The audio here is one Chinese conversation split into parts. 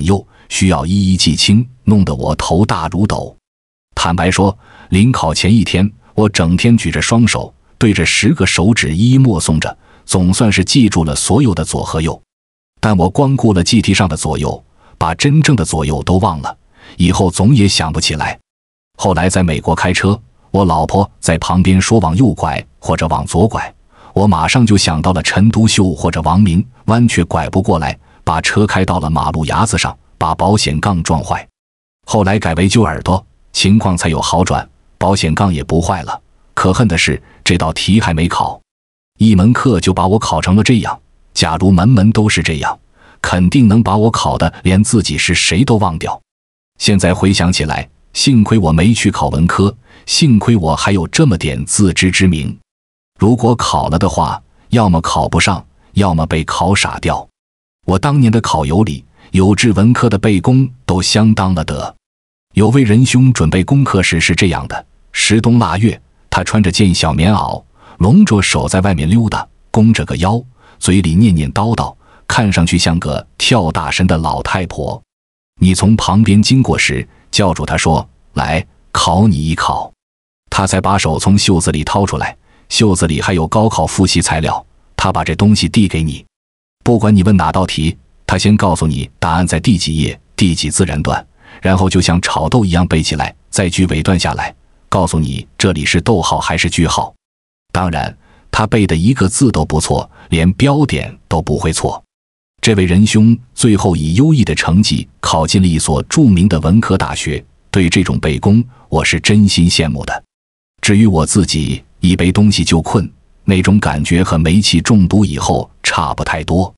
右需要一一记清，弄得我头大如斗。坦白说，临考前一天，我整天举着双手，对着十个手指一一默诵着，总算是记住了所有的左和右。但我光顾了记题上的左右，把真正的左右都忘了，以后总也想不起来。后来在美国开车，我老婆在旁边说往右拐或者往左拐，我马上就想到了陈独秀或者王明，弯却拐不过来。把车开到了马路牙子上，把保险杠撞坏，后来改为揪耳朵，情况才有好转，保险杠也不坏了。可恨的是这道题还没考，一门课就把我考成了这样。假如门门都是这样，肯定能把我考的连自己是谁都忘掉。现在回想起来，幸亏我没去考文科，幸亏我还有这么点自知之明。如果考了的话，要么考不上，要么被考傻掉。我当年的考友里，有志文科的背功都相当了得。有位仁兄准备功课时是这样的：时冬腊月，他穿着件小棉袄，笼着手在外面溜达，弓着个腰，嘴里念念叨叨，看上去像个跳大神的老太婆。你从旁边经过时，叫住他说：“来，考你一考。”他才把手从袖子里掏出来，袖子里还有高考复习材料。他把这东西递给你。不管你问哪道题，他先告诉你答案在第几页、第几自然段，然后就像炒豆一样背起来，再句尾段下来，告诉你这里是逗号还是句号。当然，他背的一个字都不错，连标点都不会错。这位仁兄最后以优异的成绩考进了一所著名的文科大学。对这种背功，我是真心羡慕的。至于我自己，一背东西就困。那种感觉和煤气中毒以后差不太多，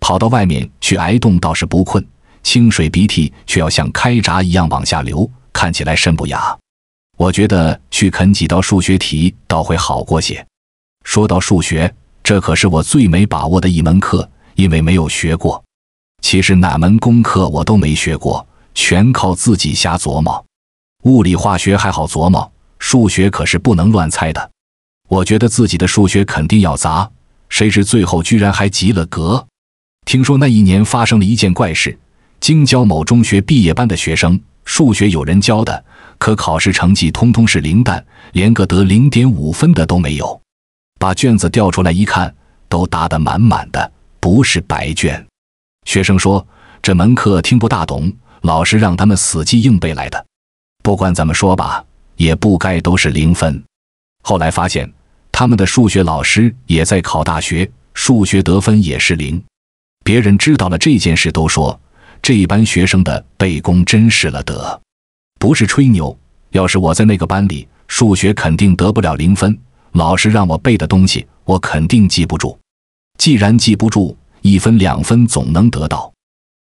跑到外面去挨冻倒是不困，清水鼻涕却要像开闸一样往下流，看起来甚不雅。我觉得去啃几道数学题倒会好过些。说到数学，这可是我最没把握的一门课，因为没有学过。其实哪门功课我都没学过，全靠自己瞎琢磨。物理化学还好琢磨，数学可是不能乱猜的。我觉得自己的数学肯定要砸，谁知最后居然还及了格。听说那一年发生了一件怪事：京郊某中学毕业班的学生，数学有人教的，可考试成绩通通是零蛋，连个得零点五分的都没有。把卷子调出来一看，都答得满满的，不是白卷。学生说：“这门课听不大懂，老师让他们死记硬背来的。不管怎么说吧，也不该都是零分。”后来发现，他们的数学老师也在考大学，数学得分也是零。别人知道了这件事，都说这一班学生的背功真是了得，不是吹牛。要是我在那个班里，数学肯定得不了零分，老师让我背的东西，我肯定记不住。既然记不住，一分两分总能得到。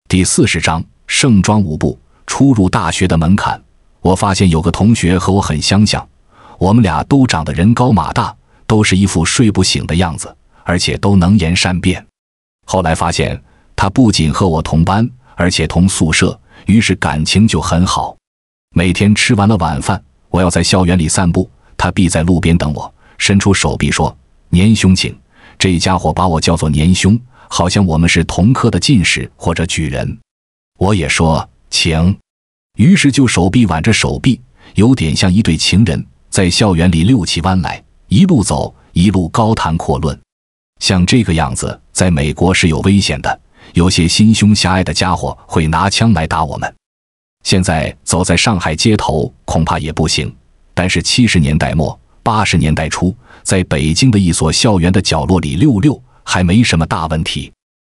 第四十章，盛装舞步，初入大学的门槛。我发现有个同学和我很相像。我们俩都长得人高马大，都是一副睡不醒的样子，而且都能言善辩。后来发现他不仅和我同班，而且同宿舍，于是感情就很好。每天吃完了晚饭，我要在校园里散步，他必在路边等我，伸出手臂说：“年兄，请。”这家伙把我叫做“年兄”，好像我们是同科的进士或者举人。我也说：“请。”于是就手臂挽着手臂，有点像一对情人。在校园里遛起弯来，一路走，一路高谈阔论，像这个样子，在美国是有危险的，有些心胸狭隘的家伙会拿枪来打我们。现在走在上海街头，恐怕也不行。但是七十年代末、八十年代初，在北京的一所校园的角落里溜溜，还没什么大问题。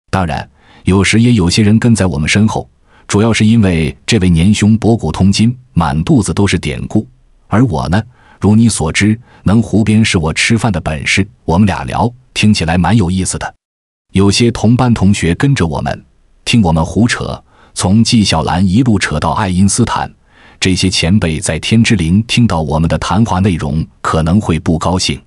当然，有时也有些人跟在我们身后，主要是因为这位年兄博古通今，满肚子都是典故，而我呢。如你所知，能胡编是我吃饭的本事。我们俩聊，听起来蛮有意思的。有些同班同学跟着我们，听我们胡扯，从纪晓岚一路扯到爱因斯坦。这些前辈在天之灵听到我们的谈话内容，可能会不高兴。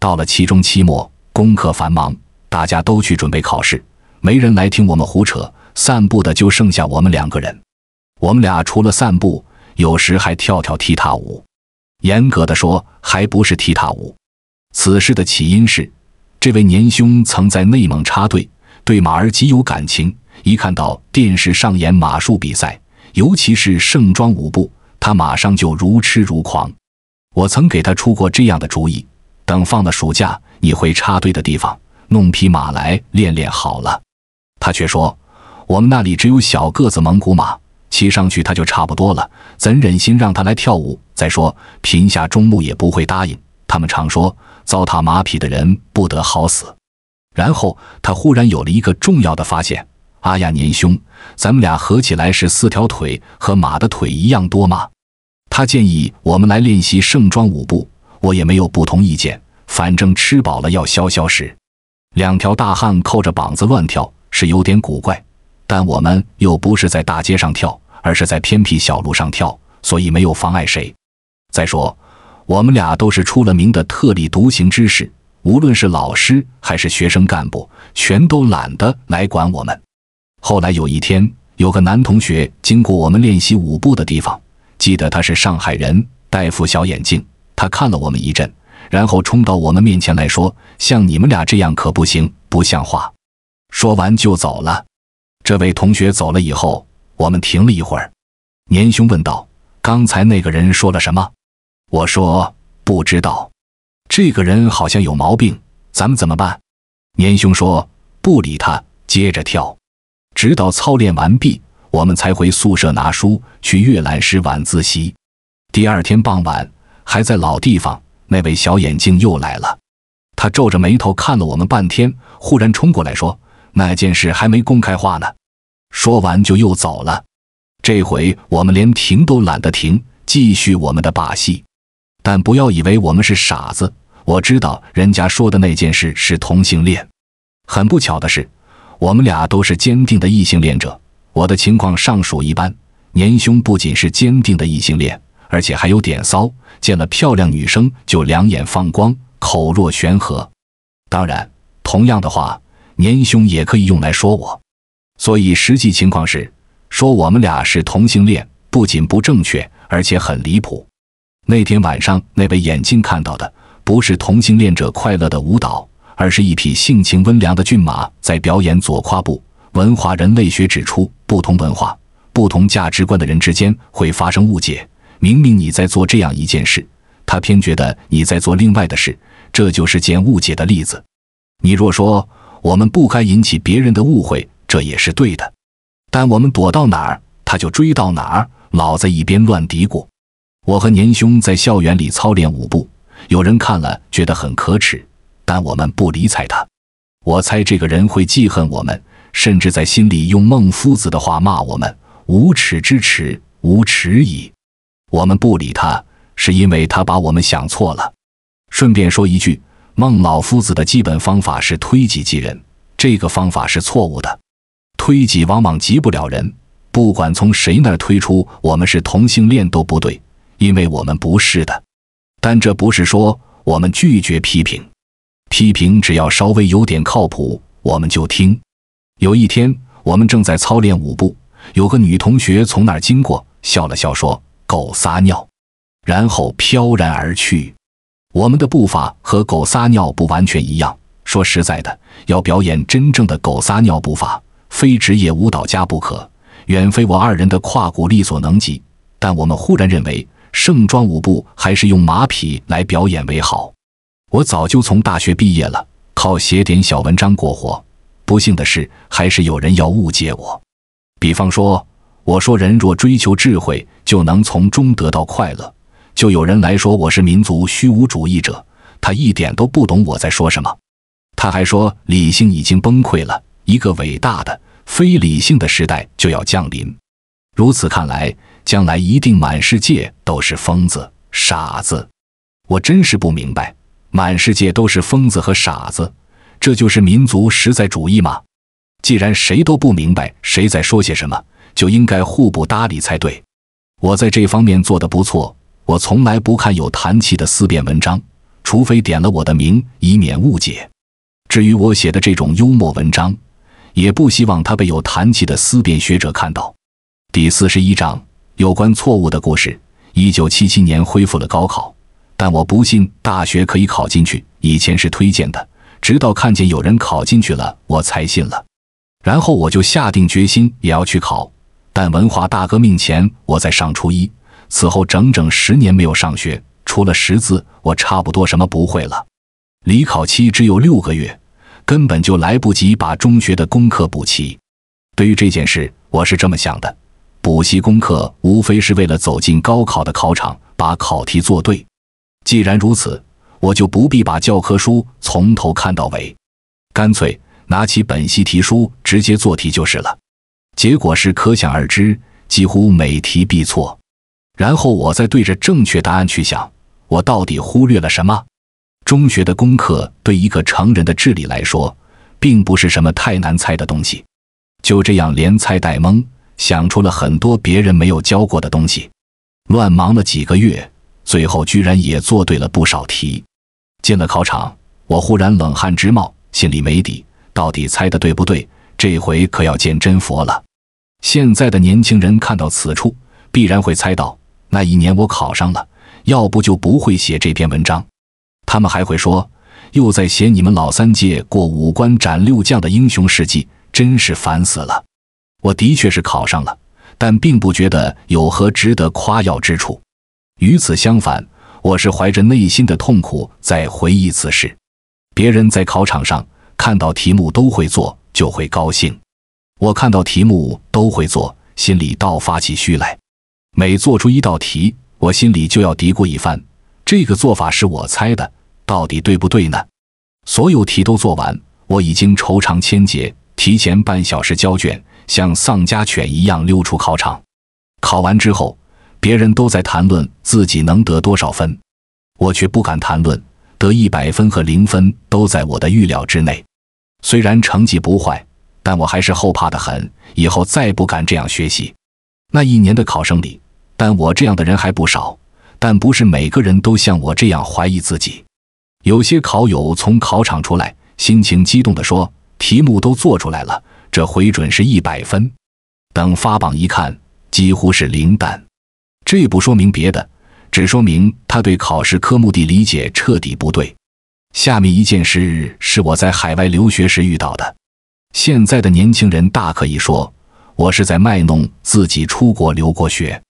到了期中期末，功课繁忙，大家都去准备考试，没人来听我们胡扯。散步的就剩下我们两个人。我们俩除了散步，有时还跳跳踢踏舞。严格的说，还不是踢踏舞。此事的起因是，这位年兄曾在内蒙插队，对马儿极有感情。一看到电视上演马术比赛，尤其是盛装舞步，他马上就如痴如狂。我曾给他出过这样的主意：等放了暑假，你回插队的地方弄匹马来练练好了。他却说，我们那里只有小个子蒙古马。骑上去他就差不多了，怎忍心让他来跳舞？再说，贫下中农也不会答应。他们常说，糟蹋马匹的人不得好死。然后他忽然有了一个重要的发现：阿亚年兄，咱们俩合起来是四条腿，和马的腿一样多吗？他建议我们来练习盛装舞步，我也没有不同意见。反正吃饱了要消消食。两条大汉扣着膀子乱跳，是有点古怪。但我们又不是在大街上跳，而是在偏僻小路上跳，所以没有妨碍谁。再说，我们俩都是出了名的特立独行之士，无论是老师还是学生干部，全都懒得来管我们。后来有一天，有个男同学经过我们练习舞步的地方，记得他是上海人，戴副小眼镜。他看了我们一阵，然后冲到我们面前来说：“像你们俩这样可不行，不像话。”说完就走了。这位同学走了以后，我们停了一会儿。年兄问道：“刚才那个人说了什么？”我说：“不知道。”这个人好像有毛病，咱们怎么办？”年兄说：“不理他，接着跳。”直到操练完毕，我们才回宿舍拿书去阅览室晚自习。第二天傍晚，还在老地方，那位小眼镜又来了。他皱着眉头看了我们半天，忽然冲过来说：“那件事还没公开化呢。”说完就又走了，这回我们连停都懒得停，继续我们的把戏。但不要以为我们是傻子，我知道人家说的那件事是同性恋。很不巧的是，我们俩都是坚定的异性恋者。我的情况尚属一般，年兄不仅是坚定的异性恋，而且还有点骚，见了漂亮女生就两眼放光，口若悬河。当然，同样的话，年兄也可以用来说我。所以实际情况是，说我们俩是同性恋，不仅不正确，而且很离谱。那天晚上那位眼镜看到的，不是同性恋者快乐的舞蹈，而是一匹性情温良的骏马在表演左跨步。文化人类学指出，不同文化、不同价值观的人之间会发生误解。明明你在做这样一件事，他偏觉得你在做另外的事，这就是件误解的例子。你若说我们不该引起别人的误会。这也是对的，但我们躲到哪儿，他就追到哪儿。老在一边乱嘀咕。我和年兄在校园里操练舞步，有人看了觉得很可耻，但我们不理睬他。我猜这个人会记恨我们，甚至在心里用孟夫子的话骂我们：无耻之耻，无耻矣。我们不理他，是因为他把我们想错了。顺便说一句，孟老夫子的基本方法是推己及人，这个方法是错误的。推挤往往急不了人，不管从谁那儿推出我们是同性恋都不对，因为我们不是的。但这不是说我们拒绝批评，批评只要稍微有点靠谱我们就听。有一天我们正在操练舞步，有个女同学从那儿经过，笑了笑说：“狗撒尿”，然后飘然而去。我们的步伐和狗撒尿不完全一样。说实在的，要表演真正的狗撒尿步伐，非职业舞蹈家不可，远非我二人的胯骨力所能及。但我们忽然认为，盛装舞步还是用马匹来表演为好。我早就从大学毕业了，靠写点小文章过活。不幸的是，还是有人要误解我。比方说，我说人若追求智慧，就能从中得到快乐，就有人来说我是民族虚无主义者。他一点都不懂我在说什么。他还说理性已经崩溃了。一个伟大的非理性的时代就要降临，如此看来，将来一定满世界都是疯子、傻子。我真是不明白，满世界都是疯子和傻子，这就是民族实在主义吗？既然谁都不明白谁在说些什么，就应该互不搭理才对。我在这方面做得不错，我从来不看有谈气的思辨文章，除非点了我的名，以免误解。至于我写的这种幽默文章，也不希望他被有谈气的思辨学者看到。第四十一章有关错误的故事。一九七七年恢复了高考，但我不信大学可以考进去。以前是推荐的，直到看见有人考进去了，我才信了。然后我就下定决心也要去考。但文化大革命前我在上初一，此后整整十年没有上学，除了识字，我差不多什么不会了。离考期只有六个月。根本就来不及把中学的功课补齐。对于这件事，我是这么想的：补习功课无非是为了走进高考的考场，把考题做对。既然如此，我就不必把教科书从头看到尾，干脆拿起本习题书直接做题就是了。结果是可想而知，几乎每题必错。然后我再对着正确答案去想，我到底忽略了什么？中学的功课对一个成人的智力来说，并不是什么太难猜的东西。就这样连猜带蒙，想出了很多别人没有教过的东西，乱忙了几个月，最后居然也做对了不少题。进了考场，我忽然冷汗直冒，心里没底，到底猜的对不对？这回可要见真佛了。现在的年轻人看到此处，必然会猜到那一年我考上了，要不就不会写这篇文章。他们还会说，又在写你们老三届过五关斩六将的英雄事迹，真是烦死了。我的确是考上了，但并不觉得有何值得夸耀之处。与此相反，我是怀着内心的痛苦在回忆此事。别人在考场上看到题目都会做，就会高兴；我看到题目都会做，心里倒发起虚来。每做出一道题，我心里就要嘀咕一番：这个做法是我猜的。到底对不对呢？所有题都做完，我已经愁肠千结。提前半小时交卷，像丧家犬一样溜出考场。考完之后，别人都在谈论自己能得多少分，我却不敢谈论。得一百分和零分都在我的预料之内。虽然成绩不坏，但我还是后怕的很。以后再不敢这样学习。那一年的考生里，但我这样的人还不少。但不是每个人都像我这样怀疑自己。有些考友从考场出来，心情激动地说：“题目都做出来了，这回准是一百分。”等发榜一看，几乎是零蛋。这不说明别的，只说明他对考试科目的理解彻底不对。下面一件事是我在海外留学时遇到的。现在的年轻人大可以说，我是在卖弄自己出国留过学，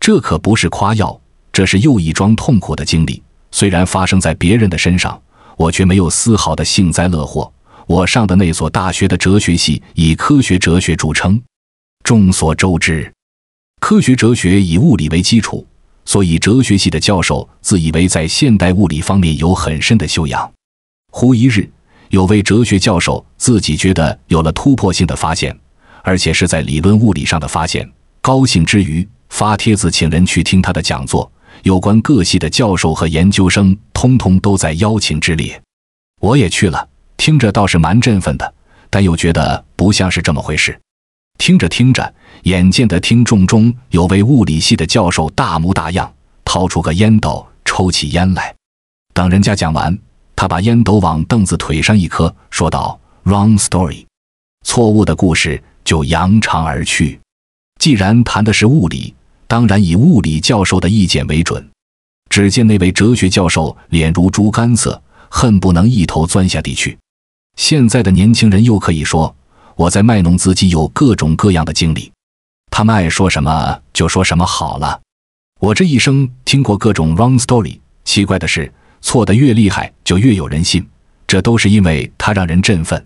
这可不是夸耀，这是又一桩痛苦的经历。虽然发生在别人的身上，我却没有丝毫的幸灾乐祸。我上的那所大学的哲学系以科学哲学著称，众所周知，科学哲学以物理为基础，所以哲学系的教授自以为在现代物理方面有很深的修养。忽一日，有位哲学教授自己觉得有了突破性的发现，而且是在理论物理上的发现，高兴之余发帖子请人去听他的讲座。有关各系的教授和研究生通通都在邀请之列，我也去了，听着倒是蛮振奋的，但又觉得不像是这么回事。听着听着，眼见的听众中有位物理系的教授大模大样掏出个烟斗抽起烟来，等人家讲完，他把烟斗往凳子腿上一磕，说道：“Wrong story，错误的故事。”就扬长而去。既然谈的是物理。当然以物理教授的意见为准。只见那位哲学教授脸如猪肝色，恨不能一头钻下地去。现在的年轻人又可以说：“我在卖弄自己有各种各样的经历，他们爱说什么就说什么好了。”我这一生听过各种 wrong story，奇怪的是，错得越厉害就越有人信，这都是因为它让人振奋。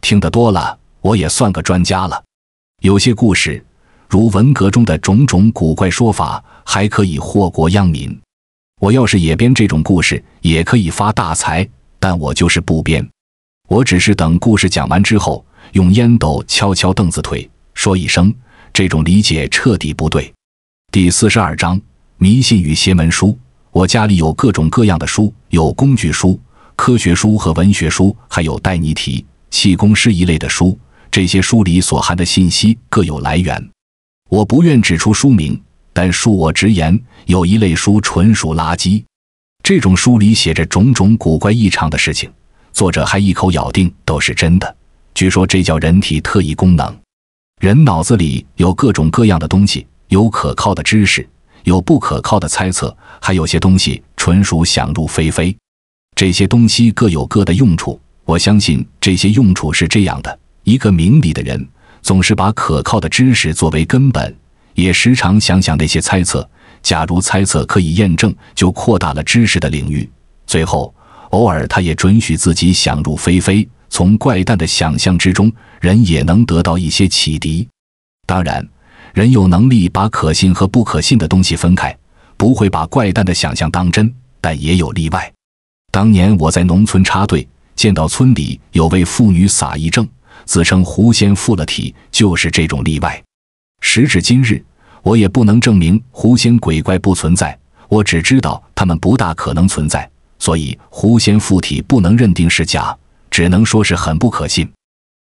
听得多了，我也算个专家了。有些故事。如文革中的种种古怪说法，还可以祸国殃民。我要是也编这种故事，也可以发大财，但我就是不编。我只是等故事讲完之后，用烟斗敲敲凳子腿，说一声：“这种理解彻底不对。”第四十二章：迷信与邪门书。我家里有各种各样的书，有工具书、科学书和文学书，还有带你题、气功师一类的书。这些书里所含的信息各有来源。我不愿指出书名，但恕我直言，有一类书纯属垃圾。这种书里写着种种古怪异常的事情，作者还一口咬定都是真的。据说这叫人体特异功能。人脑子里有各种各样的东西，有可靠的知识，有不可靠的猜测，还有些东西纯属想入非非。这些东西各有各的用处。我相信这些用处是这样的：一个明理的人。总是把可靠的知识作为根本，也时常想想那些猜测。假如猜测可以验证，就扩大了知识的领域。最后，偶尔他也准许自己想入非非，从怪诞的想象之中，人也能得到一些启迪。当然，人有能力把可信和不可信的东西分开，不会把怪诞的想象当真，但也有例外。当年我在农村插队，见到村里有位妇女撒癔症。自称狐仙附了体，就是这种例外。时至今日，我也不能证明狐仙鬼怪不存在。我只知道他们不大可能存在，所以狐仙附体不能认定是假，只能说是很不可信。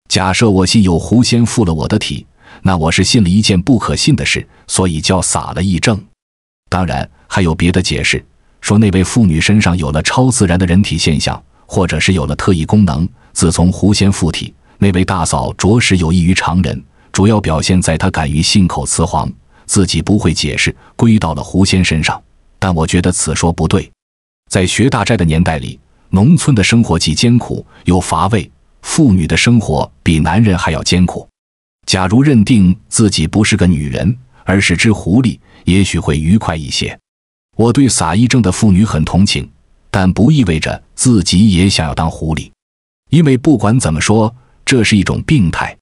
假设我信有狐仙附了我的体，那我是信了一件不可信的事，所以叫撒了一正。当然还有别的解释，说那位妇女身上有了超自然的人体现象，或者是有了特异功能。自从狐仙附体。那位大嫂着实有异于常人，主要表现在她敢于信口雌黄，自己不会解释，归到了狐仙身上。但我觉得此说不对。在学大寨的年代里，农村的生活既艰苦又乏味，妇女的生活比男人还要艰苦。假如认定自己不是个女人，而是只狐狸，也许会愉快一些。我对撒癔症的妇女很同情，但不意味着自己也想要当狐狸，因为不管怎么说。这是一种病态。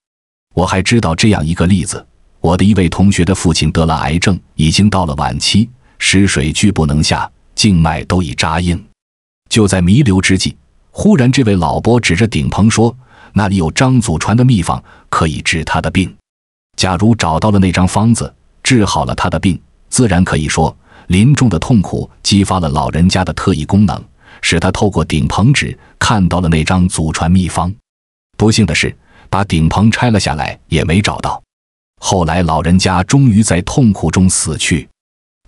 我还知道这样一个例子：我的一位同学的父亲得了癌症，已经到了晚期，食水俱不能下，静脉都已扎硬。就在弥留之际，忽然这位老伯指着顶棚说：“那里有张祖传的秘方，可以治他的病。假如找到了那张方子，治好了他的病，自然可以说，临终的痛苦激发了老人家的特异功能，使他透过顶棚纸看到了那张祖传秘方。”不幸的是，把顶棚拆了下来也没找到。后来，老人家终于在痛苦中死去。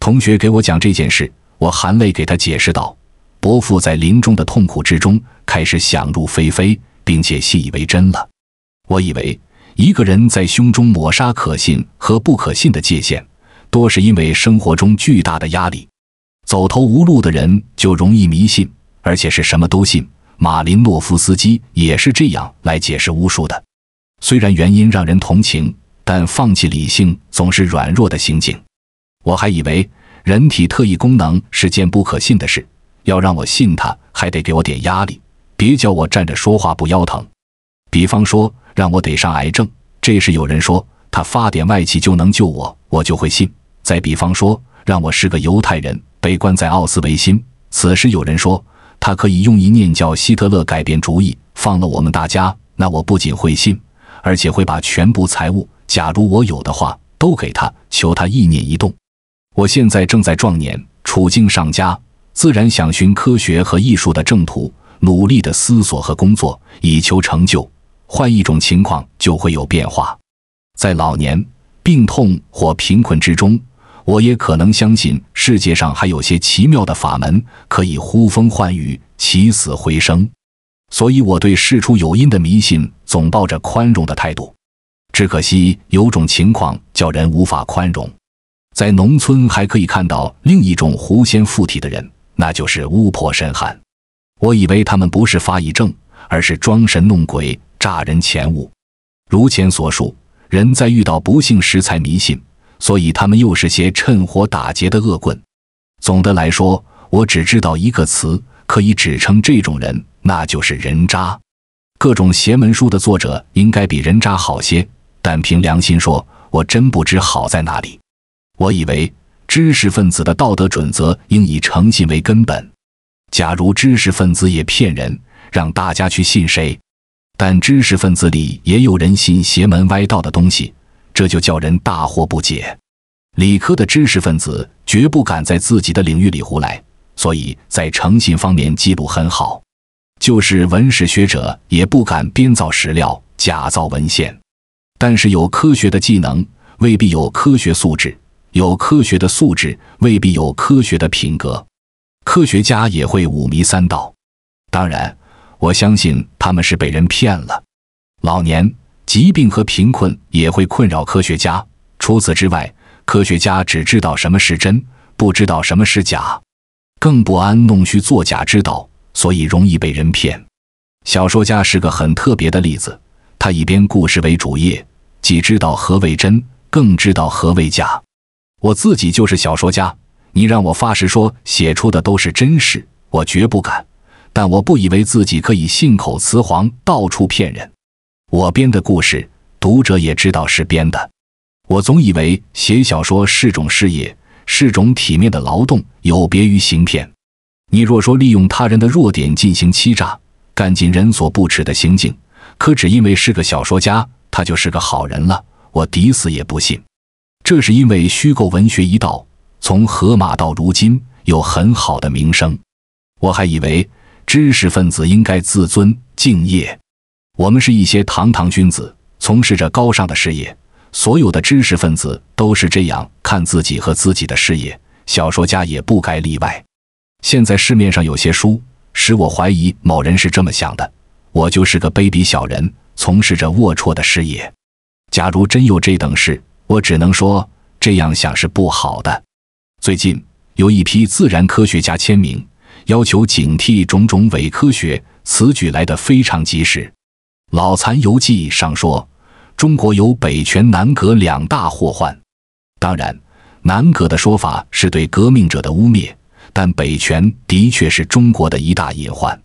同学给我讲这件事，我含泪给他解释道：“伯父在临终的痛苦之中，开始想入非非，并且信以为真了。我以为，一个人在胸中抹杀可信和不可信的界限，多是因为生活中巨大的压力。走投无路的人就容易迷信，而且是什么都信。”马林诺夫斯基也是这样来解释巫术的。虽然原因让人同情，但放弃理性总是软弱的行径。我还以为人体特异功能是件不可信的事，要让我信他，还得给我点压力，别叫我站着说话不腰疼。比方说，让我得上癌症，这时有人说他发点外气就能救我，我就会信。再比方说，让我是个犹太人，被关在奥斯维辛，此时有人说。他可以用一念叫希特勒改变主意，放了我们大家。那我不仅会信，而且会把全部财物（假如我有的话）都给他，求他意念一动。我现在正在壮年，处境尚佳，自然想寻科学和艺术的正途，努力的思索和工作，以求成就。换一种情况，就会有变化。在老年、病痛或贫困之中。我也可能相信世界上还有些奇妙的法门，可以呼风唤雨、起死回生，所以我对事出有因的迷信总抱着宽容的态度。只可惜有种情况叫人无法宽容。在农村还可以看到另一种狐仙附体的人，那就是巫婆神汉。我以为他们不是发癔症，而是装神弄鬼、诈人钱物。如前所述，人在遇到不幸时才迷信。所以他们又是些趁火打劫的恶棍。总的来说，我只知道一个词可以指称这种人，那就是人渣。各种邪门书的作者应该比人渣好些，但凭良心说，我真不知好在哪里。我以为知识分子的道德准则应以诚信为根本。假如知识分子也骗人，让大家去信谁？但知识分子里也有人信邪门歪道的东西。这就叫人大惑不解。理科的知识分子绝不敢在自己的领域里胡来，所以在诚信方面记录很好。就是文史学者也不敢编造史料、假造文献。但是有科学的技能未必有科学素质，有科学的素质未必有科学的品格。科学家也会五迷三道。当然，我相信他们是被人骗了。老年。疾病和贫困也会困扰科学家。除此之外，科学家只知道什么是真，不知道什么是假，更不安弄虚作假之道，所以容易被人骗。小说家是个很特别的例子，他以编故事为主业，既知道何为真，更知道何为假。我自己就是小说家，你让我发誓说写出的都是真事，我绝不敢。但我不以为自己可以信口雌黄，到处骗人。我编的故事，读者也知道是编的。我总以为写小说是种事业，是种体面的劳动，有别于行骗。你若说利用他人的弱点进行欺诈，干尽人所不耻的行径，可只因为是个小说家，他就是个好人了。我抵死也不信。这是因为虚构文学一道，从河马到如今，有很好的名声。我还以为知识分子应该自尊敬业。我们是一些堂堂君子，从事着高尚的事业。所有的知识分子都是这样看自己和自己的事业，小说家也不该例外。现在市面上有些书，使我怀疑某人是这么想的：我就是个卑鄙小人，从事着龌龊的事业。假如真有这等事，我只能说这样想是不好的。最近有一批自然科学家签名，要求警惕种种伪科学，此举来得非常及时。《老残游记》上说，中国有北权南革两大祸患。当然，南革的说法是对革命者的污蔑，但北权的确是中国的一大隐患。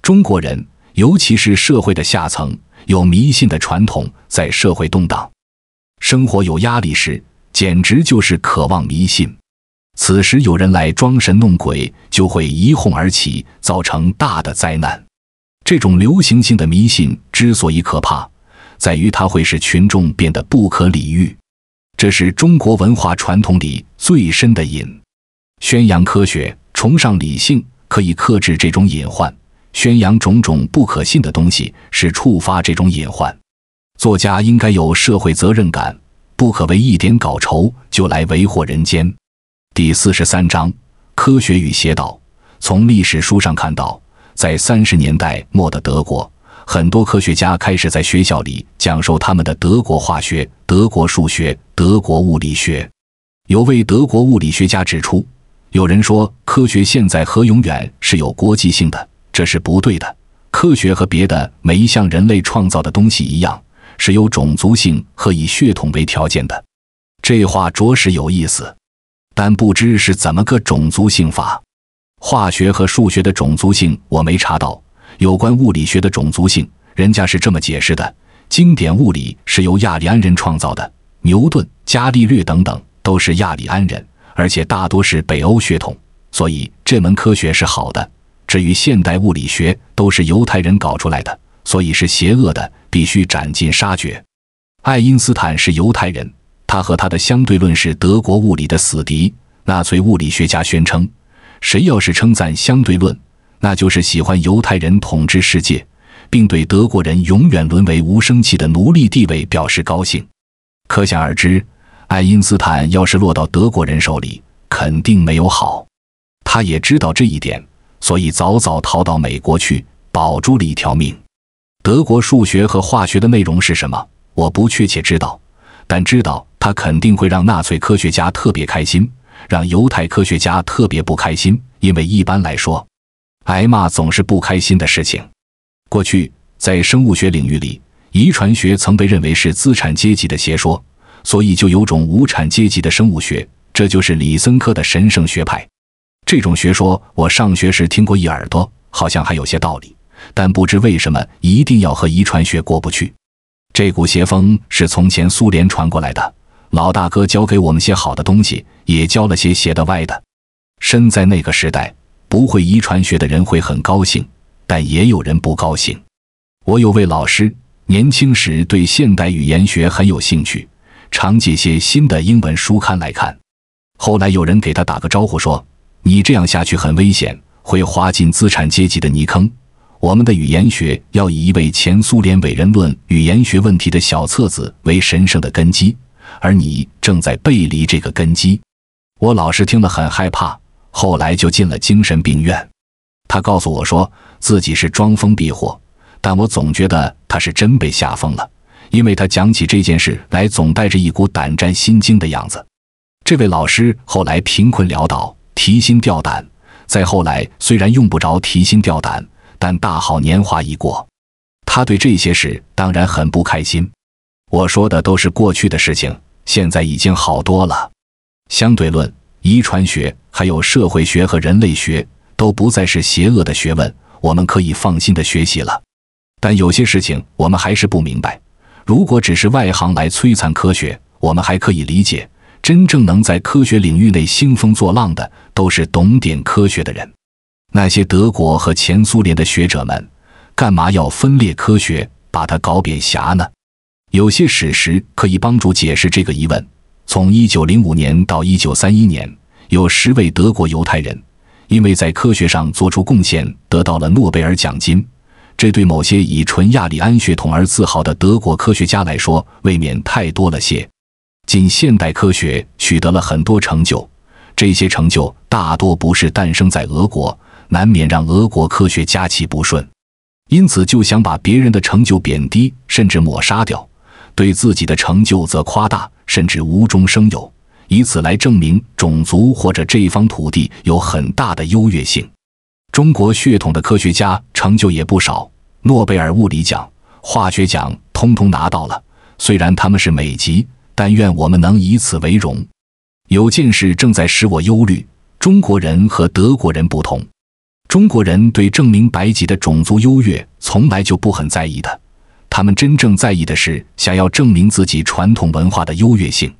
中国人，尤其是社会的下层，有迷信的传统，在社会动荡、生活有压力时，简直就是渴望迷信。此时有人来装神弄鬼，就会一哄而起，造成大的灾难。这种流行性的迷信之所以可怕，在于它会使群众变得不可理喻。这是中国文化传统里最深的隐。宣扬科学、崇尚理性，可以克制这种隐患；宣扬种种不可信的东西，是触发这种隐患。作家应该有社会责任感，不可为一点稿酬就来为祸人间。第四十三章：科学与邪道。从历史书上看到。在三十年代末的德国，很多科学家开始在学校里讲授他们的德国化学、德国数学、德国物理学。有位德国物理学家指出：“有人说科学现在和永远是有国际性的，这是不对的。科学和别的每一项人类创造的东西一样，是有种族性和以血统为条件的。”这话着实有意思，但不知是怎么个种族性法。化学和数学的种族性我没查到，有关物理学的种族性，人家是这么解释的：经典物理是由亚利安人创造的，牛顿、伽利略等等都是亚利安人，而且大多是北欧血统，所以这门科学是好的。至于现代物理学都是犹太人搞出来的，所以是邪恶的，必须斩尽杀绝。爱因斯坦是犹太人，他和他的相对论是德国物理的死敌。纳粹物理学家宣称。谁要是称赞相对论，那就是喜欢犹太人统治世界，并对德国人永远沦为无生气的奴隶地位表示高兴。可想而知，爱因斯坦要是落到德国人手里，肯定没有好。他也知道这一点，所以早早逃到美国去，保住了一条命。德国数学和化学的内容是什么？我不确切知道，但知道他肯定会让纳粹科学家特别开心。让犹太科学家特别不开心，因为一般来说，挨骂总是不开心的事情。过去在生物学领域里，遗传学曾被认为是资产阶级的邪说，所以就有种无产阶级的生物学，这就是李森科的神圣学派。这种学说我上学时听过一耳朵，好像还有些道理，但不知为什么一定要和遗传学过不去。这股邪风是从前苏联传过来的。老大哥教给我们些好的东西，也教了些邪的歪的。身在那个时代，不会遗传学的人会很高兴，但也有人不高兴。我有位老师，年轻时对现代语言学很有兴趣，常借些新的英文书刊来看。后来有人给他打个招呼说：“你这样下去很危险，会滑进资产阶级的泥坑。我们的语言学要以一位前苏联伟人论语言学问题的小册子为神圣的根基。”而你正在背离这个根基，我老师听了很害怕，后来就进了精神病院。他告诉我说自己是装疯避祸，但我总觉得他是真被吓疯了，因为他讲起这件事来总带着一股胆战心惊的样子。这位老师后来贫困潦倒，提心吊胆；再后来虽然用不着提心吊胆，但大好年华已过，他对这些事当然很不开心。我说的都是过去的事情，现在已经好多了。相对论、遗传学，还有社会学和人类学，都不再是邪恶的学问，我们可以放心的学习了。但有些事情我们还是不明白。如果只是外行来摧残科学，我们还可以理解；真正能在科学领域内兴风作浪的，都是懂点科学的人。那些德国和前苏联的学者们，干嘛要分裂科学，把它搞扁侠呢？有些史实可以帮助解释这个疑问。从1905年到1931年，有十位德国犹太人因为在科学上做出贡献得到了诺贝尔奖金。这对某些以纯亚利安血统而自豪的德国科学家来说，未免太多了些。近现代科学取得了很多成就，这些成就大多不是诞生在俄国，难免让俄国科学家气不顺，因此就想把别人的成就贬低，甚至抹杀掉。对自己的成就则夸大，甚至无中生有，以此来证明种族或者这方土地有很大的优越性。中国血统的科学家成就也不少，诺贝尔物理奖、化学奖通通拿到了。虽然他们是美籍，但愿我们能以此为荣。有件事正在使我忧虑：中国人和德国人不同，中国人对证明白己的种族优越从来就不很在意的。他们真正在意的是，想要证明自己传统文化的优越性。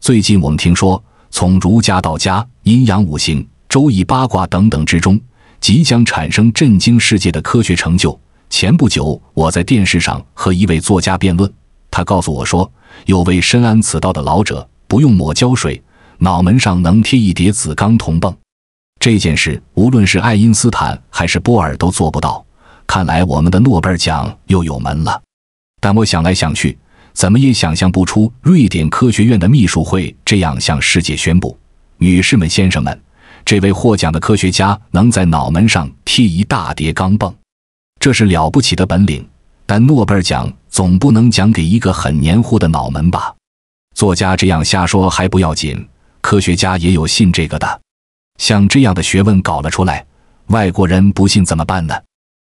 最近我们听说，从儒家、道家、阴阳五行、周易、八卦等等之中，即将产生震惊世界的科学成就。前不久，我在电视上和一位作家辩论，他告诉我说，有位深谙此道的老者，不用抹胶水，脑门上能贴一叠紫钢铜棒。这件事，无论是爱因斯坦还是波尔都做不到。看来我们的诺贝尔奖又有门了。但我想来想去，怎么也想象不出瑞典科学院的秘书会这样向世界宣布：“女士们、先生们，这位获奖的科学家能在脑门上贴一大叠钢蹦，这是了不起的本领。”但诺贝尔奖总不能奖给一个很黏糊的脑门吧？作家这样瞎说还不要紧，科学家也有信这个的。像这样的学问搞了出来，外国人不信怎么办呢？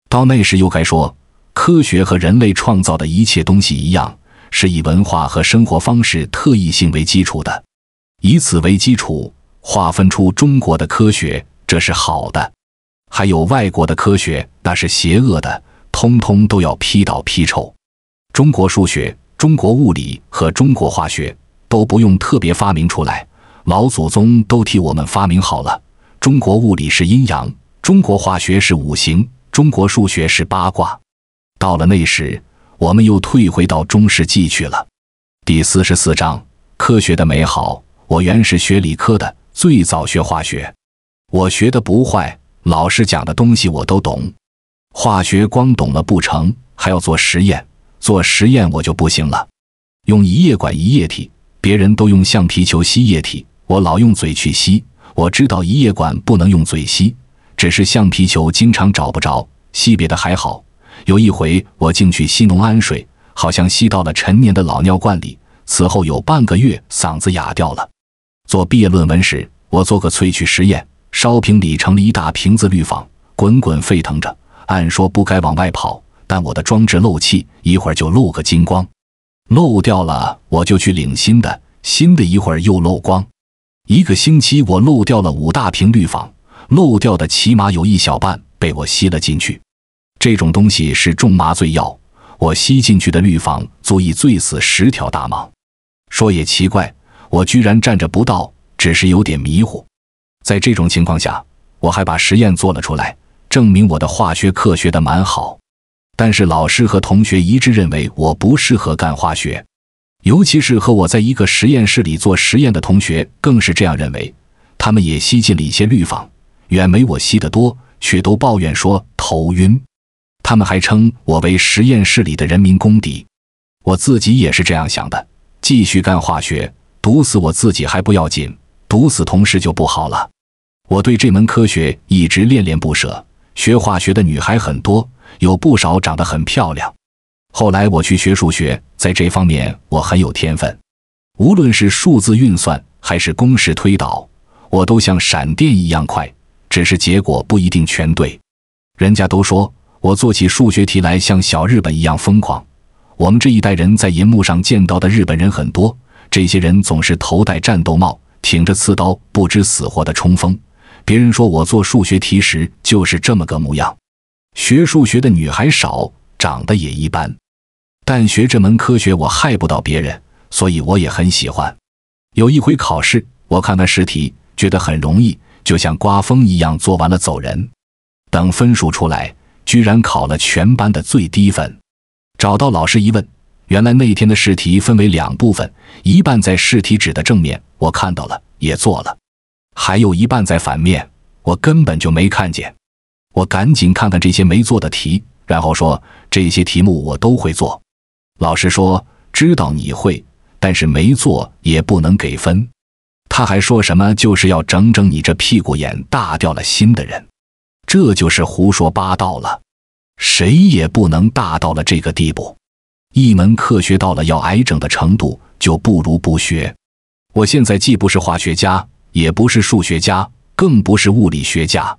到那时又该说。科学和人类创造的一切东西一样，是以文化和生活方式特异性为基础的。以此为基础划分出中国的科学，这是好的；还有外国的科学，那是邪恶的，通通都要批倒批臭。中国数学、中国物理和中国化学都不用特别发明出来，老祖宗都替我们发明好了。中国物理是阴阳，中国化学是五行，中国数学是八卦。到了那时，我们又退回到中世纪去了。第四十四章科学的美好。我原是学理科的，最早学化学，我学的不坏，老师讲的东西我都懂。化学光懂了不成，还要做实验。做实验我就不行了，用一液管一液体，别人都用橡皮球吸液体，我老用嘴去吸。我知道一液管不能用嘴吸，只是橡皮球经常找不着，吸别的还好。有一回，我进去吸浓氨水，好像吸到了陈年的老尿罐里。此后有半个月，嗓子哑掉了。做毕业论文时，我做个萃取实验，烧瓶里盛了一大瓶子氯仿，滚滚沸腾着。按说不该往外跑，但我的装置漏气，一会儿就漏个精光。漏掉了，我就去领新的，新的一会儿又漏光。一个星期，我漏掉了五大瓶氯仿，漏掉的起码有一小半被我吸了进去。这种东西是重麻醉药，我吸进去的氯仿足以醉死十条大蟒。说也奇怪，我居然站着不倒，只是有点迷糊。在这种情况下，我还把实验做了出来，证明我的化学课学得蛮好。但是老师和同学一致认为我不适合干化学，尤其是和我在一个实验室里做实验的同学更是这样认为。他们也吸进了一些氯仿，远没我吸得多，却都抱怨说头晕。他们还称我为实验室里的人民公敌，我自己也是这样想的。继续干化学，毒死我自己还不要紧，毒死同事就不好了。我对这门科学一直恋恋不舍。学化学的女孩很多，有不少长得很漂亮。后来我去学数学，在这方面我很有天分。无论是数字运算还是公式推导，我都像闪电一样快，只是结果不一定全对。人家都说。我做起数学题来像小日本一样疯狂。我们这一代人在银幕上见到的日本人很多，这些人总是头戴战斗帽，挺着刺刀，不知死活的冲锋。别人说我做数学题时就是这么个模样。学数学的女孩少，长得也一般，但学这门科学我害不到别人，所以我也很喜欢。有一回考试，我看那试题觉得很容易，就像刮风一样做完了走人。等分数出来。居然考了全班的最低分，找到老师一问，原来那天的试题分为两部分，一半在试题纸的正面，我看到了也做了，还有一半在反面，我根本就没看见。我赶紧看看这些没做的题，然后说这些题目我都会做。老师说知道你会，但是没做也不能给分。他还说什么就是要整整你这屁股眼大掉了心的人。这就是胡说八道了，谁也不能大到了这个地步。一门科学到了要挨整的程度，就不如不学。我现在既不是化学家，也不是数学家，更不是物理学家。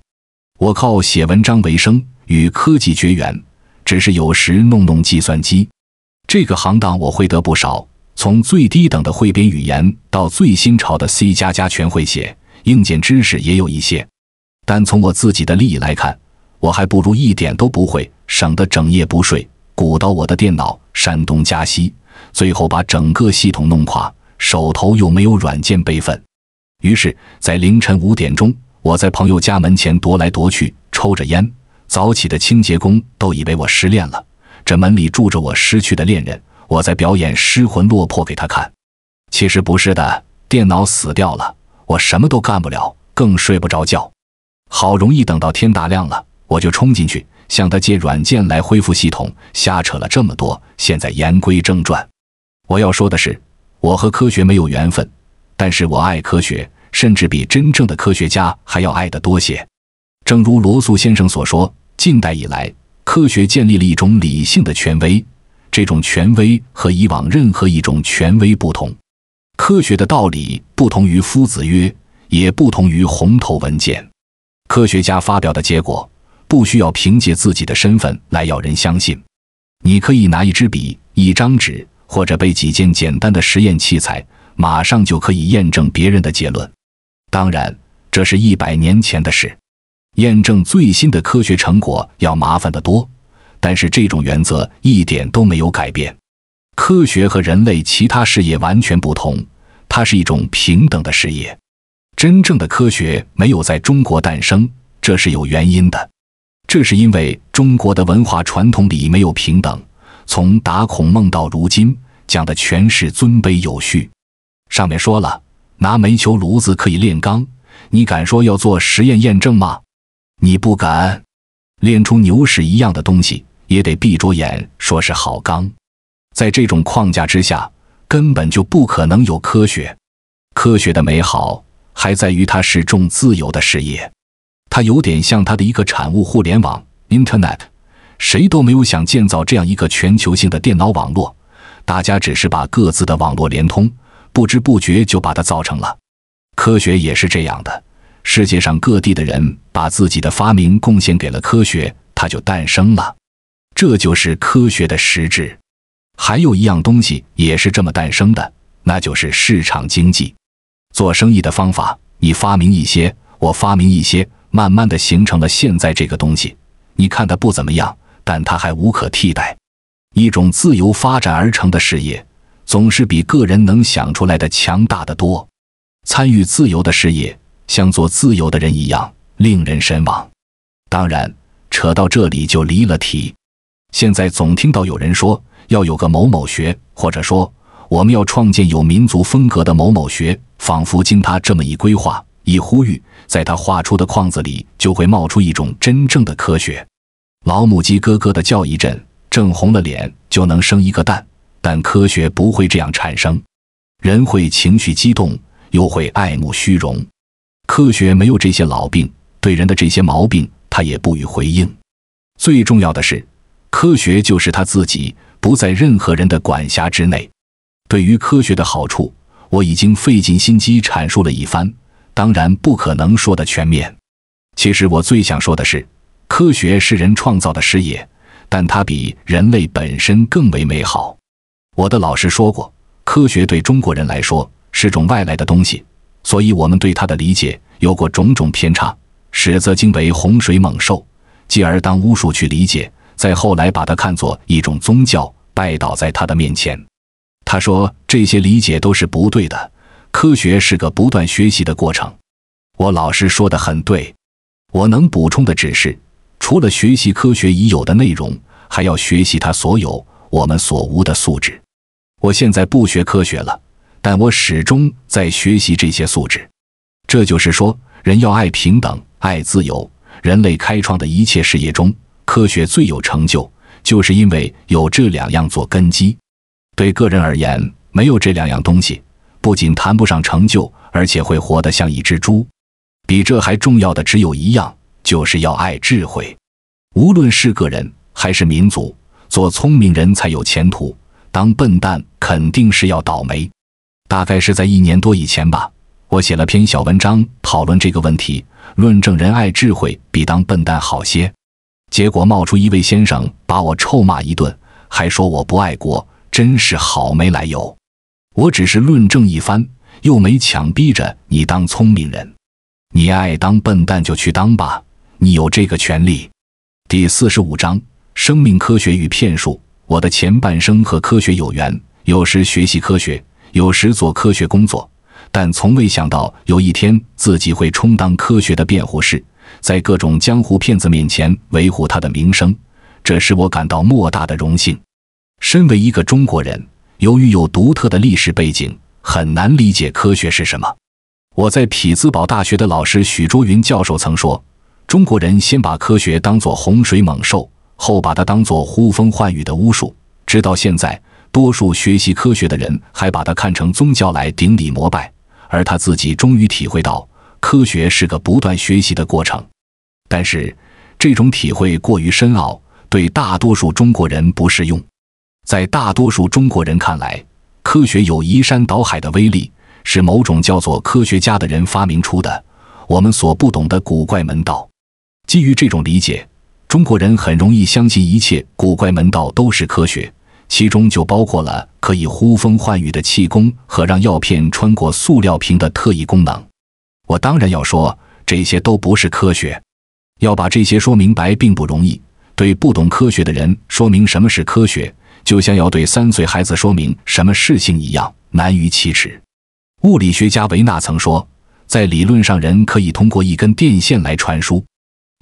我靠写文章为生，与科技绝缘。只是有时弄弄计算机，这个行当我会得不少。从最低等的汇编语言到最新潮的 C 加加全会写，硬件知识也有一些。但从我自己的利益来看，我还不如一点都不会，省得整夜不睡，鼓捣我的电脑，山东加西，最后把整个系统弄垮，手头又没有软件备份。于是，在凌晨五点钟，我在朋友家门前踱来踱去，抽着烟。早起的清洁工都以为我失恋了，这门里住着我失去的恋人，我在表演失魂落魄给他看。其实不是的，电脑死掉了，我什么都干不了，更睡不着觉。好容易等到天大亮了，我就冲进去向他借软件来恢复系统。瞎扯了这么多，现在言归正传，我要说的是，我和科学没有缘分，但是我爱科学，甚至比真正的科学家还要爱得多些。正如罗素先生所说，近代以来，科学建立了一种理性的权威，这种权威和以往任何一种权威不同，科学的道理不同于夫子曰，也不同于红头文件。科学家发表的结果，不需要凭借自己的身份来要人相信。你可以拿一支笔、一张纸，或者备几件简单的实验器材，马上就可以验证别人的结论。当然，这是一百年前的事。验证最新的科学成果要麻烦得多，但是这种原则一点都没有改变。科学和人类其他事业完全不同，它是一种平等的事业。真正的科学没有在中国诞生，这是有原因的，这是因为中国的文化传统里没有平等，从打孔孟到如今讲的全是尊卑有序。上面说了，拿煤球炉子可以炼钢，你敢说要做实验验证吗？你不敢，炼出牛屎一样的东西也得闭着眼说是好钢。在这种框架之下，根本就不可能有科学，科学的美好。还在于它是重自由的事业，它有点像它的一个产物——互联网 （Internet）。谁都没有想建造这样一个全球性的电脑网络，大家只是把各自的网络连通，不知不觉就把它造成了。科学也是这样的，世界上各地的人把自己的发明贡献给了科学，它就诞生了。这就是科学的实质。还有一样东西也是这么诞生的，那就是市场经济。做生意的方法，你发明一些，我发明一些，慢慢的形成了现在这个东西。你看它不怎么样，但它还无可替代。一种自由发展而成的事业，总是比个人能想出来的强大的多。参与自由的事业，像做自由的人一样，令人神往。当然，扯到这里就离了题。现在总听到有人说要有个某某学，或者说我们要创建有民族风格的某某学。仿佛经他这么一规划，一呼吁，在他画出的框子里，就会冒出一种真正的科学。老母鸡咯咯的叫一阵，正红了脸就能生一个蛋，但科学不会这样产生。人会情绪激动，又会爱慕虚荣，科学没有这些老病，对人的这些毛病，他也不予回应。最重要的是，科学就是他自己，不在任何人的管辖之内。对于科学的好处。我已经费尽心机阐述了一番，当然不可能说得全面。其实我最想说的是，科学是人创造的事业，但它比人类本身更为美好。我的老师说过，科学对中国人来说是种外来的东西，所以我们对它的理解有过种种偏差，始则惊为洪水猛兽，继而当巫术去理解，再后来把它看作一种宗教，拜倒在他的面前。他说：“这些理解都是不对的。科学是个不断学习的过程。我老师说的很对，我能补充的只是，除了学习科学已有的内容，还要学习他所有我们所无的素质。我现在不学科学了，但我始终在学习这些素质。这就是说，人要爱平等，爱自由。人类开创的一切事业中，科学最有成就，就是因为有这两样做根基。”对个人而言，没有这两样东西，不仅谈不上成就，而且会活得像一只猪。比这还重要的只有一样，就是要爱智慧。无论是个人还是民族，做聪明人才有前途，当笨蛋肯定是要倒霉。大概是在一年多以前吧，我写了篇小文章讨论这个问题，论证人爱智慧比当笨蛋好些。结果冒出一位先生把我臭骂一顿，还说我不爱国。真是好没来由，我只是论证一番，又没强逼着你当聪明人，你爱当笨蛋就去当吧，你有这个权利。第四十五章生命科学与骗术。我的前半生和科学有缘，有时学习科学，有时做科学工作，但从未想到有一天自己会充当科学的辩护士，在各种江湖骗子面前维护他的名声，这使我感到莫大的荣幸。身为一个中国人，由于有独特的历史背景，很难理解科学是什么。我在匹兹堡大学的老师许卓云教授曾说：“中国人先把科学当作洪水猛兽，后把它当作呼风唤雨的巫术，直到现在，多数学习科学的人还把它看成宗教来顶礼膜拜。”而他自己终于体会到，科学是个不断学习的过程。但是，这种体会过于深奥，对大多数中国人不适用。在大多数中国人看来，科学有移山倒海的威力，是某种叫做科学家的人发明出的我们所不懂的古怪门道。基于这种理解，中国人很容易相信一切古怪门道都是科学，其中就包括了可以呼风唤雨的气功和让药片穿过塑料瓶的特异功能。我当然要说这些都不是科学。要把这些说明白并不容易，对不懂科学的人说明什么是科学。就像要对三岁孩子说明什么事情一样难于启齿。物理学家维纳曾说：“在理论上，人可以通过一根电线来传输。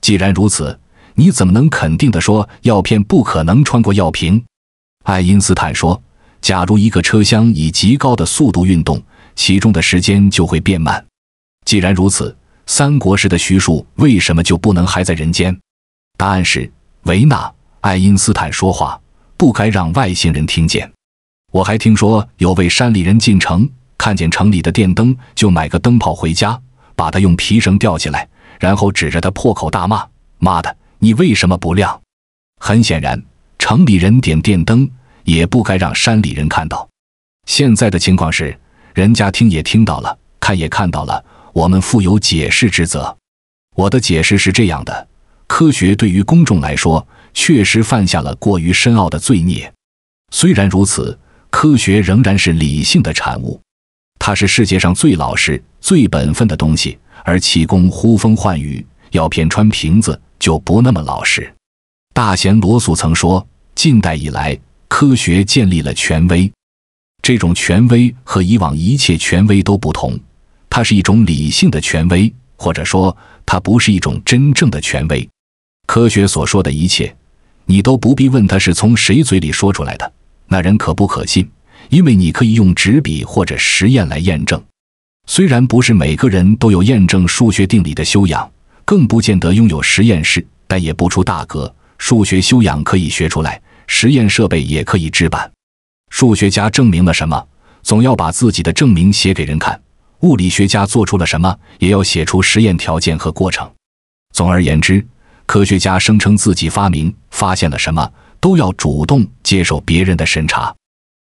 既然如此，你怎么能肯定的说药片不可能穿过药瓶？”爱因斯坦说：“假如一个车厢以极高的速度运动，其中的时间就会变慢。既然如此，三国时的徐庶为什么就不能还在人间？”答案是：维纳、爱因斯坦说话。不该让外星人听见。我还听说有位山里人进城，看见城里的电灯，就买个灯泡回家，把它用皮绳吊起来，然后指着他破口大骂：“妈的，你为什么不亮？”很显然，城里人点电灯也不该让山里人看到。现在的情况是，人家听也听到了，看也看到了，我们负有解释之责。我的解释是这样的：科学对于公众来说。确实犯下了过于深奥的罪孽。虽然如此，科学仍然是理性的产物，它是世界上最老实、最本分的东西。而气功呼风唤雨，药片穿瓶子就不那么老实。大贤罗素曾说：“近代以来，科学建立了权威，这种权威和以往一切权威都不同，它是一种理性的权威，或者说，它不是一种真正的权威。科学所说的一切。”你都不必问他是从谁嘴里说出来的，那人可不可信？因为你可以用纸笔或者实验来验证。虽然不是每个人都有验证数学定理的修养，更不见得拥有实验室，但也不出大格。数学修养可以学出来，实验设备也可以置办。数学家证明了什么，总要把自己的证明写给人看；物理学家做出了什么，也要写出实验条件和过程。总而言之。科学家声称自己发明发现了什么，都要主动接受别人的审查。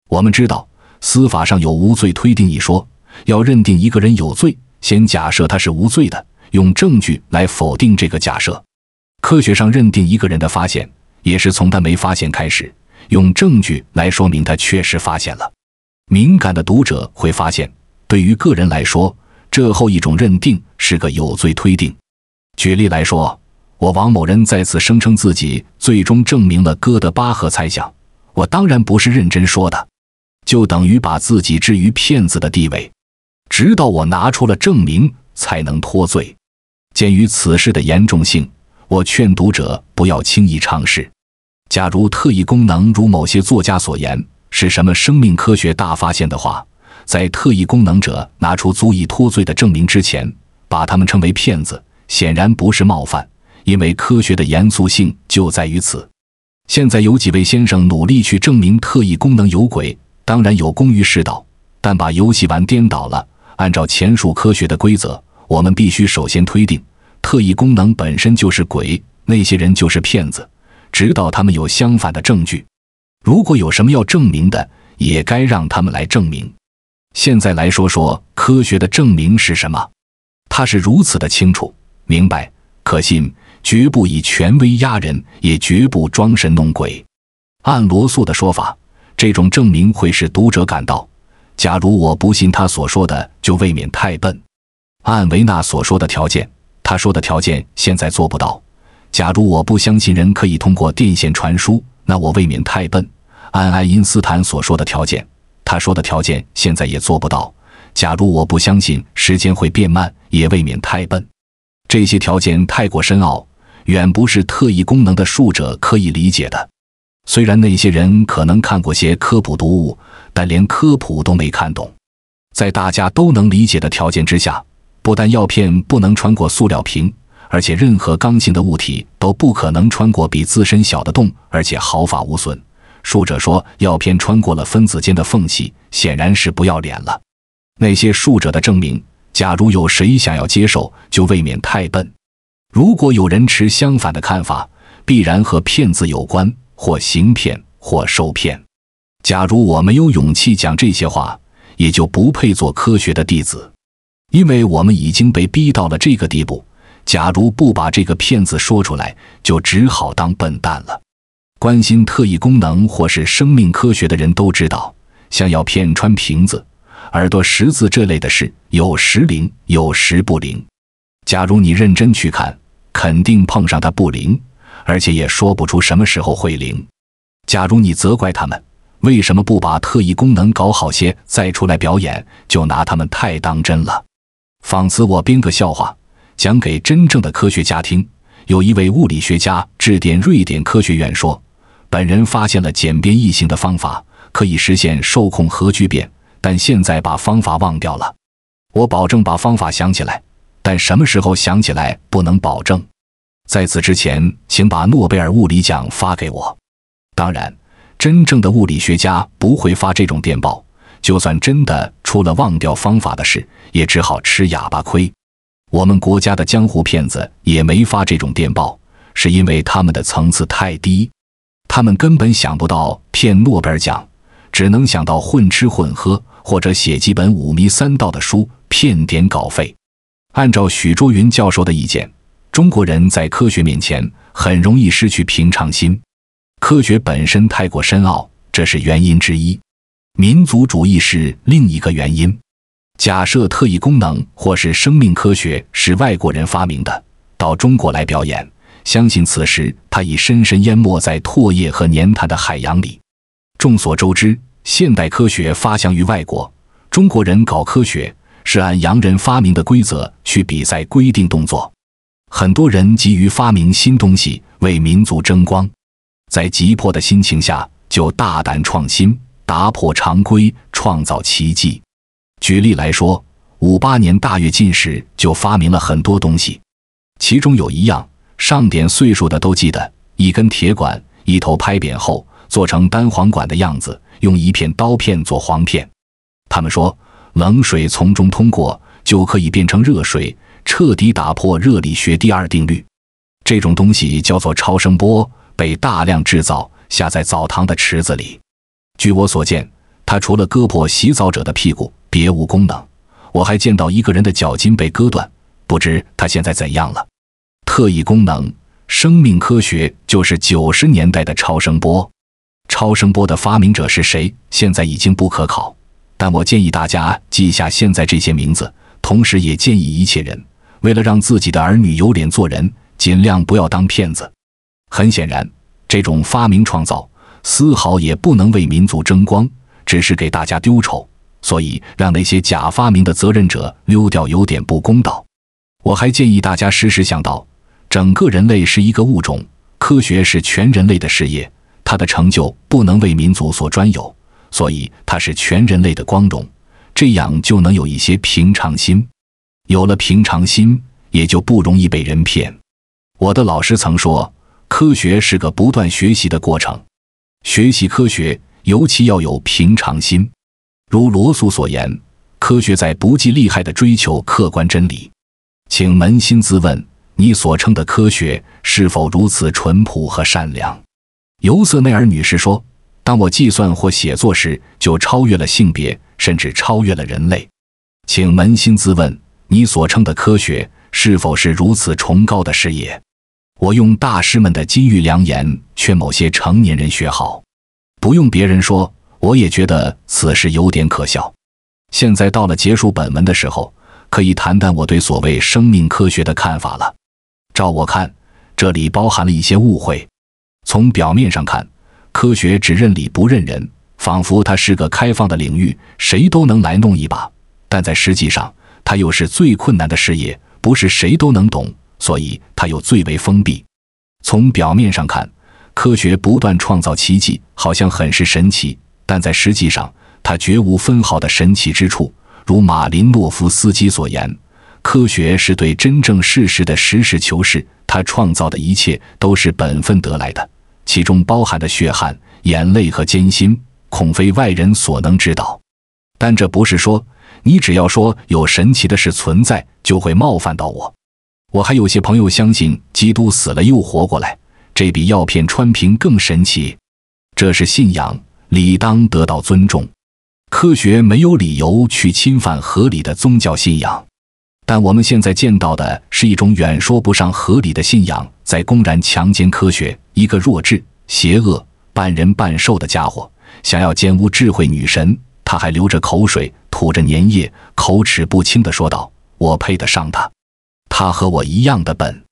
我们知道，司法上有无罪推定一说，要认定一个人有罪，先假设他是无罪的，用证据来否定这个假设。科学上认定一个人的发现，也是从他没发现开始，用证据来说明他确实发现了。敏感的读者会发现，对于个人来说，这后一种认定是个有罪推定。举例来说。我王某人再次声称自己最终证明了哥德巴赫猜想，我当然不是认真说的，就等于把自己置于骗子的地位，直到我拿出了证明才能脱罪。鉴于此事的严重性，我劝读者不要轻易尝试。假如特异功能如某些作家所言是什么生命科学大发现的话，在特异功能者拿出足以脱罪的证明之前，把他们称为骗子，显然不是冒犯。因为科学的严肃性就在于此。现在有几位先生努力去证明特异功能有鬼，当然有功于世道，但把游戏玩颠倒了。按照前述科学的规则，我们必须首先推定特异功能本身就是鬼，那些人就是骗子。直到他们有相反的证据，如果有什么要证明的，也该让他们来证明。现在来说说科学的证明是什么？它是如此的清楚、明白、可信。绝不以权威压人，也绝不装神弄鬼。按罗素的说法，这种证明会使读者感到：假如我不信他所说的，就未免太笨。按维纳所说的条件，他说的条件现在做不到。假如我不相信人可以通过电线传输，那我未免太笨。按爱因斯坦所说的条件，他说的条件现在也做不到。假如我不相信时间会变慢，也未免太笨。这些条件太过深奥。远不是特异功能的术者可以理解的。虽然那些人可能看过些科普读物，但连科普都没看懂。在大家都能理解的条件之下，不但药片不能穿过塑料瓶，而且任何刚性的物体都不可能穿过比自身小的洞，而且毫发无损。术者说药片穿过了分子间的缝隙，显然是不要脸了。那些术者的证明，假如有谁想要接受，就未免太笨。如果有人持相反的看法，必然和骗子有关，或行骗，或受骗。假如我没有勇气讲这些话，也就不配做科学的弟子，因为我们已经被逼到了这个地步。假如不把这个骗子说出来，就只好当笨蛋了。关心特异功能或是生命科学的人都知道，像要片穿瓶子、耳朵识字这类的事，有时灵，有时不灵。假如你认真去看，肯定碰上它不灵，而且也说不出什么时候会灵。假如你责怪他们，为什么不把特异功能搞好些再出来表演？就拿他们太当真了。仿此，我编个笑话讲给真正的科学家听：有一位物理学家致电瑞典科学院说，本人发现了简便易行的方法可以实现受控核聚变，但现在把方法忘掉了。我保证把方法想起来。但什么时候想起来不能保证，在此之前，请把诺贝尔物理奖发给我。当然，真正的物理学家不会发这种电报。就算真的出了忘掉方法的事，也只好吃哑巴亏。我们国家的江湖骗子也没发这种电报，是因为他们的层次太低，他们根本想不到骗诺贝尔奖，只能想到混吃混喝或者写几本五迷三道的书骗点稿费。按照许卓云教授的意见，中国人在科学面前很容易失去平常心。科学本身太过深奥，这是原因之一；民族主义是另一个原因。假设特异功能或是生命科学是外国人发明的，到中国来表演，相信此时它已深深淹没在唾液和粘痰的海洋里。众所周知，现代科学发祥于外国，中国人搞科学。是按洋人发明的规则去比赛，规定动作。很多人急于发明新东西，为民族争光，在急迫的心情下就大胆创新，打破常规，创造奇迹。举例来说，五八年大跃进时就发明了很多东西，其中有一样，上点岁数的都记得：一根铁管一头拍扁后做成单簧管的样子，用一片刀片做簧片。他们说。冷水从中通过就可以变成热水，彻底打破热力学第二定律。这种东西叫做超声波，被大量制造下在澡堂的池子里。据我所见，它除了割破洗澡者的屁股，别无功能。我还见到一个人的脚筋被割断，不知他现在怎样了。特异功能，生命科学就是九十年代的超声波。超声波的发明者是谁？现在已经不可考。但我建议大家记下现在这些名字，同时也建议一切人，为了让自己的儿女有脸做人，尽量不要当骗子。很显然，这种发明创造丝毫也不能为民族争光，只是给大家丢丑，所以让那些假发明的责任者溜掉有点不公道。我还建议大家时时想到，整个人类是一个物种，科学是全人类的事业，它的成就不能为民族所专有。所以它是全人类的光荣，这样就能有一些平常心。有了平常心，也就不容易被人骗。我的老师曾说，科学是个不断学习的过程，学习科学尤其要有平常心。如罗素所言，科学在不计利害的追求客观真理。请扪心自问，你所称的科学是否如此淳朴和善良？尤瑟内尔女士说。当我计算或写作时，就超越了性别，甚至超越了人类。请扪心自问：你所称的科学是否是如此崇高的事业？我用大师们的金玉良言劝某些成年人学好，不用别人说，我也觉得此事有点可笑。现在到了结束本文的时候，可以谈谈我对所谓生命科学的看法了。照我看，这里包含了一些误会。从表面上看，科学只认理不认人，仿佛它是个开放的领域，谁都能来弄一把。但在实际上，它又是最困难的事业，不是谁都能懂，所以它又最为封闭。从表面上看，科学不断创造奇迹，好像很是神奇；但在实际上，它绝无分毫的神奇之处。如马林诺夫斯基所言：“科学是对真正事实的实事求是，它创造的一切都是本分得来的。”其中包含的血汗、眼泪和艰辛，恐非外人所能知道。但这不是说，你只要说有神奇的事存在，就会冒犯到我。我还有些朋友相信基督死了又活过来，这比药片穿瓶更神奇。这是信仰，理当得到尊重。科学没有理由去侵犯合理的宗教信仰。但我们现在见到的是一种远说不上合理的信仰，在公然强奸科学。一个弱智、邪恶、半人半兽的家伙，想要奸污智慧女神，他还流着口水，吐着粘液，口齿不清地说道：“我配得上她，她和我一样的笨。”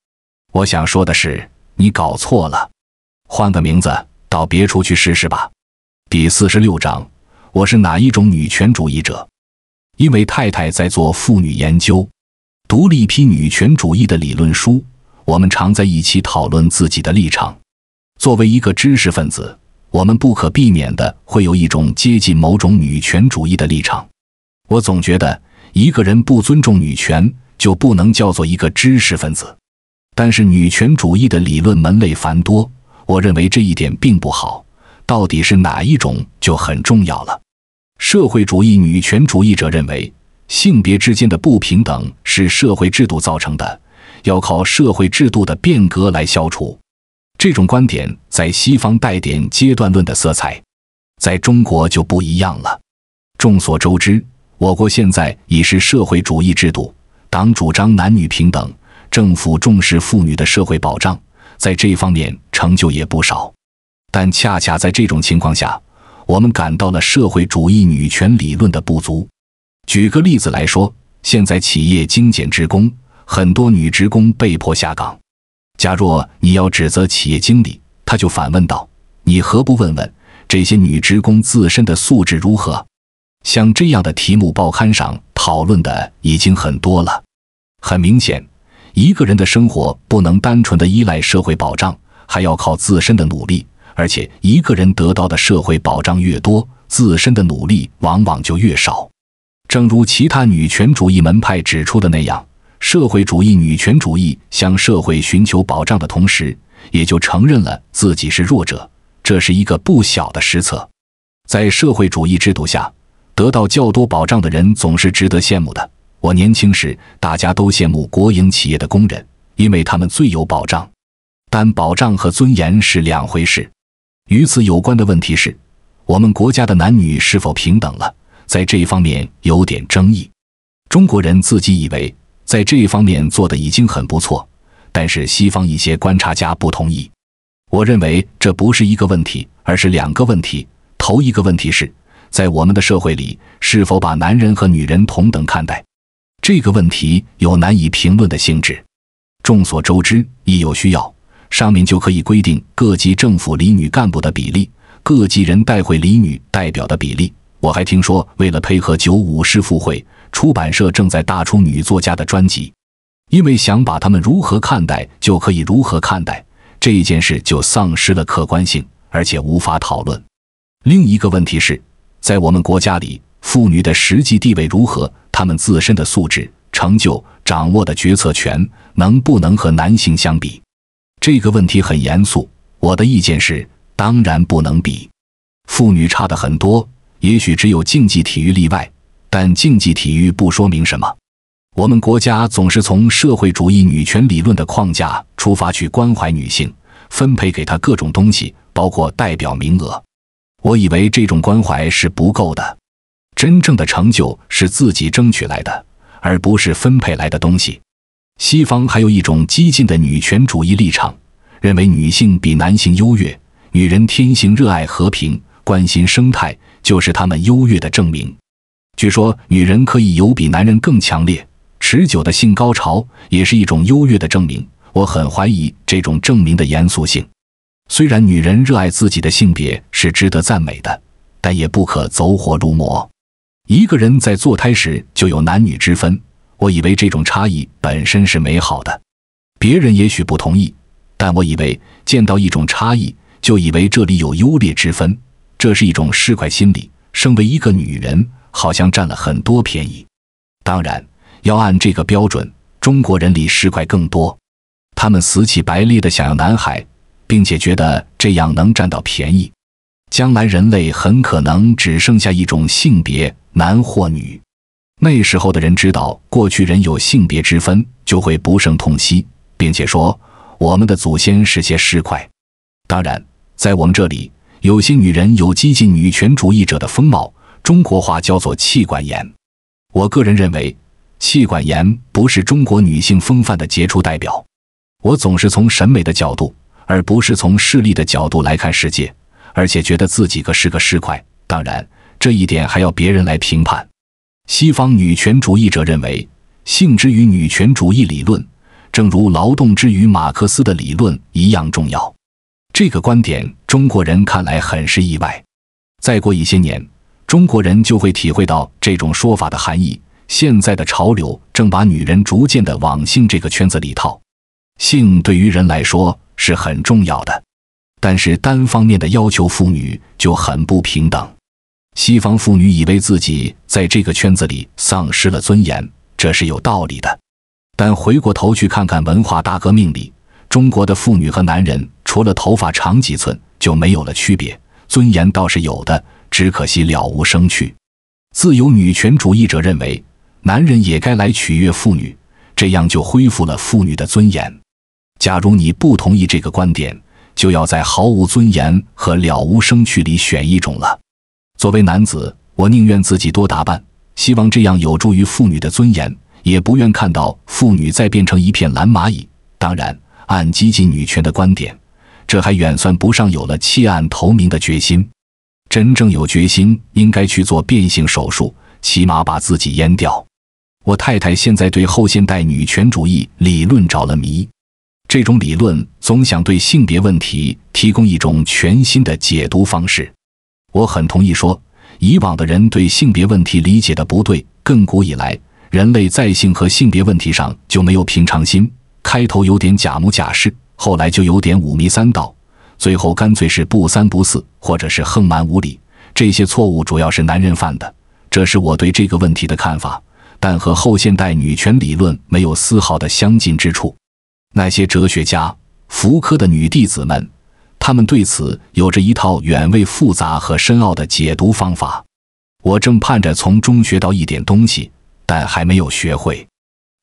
我想说的是，你搞错了，换个名字到别处去试试吧。第四十六章，我是哪一种女权主义者？因为太太在做妇女研究。读了一批女权主义的理论书，我们常在一起讨论自己的立场。作为一个知识分子，我们不可避免的会有一种接近某种女权主义的立场。我总觉得一个人不尊重女权，就不能叫做一个知识分子。但是女权主义的理论门类繁多，我认为这一点并不好。到底是哪一种就很重要了。社会主义女权主义者认为。性别之间的不平等是社会制度造成的，要靠社会制度的变革来消除。这种观点在西方带点阶段论的色彩，在中国就不一样了。众所周知，我国现在已是社会主义制度，党主张男女平等，政府重视妇女的社会保障，在这方面成就也不少。但恰恰在这种情况下，我们感到了社会主义女权理论的不足。举个例子来说，现在企业精简职工，很多女职工被迫下岗。假若你要指责企业经理，他就反问道：“你何不问问这些女职工自身的素质如何？”像这样的题目，报刊上讨论的已经很多了。很明显，一个人的生活不能单纯的依赖社会保障，还要靠自身的努力。而且，一个人得到的社会保障越多，自身的努力往往就越少。正如其他女权主义门派指出的那样，社会主义女权主义向社会寻求保障的同时，也就承认了自己是弱者，这是一个不小的失策。在社会主义制度下，得到较多保障的人总是值得羡慕的。我年轻时，大家都羡慕国营企业的工人，因为他们最有保障。但保障和尊严是两回事。与此有关的问题是，我们国家的男女是否平等了？在这一方面有点争议，中国人自己以为在这一方面做的已经很不错，但是西方一些观察家不同意。我认为这不是一个问题，而是两个问题。头一个问题是，在我们的社会里，是否把男人和女人同等看待？这个问题有难以评论的性质。众所周知，一有需要，上面就可以规定各级政府里女干部的比例，各级人代会里女代表的比例。我还听说，为了配合九五师妇会，出版社正在大出女作家的专辑，因为想把他们如何看待就可以如何看待这一件事，就丧失了客观性，而且无法讨论。另一个问题是，在我们国家里，妇女的实际地位如何？她们自身的素质、成就、掌握的决策权，能不能和男性相比？这个问题很严肃。我的意见是，当然不能比，妇女差的很多。也许只有竞技体育例外，但竞技体育不说明什么。我们国家总是从社会主义女权理论的框架出发去关怀女性，分配给她各种东西，包括代表名额。我以为这种关怀是不够的。真正的成就是自己争取来的，而不是分配来的东西。西方还有一种激进的女权主义立场，认为女性比男性优越，女人天性热爱和平，关心生态。就是他们优越的证明。据说女人可以有比男人更强烈、持久的性高潮，也是一种优越的证明。我很怀疑这种证明的严肃性。虽然女人热爱自己的性别是值得赞美的，但也不可走火入魔。一个人在做胎时就有男女之分，我以为这种差异本身是美好的。别人也许不同意，但我以为见到一种差异，就以为这里有优劣之分。这是一种市侩心理。身为一个女人，好像占了很多便宜。当然，要按这个标准，中国人里市侩更多。他们死乞白赖的想要男孩，并且觉得这样能占到便宜。将来人类很可能只剩下一种性别，男或女。那时候的人知道过去人有性别之分，就会不胜痛惜，并且说我们的祖先是些尸块。当然，在我们这里。有些女人有激进女权主义者的风貌，中国话叫做“气管炎”。我个人认为，“气管炎”不是中国女性风范的杰出代表。我总是从审美的角度，而不是从势利的角度来看世界，而且觉得自己个是个尸块。当然，这一点还要别人来评判。西方女权主义者认为，性之于女权主义理论，正如劳动之于马克思的理论一样重要。这个观点，中国人看来很是意外。再过一些年，中国人就会体会到这种说法的含义。现在的潮流正把女人逐渐地往性这个圈子里套。性对于人来说是很重要的，但是单方面的要求妇女就很不平等。西方妇女以为自己在这个圈子里丧失了尊严，这是有道理的。但回过头去看看文化大革命里。中国的妇女和男人除了头发长几寸就没有了区别，尊严倒是有的，只可惜了无生趣。自由女权主义者认为，男人也该来取悦妇女，这样就恢复了妇女的尊严。假如你不同意这个观点，就要在毫无尊严和了无生趣里选一种了。作为男子，我宁愿自己多打扮，希望这样有助于妇女的尊严，也不愿看到妇女再变成一片蓝蚂蚁。当然。按激进女权的观点，这还远算不上有了弃暗投明的决心。真正有决心，应该去做变性手术，起码把自己阉掉。我太太现在对后现代女权主义理论着了迷，这种理论总想对性别问题提供一种全新的解读方式。我很同意说，以往的人对性别问题理解的不对。更古以来，人类在性和性别问题上就没有平常心。开头有点假模假式，后来就有点五迷三道，最后干脆是不三不四，或者是横蛮无理。这些错误主要是男人犯的，这是我对这个问题的看法，但和后现代女权理论没有丝毫的相近之处。那些哲学家、福柯的女弟子们，他们对此有着一套远未复杂和深奥的解读方法。我正盼着从中学到一点东西，但还没有学会。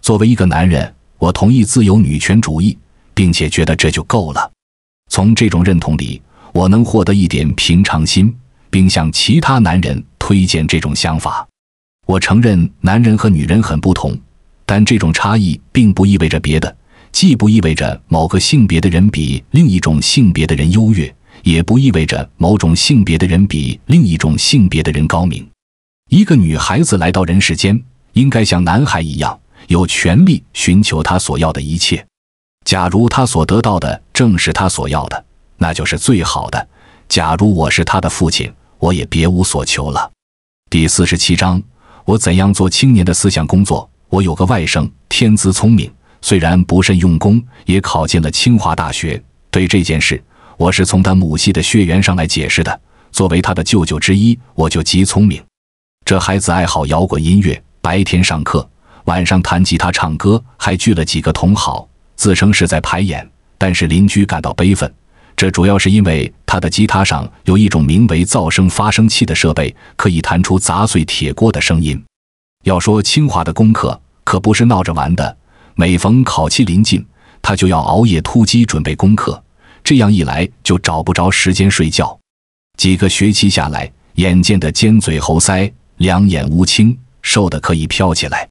作为一个男人。我同意自由女权主义，并且觉得这就够了。从这种认同里，我能获得一点平常心，并向其他男人推荐这种想法。我承认男人和女人很不同，但这种差异并不意味着别的，既不意味着某个性别的人比另一种性别的人优越，也不意味着某种性别的人比另一种性别的人高明。一个女孩子来到人世间，应该像男孩一样。有权利寻求他所要的一切。假如他所得到的正是他所要的，那就是最好的。假如我是他的父亲，我也别无所求了。第四十七章：我怎样做青年的思想工作？我有个外甥，天资聪明，虽然不甚用功，也考进了清华大学。对这件事，我是从他母系的血缘上来解释的。作为他的舅舅之一，我就极聪明。这孩子爱好摇滚音乐，白天上课。晚上弹吉他唱歌，还聚了几个同好，自称是在排演。但是邻居感到悲愤，这主要是因为他的吉他上有一种名为噪声发生器的设备，可以弹出砸碎铁锅的声音。要说清华的功课可不是闹着玩的，每逢考期临近，他就要熬夜突击准备功课，这样一来就找不着时间睡觉。几个学期下来，眼见得尖嘴猴腮，两眼乌青，瘦的可以飘起来。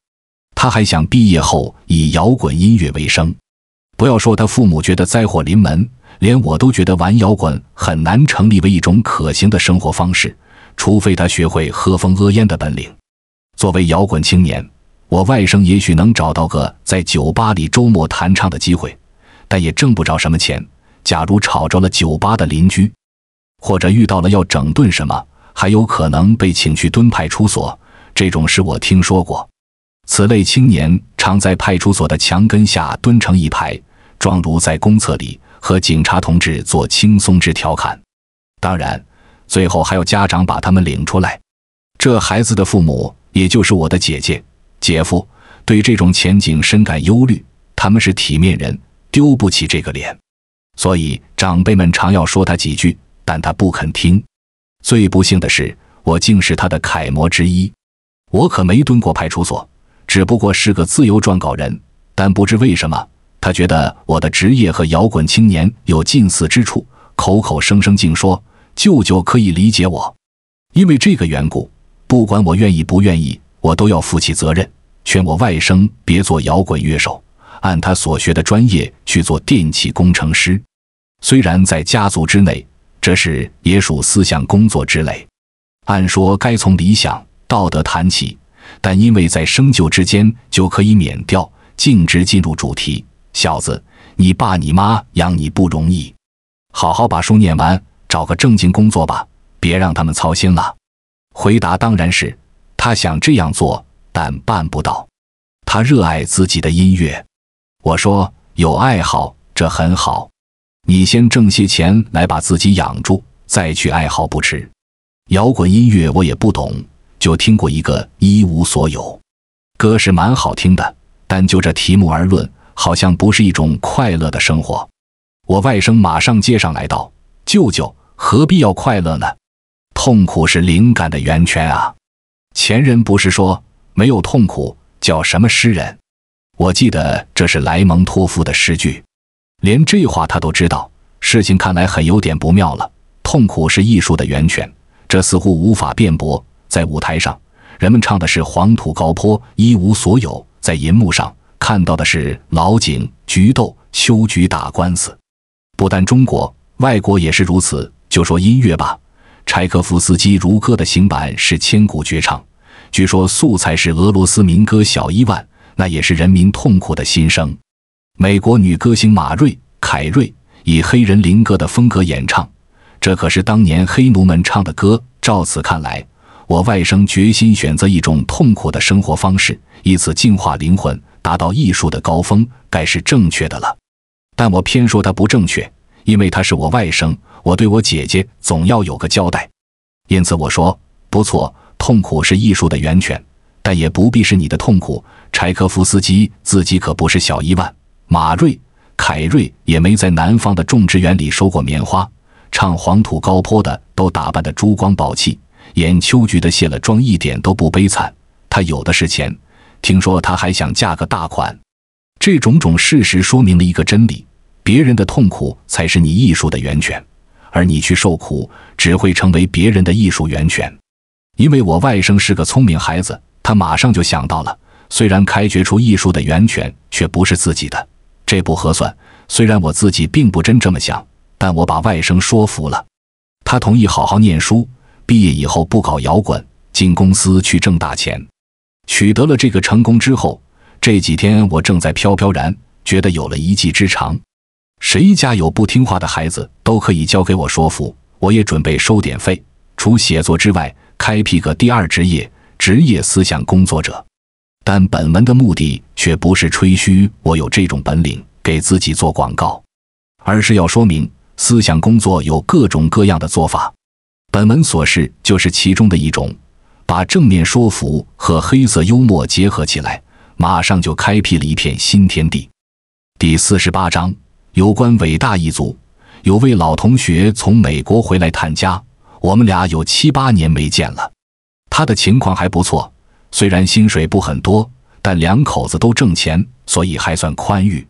他还想毕业后以摇滚音乐为生，不要说他父母觉得灾祸临门，连我都觉得玩摇滚很难成立为一种可行的生活方式，除非他学会喝风阿烟的本领。作为摇滚青年，我外甥也许能找到个在酒吧里周末弹唱的机会，但也挣不着什么钱。假如吵着了酒吧的邻居，或者遇到了要整顿什么，还有可能被请去蹲派出所。这种事我听说过。此类青年常在派出所的墙根下蹲成一排，装如在公厕里和警察同志做轻松之调侃。当然，最后还要家长把他们领出来。这孩子的父母，也就是我的姐姐、姐夫，对这种前景深感忧虑。他们是体面人，丢不起这个脸，所以长辈们常要说他几句，但他不肯听。最不幸的是，我竟是他的楷模之一。我可没蹲过派出所。只不过是个自由撰稿人，但不知为什么，他觉得我的职业和摇滚青年有近似之处，口口声声竟说舅舅可以理解我。因为这个缘故，不管我愿意不愿意，我都要负起责任，劝我外甥别做摇滚乐手，按他所学的专业去做电气工程师。虽然在家族之内，这事也属思想工作之类，按说该从理想道德谈起。但因为在生就之间，就可以免掉，径直进入主题。小子，你爸你妈养你不容易，好好把书念完，找个正经工作吧，别让他们操心了。回答当然是，他想这样做，但办不到。他热爱自己的音乐。我说，有爱好这很好，你先挣些钱来把自己养住，再去爱好不迟。摇滚音乐我也不懂。就听过一个一无所有，歌是蛮好听的，但就这题目而论，好像不是一种快乐的生活。我外甥马上接上来道：“舅舅，何必要快乐呢？痛苦是灵感的源泉啊！前人不是说没有痛苦叫什么诗人？我记得这是莱蒙托夫的诗句。连这话他都知道，事情看来很有点不妙了。痛苦是艺术的源泉，这似乎无法辩驳。”在舞台上，人们唱的是黄土高坡，一无所有；在银幕上看到的是老井、菊豆、秋菊打官司。不但中国，外国也是如此。就说音乐吧，柴可夫斯基《如歌的行板》是千古绝唱，据说素材是俄罗斯民歌《小伊万》，那也是人民痛苦的心声。美国女歌星马瑞·凯瑞以黑人灵歌的风格演唱，这可是当年黑奴们唱的歌。照此看来，我外甥决心选择一种痛苦的生活方式，以此净化灵魂，达到艺术的高峰，该是正确的了。但我偏说他不正确，因为他是我外甥，我对我姐姐总要有个交代。因此我说，不错，痛苦是艺术的源泉，但也不必是你的痛苦。柴科夫斯基自己可不是小伊万，马瑞、凯瑞也没在南方的种植园里收过棉花，唱黄土高坡的都打扮得珠光宝气。演秋菊的卸了妆一点都不悲惨，她有的是钱。听说她还想嫁个大款。这种种事实说明了一个真理：别人的痛苦才是你艺术的源泉，而你去受苦只会成为别人的艺术源泉。因为我外甥是个聪明孩子，他马上就想到了：虽然开掘出艺术的源泉，却不是自己的，这不合算。虽然我自己并不真这么想，但我把外甥说服了，他同意好好念书。毕业以后不搞摇滚，进公司去挣大钱。取得了这个成功之后，这几天我正在飘飘然，觉得有了一技之长。谁家有不听话的孩子，都可以交给我说服。我也准备收点费，除写作之外，开辟个第二职业——职业思想工作者。但本文的目的却不是吹嘘我有这种本领给自己做广告，而是要说明思想工作有各种各样的做法。本文所示就是其中的一种，把正面说服和黑色幽默结合起来，马上就开辟了一片新天地。第四十八章有关伟大一族，有位老同学从美国回来探家，我们俩有七八年没见了。他的情况还不错，虽然薪水不很多，但两口子都挣钱，所以还算宽裕。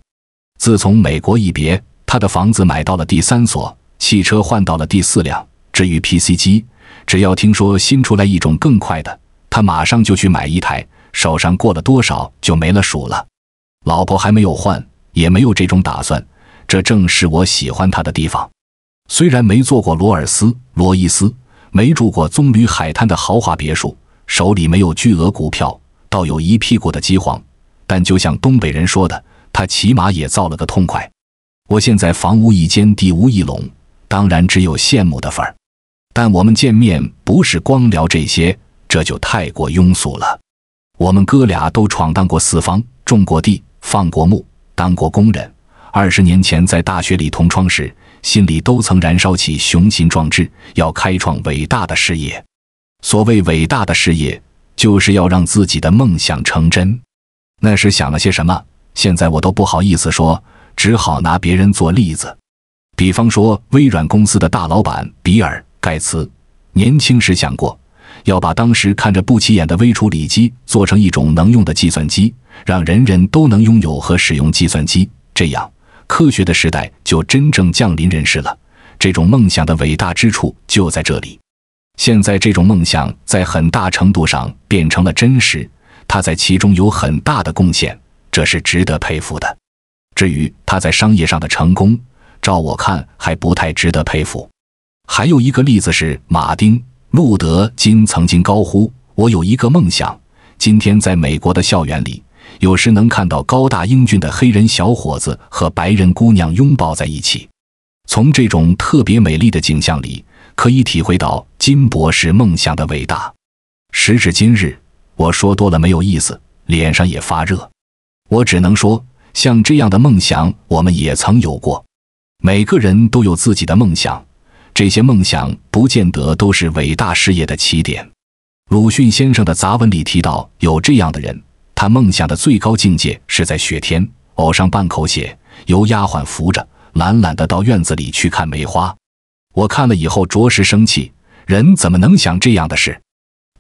自从美国一别，他的房子买到了第三所，汽车换到了第四辆。至于 PC 机，只要听说新出来一种更快的，他马上就去买一台，手上过了多少就没了数了。老婆还没有换，也没有这种打算，这正是我喜欢他的地方。虽然没坐过罗尔斯·罗伊斯，没住过棕榈海滩的豪华别墅，手里没有巨额股票，倒有一屁股的饥荒，但就像东北人说的，他起码也造了个痛快。我现在房屋一间，地屋一垄，当然只有羡慕的份儿。但我们见面不是光聊这些，这就太过庸俗了。我们哥俩都闯荡过四方，种过地，放过牧，当过工人。二十年前在大学里同窗时，心里都曾燃烧起雄心壮志，要开创伟大的事业。所谓伟大的事业，就是要让自己的梦想成真。那时想了些什么，现在我都不好意思说，只好拿别人做例子，比方说微软公司的大老板比尔。盖茨年轻时想过要把当时看着不起眼的微处理器做成一种能用的计算机，让人人都能拥有和使用计算机，这样科学的时代就真正降临人世了。这种梦想的伟大之处就在这里。现在这种梦想在很大程度上变成了真实，他在其中有很大的贡献，这是值得佩服的。至于他在商业上的成功，照我看还不太值得佩服。还有一个例子是，马丁·路德·金曾经高呼：“我有一个梦想。”今天，在美国的校园里，有时能看到高大英俊的黑人小伙子和白人姑娘拥抱在一起。从这种特别美丽的景象里，可以体会到金博士梦想的伟大。时至今日，我说多了没有意思，脸上也发热，我只能说，像这样的梦想，我们也曾有过。每个人都有自己的梦想。这些梦想不见得都是伟大事业的起点。鲁迅先生的杂文里提到有这样的人，他梦想的最高境界是在雪天呕上半口血，由丫鬟扶着，懒懒地到院子里去看梅花。我看了以后着实生气，人怎么能想这样的事？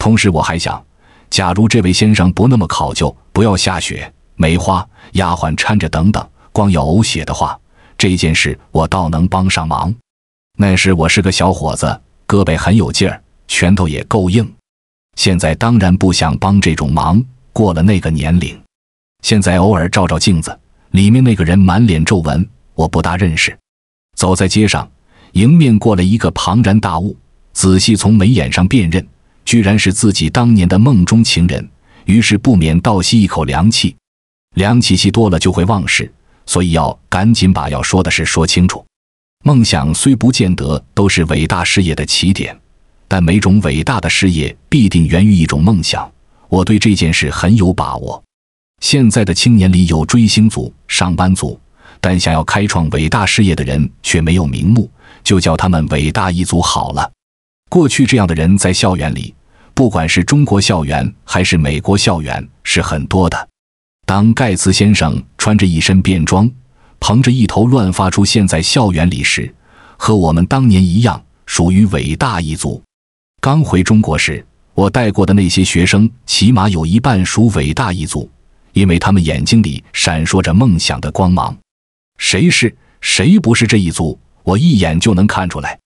同时我还想，假如这位先生不那么考究，不要下雪、梅花、丫鬟搀着等等，光要呕血的话，这件事我倒能帮上忙。那时我是个小伙子，胳膊很有劲儿，拳头也够硬。现在当然不想帮这种忙，过了那个年龄。现在偶尔照照镜子，里面那个人满脸皱纹，我不大认识。走在街上，迎面过来一个庞然大物，仔细从眉眼上辨认，居然是自己当年的梦中情人，于是不免倒吸一口凉气。凉气气多了就会忘事，所以要赶紧把要说的事说清楚。梦想虽不见得都是伟大事业的起点，但每种伟大的事业必定源于一种梦想。我对这件事很有把握。现在的青年里有追星族、上班族，但想要开创伟大事业的人却没有名目，就叫他们伟大一族好了。过去这样的人在校园里，不管是中国校园还是美国校园，是很多的。当盖茨先生穿着一身便装。捧着一头乱发出现在校园里时，和我们当年一样，属于伟大一族。刚回中国时，我带过的那些学生，起码有一半属伟大一族，因为他们眼睛里闪烁着梦想的光芒。谁是，谁不是这一族，我一眼就能看出来。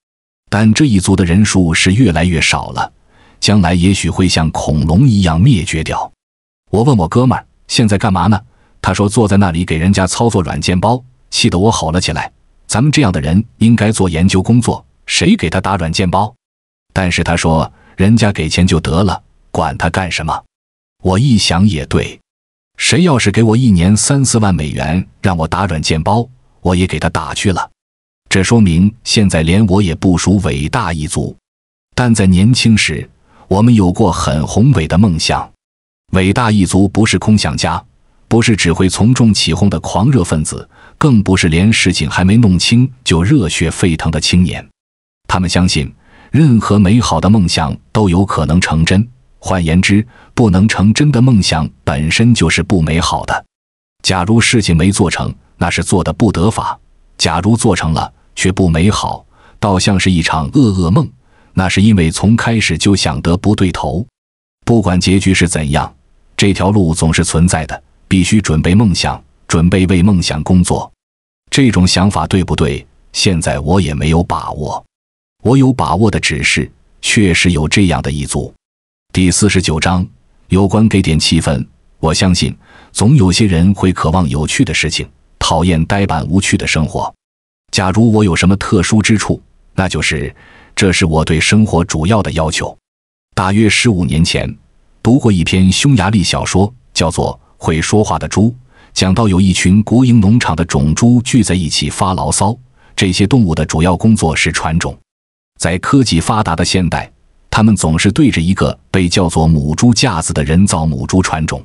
但这一族的人数是越来越少了，将来也许会像恐龙一样灭绝掉。我问我哥们儿：“现在干嘛呢？”他说：“坐在那里给人家操作软件包，气得我吼了起来。咱们这样的人应该做研究工作，谁给他打软件包？”但是他说：“人家给钱就得了，管他干什么？”我一想也对，谁要是给我一年三四万美元让我打软件包，我也给他打去了。这说明现在连我也不属伟大一族。但在年轻时，我们有过很宏伟的梦想。伟大一族不是空想家。不是只会从众起哄的狂热分子，更不是连事情还没弄清就热血沸腾的青年。他们相信，任何美好的梦想都有可能成真。换言之，不能成真的梦想本身就是不美好的。假如事情没做成，那是做的不得法；假如做成了却不美好，倒像是一场噩噩梦。那是因为从开始就想得不对头。不管结局是怎样，这条路总是存在的。必须准备梦想，准备为梦想工作，这种想法对不对？现在我也没有把握。我有把握的只是，确实有这样的一组。第四十九章有关给点气氛。我相信，总有些人会渴望有趣的事情，讨厌呆板无趣的生活。假如我有什么特殊之处，那就是，这是我对生活主要的要求。大约十五年前，读过一篇匈牙利小说，叫做。会说话的猪讲到有一群国营农场的种猪聚在一起发牢骚。这些动物的主要工作是传种，在科技发达的现代，它们总是对着一个被叫做“母猪架子”的人造母猪传种。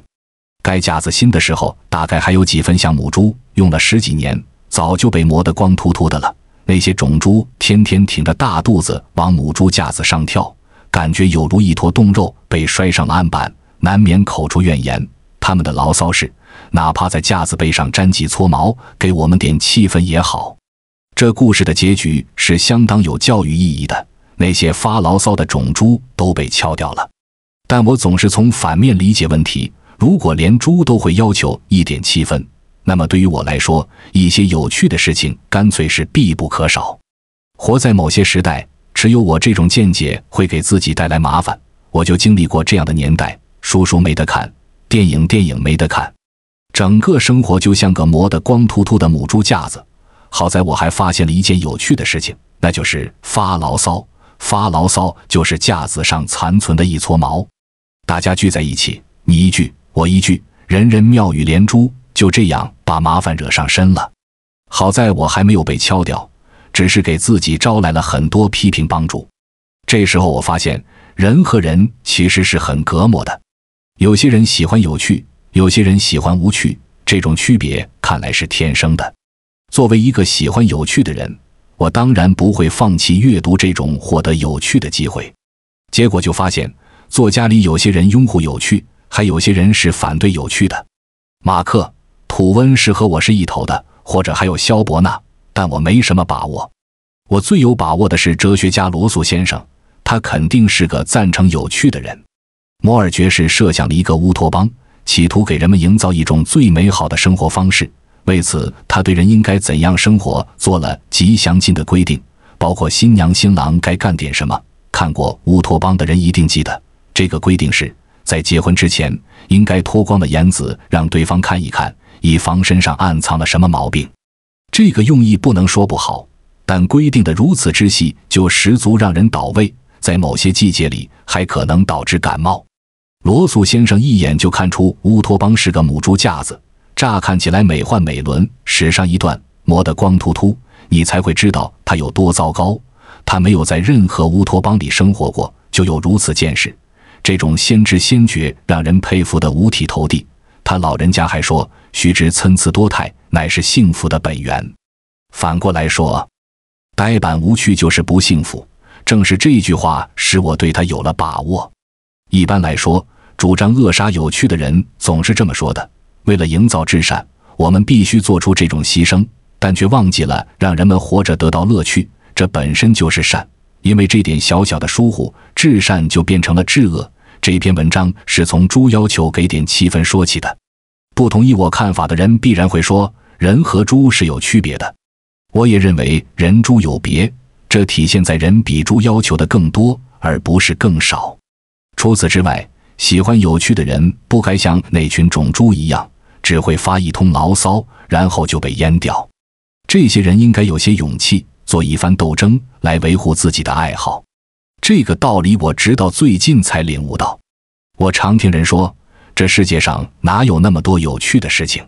该架子新的时候，大概还有几分像母猪；用了十几年，早就被磨得光秃秃的了。那些种猪天天挺着大肚子往母猪架子上跳，感觉有如一坨冻肉被摔上了案板，难免口出怨言。他们的牢骚是：哪怕在架子背上粘几撮毛，给我们点气氛也好。这故事的结局是相当有教育意义的。那些发牢骚的种猪都被敲掉了。但我总是从反面理解问题。如果连猪都会要求一点气氛，那么对于我来说，一些有趣的事情干脆是必不可少。活在某些时代，只有我这种见解会给自己带来麻烦。我就经历过这样的年代，叔叔没得看。电影电影没得看，整个生活就像个磨得光秃秃的母猪架子。好在我还发现了一件有趣的事情，那就是发牢骚。发牢骚就是架子上残存的一撮毛。大家聚在一起，你一句我一句，人人妙语连珠，就这样把麻烦惹上身了。好在我还没有被敲掉，只是给自己招来了很多批评帮助。这时候我发现，人和人其实是很隔膜的。有些人喜欢有趣，有些人喜欢无趣，这种区别看来是天生的。作为一个喜欢有趣的人，我当然不会放弃阅读这种获得有趣的机会。结果就发现，作家里有些人拥护有趣，还有些人是反对有趣的。马克·吐温是和我是一头的，或者还有萧伯纳，但我没什么把握。我最有把握的是哲学家罗素先生，他肯定是个赞成有趣的人。摩尔爵士设想了一个乌托邦，企图给人们营造一种最美好的生活方式。为此，他对人应该怎样生活做了极详尽的规定，包括新娘新郎该干点什么。看过《乌托邦》的人一定记得，这个规定是在结婚之前应该脱光了眼子，让对方看一看，以防身上暗藏了什么毛病。这个用意不能说不好，但规定的如此之细，就十足让人倒胃。在某些季节里，还可能导致感冒。罗素先生一眼就看出乌托邦是个母猪架子，乍看起来美奂美轮，史上一段磨得光秃秃，你才会知道它有多糟糕。他没有在任何乌托邦里生活过，就有如此见识，这种先知先觉让人佩服得五体投地。他老人家还说：“须知参差多态，乃是幸福的本源。”反过来说，呆板无趣就是不幸福。正是这句话使我对他有了把握。一般来说。主张扼杀有趣的人，总是这么说的。为了营造至善，我们必须做出这种牺牲，但却忘记了让人们活着得到乐趣，这本身就是善。因为这点小小的疏忽，至善就变成了至恶。这篇文章是从猪要求给点气氛说起的。不同意我看法的人必然会说，人和猪是有区别的。我也认为人猪有别，这体现在人比猪要求的更多，而不是更少。除此之外。喜欢有趣的人不该像那群种猪一样，只会发一通牢骚，然后就被淹掉。这些人应该有些勇气，做一番斗争来维护自己的爱好。这个道理我直到最近才领悟到。我常听人说，这世界上哪有那么多有趣的事情？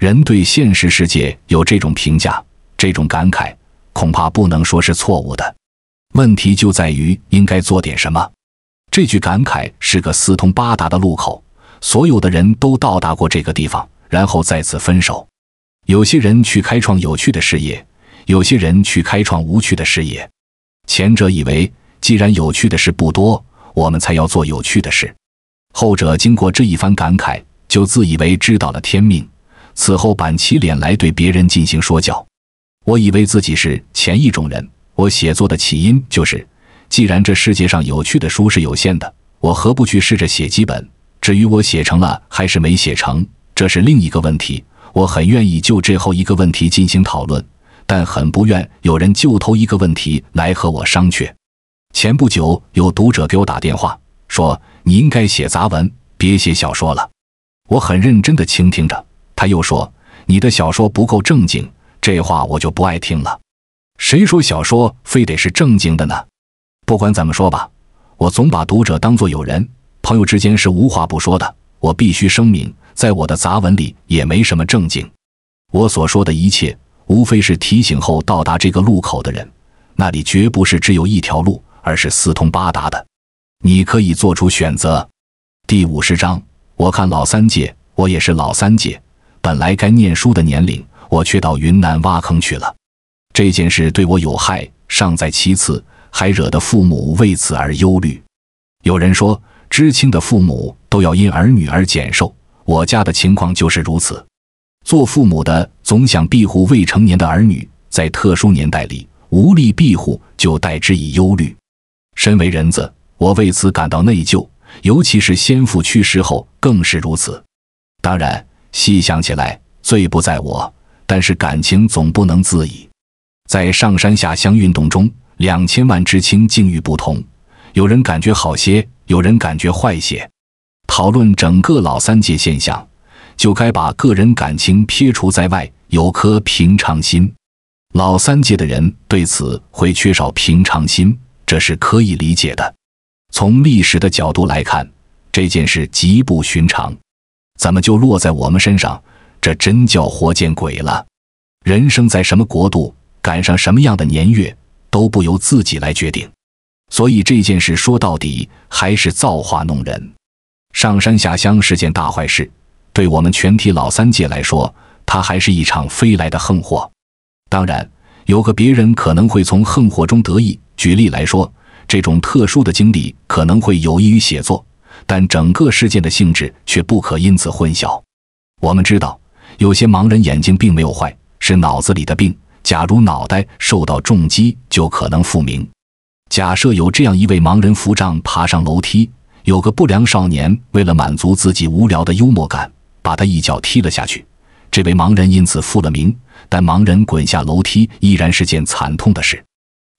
人对现实世界有这种评价，这种感慨，恐怕不能说是错误的。问题就在于应该做点什么。这句感慨是个四通八达的路口，所有的人都到达过这个地方，然后再次分手。有些人去开创有趣的事业，有些人去开创无趣的事业。前者以为，既然有趣的事不多，我们才要做有趣的事；后者经过这一番感慨，就自以为知道了天命，此后板起脸来对别人进行说教。我以为自己是前一种人，我写作的起因就是。既然这世界上有趣的书是有限的，我何不去试着写几本？至于我写成了还是没写成，这是另一个问题。我很愿意就最后一个问题进行讨论，但很不愿有人就头一个问题来和我商榷。前不久有读者给我打电话，说你应该写杂文，别写小说了。我很认真地倾听着。他又说：“你的小说不够正经。”这话我就不爱听了。谁说小说非得是正经的呢？不管怎么说吧，我总把读者当作友人。朋友之间是无话不说的。我必须声明，在我的杂文里也没什么正经。我所说的一切，无非是提醒后到达这个路口的人，那里绝不是只有一条路，而是四通八达的。你可以做出选择。第五十章，我看老三届，我也是老三届。本来该念书的年龄，我却到云南挖坑去了。这件事对我有害，尚在其次。还惹得父母为此而忧虑。有人说，知青的父母都要因儿女而减寿，我家的情况就是如此。做父母的总想庇护未成年的儿女，在特殊年代里无力庇护，就代之以忧虑。身为人子，我为此感到内疚，尤其是先父去世后更是如此。当然，细想起来，罪不在我，但是感情总不能自已。在上山下乡运动中。两千万知青境遇不同，有人感觉好些，有人感觉坏些。讨论整个老三届现象，就该把个人感情撇除在外，有颗平常心。老三届的人对此会缺少平常心，这是可以理解的。从历史的角度来看，这件事极不寻常，怎么就落在我们身上？这真叫活见鬼了！人生在什么国度，赶上什么样的年月？都不由自己来决定，所以这件事说到底还是造化弄人。上山下乡是件大坏事，对我们全体老三届来说，它还是一场飞来的横祸。当然，有个别人可能会从横祸中得益。举例来说，这种特殊的经历可能会有益于写作，但整个事件的性质却不可因此混淆。我们知道，有些盲人眼睛并没有坏，是脑子里的病。假如脑袋受到重击，就可能复明。假设有这样一位盲人扶杖爬上楼梯，有个不良少年为了满足自己无聊的幽默感，把他一脚踢了下去。这位盲人因此复了明，但盲人滚下楼梯依然是件惨痛的事。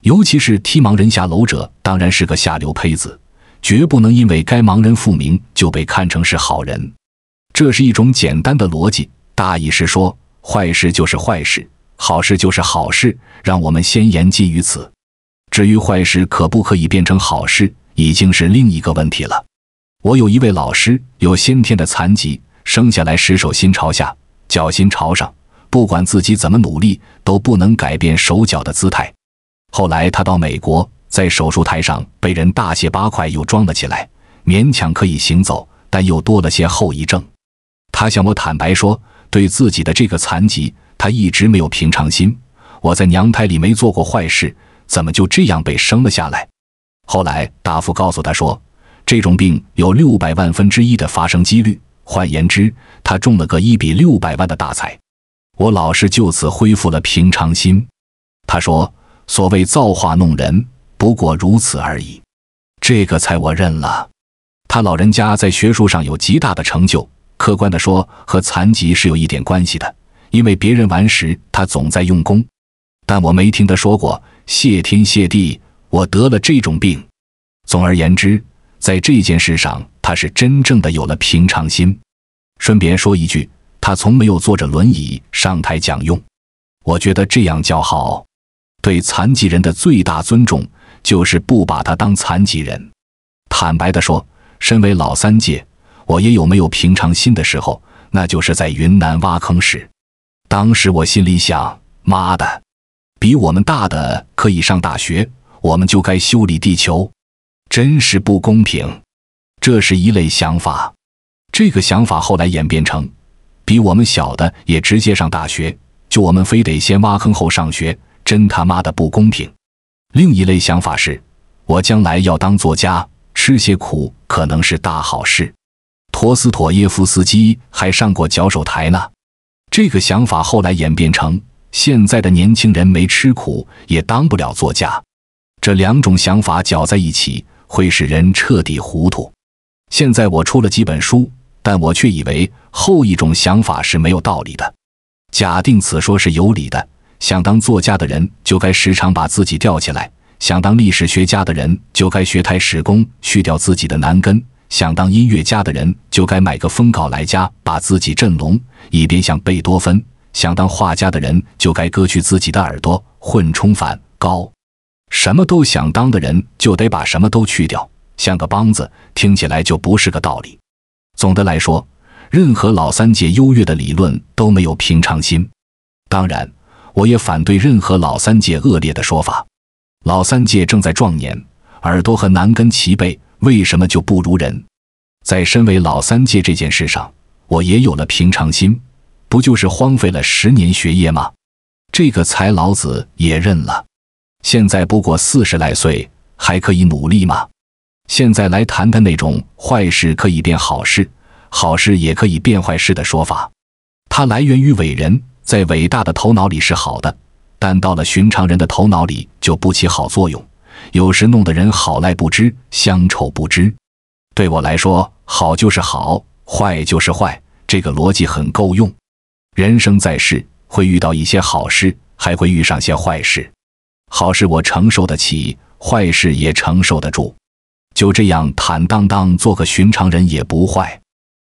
尤其是踢盲人下楼者，当然是个下流胚子，绝不能因为该盲人复明就被看成是好人。这是一种简单的逻辑，大意是说：坏事就是坏事。好事就是好事，让我们先言尽于此。至于坏事可不可以变成好事，已经是另一个问题了。我有一位老师，有先天的残疾，生下来时手心朝下，脚心朝上，不管自己怎么努力，都不能改变手脚的姿态。后来他到美国，在手术台上被人大卸八块，又装了起来，勉强可以行走，但又多了些后遗症。他向我坦白说，对自己的这个残疾。他一直没有平常心。我在娘胎里没做过坏事，怎么就这样被生了下来？后来大夫告诉他说，这种病有六百万分之一的发生几率。换言之，他中了个一比六百万的大彩。我老师就此恢复了平常心。他说：“所谓造化弄人，不过如此而已。”这个才我认了。他老人家在学术上有极大的成就，客观的说，和残疾是有一点关系的。因为别人玩时，他总在用功，但我没听他说过。谢天谢地，我得了这种病。总而言之，在这件事上，他是真正的有了平常心。顺便说一句，他从没有坐着轮椅上台讲用。我觉得这样叫好，对残疾人的最大尊重就是不把他当残疾人。坦白地说，身为老三届，我也有没有平常心的时候，那就是在云南挖坑时。当时我心里想，妈的，比我们大的可以上大学，我们就该修理地球，真是不公平。这是一类想法。这个想法后来演变成，比我们小的也直接上大学，就我们非得先挖坑后上学，真他妈的不公平。另一类想法是，我将来要当作家，吃些苦可能是大好事。陀思妥耶夫斯基还上过绞手台呢。这个想法后来演变成现在的年轻人没吃苦也当不了作家，这两种想法搅在一起会使人彻底糊涂。现在我出了几本书，但我却以为后一种想法是没有道理的。假定此说是有理的，想当作家的人就该时常把自己吊起来，想当历史学家的人就该学太史公去掉自己的男根。想当音乐家的人就该买个风稿来家，把自己震聋；一边像贝多芬。想当画家的人就该割去自己的耳朵，混充反高。什么都想当的人就得把什么都去掉，像个梆子，听起来就不是个道理。总的来说，任何老三界优越的理论都没有平常心。当然，我也反对任何老三界恶劣的说法。老三界正在壮年，耳朵和男根齐备。为什么就不如人？在身为老三届这件事上，我也有了平常心。不就是荒废了十年学业吗？这个才老子也认了。现在不过四十来岁，还可以努力吗？现在来谈谈那种坏事可以变好事，好事也可以变坏事的说法。它来源于伟人在伟大的头脑里是好的，但到了寻常人的头脑里就不起好作用。有时弄得人好赖不知，乡愁不知。对我来说，好就是好，坏就是坏，这个逻辑很够用。人生在世，会遇到一些好事，还会遇上些坏事。好事我承受得起，坏事也承受得住。就这样坦荡荡，做个寻常人也不坏。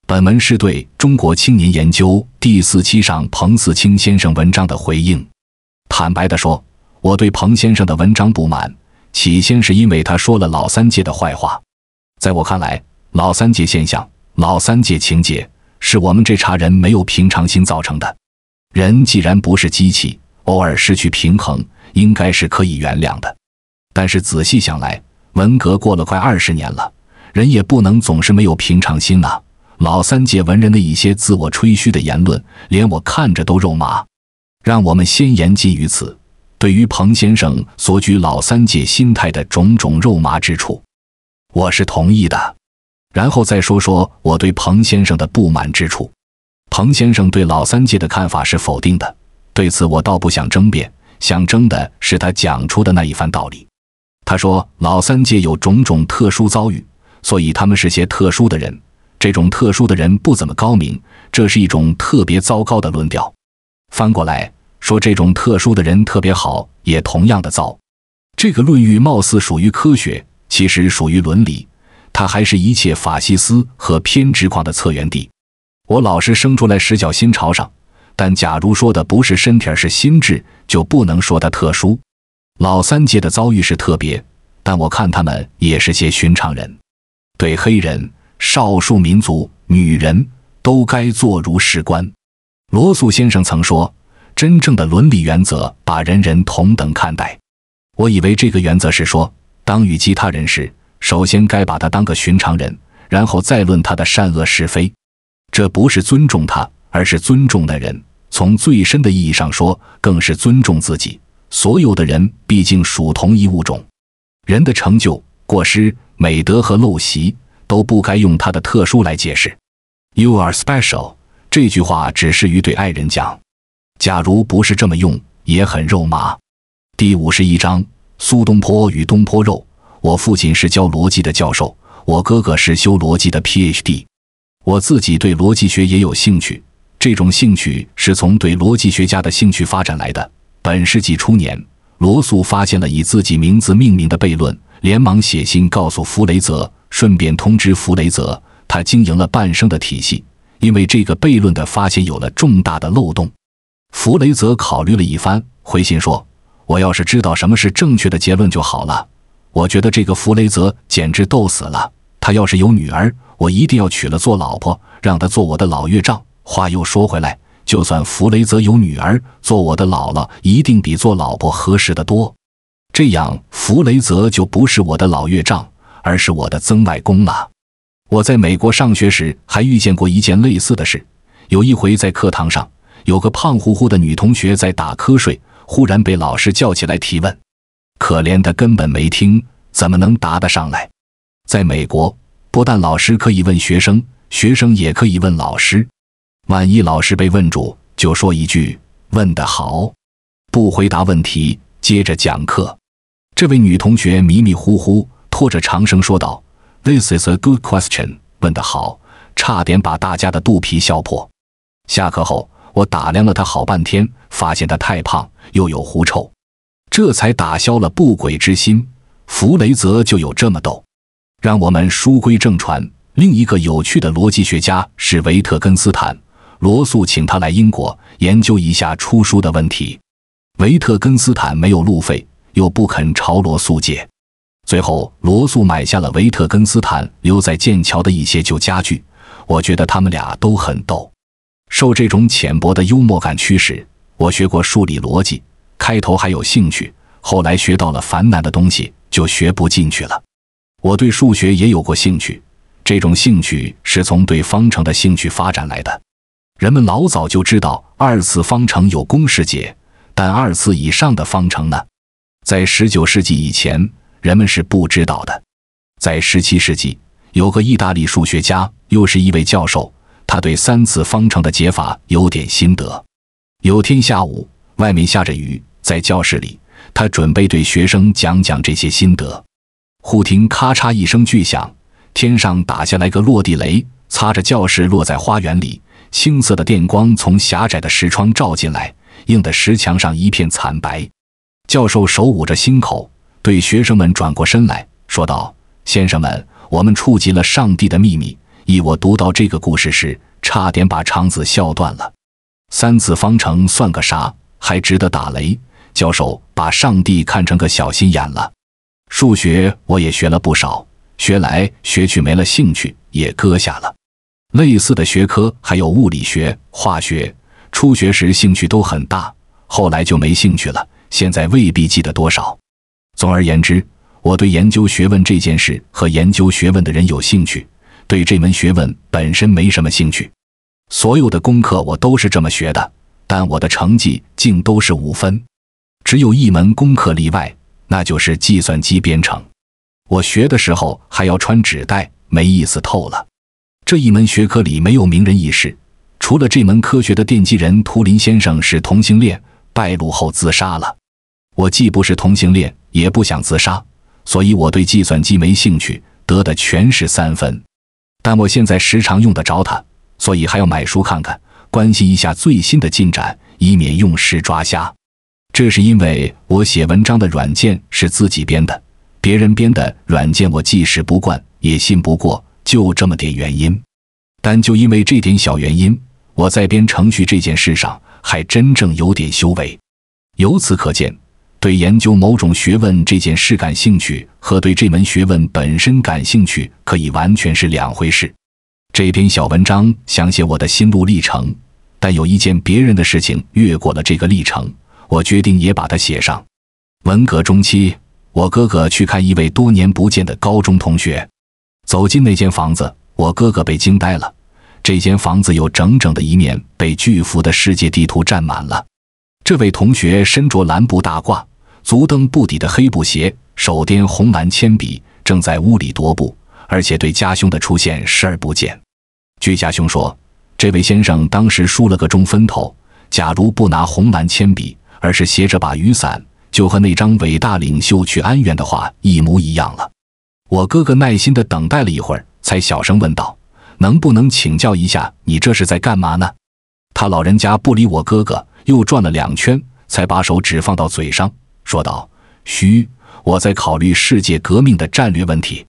本文是对《中国青年研究》第四期上彭四清先生文章的回应。坦白地说，我对彭先生的文章不满。起先是因为他说了老三届的坏话，在我看来，老三届现象、老三届情节，是我们这茬人没有平常心造成的。人既然不是机器，偶尔失去平衡，应该是可以原谅的。但是仔细想来，文革过了快二十年了，人也不能总是没有平常心啊。老三届文人的一些自我吹嘘的言论，连我看着都肉麻。让我们先言尽于此。对于彭先生所举老三界心态的种种肉麻之处，我是同意的。然后再说说我对彭先生的不满之处。彭先生对老三界的看法是否定的，对此我倒不想争辩。想争的是他讲出的那一番道理。他说老三界有种种特殊遭遇，所以他们是些特殊的人。这种特殊的人不怎么高明，这是一种特别糟糕的论调。翻过来。说这种特殊的人特别好，也同样的糟。这个论域貌似属于科学，其实属于伦理。它还是一切法西斯和偏执狂的策源地。我老是生出来，十脚心朝上。但假如说的不是身体，是心智，就不能说它特殊。老三届的遭遇是特别，但我看他们也是些寻常人。对黑人、少数民族、女人都该坐如是观。罗素先生曾说。真正的伦理原则把人人同等看待。我以为这个原则是说，当与其他人时，首先该把他当个寻常人，然后再论他的善恶是非。这不是尊重他，而是尊重那人。从最深的意义上说，更是尊重自己。所有的人毕竟属同一物种。人的成就、过失、美德和陋习都不该用他的特殊来解释。"You are special" 这句话只适于对爱人讲。假如不是这么用，也很肉麻。第五十一章：苏东坡与东坡肉。我父亲是教逻辑的教授，我哥哥是修逻辑的 PhD，我自己对逻辑学也有兴趣。这种兴趣是从对逻辑学家的兴趣发展来的。本世纪初年，罗素发现了以自己名字命名的悖论，连忙写信告诉弗雷泽，顺便通知弗雷泽，他经营了半生的体系，因为这个悖论的发现有了重大的漏洞。弗雷泽考虑了一番，回信说：“我要是知道什么是正确的结论就好了。”我觉得这个弗雷泽简直逗死了。他要是有女儿，我一定要娶了做老婆，让他做我的老岳丈。话又说回来，就算弗雷泽有女儿，做我的姥姥一定比做老婆合适的多。这样，弗雷泽就不是我的老岳丈，而是我的曾外公了。我在美国上学时还遇见过一件类似的事。有一回在课堂上。有个胖乎乎的女同学在打瞌睡，忽然被老师叫起来提问。可怜的根本没听，怎么能答得上来？在美国，不但老师可以问学生，学生也可以问老师。万一老师被问住，就说一句“问得好”，不回答问题，接着讲课。这位女同学迷迷糊糊拖着长声说道：“This is a good question。”问得好，差点把大家的肚皮笑破。下课后。我打量了他好半天，发现他太胖，又有狐臭，这才打消了不轨之心。弗雷泽就有这么逗。让我们书归正传。另一个有趣的逻辑学家是维特根斯坦。罗素请他来英国研究一下出书的问题。维特根斯坦没有路费，又不肯朝罗素借，最后罗素买下了维特根斯坦留在剑桥的一些旧家具。我觉得他们俩都很逗。受这种浅薄的幽默感驱使，我学过数理逻辑，开头还有兴趣，后来学到了繁难的东西就学不进去了。我对数学也有过兴趣，这种兴趣是从对方程的兴趣发展来的。人们老早就知道二次方程有公式解，但二次以上的方程呢，在十九世纪以前人们是不知道的。在十七世纪，有个意大利数学家，又是一位教授。他对三次方程的解法有点心得。有天下午，外面下着雨，在教室里，他准备对学生讲讲这些心得。忽听咔嚓一声巨响，天上打下来个落地雷，擦着教室落在花园里。青色的电光从狭窄的石窗照进来，映得石墙上一片惨白。教授手捂着心口，对学生们转过身来说道：“先生们，我们触及了上帝的秘密。”以我读到这个故事时，差点把肠子笑断了。三次方程算个啥，还值得打雷？教授把上帝看成个小心眼了。数学我也学了不少，学来学去没了兴趣，也搁下了。类似的学科还有物理学、化学，初学时兴趣都很大，后来就没兴趣了。现在未必记得多少。总而言之，我对研究学问这件事和研究学问的人有兴趣。对这门学问本身没什么兴趣，所有的功课我都是这么学的，但我的成绩竟都是五分，只有一门功课例外，那就是计算机编程。我学的时候还要穿纸袋，没意思透了。这一门学科里没有名人轶事，除了这门科学的奠基人图林先生是同性恋，败露后自杀了。我既不是同性恋，也不想自杀，所以我对计算机没兴趣，得的全是三分。但我现在时常用得着它，所以还要买书看看，关心一下最新的进展，以免用时抓瞎。这是因为我写文章的软件是自己编的，别人编的软件我即使不惯也信不过，就这么点原因。但就因为这点小原因，我在编程序这件事上还真正有点修为。由此可见。对研究某种学问这件事感兴趣和对这门学问本身感兴趣可以完全是两回事。这篇小文章想写我的心路历程，但有一件别人的事情越过了这个历程，我决定也把它写上。文革中期，我哥哥去看一位多年不见的高中同学。走进那间房子，我哥哥被惊呆了。这间房子有整整的一面被巨幅的世界地图占满了。这位同学身着蓝布大褂。足蹬不底的黑布鞋，手掂红蓝铅笔，正在屋里踱步，而且对家兄的出现视而不见。据家兄说，这位先生当时梳了个中分头，假如不拿红蓝铅笔，而是携着把雨伞，就和那张伟大领袖去安源的画一模一样了。我哥哥耐心地等待了一会儿，才小声问道：“能不能请教一下，你这是在干嘛呢？”他老人家不理我哥哥，又转了两圈，才把手指放到嘴上。说道：“嘘，我在考虑世界革命的战略问题。”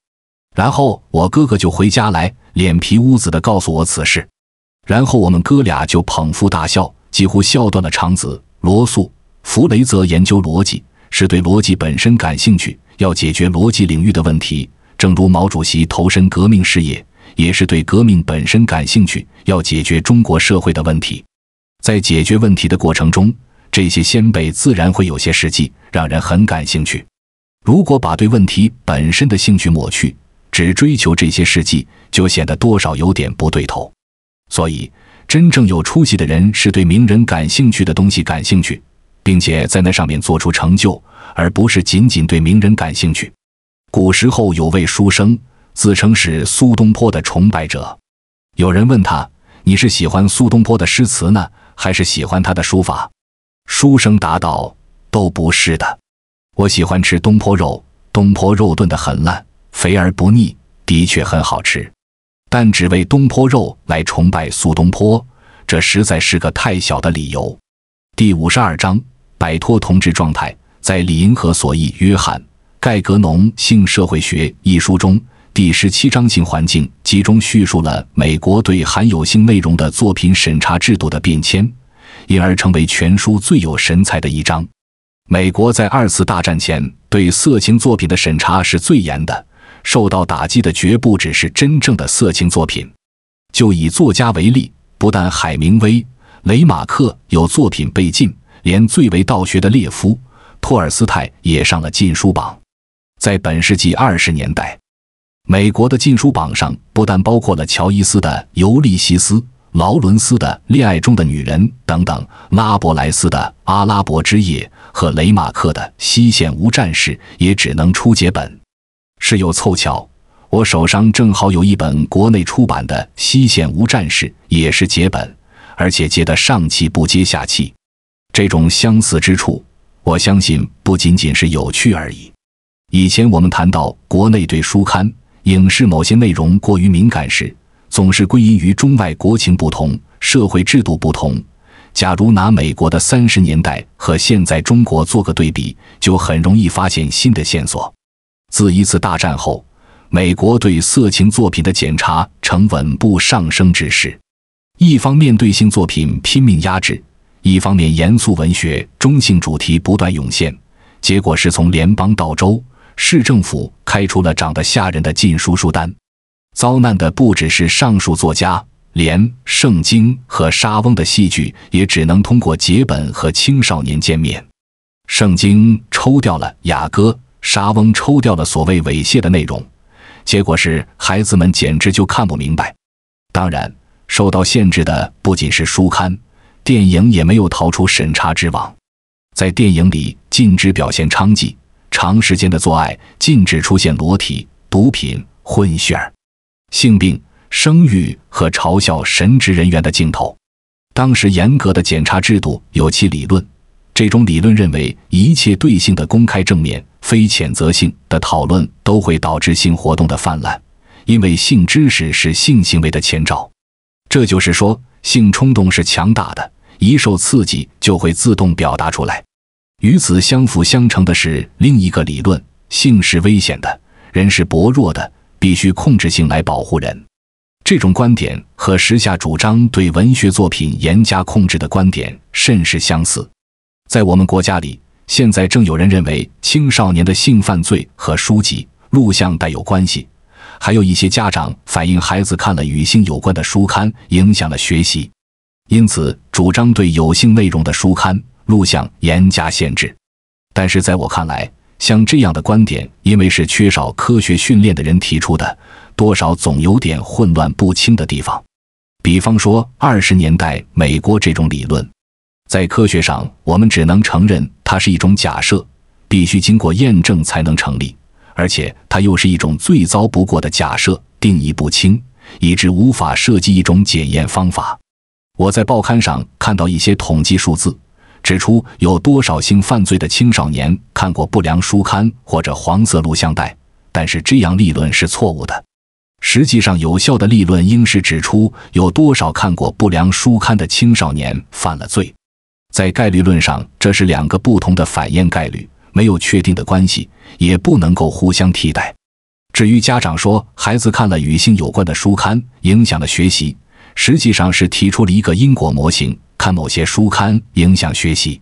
然后我哥哥就回家来，脸皮乌紫的告诉我此事。然后我们哥俩就捧腹大笑，几乎笑断了肠子。罗素、弗雷泽研究逻辑，是对逻辑本身感兴趣，要解决逻辑领域的问题。正如毛主席投身革命事业，也是对革命本身感兴趣，要解决中国社会的问题。在解决问题的过程中。这些先辈自然会有些事迹，让人很感兴趣。如果把对问题本身的兴趣抹去，只追求这些事迹，就显得多少有点不对头。所以，真正有出息的人是对名人感兴趣的东西感兴趣，并且在那上面做出成就，而不是仅仅对名人感兴趣。古时候有位书生自称是苏东坡的崇拜者，有人问他：“你是喜欢苏东坡的诗词呢，还是喜欢他的书法？”书生答道：“都不是的，我喜欢吃东坡肉，东坡肉炖得很烂，肥而不腻，的确很好吃。但只为东坡肉来崇拜苏东坡，这实在是个太小的理由。”第五十二章摆脱同志状态。在李银河所译《约翰·盖格农性社会学》一书中，第十七章性环境集中叙述了美国对含有性内容的作品审查制度的变迁。因而成为全书最有神采的一章。美国在二次大战前对色情作品的审查是最严的，受到打击的绝不只是真正的色情作品。就以作家为例，不但海明威、雷马克有作品被禁，连最为道学的列夫·托尔斯泰也上了禁书榜。在本世纪二十年代，美国的禁书榜上不但包括了乔伊斯的《尤利西斯》。劳伦斯的《恋爱中的女人》等等，拉伯莱斯的《阿拉伯之夜》和雷马克的《西线无战事》也只能出结本。是又凑巧，我手上正好有一本国内出版的《西线无战事》，也是结本，而且结得上气不接下气。这种相似之处，我相信不仅仅是有趣而已。以前我们谈到国内对书刊、影视某些内容过于敏感时，总是归因于中外国情不同，社会制度不同。假如拿美国的三十年代和现在中国做个对比，就很容易发现新的线索。自一次大战后，美国对色情作品的检查呈稳步上升之势。一方面对性作品拼命压制，一方面严肃文学中性主题不断涌现。结果是从联邦到州、市政府开出了长得吓人的禁书书单。遭难的不只是上述作家，连《圣经》和沙翁的戏剧也只能通过节本和青少年见面。《圣经》抽掉了雅歌，沙翁抽掉了所谓猥亵的内容，结果是孩子们简直就看不明白。当然，受到限制的不仅是书刊，电影也没有逃出审查之网。在电影里，禁止表现娼妓、长时间的做爱，禁止出现裸体、毒品、混血儿。性病、生育和嘲笑神职人员的镜头。当时严格的检查制度有其理论，这种理论认为一切对性的公开、正面、非谴责性的讨论都会导致性活动的泛滥，因为性知识是性行为的前兆。这就是说，性冲动是强大的，一受刺激就会自动表达出来。与此相辅相成的是另一个理论：性是危险的，人是薄弱的。必须控制性来保护人，这种观点和时下主张对文学作品严加控制的观点甚是相似。在我们国家里，现在正有人认为青少年的性犯罪和书籍、录像带有关系，还有一些家长反映孩子看了与性有关的书刊，影响了学习，因此主张对有性内容的书刊、录像严加限制。但是在我看来，像这样的观点，因为是缺少科学训练的人提出的，多少总有点混乱不清的地方。比方说，二十年代美国这种理论，在科学上我们只能承认它是一种假设，必须经过验证才能成立。而且，它又是一种最糟不过的假设，定义不清，以致无法设计一种检验方法。我在报刊上看到一些统计数字，指出有多少性犯罪的青少年。看过不良书刊或者黄色录像带，但是这样立论是错误的。实际上，有效的立论应是指出有多少看过不良书刊的青少年犯了罪。在概率论上，这是两个不同的反应概率，没有确定的关系，也不能够互相替代。至于家长说孩子看了与性有关的书刊，影响了学习，实际上是提出了一个因果模型：看某些书刊影响学习。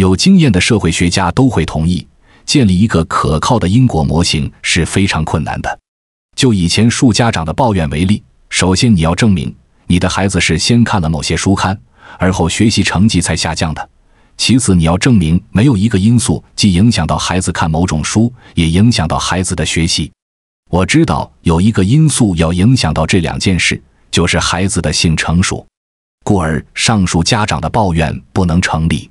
有经验的社会学家都会同意，建立一个可靠的因果模型是非常困难的。就以前数家长的抱怨为例，首先你要证明你的孩子是先看了某些书刊，而后学习成绩才下降的；其次你要证明没有一个因素既影响到孩子看某种书，也影响到孩子的学习。我知道有一个因素要影响到这两件事，就是孩子的性成熟，故而上述家长的抱怨不能成立。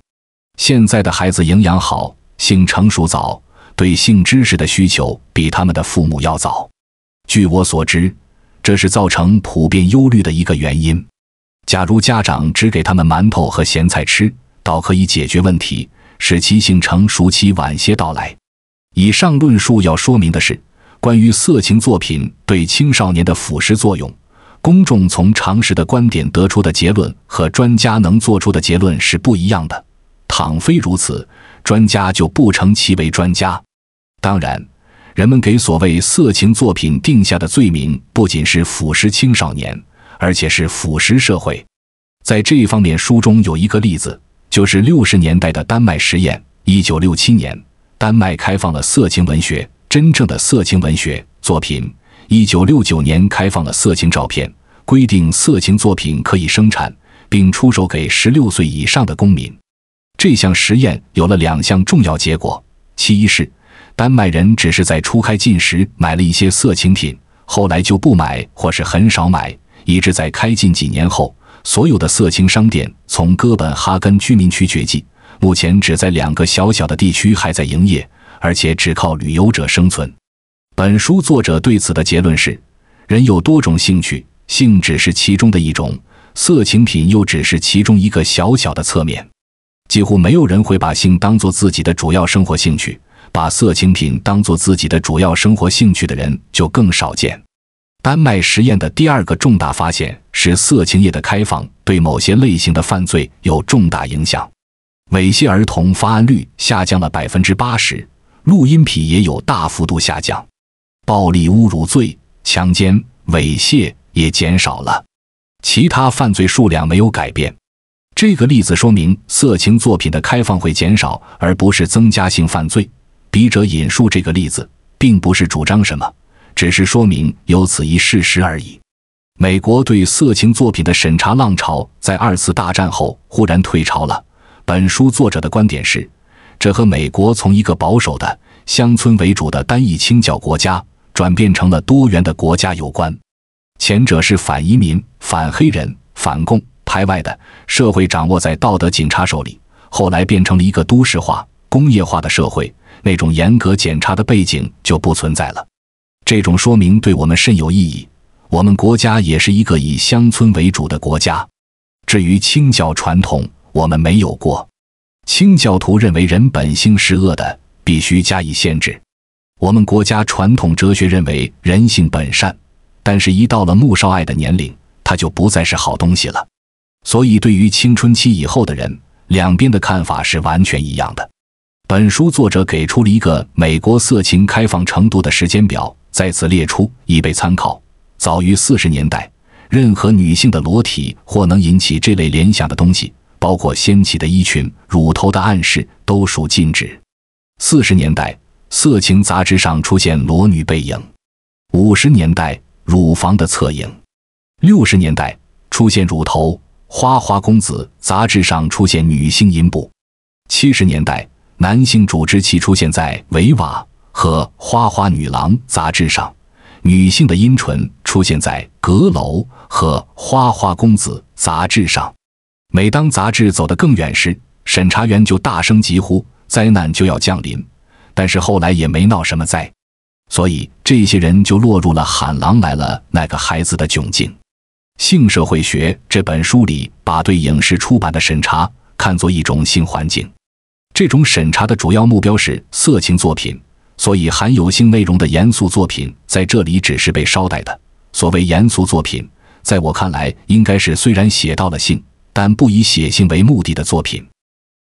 现在的孩子营养好，性成熟早，对性知识的需求比他们的父母要早。据我所知，这是造成普遍忧虑的一个原因。假如家长只给他们馒头和咸菜吃，倒可以解决问题，使其性成熟期晚些到来。以上论述要说明的是，关于色情作品对青少年的腐蚀作用，公众从常识的观点得出的结论和专家能做出的结论是不一样的。倘非如此，专家就不成其为专家。当然，人们给所谓色情作品定下的罪名不仅是腐蚀青少年，而且是腐蚀社会。在这一方面，书中有一个例子，就是六十年代的丹麦实验。一九六七年，丹麦开放了色情文学，真正的色情文学作品；一九六九年，开放了色情照片，规定色情作品可以生产并出售给十六岁以上的公民。这项实验有了两项重要结果，其一是丹麦人只是在初开禁时买了一些色情品，后来就不买或是很少买，以直在开禁几年后，所有的色情商店从哥本哈根居民区绝迹，目前只在两个小小的地区还在营业，而且只靠旅游者生存。本书作者对此的结论是：人有多种兴趣，性只是其中的一种，色情品又只是其中一个小小的侧面。几乎没有人会把性当做自己的主要生活兴趣，把色情品当做自己的主要生活兴趣的人就更少见。丹麦实验的第二个重大发现是，色情业的开放对某些类型的犯罪有重大影响。猥亵儿童发案率下降了百分之八十，录音癖也有大幅度下降，暴力侮辱罪、强奸、猥亵也减少了，其他犯罪数量没有改变。这个例子说明，色情作品的开放会减少，而不是增加性犯罪。笔者引述这个例子，并不是主张什么，只是说明有此一事实而已。美国对色情作品的审查浪潮在二次大战后忽然退潮了。本书作者的观点是，这和美国从一个保守的乡村为主的单一清教国家，转变成了多元的国家有关。前者是反移民、反黑人、反共。排外的社会掌握在道德警察手里，后来变成了一个都市化、工业化的社会，那种严格检查的背景就不存在了。这种说明对我们甚有意义。我们国家也是一个以乡村为主的国家。至于清教传统，我们没有过。清教徒认为人本性是恶的，必须加以限制。我们国家传统哲学认为人性本善，但是，一到了穆少爱的年龄，他就不再是好东西了。所以，对于青春期以后的人，两边的看法是完全一样的。本书作者给出了一个美国色情开放程度的时间表，在此列出，以备参考。早于四十年代，任何女性的裸体或能引起这类联想的东西，包括掀起的衣裙、乳头的暗示，都属禁止。四十年代，色情杂志上出现裸女背影；五十年代，乳房的侧影；六十年代，出现乳头。花花公子杂志上出现女性阴部，七十年代男性组织器出现在维瓦和花花女郎杂志上，女性的阴唇出现在阁楼和花花公子杂志上。每当杂志走得更远时，审查员就大声疾呼：“灾难就要降临。”但是后来也没闹什么灾，所以这些人就落入了“喊狼来了”那个孩子的窘境。《性社会学》这本书里，把对影视出版的审查看作一种新环境。这种审查的主要目标是色情作品，所以含有性内容的严肃作品在这里只是被捎带的。所谓严肃作品，在我看来，应该是虽然写到了性，但不以写性为目的的作品。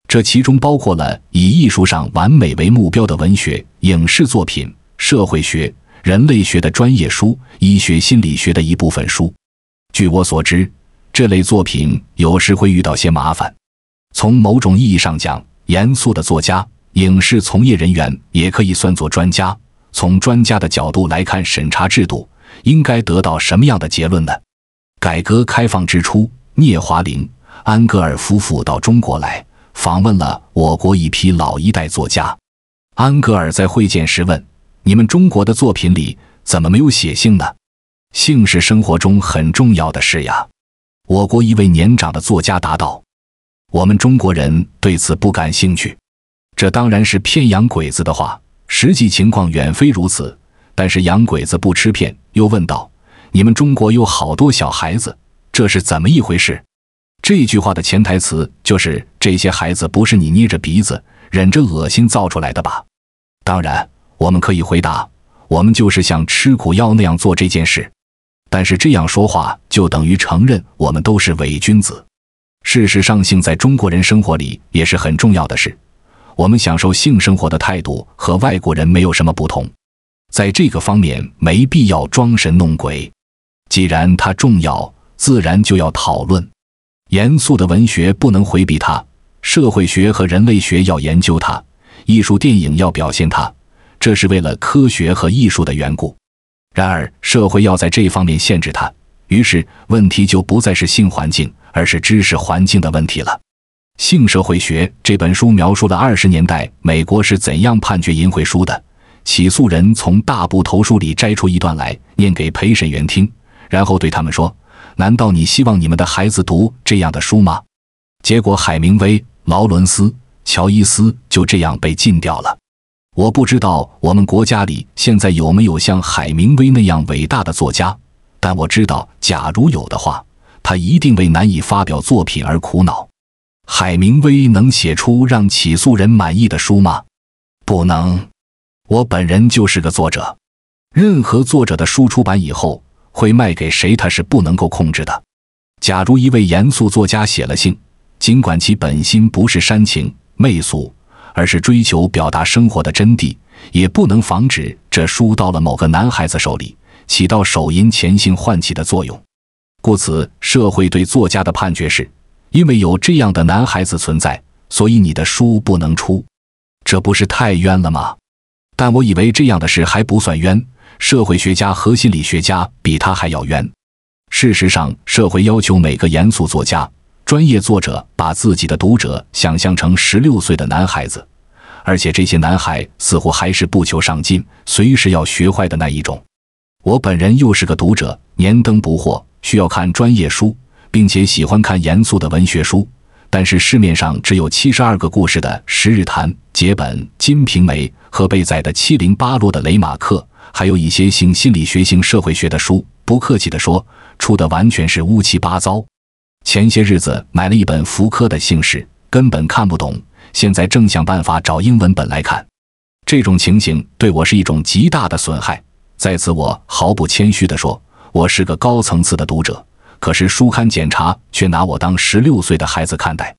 这其中包括了以艺术上完美为目标的文学、影视作品，社会学、人类学的专业书，医学、心理学的一部分书。据我所知，这类作品有时会遇到些麻烦。从某种意义上讲，严肃的作家、影视从业人员也可以算作专家。从专家的角度来看，审查制度应该得到什么样的结论呢？改革开放之初，聂华苓、安格尔夫妇到中国来访问了我国一批老一代作家。安格尔在会见时问：“你们中国的作品里怎么没有写性呢？”性是生活中很重要的事呀，我国一位年长的作家答道：“我们中国人对此不感兴趣。”这当然是骗洋鬼子的话，实际情况远非如此。但是洋鬼子不吃骗，又问道：“你们中国有好多小孩子，这是怎么一回事？”这句话的潜台词就是：这些孩子不是你捏着鼻子忍着恶心造出来的吧？当然，我们可以回答：“我们就是像吃苦药那样做这件事。”但是这样说话就等于承认我们都是伪君子。事实上，性在中国人生活里也是很重要的事。我们享受性生活的态度和外国人没有什么不同，在这个方面没必要装神弄鬼。既然它重要，自然就要讨论。严肃的文学不能回避它，社会学和人类学要研究它，艺术电影要表现它，这是为了科学和艺术的缘故。然而，社会要在这方面限制他，于是问题就不再是性环境，而是知识环境的问题了。《性社会学》这本书描述了二十年代美国是怎样判决淫秽书的：起诉人从大部头书里摘出一段来，念给陪审员听，然后对他们说：“难道你希望你们的孩子读这样的书吗？”结果，海明威、劳伦斯、乔伊斯就这样被禁掉了。我不知道我们国家里现在有没有像海明威那样伟大的作家，但我知道，假如有的话，他一定为难以发表作品而苦恼。海明威能写出让起诉人满意的书吗？不能。我本人就是个作者，任何作者的书出版以后会卖给谁，他是不能够控制的。假如一位严肃作家写了信，尽管其本心不是煽情媚俗。而是追求表达生活的真谛，也不能防止这书到了某个男孩子手里，起到手淫前性唤起的作用。故此，社会对作家的判决是：因为有这样的男孩子存在，所以你的书不能出。这不是太冤了吗？但我以为这样的事还不算冤，社会学家和心理学家比他还要冤。事实上，社会要求每个严肃作家、专业作者把自己的读者想象成十六岁的男孩子。而且这些男孩似乎还是不求上进、随时要学坏的那一种。我本人又是个读者，年登不惑，需要看专业书，并且喜欢看严肃的文学书。但是市面上只有七十二个故事的《十日谈》解本、《金瓶梅》和被宰的七零八落的《雷马克》，还有一些性心理学、性社会学的书。不客气地说，出的完全是乌七八糟。前些日子买了一本福柯的《姓氏，根本看不懂。现在正想办法找英文本来看，这种情形对我是一种极大的损害。在此，我毫不谦虚地说，我是个高层次的读者，可是书刊检查却拿我当十六岁的孩子看待。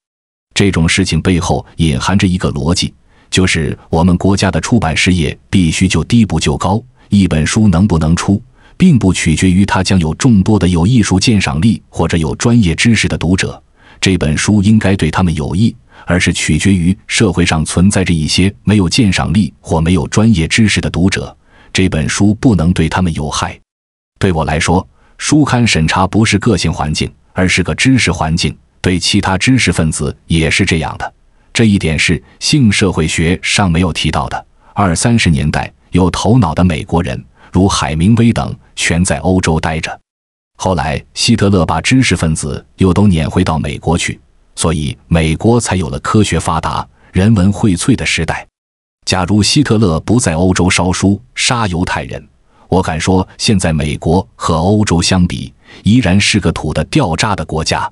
这种事情背后隐含着一个逻辑，就是我们国家的出版事业必须就低不就高。一本书能不能出，并不取决于它将有众多的有艺术鉴赏力或者有专业知识的读者，这本书应该对他们有益。而是取决于社会上存在着一些没有鉴赏力或没有专业知识的读者，这本书不能对他们有害。对我来说，书刊审查不是个性环境，而是个知识环境，对其他知识分子也是这样的。这一点是性社会学尚没有提到的。二三十年代有头脑的美国人，如海明威等，全在欧洲待着。后来希特勒把知识分子又都撵回到美国去。所以，美国才有了科学发达、人文荟萃的时代。假如希特勒不在欧洲烧书、杀犹太人，我敢说，现在美国和欧洲相比，依然是个土的掉渣的国家。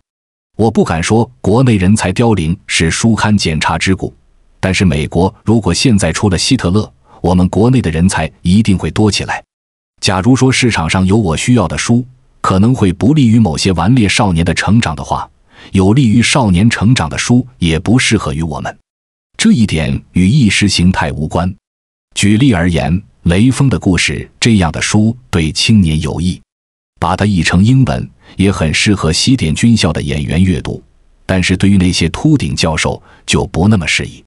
我不敢说国内人才凋零是书刊检查之故，但是美国如果现在出了希特勒，我们国内的人才一定会多起来。假如说市场上有我需要的书，可能会不利于某些顽劣少年的成长的话。有利于少年成长的书也不适合于我们，这一点与意识形态无关。举例而言，《雷锋的故事》这样的书对青年有益，把它译成英文也很适合西点军校的演员阅读，但是对于那些秃顶教授就不那么适宜。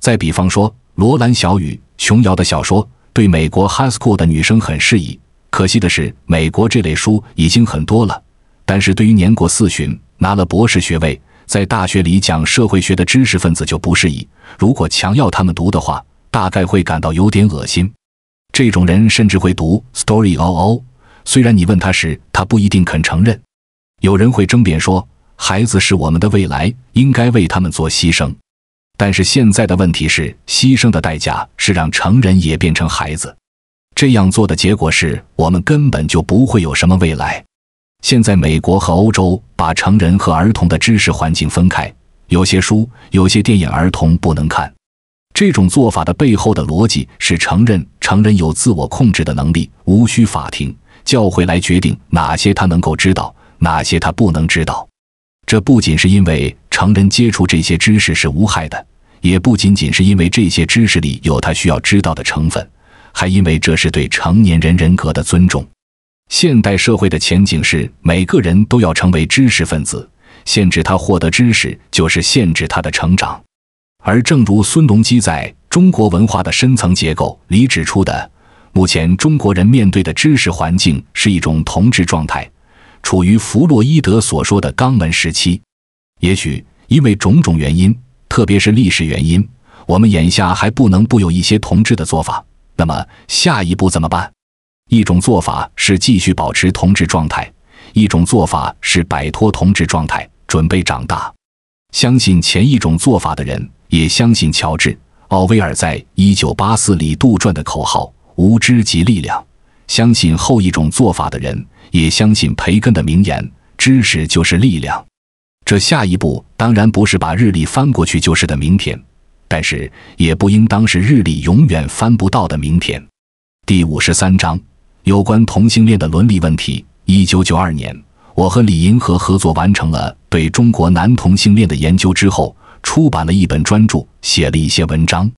再比方说，罗兰·小雨、琼瑶的小说对美国 high school 的女生很适宜，可惜的是，美国这类书已经很多了，但是对于年过四旬。拿了博士学位，在大学里讲社会学的知识分子就不适宜。如果强要他们读的话，大概会感到有点恶心。这种人甚至会读《Story All》，虽然你问他时，他不一定肯承认。有人会争辩说，孩子是我们的未来，应该为他们做牺牲。但是现在的问题是，牺牲的代价是让成人也变成孩子。这样做的结果是我们根本就不会有什么未来。现在，美国和欧洲把成人和儿童的知识环境分开，有些书、有些电影，儿童不能看。这种做法的背后的逻辑是承认成人有自我控制的能力，无需法庭、教会来决定哪些他能够知道，哪些他不能知道。这不仅是因为成人接触这些知识是无害的，也不仅仅是因为这些知识里有他需要知道的成分，还因为这是对成年人人格的尊重。现代社会的前景是每个人都要成为知识分子，限制他获得知识就是限制他的成长。而正如孙隆基在《中国文化的深层结构》里指出的，目前中国人面对的知识环境是一种同质状态，处于弗洛伊德所说的肛门时期。也许因为种种原因，特别是历史原因，我们眼下还不能不有一些同质的做法。那么下一步怎么办？一种做法是继续保持童志状态，一种做法是摆脱童志状态，准备长大。相信前一种做法的人，也相信乔治·奥威尔在《一九八四》里杜撰的口号“无知即力量”；相信后一种做法的人，也相信培根的名言“知识就是力量”。这下一步当然不是把日历翻过去就是的明天，但是也不应当是日历永远翻不到的明天。第五十三章。有关同性恋的伦理问题，一九九二年，我和李银河合作完成了对中国男同性恋的研究之后，出版了一本专著，写了一些文章。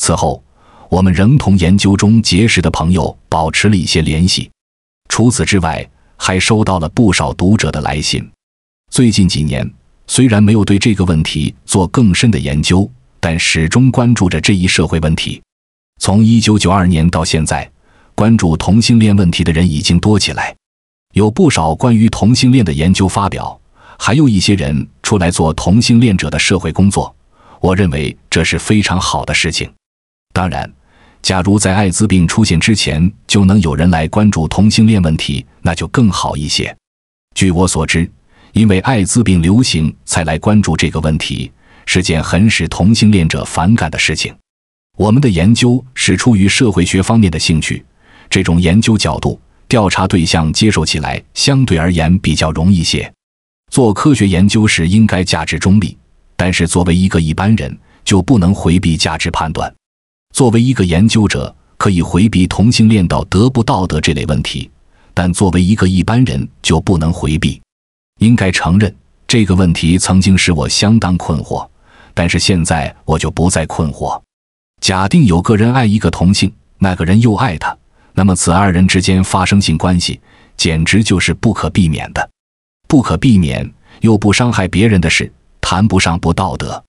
此后，我们仍同研究中结识的朋友保持了一些联系。除此之外，还收到了不少读者的来信。最近几年，虽然没有对这个问题做更深的研究，但始终关注着这一社会问题。从一九九二年到现在。关注同性恋问题的人已经多起来，有不少关于同性恋的研究发表，还有一些人出来做同性恋者的社会工作。我认为这是非常好的事情。当然，假如在艾滋病出现之前就能有人来关注同性恋问题，那就更好一些。据我所知，因为艾滋病流行才来关注这个问题，是件很使同性恋者反感的事情。我们的研究是出于社会学方面的兴趣。这种研究角度，调查对象接受起来相对而言比较容易些。做科学研究时应该价值中立，但是作为一个一般人就不能回避价值判断。作为一个研究者可以回避同性恋道德不道德这类问题，但作为一个一般人就不能回避。应该承认这个问题曾经使我相当困惑，但是现在我就不再困惑。假定有个人爱一个同性，那个人又爱他。那么，此二人之间发生性关系，简直就是不可避免的。不可避免又不伤害别人的事，谈不上不道德。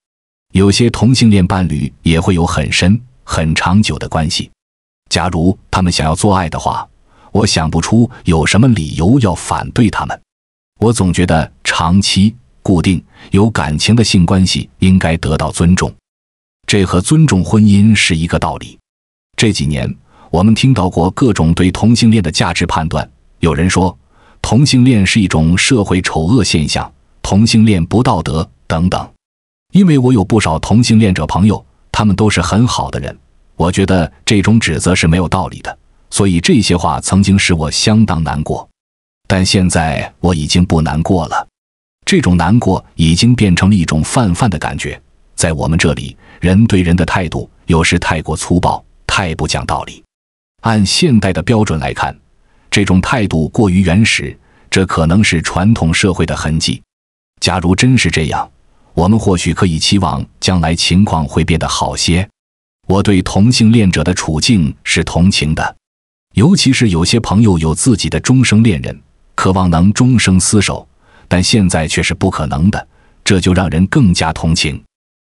有些同性恋伴侣也会有很深、很长久的关系。假如他们想要做爱的话，我想不出有什么理由要反对他们。我总觉得，长期、固定、有感情的性关系应该得到尊重。这和尊重婚姻是一个道理。这几年。我们听到过各种对同性恋的价值判断，有人说同性恋是一种社会丑恶现象，同性恋不道德等等。因为我有不少同性恋者朋友，他们都是很好的人，我觉得这种指责是没有道理的。所以这些话曾经使我相当难过，但现在我已经不难过了。这种难过已经变成了一种泛泛的感觉。在我们这里，人对人的态度有时太过粗暴，太不讲道理。按现代的标准来看，这种态度过于原始，这可能是传统社会的痕迹。假如真是这样，我们或许可以期望将来情况会变得好些。我对同性恋者的处境是同情的，尤其是有些朋友有自己的终生恋人，渴望能终生厮守，但现在却是不可能的，这就让人更加同情。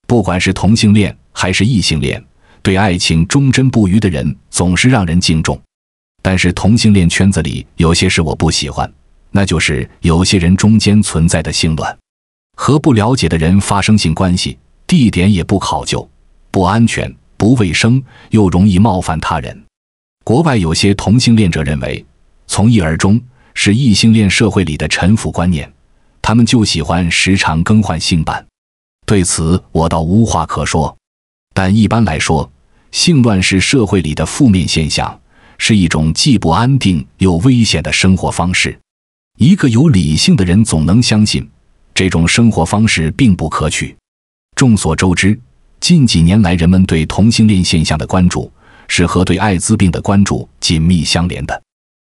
不管是同性恋还是异性恋。对爱情忠贞不渝的人总是让人敬重，但是同性恋圈子里有些事我不喜欢，那就是有些人中间存在的性乱，和不了解的人发生性关系，地点也不考究，不安全、不卫生，又容易冒犯他人。国外有些同性恋者认为，从一而终是异性恋社会里的陈腐观念，他们就喜欢时常更换性伴。对此我倒无话可说，但一般来说。性乱是社会里的负面现象，是一种既不安定又危险的生活方式。一个有理性的人总能相信，这种生活方式并不可取。众所周知，近几年来人们对同性恋现象的关注是和对艾滋病的关注紧密相连的。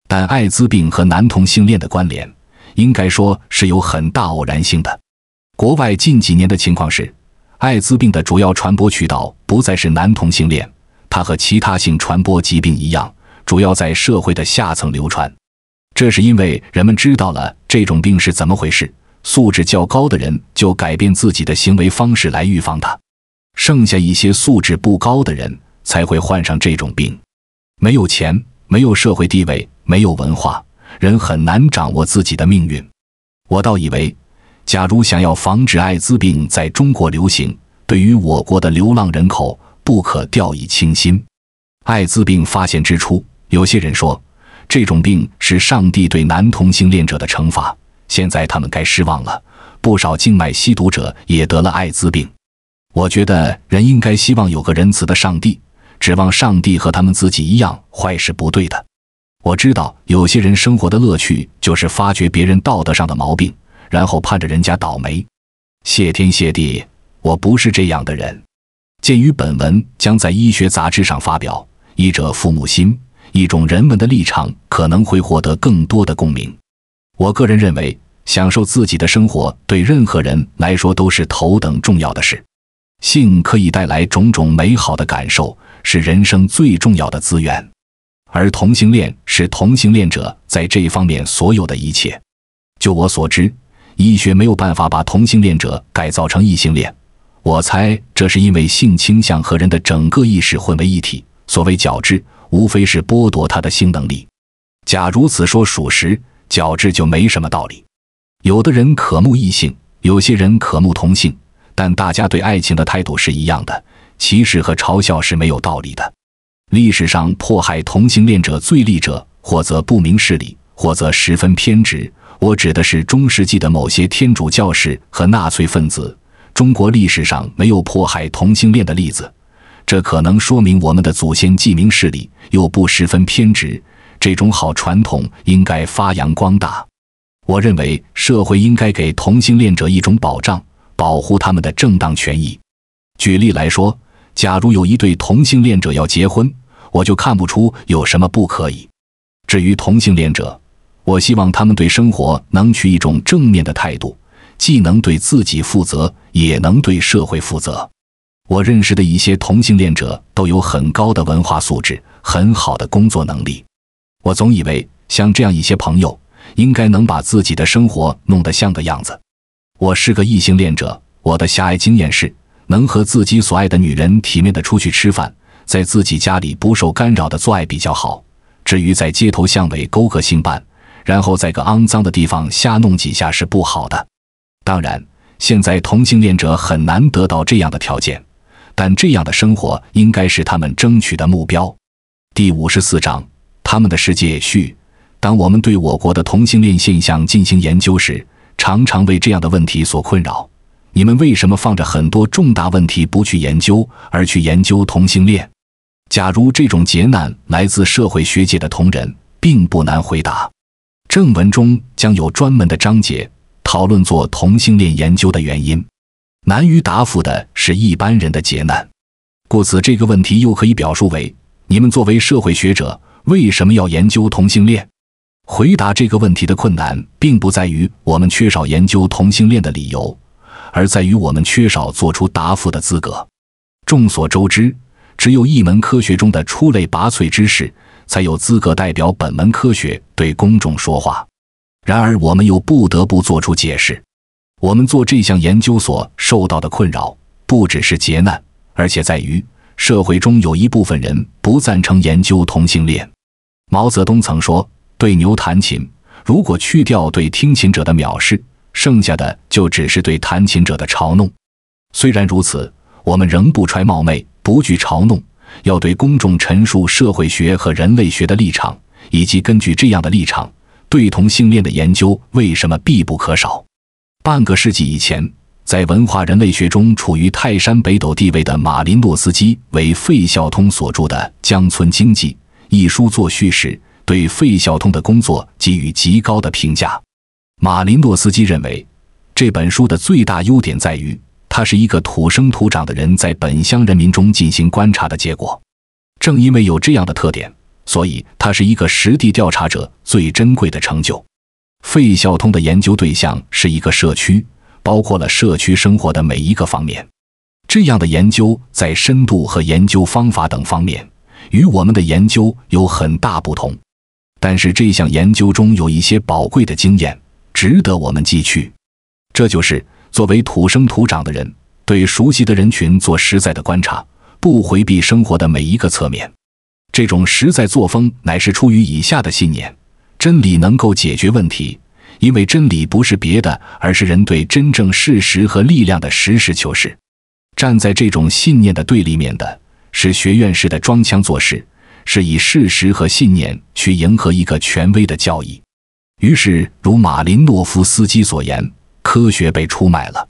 但艾滋病和男同性恋的关联，应该说是有很大偶然性的。国外近几年的情况是。艾滋病的主要传播渠道不再是男同性恋，它和其他性传播疾病一样，主要在社会的下层流传。这是因为人们知道了这种病是怎么回事，素质较高的人就改变自己的行为方式来预防它，剩下一些素质不高的人才会患上这种病。没有钱，没有社会地位，没有文化，人很难掌握自己的命运。我倒以为。假如想要防止艾滋病在中国流行，对于我国的流浪人口不可掉以轻心。艾滋病发现之初，有些人说这种病是上帝对男同性恋者的惩罚，现在他们该失望了。不少静脉吸毒者也得了艾滋病。我觉得人应该希望有个仁慈的上帝，指望上帝和他们自己一样坏是不对的。我知道有些人生活的乐趣就是发掘别人道德上的毛病。然后盼着人家倒霉，谢天谢地，我不是这样的人。鉴于本文将在医学杂志上发表，医者父母心，一种人文的立场可能会获得更多的共鸣。我个人认为，享受自己的生活对任何人来说都是头等重要的事。性可以带来种种美好的感受，是人生最重要的资源。而同性恋是同性恋者在这一方面所有的一切。就我所知。医学没有办法把同性恋者改造成异性恋，我猜这是因为性倾向和人的整个意识混为一体。所谓矫治，无非是剥夺他的性能力。假如此说属实，矫治就没什么道理。有的人渴慕异性，有些人渴慕同性，但大家对爱情的态度是一样的。歧视和嘲笑是没有道理的。历史上迫害同性恋者最利者，或则不明事理，或则十分偏执。我指的是中世纪的某些天主教士和纳粹分子。中国历史上没有迫害同性恋的例子，这可能说明我们的祖先既明事理又不十分偏执。这种好传统应该发扬光大。我认为社会应该给同性恋者一种保障，保护他们的正当权益。举例来说，假如有一对同性恋者要结婚，我就看不出有什么不可以。至于同性恋者，我希望他们对生活能取一种正面的态度，既能对自己负责，也能对社会负责。我认识的一些同性恋者都有很高的文化素质，很好的工作能力。我总以为像这样一些朋友，应该能把自己的生活弄得像个样子。我是个异性恋者，我的狭隘经验是能和自己所爱的女人体面的出去吃饭，在自己家里不受干扰的做爱比较好。至于在街头巷尾勾个性伴，然后在个肮脏的地方瞎弄几下是不好的，当然，现在同性恋者很难得到这样的条件，但这样的生活应该是他们争取的目标。第五十四章：他们的世界序。当我们对我国的同性恋现象进行研究时，常常为这样的问题所困扰：你们为什么放着很多重大问题不去研究，而去研究同性恋？假如这种劫难来自社会学界的同仁，并不难回答。正文中将有专门的章节讨论做同性恋研究的原因。难于答复的是一般人的劫难，故此这个问题又可以表述为：你们作为社会学者为什么要研究同性恋？回答这个问题的困难，并不在于我们缺少研究同性恋的理由，而在于我们缺少做出答复的资格。众所周知，只有一门科学中的出类拔萃之识才有资格代表本门科学对公众说话。然而，我们又不得不做出解释。我们做这项研究所受到的困扰不只是劫难，而且在于社会中有一部分人不赞成研究同性恋。毛泽东曾说：“对牛弹琴。”如果去掉对听琴者的藐视，剩下的就只是对弹琴者的嘲弄。虽然如此，我们仍不揣冒昧，不惧嘲弄。要对公众陈述社会学和人类学的立场，以及根据这样的立场对同性恋的研究为什么必不可少。半个世纪以前，在文化人类学中处于泰山北斗地位的马林诺斯基，为费孝通所著的《江村经济》一书作序时，对费孝通的工作给予极高的评价。马林诺斯基认为，这本书的最大优点在于。他是一个土生土长的人，在本乡人民中进行观察的结果。正因为有这样的特点，所以他是一个实地调查者最珍贵的成就。费孝通的研究对象是一个社区，包括了社区生活的每一个方面。这样的研究在深度和研究方法等方面与我们的研究有很大不同，但是这项研究中有一些宝贵的经验，值得我们汲取。这就是。作为土生土长的人，对熟悉的人群做实在的观察，不回避生活的每一个侧面。这种实在作风，乃是出于以下的信念：真理能够解决问题，因为真理不是别的，而是人对真正事实和力量的实事求是。站在这种信念的对立面的是学院式的装腔作势，是以事实和信念去迎合一个权威的教义。于是，如马林诺夫斯基所言。科学被出卖了。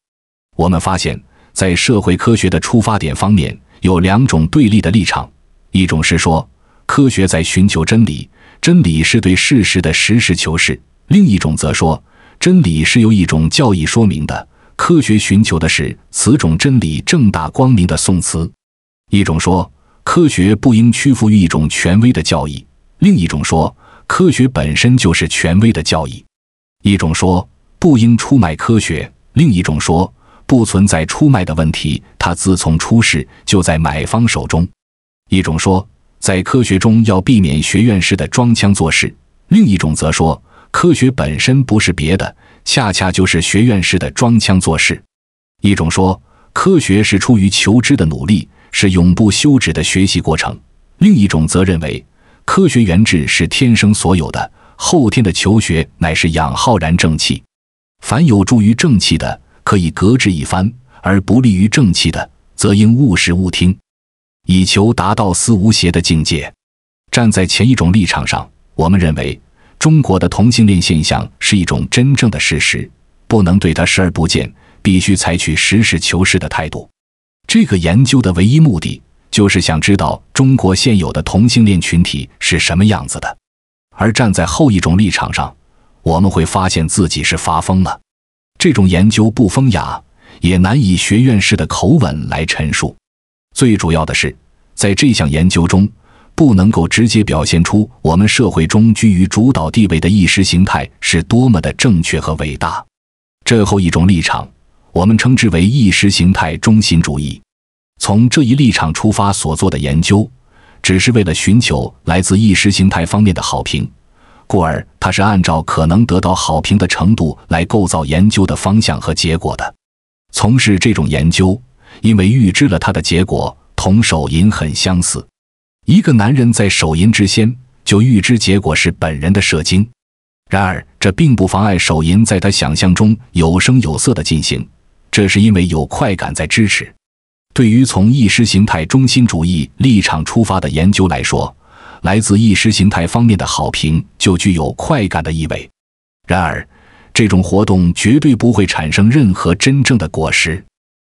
我们发现，在社会科学的出发点方面有两种对立的立场：一种是说科学在寻求真理，真理是对事实的实事求是；另一种则说真理是由一种教义说明的，科学寻求的是此种真理正大光明的颂词。一种说科学不应屈服于一种权威的教义；另一种说科学本身就是权威的教义。一种说。不应出卖科学。另一种说，不存在出卖的问题，它自从出世就在买方手中。一种说，在科学中要避免学院式的装腔作势；另一种则说，科学本身不是别的，恰恰就是学院式的装腔作势。一种说，科学是出于求知的努力，是永不休止的学习过程；另一种则认为，科学原质是天生所有的，后天的求学乃是养浩然正气。凡有助于正气的，可以革之一番；而不利于正气的，则应勿视勿听，以求达到思无邪的境界。站在前一种立场上，我们认为中国的同性恋现象是一种真正的事实，不能对它视而不见，必须采取实事求是的态度。这个研究的唯一目的，就是想知道中国现有的同性恋群体是什么样子的。而站在后一种立场上，我们会发现自己是发疯了。这种研究不风雅，也难以学院式的口吻来陈述。最主要的是，在这项研究中，不能够直接表现出我们社会中居于主导地位的意识形态是多么的正确和伟大。最后一种立场，我们称之为意识形态中心主义。从这一立场出发所做的研究，只是为了寻求来自意识形态方面的好评。故而，他是按照可能得到好评的程度来构造研究的方向和结果的。从事这种研究，因为预知了他的结果同手淫很相似。一个男人在手淫之前就预知结果是本人的射精，然而这并不妨碍手淫在他想象中有声有色的进行，这是因为有快感在支持。对于从意识形态中心主义立场出发的研究来说，来自意识形态方面的好评就具有快感的意味。然而，这种活动绝对不会产生任何真正的果实。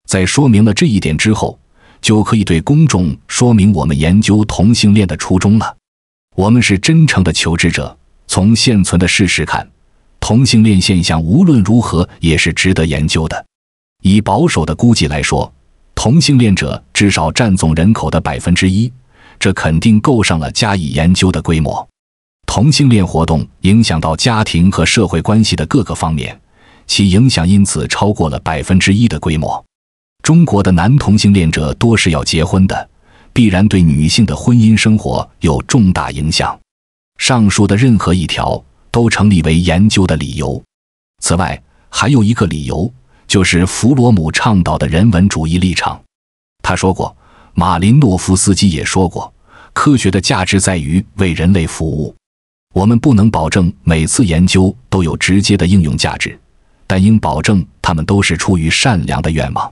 在说明了这一点之后，就可以对公众说明我们研究同性恋的初衷了。我们是真诚的求知者。从现存的事实看，同性恋现象无论如何也是值得研究的。以保守的估计来说，同性恋者至少占总人口的百分之一。这肯定够上了加以研究的规模。同性恋活动影响到家庭和社会关系的各个方面，其影响因此超过了百分之一的规模。中国的男同性恋者多是要结婚的，必然对女性的婚姻生活有重大影响。上述的任何一条都成立为研究的理由。此外，还有一个理由，就是弗罗姆倡导的人文主义立场。他说过。马林诺夫斯基也说过，科学的价值在于为人类服务。我们不能保证每次研究都有直接的应用价值，但应保证他们都是出于善良的愿望。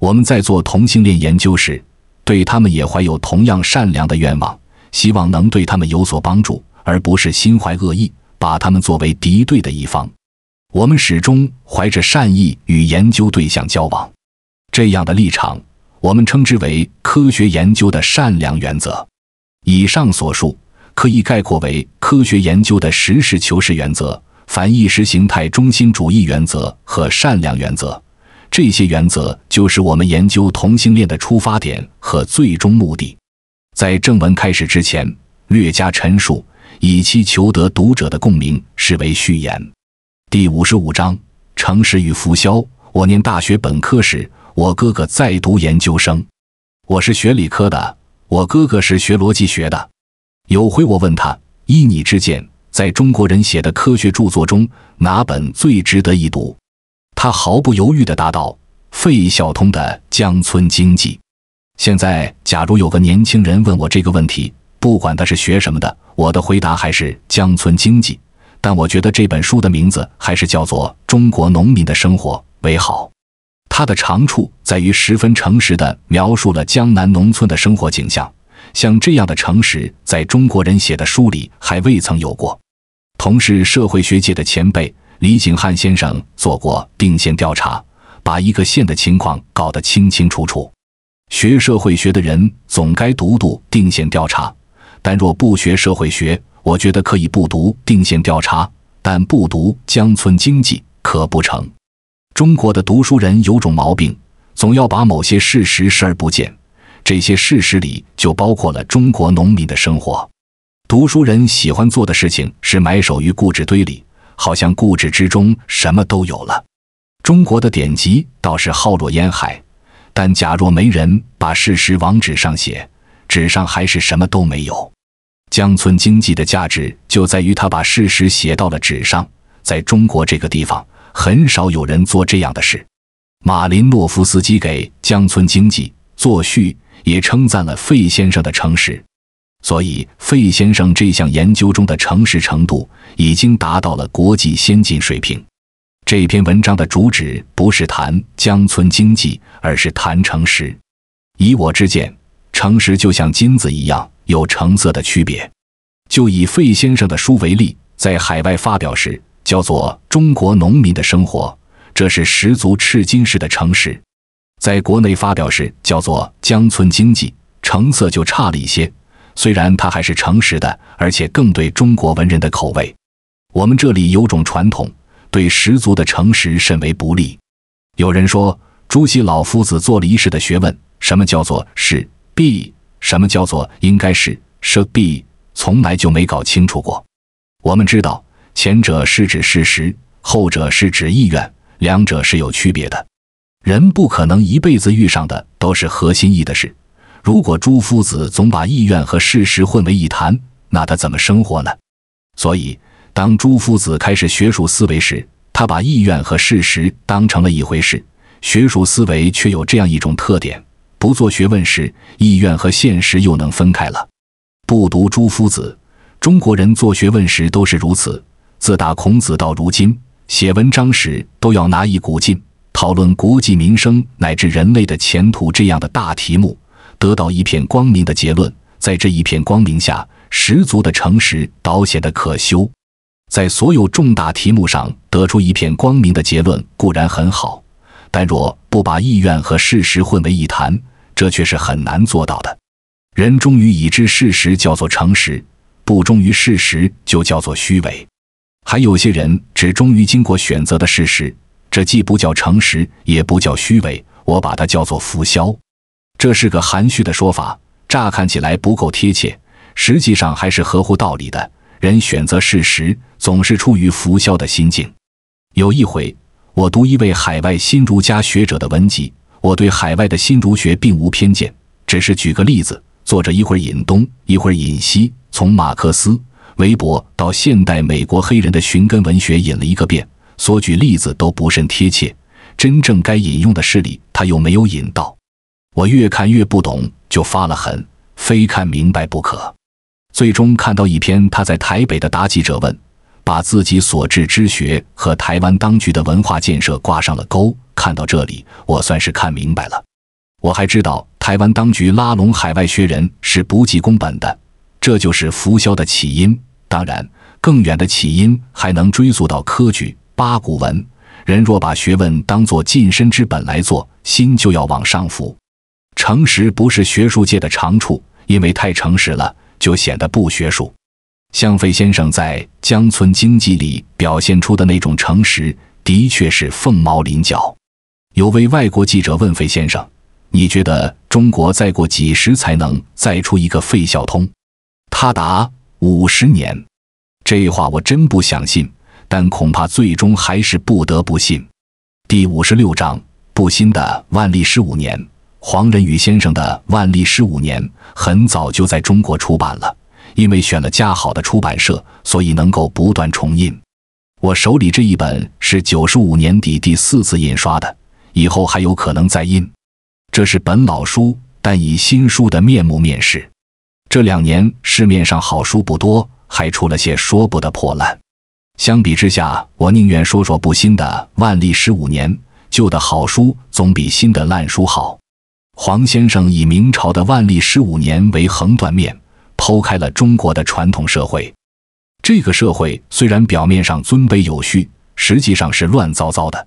我们在做同性恋研究时，对他们也怀有同样善良的愿望，希望能对他们有所帮助，而不是心怀恶意，把他们作为敌对的一方。我们始终怀着善意与研究对象交往，这样的立场。我们称之为科学研究的善良原则。以上所述可以概括为科学研究的实事求是原则、反意识形态中心主义原则和善良原则。这些原则就是我们研究同性恋的出发点和最终目的。在正文开始之前，略加陈述，以期求得读者的共鸣，视为序言。第五十五章：诚实与浮嚣。我念大学本科时。我哥哥在读研究生，我是学理科的，我哥哥是学逻辑学的。有回我问他，依你之见，在中国人写的科学著作中，哪本最值得一读？他毫不犹豫地答道：“费孝通的《乡村经济》。”现在假如有个年轻人问我这个问题，不管他是学什么的，我的回答还是《乡村经济》，但我觉得这本书的名字还是叫做《中国农民的生活》为好。他的长处在于十分诚实的描述了江南农村的生活景象，像这样的诚实，在中国人写的书里还未曾有过。同是社会学界的前辈，李景汉先生做过定线调查，把一个县的情况搞得清清楚楚。学社会学的人总该读读定线调查，但若不学社会学，我觉得可以不读定线调查，但不读《江村经济》可不成。中国的读书人有种毛病，总要把某些事实视而不见。这些事实里就包括了中国农民的生活。读书人喜欢做的事情是埋首于故纸堆里，好像故纸之中什么都有了。中国的典籍倒是浩若烟海，但假若没人把事实往纸上写，纸上还是什么都没有。江村经济的价值就在于他把事实写到了纸上，在中国这个地方。很少有人做这样的事。马林诺夫斯基给《江村经济》作序，也称赞了费先生的诚实，所以费先生这项研究中的诚实程度已经达到了国际先进水平。这篇文章的主旨不是谈江村经济，而是谈诚实。以我之见，诚实就像金子一样有成色的区别。就以费先生的书为例，在海外发表时。叫做《中国农民的生活》，这是十足赤金式的诚实。在国内发表时，叫做《江村经济》，成色就差了一些。虽然它还是诚实的，而且更对中国文人的口味。我们这里有种传统，对十足的诚实甚为不利。有人说，朱熹老夫子做了一世的学问，什么叫做是必，什么叫做应该是 should be，从来就没搞清楚过。我们知道。前者是指事实，后者是指意愿，两者是有区别的。人不可能一辈子遇上的都是合心意的事。如果朱夫子总把意愿和事实混为一谈，那他怎么生活呢？所以，当朱夫子开始学术思维时，他把意愿和事实当成了一回事。学术思维却有这样一种特点：不做学问时，意愿和现实又能分开了。不读朱夫子，中国人做学问时都是如此。自打孔子到如今，写文章时都要拿一股劲，讨论国计民生乃至人类的前途这样的大题目，得到一片光明的结论。在这一片光明下，十足的诚实倒显得可羞。在所有重大题目上得出一片光明的结论固然很好，但若不把意愿和事实混为一谈，这却是很难做到的。人忠于已知事实叫做诚实，不忠于事实就叫做虚伪。还有些人只忠于经过选择的事实，这既不叫诚实，也不叫虚伪，我把它叫做浮嚣。这是个含蓄的说法，乍看起来不够贴切，实际上还是合乎道理的。人选择事实，总是出于浮嚣的心境。有一回，我读一位海外新儒家学者的文集，我对海外的新儒学并无偏见，只是举个例子，作者一会儿引东，一会儿引西，从马克思。微博到现代美国黑人的寻根文学引了一个遍，所举例子都不甚贴切，真正该引用的事例他又没有引到。我越看越不懂，就发了狠，非看明白不可。最终看到一篇他在台北的答记者问，把自己所治之学和台湾当局的文化建设挂上了钩。看到这里，我算是看明白了。我还知道台湾当局拉拢海外学人是不计工本的，这就是浮销的起因。当然，更远的起因还能追溯到科举八股文。人若把学问当作近身之本来做，心就要往上浮。诚实不是学术界的长处，因为太诚实了，就显得不学术。向费先生在《江村经济》里表现出的那种诚实，的确是凤毛麟角。有位外国记者问费先生：“你觉得中国再过几时才能再出一个费孝通？”他答。五十年，这话我真不相信，但恐怕最终还是不得不信。第五十六章，不新的万历十五年，黄仁宇先生的《万历十五年》很早就在中国出版了，因为选了嘉好的出版社，所以能够不断重印。我手里这一本是九十五年底第四次印刷的，以后还有可能再印。这是本老书，但以新书的面目面世。这两年市面上好书不多，还出了些说不得破烂。相比之下，我宁愿说说不新的。万历十五年，旧的好书总比新的烂书好。黄先生以明朝的万历十五年为横断面，剖开了中国的传统社会。这个社会虽然表面上尊卑有序，实际上是乱糟糟的。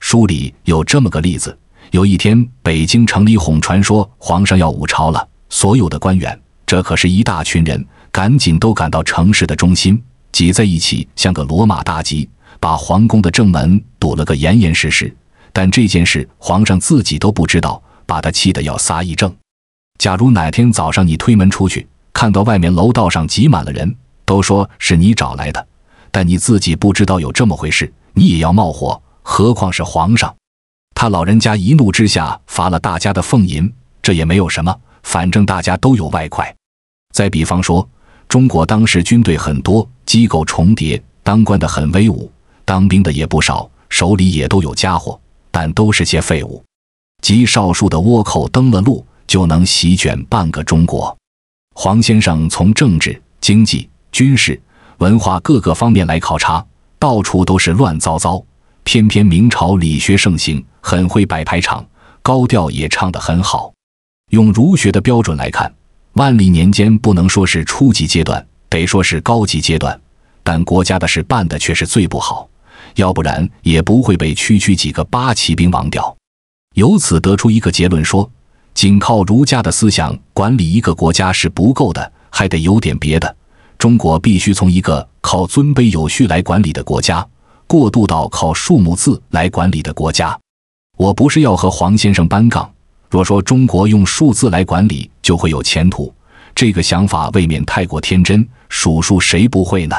书里有这么个例子：有一天，北京城里哄传说皇上要五朝了，所有的官员。这可是一大群人，赶紧都赶到城市的中心，挤在一起，像个罗马大集，把皇宫的正门堵了个严严实实。但这件事，皇上自己都不知道，把他气得要撒一证。假如哪天早上你推门出去，看到外面楼道上挤满了人，都说是你找来的，但你自己不知道有这么回事，你也要冒火。何况是皇上，他老人家一怒之下罚了大家的俸银，这也没有什么。反正大家都有外快。再比方说，中国当时军队很多，机构重叠，当官的很威武，当兵的也不少，手里也都有家伙，但都是些废物。极少数的倭寇登了陆，就能席卷半个中国。黄先生从政治、经济、军事、文化各个方面来考察，到处都是乱糟糟。偏偏明朝理学盛行，很会摆排场，高调也唱得很好。用儒学的标准来看，万历年间不能说是初级阶段，得说是高级阶段。但国家的事办的却是最不好，要不然也不会被区区几个八旗兵亡掉。由此得出一个结论：说，仅靠儒家的思想管理一个国家是不够的，还得有点别的。中国必须从一个靠尊卑有序来管理的国家，过渡到靠数目字来管理的国家。我不是要和黄先生扳杠。若说中国用数字来管理就会有前途，这个想法未免太过天真。数数谁不会呢？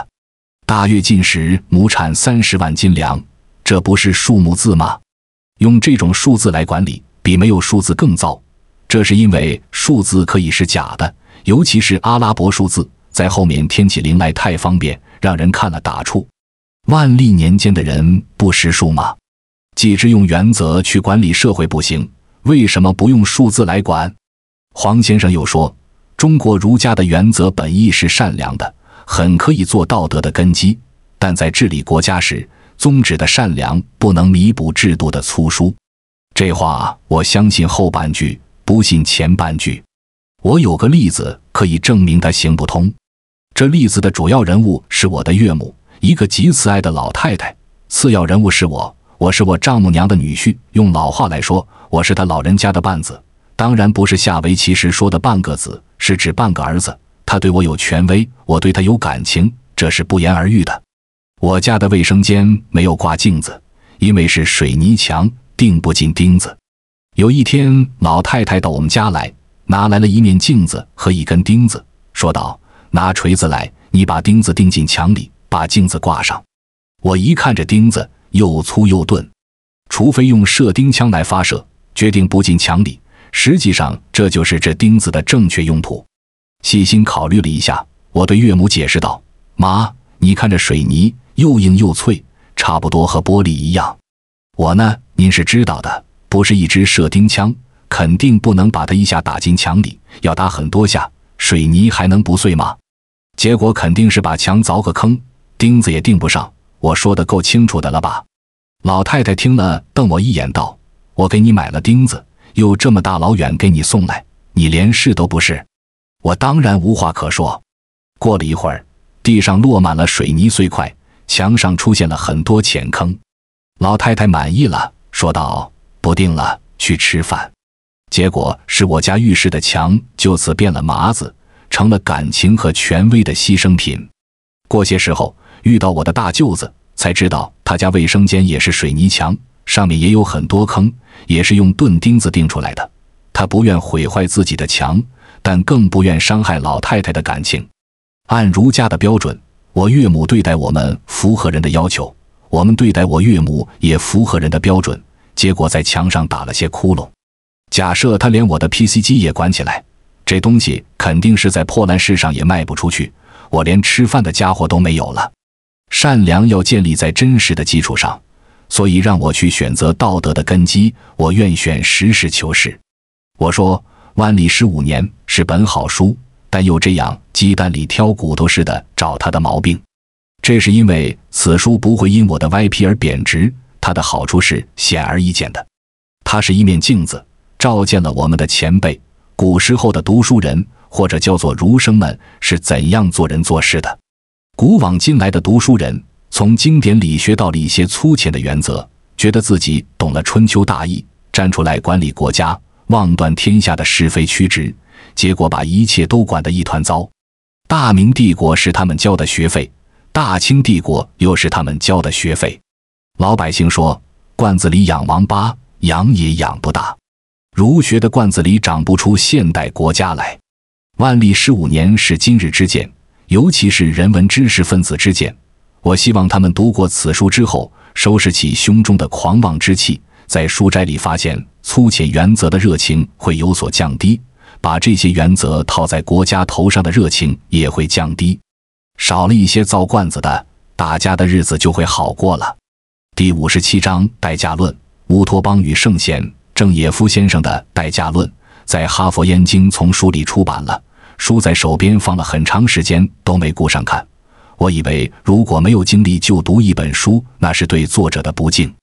大跃进时亩产三十万斤粮，这不是数目字吗？用这种数字来管理，比没有数字更糟。这是因为数字可以是假的，尤其是阿拉伯数字，在后面添起零来太方便，让人看了打怵。万历年间的人不识数吗？既只用原则去管理社会不行。为什么不用数字来管？黄先生又说：“中国儒家的原则本意是善良的，很可以做道德的根基，但在治理国家时，宗旨的善良不能弥补制度的粗疏。”这话我相信后半句，不信前半句。我有个例子可以证明它行不通。这例子的主要人物是我的岳母，一个极慈爱的老太太；次要人物是我。我是我丈母娘的女婿，用老话来说，我是她老人家的半子，当然不是下围棋时说的半个子，是指半个儿子。她对我有权威，我对她有感情，这是不言而喻的。我家的卫生间没有挂镜子，因为是水泥墙，钉不进钉子。有一天，老太太到我们家来，拿来了一面镜子和一根钉子，说道：“拿锤子来，你把钉子钉进墙里，把镜子挂上。”我一看这钉子。又粗又钝，除非用射钉枪来发射，决定不进墙里。实际上，这就是这钉子的正确用途。细心考虑了一下，我对岳母解释道：“妈，你看这水泥又硬又脆，差不多和玻璃一样。我呢，您是知道的，不是一支射钉枪，肯定不能把它一下打进墙里。要打很多下，水泥还能不碎吗？结果肯定是把墙凿个坑，钉子也钉不上。”我说的够清楚的了吧？老太太听了，瞪我一眼，道：“我给你买了钉子，又这么大老远给你送来，你连试都不试。”我当然无话可说。过了一会儿，地上落满了水泥碎块，墙上出现了很多浅坑。老太太满意了，说道：“不定了，去吃饭。”结果是我家浴室的墙就此变了麻子，成了感情和权威的牺牲品。过些时候。遇到我的大舅子，才知道他家卫生间也是水泥墙，上面也有很多坑，也是用钝钉子钉出来的。他不愿毁坏自己的墙，但更不愿伤害老太太的感情。按儒家的标准，我岳母对待我们符合人的要求，我们对待我岳母也符合人的标准。结果在墙上打了些窟窿。假设他连我的 PC 机也关起来，这东西肯定是在破烂市上也卖不出去，我连吃饭的家伙都没有了。善良要建立在真实的基础上，所以让我去选择道德的根基，我愿选实事求是。我说《万历十五年》是本好书，但又这样鸡蛋里挑骨头似的找它的毛病，这是因为此书不会因我的歪批而贬值。它的好处是显而易见的，它是一面镜子，照见了我们的前辈，古时候的读书人或者叫做儒生们是怎样做人做事的。古往今来的读书人，从经典里学到了一些粗浅的原则，觉得自己懂了春秋大义，站出来管理国家，妄断天下的是非曲直，结果把一切都管得一团糟。大明帝国是他们交的学费，大清帝国又是他们交的学费。老百姓说：“罐子里养王八，养也养不大；儒学的罐子里长不出现代国家来。”万历十五年是今日之鉴。尤其是人文知识分子之间，我希望他们读过此书之后，收拾起胸中的狂妄之气，在书斋里发现粗浅原则的热情会有所降低，把这些原则套在国家头上的热情也会降低，少了一些造罐子的，大家的日子就会好过了。第五十七章《代价论》：乌托邦与圣贤。郑也夫先生的《代价论》在哈佛燕京丛书里出版了。书在手边放了很长时间都没顾上看，我以为如果没有精力就读一本书，那是对作者的不敬。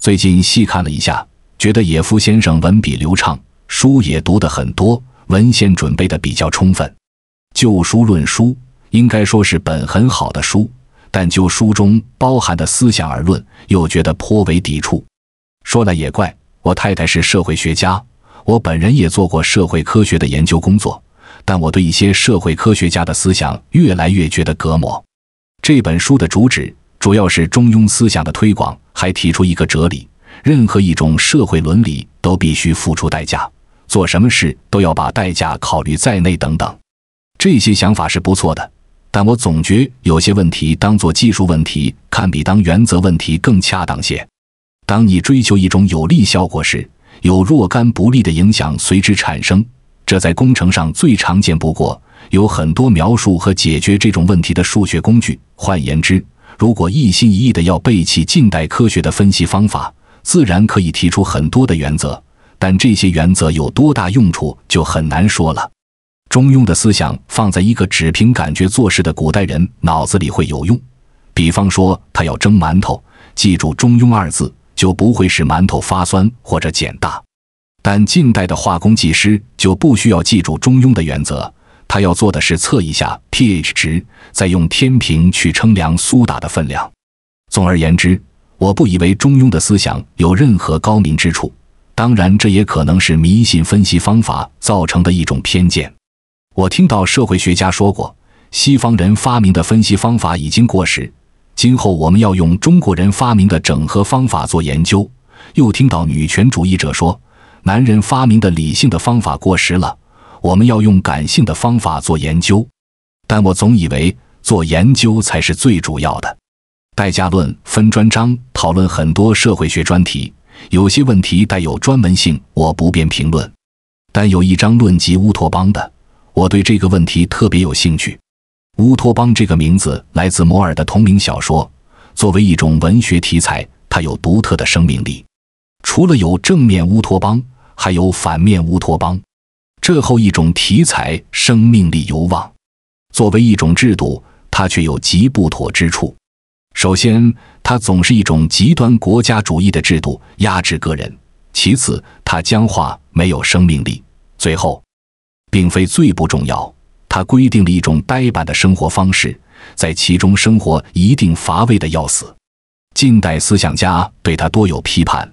最近细看了一下，觉得野夫先生文笔流畅，书也读得很多，文献准备得比较充分。就书论书，应该说是本很好的书，但就书中包含的思想而论，又觉得颇为抵触。说来也怪，我太太是社会学家，我本人也做过社会科学的研究工作。但我对一些社会科学家的思想越来越觉得隔膜。这本书的主旨主要是中庸思想的推广，还提出一个哲理：任何一种社会伦理都必须付出代价，做什么事都要把代价考虑在内等等。这些想法是不错的，但我总觉有些问题当作技术问题看比当原则问题更恰当些。当你追求一种有利效果时，有若干不利的影响随之产生。这在工程上最常见不过，有很多描述和解决这种问题的数学工具。换言之，如果一心一意的要背弃近代科学的分析方法，自然可以提出很多的原则，但这些原则有多大用处就很难说了。中庸的思想放在一个只凭感觉做事的古代人脑子里会有用，比方说他要蒸馒头，记住“中庸”二字，就不会使馒头发酸或者碱大。但近代的化工技师就不需要记住中庸的原则，他要做的是测一下 pH 值，再用天平去称量苏打的分量。总而言之，我不以为中庸的思想有任何高明之处，当然这也可能是迷信分析方法造成的一种偏见。我听到社会学家说过，西方人发明的分析方法已经过时，今后我们要用中国人发明的整合方法做研究。又听到女权主义者说。男人发明的理性的方法过时了，我们要用感性的方法做研究。但我总以为做研究才是最主要的。代价论分专章讨论很多社会学专题，有些问题带有专门性，我不便评论。但有一章论及乌托邦的，我对这个问题特别有兴趣。乌托邦这个名字来自摩尔的同名小说，作为一种文学题材，它有独特的生命力。除了有正面乌托邦，还有反面乌托邦。这后一种题材生命力尤旺。作为一种制度，它却有极不妥之处。首先，它总是一种极端国家主义的制度，压制个人；其次，它僵化，没有生命力；最后，并非最不重要，它规定了一种呆板的生活方式，在其中生活一定乏味的要死。近代思想家对它多有批判。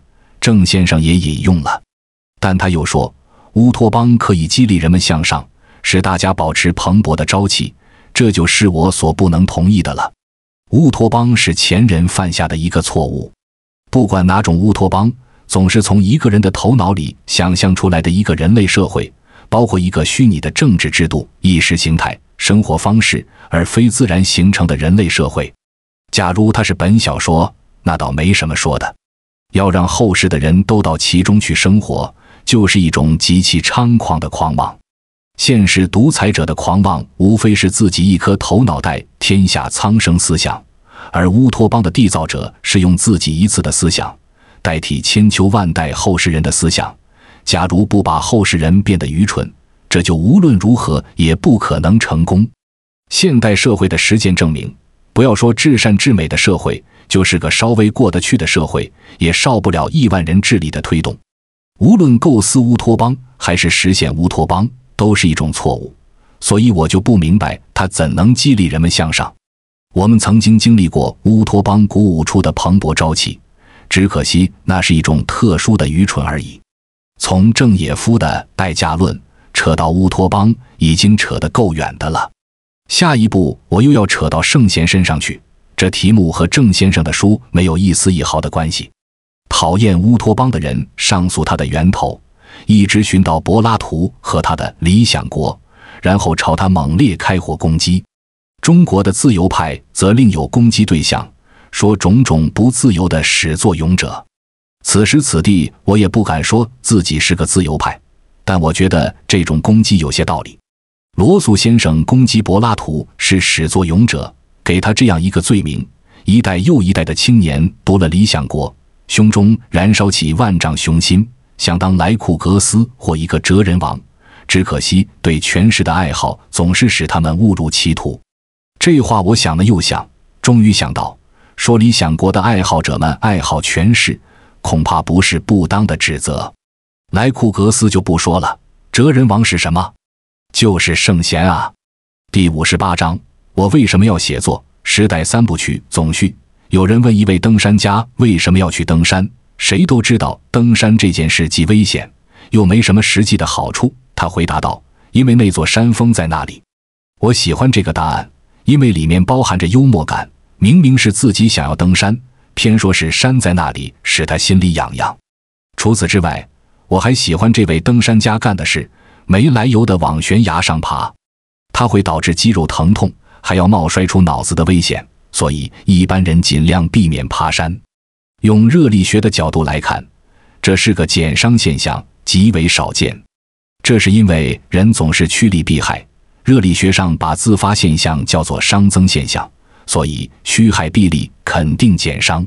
郑先生也引用了，但他又说：“乌托邦可以激励人们向上，使大家保持蓬勃的朝气，这就是我所不能同意的了。”乌托邦是前人犯下的一个错误。不管哪种乌托邦，总是从一个人的头脑里想象出来的一个人类社会，包括一个虚拟的政治制度、意识形态、生活方式，而非自然形成的人类社会。假如它是本小说，那倒没什么说的。要让后世的人都到其中去生活，就是一种极其猖狂的狂妄。现实独裁者的狂妄，无非是自己一颗头脑袋天下苍生思想；而乌托邦的缔造者，是用自己一次的思想代替千秋万代后世人的思想。假如不把后世人变得愚蠢，这就无论如何也不可能成功。现代社会的实践证明，不要说至善至美的社会。就是个稍微过得去的社会，也少不了亿万人智力的推动。无论构思乌托邦，还是实现乌托邦，都是一种错误。所以我就不明白它怎能激励人们向上。我们曾经经历过乌托邦鼓舞出的蓬勃朝气，只可惜那是一种特殊的愚蠢而已。从郑野夫的代价论扯到乌托邦，已经扯得够远的了。下一步我又要扯到圣贤身上去。这题目和郑先生的书没有一丝一毫的关系。讨厌乌托邦的人上诉他的源头，一直寻到柏拉图和他的理想国，然后朝他猛烈开火攻击。中国的自由派则另有攻击对象，说种种不自由的始作俑者。此时此地，我也不敢说自己是个自由派，但我觉得这种攻击有些道理。罗素先生攻击柏拉图是始作俑者。给他这样一个罪名，一代又一代的青年读了《理想国》，胸中燃烧起万丈雄心，想当莱库格斯或一个哲人王。只可惜对权势的爱好，总是使他们误入歧途。这话我想了又想，终于想到：说《理想国》的爱好者们爱好权势，恐怕不是不当的指责。莱库格斯就不说了，哲人王是什么？就是圣贤啊。第五十八章。我为什么要写作《时代三部曲》总序？有人问一位登山家为什么要去登山。谁都知道登山这件事既危险又没什么实际的好处。他回答道：“因为那座山峰在那里。”我喜欢这个答案，因为里面包含着幽默感。明明是自己想要登山，偏说是山在那里，使他心里痒痒。除此之外，我还喜欢这位登山家干的事——没来由地往悬崖上爬。它会导致肌肉疼痛。还要冒摔出脑子的危险，所以一般人尽量避免爬山。用热力学的角度来看，这是个减伤现象，极为少见。这是因为人总是趋利避害，热力学上把自发现象叫做熵增现象，所以趋害避利肯定减熵。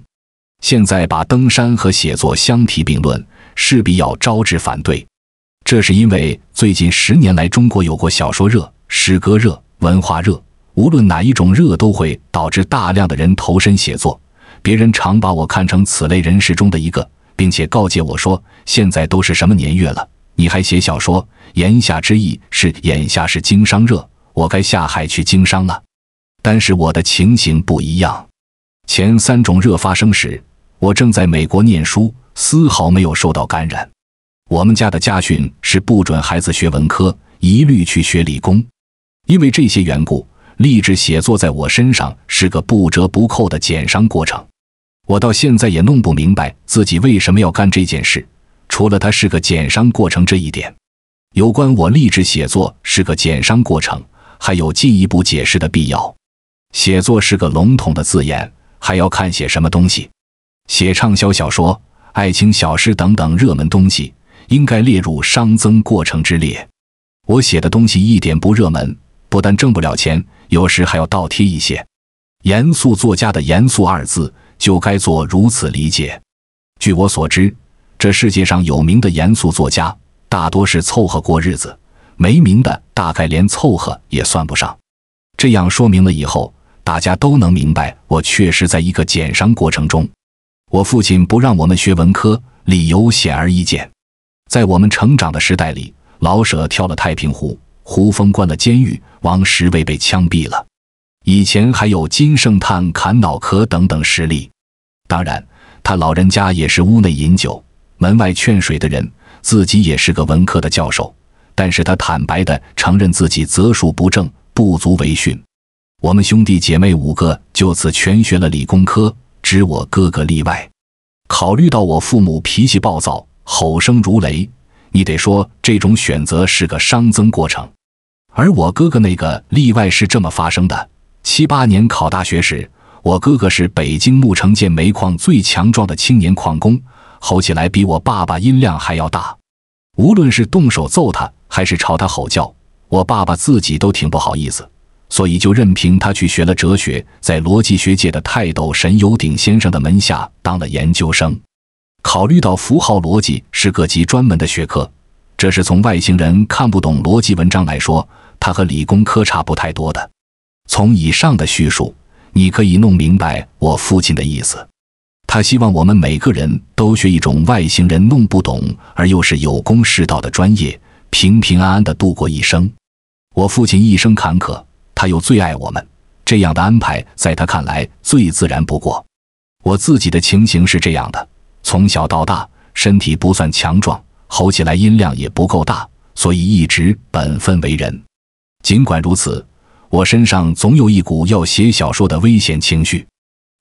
现在把登山和写作相提并论，势必要招致反对。这是因为最近十年来，中国有过小说热、诗歌热、文化热。无论哪一种热都会导致大量的人投身写作。别人常把我看成此类人士中的一个，并且告诫我说：“现在都是什么年月了，你还写小说？”言下之意是眼下是经商热，我该下海去经商了。但是我的情形不一样。前三种热发生时，我正在美国念书，丝毫没有受到感染。我们家的家训是不准孩子学文科，一律去学理工。因为这些缘故。励志写作在我身上是个不折不扣的减伤过程，我到现在也弄不明白自己为什么要干这件事。除了它是个减伤过程这一点，有关我励志写作是个减伤过程，还有进一步解释的必要。写作是个笼统的字眼，还要看写什么东西。写畅销小说、爱情小说等等热门东西，应该列入熵增过程之列。我写的东西一点不热门，不但挣不了钱。有时还要倒贴一些，严肃作家的“严肃”二字就该做如此理解。据我所知，这世界上有名的严肃作家大多是凑合过日子，没名的大概连凑合也算不上。这样说明了以后，大家都能明白，我确实在一个减伤过程中。我父亲不让我们学文科，理由显而易见。在我们成长的时代里，老舍跳了太平湖，胡风关了监狱。王石卫被枪毙了，以前还有金圣叹砍脑壳等等实例。当然，他老人家也是屋内饮酒、门外劝水的人，自己也是个文科的教授。但是他坦白的承认自己择术不正，不足为训。我们兄弟姐妹五个就此全学了理工科，只我哥哥例外。考虑到我父母脾气暴躁，吼声如雷，你得说这种选择是个熵增过程。而我哥哥那个例外是这么发生的：七八年考大学时，我哥哥是北京木城建煤矿最强壮的青年矿工，吼起来比我爸爸音量还要大。无论是动手揍他，还是朝他吼叫，我爸爸自己都挺不好意思，所以就任凭他去学了哲学，在逻辑学界的泰斗神游鼎先生的门下当了研究生。考虑到符号逻辑是个极专门的学科，这是从外星人看不懂逻辑文章来说。他和理工科差不太多的。从以上的叙述，你可以弄明白我父亲的意思。他希望我们每个人都学一种外星人弄不懂而又是有功世道的专业，平平安安地度过一生。我父亲一生坎坷，他又最爱我们，这样的安排在他看来最自然不过。我自己的情形是这样的：从小到大，身体不算强壮，吼起来音量也不够大，所以一直本分为人。尽管如此，我身上总有一股要写小说的危险情绪。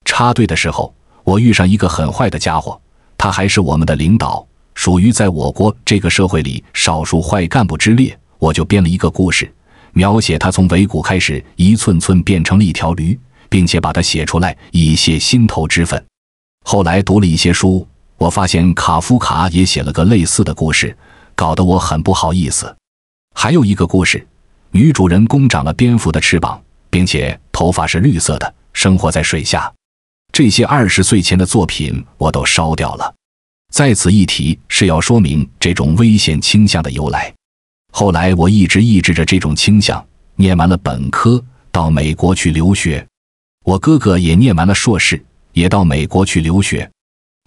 插队的时候，我遇上一个很坏的家伙，他还是我们的领导，属于在我国这个社会里少数坏干部之列。我就编了一个故事，描写他从尾骨开始一寸寸变成了一条驴，并且把它写出来以泄心头之愤。后来读了一些书，我发现卡夫卡也写了个类似的故事，搞得我很不好意思。还有一个故事。女主人公长了蝙蝠的翅膀，并且头发是绿色的，生活在水下。这些二十岁前的作品我都烧掉了。在此一提是要说明这种危险倾向的由来。后来我一直抑制着这种倾向。念完了本科，到美国去留学。我哥哥也念完了硕士，也到美国去留学。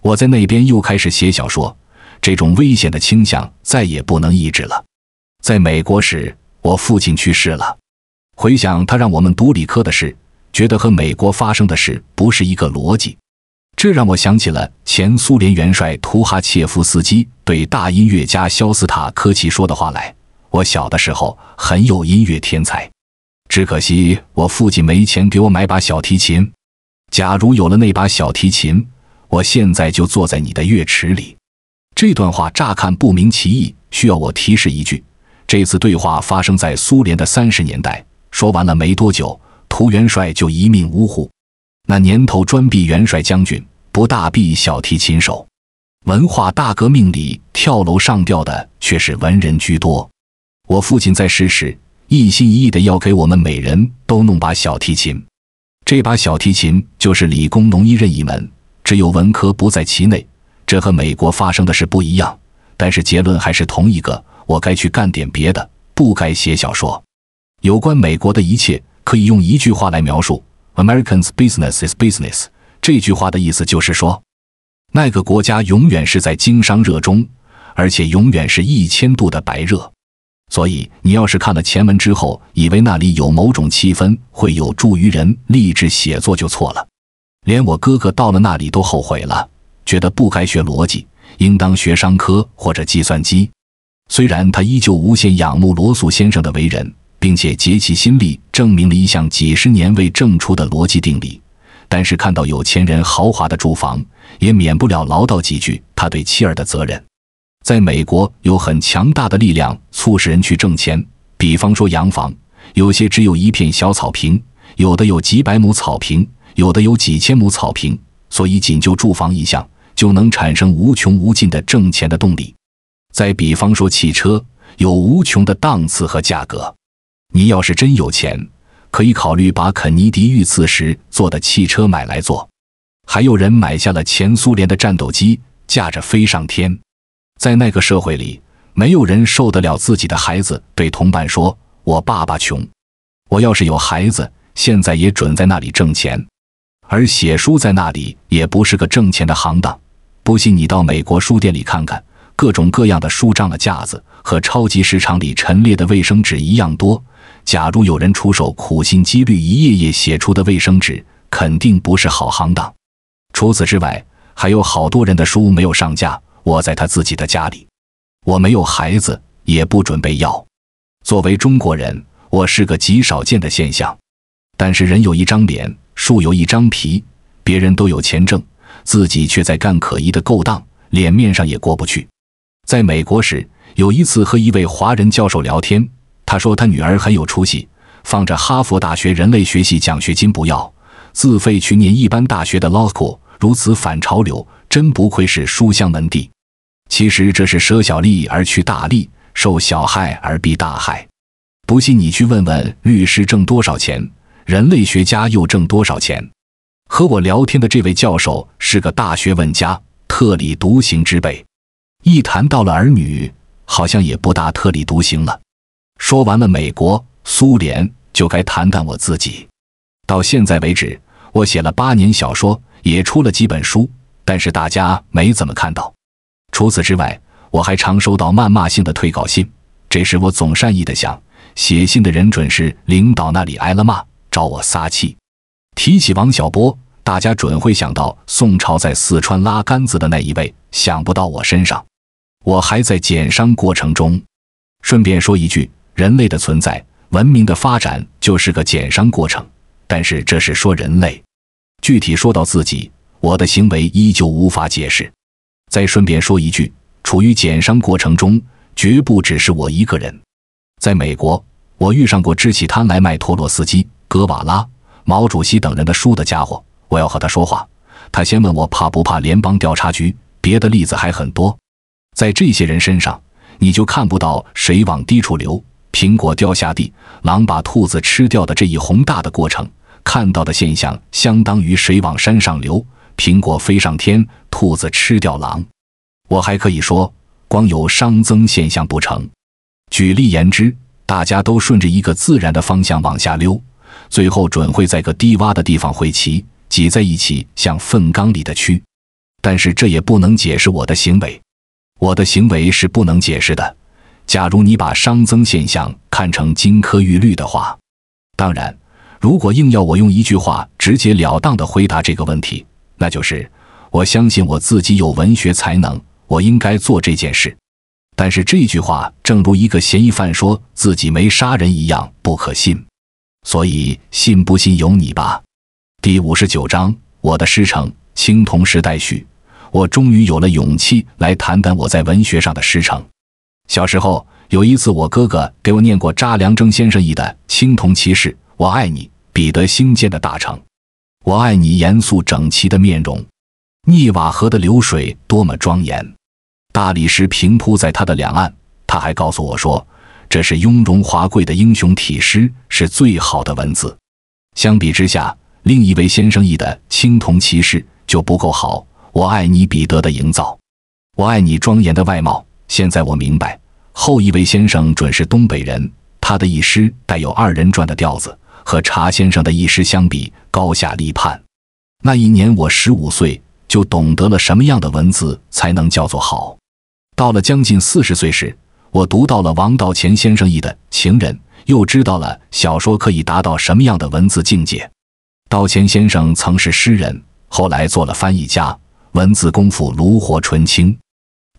我在那边又开始写小说，这种危险的倾向再也不能抑制了。在美国时。我父亲去世了，回想他让我们读理科的事，觉得和美国发生的事不是一个逻辑，这让我想起了前苏联元帅图哈切夫斯基对大音乐家肖斯塔科维奇说的话来。我小的时候很有音乐天才，只可惜我父亲没钱给我买把小提琴。假如有了那把小提琴，我现在就坐在你的乐池里。这段话乍看不明其意，需要我提示一句。这次对话发生在苏联的三十年代。说完了没多久，涂元帅就一命呜呼。那年头专毙元帅将军，不大毙小提琴手。文化大革命里跳楼上吊的却是文人居多。我父亲在世时，一心一意的要给我们每人都弄把小提琴。这把小提琴就是理工农医任意门，只有文科不在其内。这和美国发生的事不一样，但是结论还是同一个。我该去干点别的，不该写小说。有关美国的一切，可以用一句话来描述：“Americans business is business。”这句话的意思就是说，那个国家永远是在经商热中，而且永远是一千度的白热。所以，你要是看了前文之后，以为那里有某种气氛会有助于人励志写作，就错了。连我哥哥到了那里都后悔了，觉得不该学逻辑，应当学商科或者计算机。虽然他依旧无限仰慕罗素先生的为人，并且竭其心力证明了一项几十年未证出的逻辑定理，但是看到有钱人豪华的住房，也免不了唠叨几句他对妻儿的责任。在美国，有很强大的力量促使人去挣钱，比方说洋房，有些只有一片小草坪，有的有几百亩草坪，有的有几千亩草坪，所以仅就住房一项，就能产生无穷无尽的挣钱的动力。再比方说，汽车有无穷的档次和价格。你要是真有钱，可以考虑把肯尼迪遇刺时坐的汽车买来坐。还有人买下了前苏联的战斗机，驾着飞上天。在那个社会里，没有人受得了自己的孩子对同伴说：“我爸爸穷，我要是有孩子，现在也准在那里挣钱。”而写书在那里也不是个挣钱的行当。不信，你到美国书店里看看。各种各样的书占了架子，和超级市场里陈列的卫生纸一样多。假如有人出手苦心积虑一页页写出的卫生纸，肯定不是好行当。除此之外，还有好多人的书没有上架，我在他自己的家里。我没有孩子，也不准备要。作为中国人，我是个极少见的现象。但是人有一张脸，树有一张皮，别人都有钱挣，自己却在干可疑的勾当，脸面上也过不去。在美国时，有一次和一位华人教授聊天，他说他女儿很有出息，放着哈佛大学人类学系奖学金不要，自费去念一般大学的 l o c o l 如此反潮流，真不愧是书香门第。其实这是舍小利而取大利，受小害而避大害。不信你去问问律师挣多少钱，人类学家又挣多少钱。和我聊天的这位教授是个大学问家，特立独行之辈。一谈到了儿女，好像也不大特立独行了。说完了美国、苏联，就该谈谈我自己。到现在为止，我写了八年小说，也出了几本书，但是大家没怎么看到。除此之外，我还常收到谩骂性的退稿信，这时我总善意地想，写信的人准是领导那里挨了骂，找我撒气。提起王小波，大家准会想到宋朝在四川拉杆子的那一位，想不到我身上。我还在减伤过程中，顺便说一句，人类的存在、文明的发展就是个减伤过程。但是这是说人类，具体说到自己，我的行为依旧无法解释。再顺便说一句，处于减伤过程中，绝不只是我一个人。在美国，我遇上过支起摊来卖托洛斯基、格瓦拉、毛主席等人的书的家伙。我要和他说话，他先问我怕不怕联邦调查局。别的例子还很多。在这些人身上，你就看不到水往低处流，苹果掉下地，狼把兔子吃掉的这一宏大的过程。看到的现象相当于水往山上流，苹果飞上天，兔子吃掉狼。我还可以说，光有熵增现象不成。举例言之，大家都顺着一个自然的方向往下溜，最后准会在个低洼的地方汇齐，挤在一起，像粪缸里的蛆。但是这也不能解释我的行为。我的行为是不能解释的。假如你把熵增现象看成金科玉律的话，当然，如果硬要我用一句话直截了当的回答这个问题，那就是我相信我自己有文学才能，我应该做这件事。但是这句话，正如一个嫌疑犯说自己没杀人一样，不可信。所以，信不信由你吧。第五十九章：我的师承——青铜时代序。我终于有了勇气来谈谈我在文学上的师承。小时候有一次，我哥哥给我念过查良铮先生译的《青铜骑士》，我爱你，彼得兴建的大城，我爱你严肃整齐的面容，尼瓦河的流水多么庄严，大理石平铺在它的两岸。他还告诉我说，这是雍容华贵的英雄体诗，是最好的文字。相比之下，另一位先生译的《青铜骑士》就不够好。我爱你，彼得的营造；我爱你，庄严的外貌。现在我明白，后一位先生准是东北人，他的一诗带有二人转的调子，和查先生的一诗相比，高下立判。那一年我十五岁，就懂得了什么样的文字才能叫做好。到了将近四十岁时，我读到了王道乾先生译的《情人》，又知道了小说可以达到什么样的文字境界。道乾先生曾是诗人，后来做了翻译家。文字功夫炉火纯青，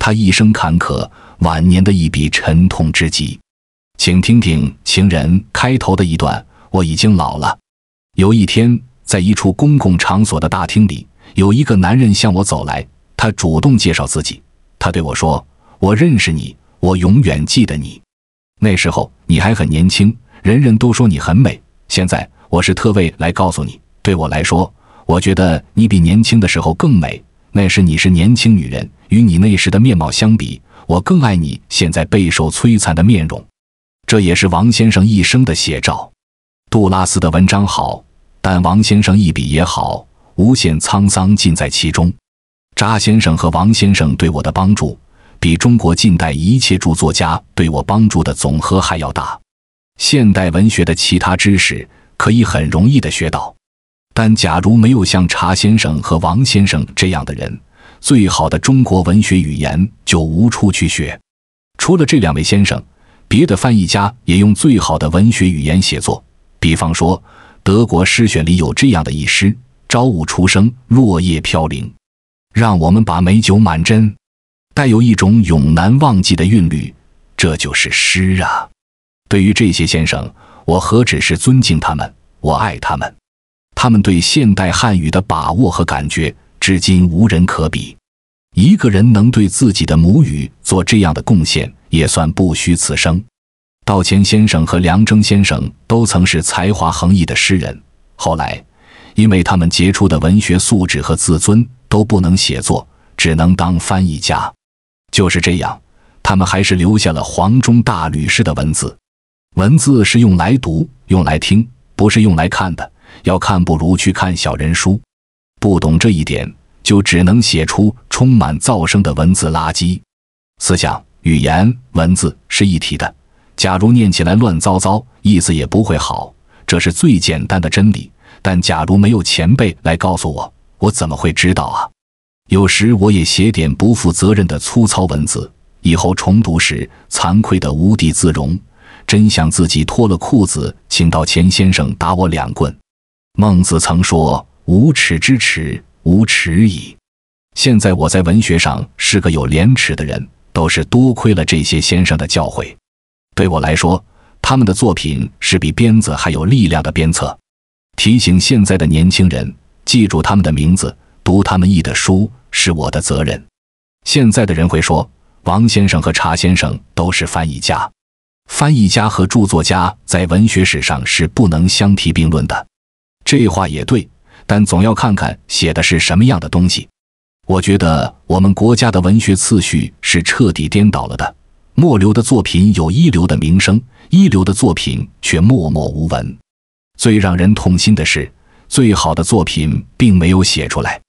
他一生坎坷，晚年的一笔沉痛之极。请听听《情人》开头的一段：“我已经老了。有一天，在一处公共场所的大厅里，有一个男人向我走来，他主动介绍自己。他对我说：‘我认识你，我永远记得你。那时候你还很年轻，人人都说你很美。现在我是特为来告诉你，对我来说，我觉得你比年轻的时候更美。”那时你是年轻女人，与你那时的面貌相比，我更爱你现在备受摧残的面容。这也是王先生一生的写照。杜拉斯的文章好，但王先生一笔也好，无限沧桑尽在其中。查先生和王先生对我的帮助，比中国近代一切著作家对我帮助的总和还要大。现代文学的其他知识，可以很容易的学到。但假如没有像查先生和王先生这样的人，最好的中国文学语言就无处去学。除了这两位先生，别的翻译家也用最好的文学语言写作。比方说，《德国诗选》里有这样的一诗：“朝雾初生，落叶飘零，让我们把美酒满斟，带有一种永难忘记的韵律。”这就是诗啊！对于这些先生，我何止是尊敬他们，我爱他们。他们对现代汉语的把握和感觉，至今无人可比。一个人能对自己的母语做这样的贡献，也算不虚此生。道乾先生和梁征先生都曾是才华横溢的诗人，后来因为他们杰出的文学素质和自尊都不能写作，只能当翻译家。就是这样，他们还是留下了黄钟大吕式的文字。文字是用来读、用来听，不是用来看的。要看不如去看小人书，不懂这一点，就只能写出充满噪声的文字垃圾。思想、语言、文字是一体的，假如念起来乱糟糟，意思也不会好。这是最简单的真理。但假如没有前辈来告诉我，我怎么会知道啊？有时我也写点不负责任的粗糙文字，以后重读时惭愧的无地自容，真想自己脱了裤子，请到钱先生打我两棍。孟子曾说：“无耻之耻，无耻矣。”现在我在文学上是个有廉耻的人，都是多亏了这些先生的教诲。对我来说，他们的作品是比鞭子还有力量的鞭策，提醒现在的年轻人记住他们的名字，读他们译的书是我的责任。现在的人会说，王先生和查先生都是翻译家，翻译家和著作家在文学史上是不能相提并论的。这话也对，但总要看看写的是什么样的东西。我觉得我们国家的文学次序是彻底颠倒了的：末流的作品有一流的名声，一流的作品却默默无闻。最让人痛心的是，最好的作品并没有写出来。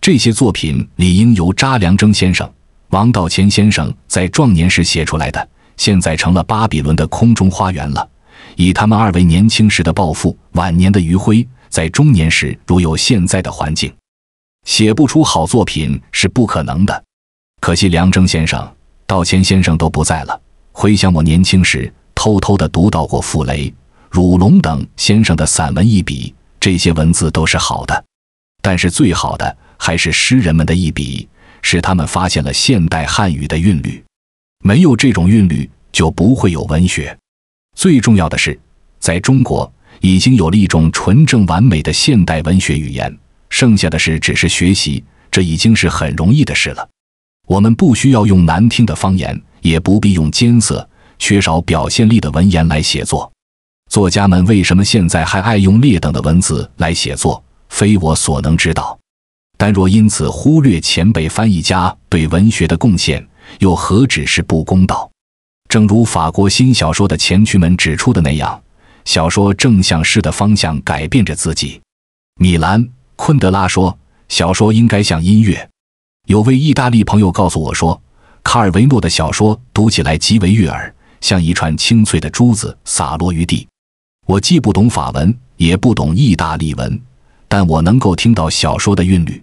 这些作品理应由查良铮先生、王道乾先生在壮年时写出来的，现在成了巴比伦的空中花园了。以他们二位年轻时的抱负，晚年的余晖。在中年时，如有现在的环境，写不出好作品是不可能的。可惜梁征先生、道谦先生都不在了。回想我年轻时，偷偷地读到过傅雷、汝龙等先生的散文，一笔，这些文字都是好的。但是最好的还是诗人们的一笔，使他们发现了现代汉语的韵律。没有这种韵律，就不会有文学。最重要的是，在中国。已经有了一种纯正完美的现代文学语言，剩下的事只是学习，这已经是很容易的事了。我们不需要用难听的方言，也不必用艰涩、缺少表现力的文言来写作。作家们为什么现在还爱用劣等的文字来写作，非我所能知道。但若因此忽略前辈翻译家对文学的贡献，又何止是不公道？正如法国新小说的前驱们指出的那样。小说正向诗的方向改变着自己。米兰·昆德拉说：“小说应该像音乐。”有位意大利朋友告诉我说，卡尔维诺的小说读起来极为悦耳，像一串清脆的珠子洒落于地。我既不懂法文，也不懂意大利文，但我能够听到小说的韵律，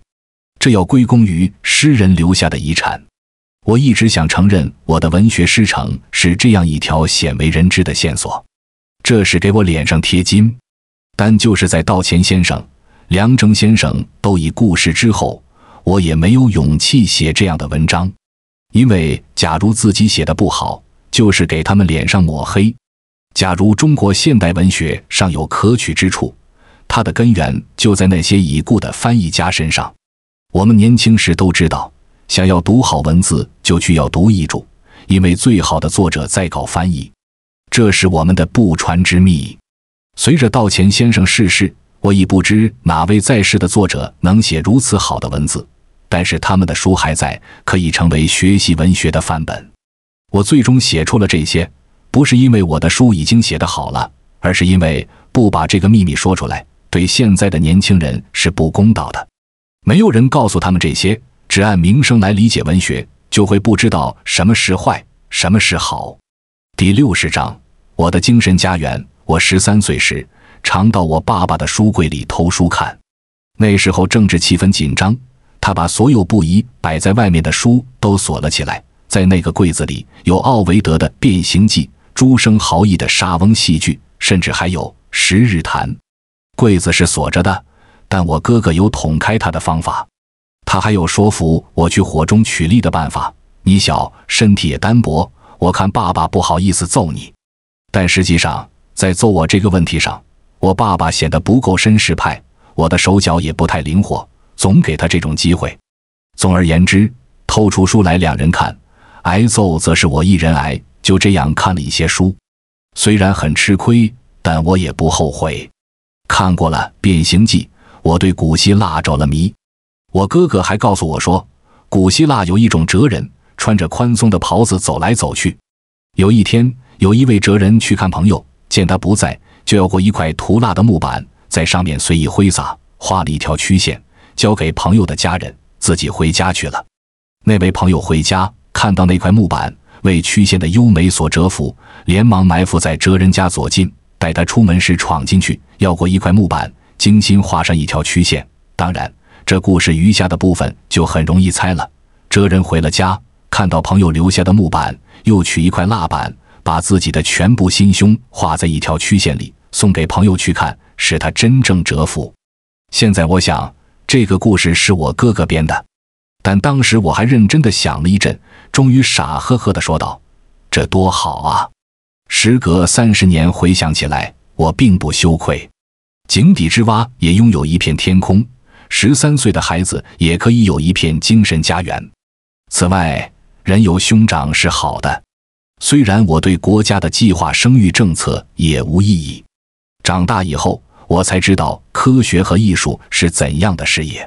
这要归功于诗人留下的遗产。我一直想承认，我的文学师承是这样一条鲜为人知的线索。这是给我脸上贴金，但就是在道前先生、梁征先生都已故世之后，我也没有勇气写这样的文章，因为假如自己写的不好，就是给他们脸上抹黑。假如中国现代文学尚有可取之处，它的根源就在那些已故的翻译家身上。我们年轻时都知道，想要读好文字，就去要读译著，因为最好的作者在搞翻译。这是我们的不传之秘。随着道前先生逝世，我已不知哪位在世的作者能写如此好的文字。但是他们的书还在，可以成为学习文学的范本。我最终写出了这些，不是因为我的书已经写得好了，而是因为不把这个秘密说出来，对现在的年轻人是不公道的。没有人告诉他们这些，只按名声来理解文学，就会不知道什么是坏，什么是好。第六十章。我的精神家园。我十三岁时，常到我爸爸的书柜里偷书看。那时候政治气氛紧张，他把所有不宜摆在外面的书都锁了起来。在那个柜子里，有奥维德的《变形记》，朱生豪逸的沙翁戏剧，甚至还有《十日谈》。柜子是锁着的，但我哥哥有捅开它的方法。他还有说服我去火中取栗的办法。你小，身体也单薄，我看爸爸不好意思揍你。但实际上，在揍我这个问题上，我爸爸显得不够绅士派，我的手脚也不太灵活，总给他这种机会。总而言之，偷出书来两人看，挨揍则是我一人挨。就这样看了一些书，虽然很吃亏，但我也不后悔。看过了《变形记》，我对古希腊着了迷。我哥哥还告诉我说，古希腊有一种哲人，穿着宽松的袍子走来走去。有一天。有一位哲人去看朋友，见他不在，就要过一块涂蜡的木板，在上面随意挥洒，画了一条曲线，交给朋友的家人，自己回家去了。那位朋友回家，看到那块木板，为曲线的优美所折服，连忙埋伏在哲人家左近，待他出门时闯进去，要过一块木板，精心画上一条曲线。当然，这故事余下的部分就很容易猜了。哲人回了家，看到朋友留下的木板，又取一块蜡板。把自己的全部心胸画在一条曲线里，送给朋友去看，使他真正折服。现在我想，这个故事是我哥哥编的，但当时我还认真的想了一阵，终于傻呵呵的说道：“这多好啊！”时隔三十年回想起来，我并不羞愧。井底之蛙也拥有一片天空，十三岁的孩子也可以有一片精神家园。此外，人有兄长是好的。虽然我对国家的计划生育政策也无异议，长大以后我才知道科学和艺术是怎样的事业。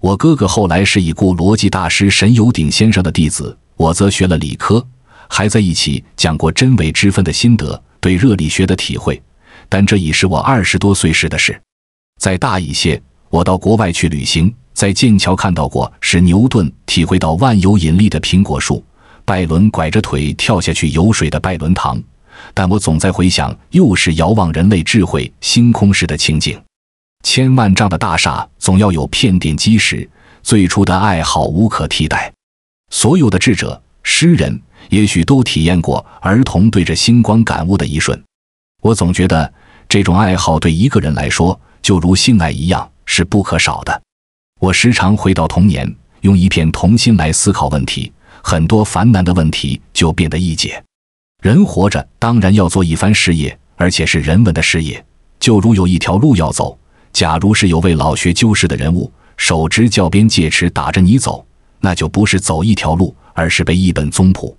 我哥哥后来是已故逻辑大师沈有鼎先生的弟子，我则学了理科，还在一起讲过真伪之分的心得，对热力学的体会。但这已是我二十多岁时的事。再大一些，我到国外去旅行，在剑桥看到过使牛顿体会到万有引力的苹果树。拜伦拐着腿跳下去游水的拜伦堂，但我总在回想，又是遥望人类智慧星空时的情景。千万丈的大厦总要有片点基石，最初的爱好无可替代。所有的智者、诗人，也许都体验过儿童对着星光感悟的一瞬。我总觉得，这种爱好对一个人来说，就如性爱一样是不可少的。我时常回到童年，用一片童心来思考问题。很多烦难的问题就变得易解。人活着当然要做一番事业，而且是人文的事业。就如有一条路要走，假如是有位老学究式的人物，手执教鞭、戒尺打着你走，那就不是走一条路，而是背一本宗谱。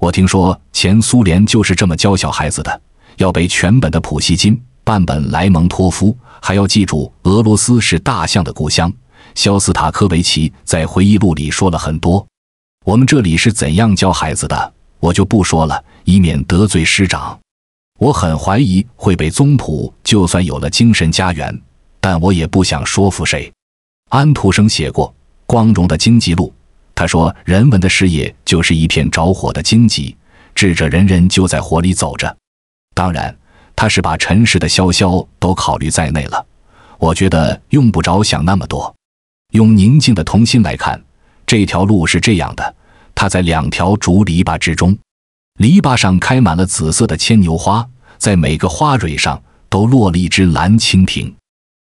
我听说前苏联就是这么教小孩子的：要背全本的普希金，半本莱蒙托夫，还要记住俄罗斯是大象的故乡。肖斯塔科维奇在回忆录里说了很多。我们这里是怎样教孩子的，我就不说了，以免得罪师长。我很怀疑会被宗谱。就算有了精神家园，但我也不想说服谁。安徒生写过《光荣的荆棘路》，他说：“人文的事业就是一片着火的荆棘，智者人人就在火里走着。”当然，他是把尘世的潇潇都考虑在内了。我觉得用不着想那么多，用宁静的童心来看。这条路是这样的，它在两条竹篱笆之中，篱笆上开满了紫色的牵牛花，在每个花蕊上都落了一只蓝蜻蜓。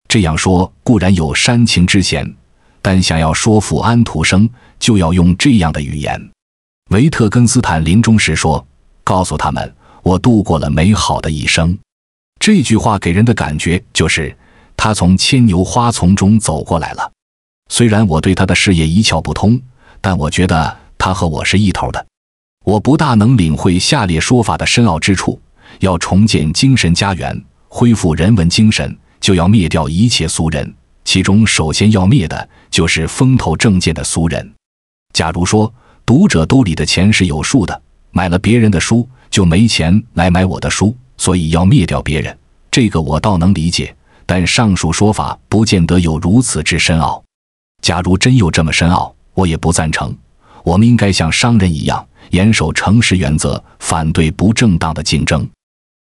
这样说固然有煽情之嫌，但想要说服安徒生，就要用这样的语言。维特根斯坦临终时说：“告诉他们，我度过了美好的一生。”这句话给人的感觉就是，他从牵牛花丛中走过来了。虽然我对他的事业一窍不通，但我觉得他和我是一头的。我不大能领会下列说法的深奥之处：要重建精神家园，恢复人文精神，就要灭掉一切俗人，其中首先要灭的就是风头正见的俗人。假如说读者兜里的钱是有数的，买了别人的书就没钱来买我的书，所以要灭掉别人，这个我倒能理解。但上述说法不见得有如此之深奥。假如真有这么深奥，我也不赞成。我们应该像商人一样，严守诚实原则，反对不正当的竞争，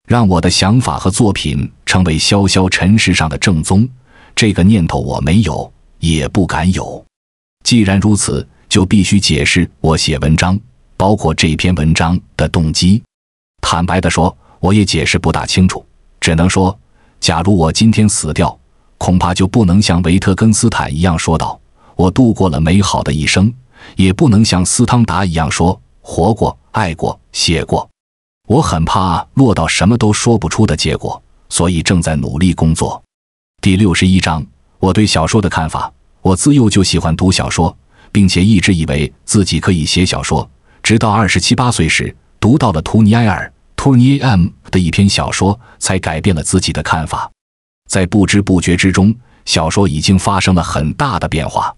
让我的想法和作品成为潇潇尘世上的正宗。这个念头我没有，也不敢有。既然如此，就必须解释我写文章，包括这篇文章的动机。坦白地说，我也解释不大清楚，只能说，假如我今天死掉，恐怕就不能像维特根斯坦一样说道。我度过了美好的一生，也不能像斯汤达一样说活过、爱过、写过。我很怕落到什么都说不出的结果，所以正在努力工作。第六十一章，我对小说的看法。我自幼就喜欢读小说，并且一直以为自己可以写小说，直到二十七八岁时读到了图尼埃尔·图尼 M 的一篇小说，才改变了自己的看法。在不知不觉之中，小说已经发生了很大的变化。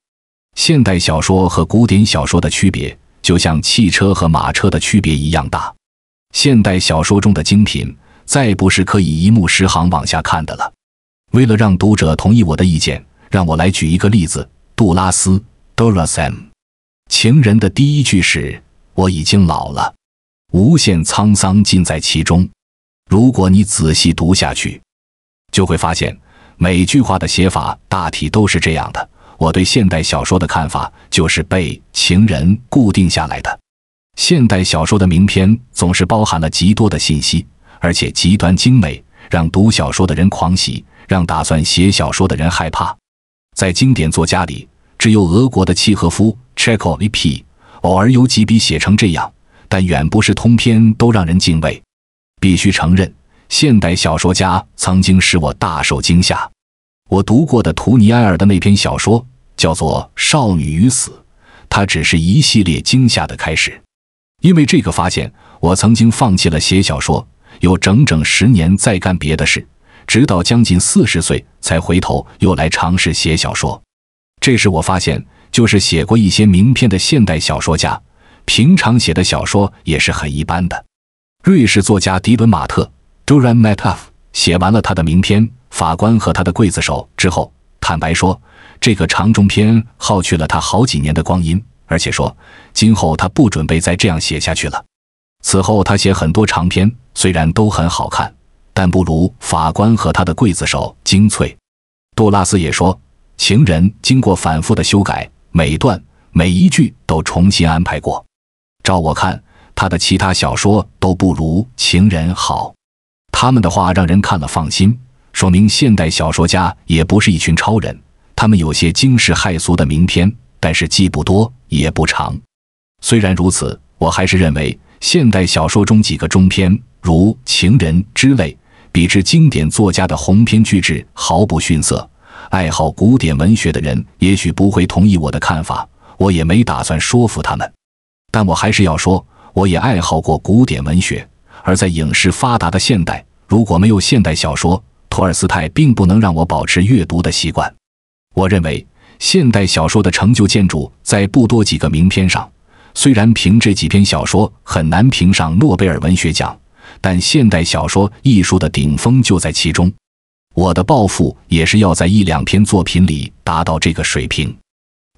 现代小说和古典小说的区别，就像汽车和马车的区别一样大。现代小说中的精品，再不是可以一目十行往下看的了。为了让读者同意我的意见，让我来举一个例子：杜拉斯《d o r a s e m 情人》的第一句是“我已经老了”，无限沧桑尽在其中。如果你仔细读下去，就会发现每句话的写法大体都是这样的。我对现代小说的看法，就是被情人固定下来的。现代小说的名篇总是包含了极多的信息，而且极端精美，让读小说的人狂喜，让打算写小说的人害怕。在经典作家里，只有俄国的契诃夫 （Chekhov） 偶尔有几笔写成这样，但远不是通篇都让人敬畏。必须承认，现代小说家曾经使我大受惊吓。我读过的图尼埃尔的那篇小说。叫做少女与死，它只是一系列惊吓的开始。因为这个发现，我曾经放弃了写小说，有整整十年在干别的事，直到将近四十岁才回头又来尝试写小说。这时我发现，就是写过一些名篇的现代小说家，平常写的小说也是很一般的。瑞士作家迪伦马特 （Dylan m a t a f f 写完了他的名篇《法官和他的刽子手》之后，坦白说。这个长中篇耗去了他好几年的光阴，而且说今后他不准备再这样写下去了。此后他写很多长篇，虽然都很好看，但不如《法官和他的刽子手》精粹。杜拉斯也说，《情人》经过反复的修改，每段每一句都重新安排过。照我看，他的其他小说都不如《情人》好。他们的话让人看了放心，说明现代小说家也不是一群超人。他们有些惊世骇俗的名篇，但是既不多也不长。虽然如此，我还是认为现代小说中几个中篇，如《情人》之类，比之经典作家的鸿篇巨制毫不逊色。爱好古典文学的人也许不会同意我的看法，我也没打算说服他们。但我还是要说，我也爱好过古典文学。而在影视发达的现代，如果没有现代小说，托尔斯泰并不能让我保持阅读的习惯。我认为现代小说的成就建筑在不多几个名篇上，虽然凭这几篇小说很难评上诺贝尔文学奖，但现代小说艺术的顶峰就在其中。我的抱负也是要在一两篇作品里达到这个水平。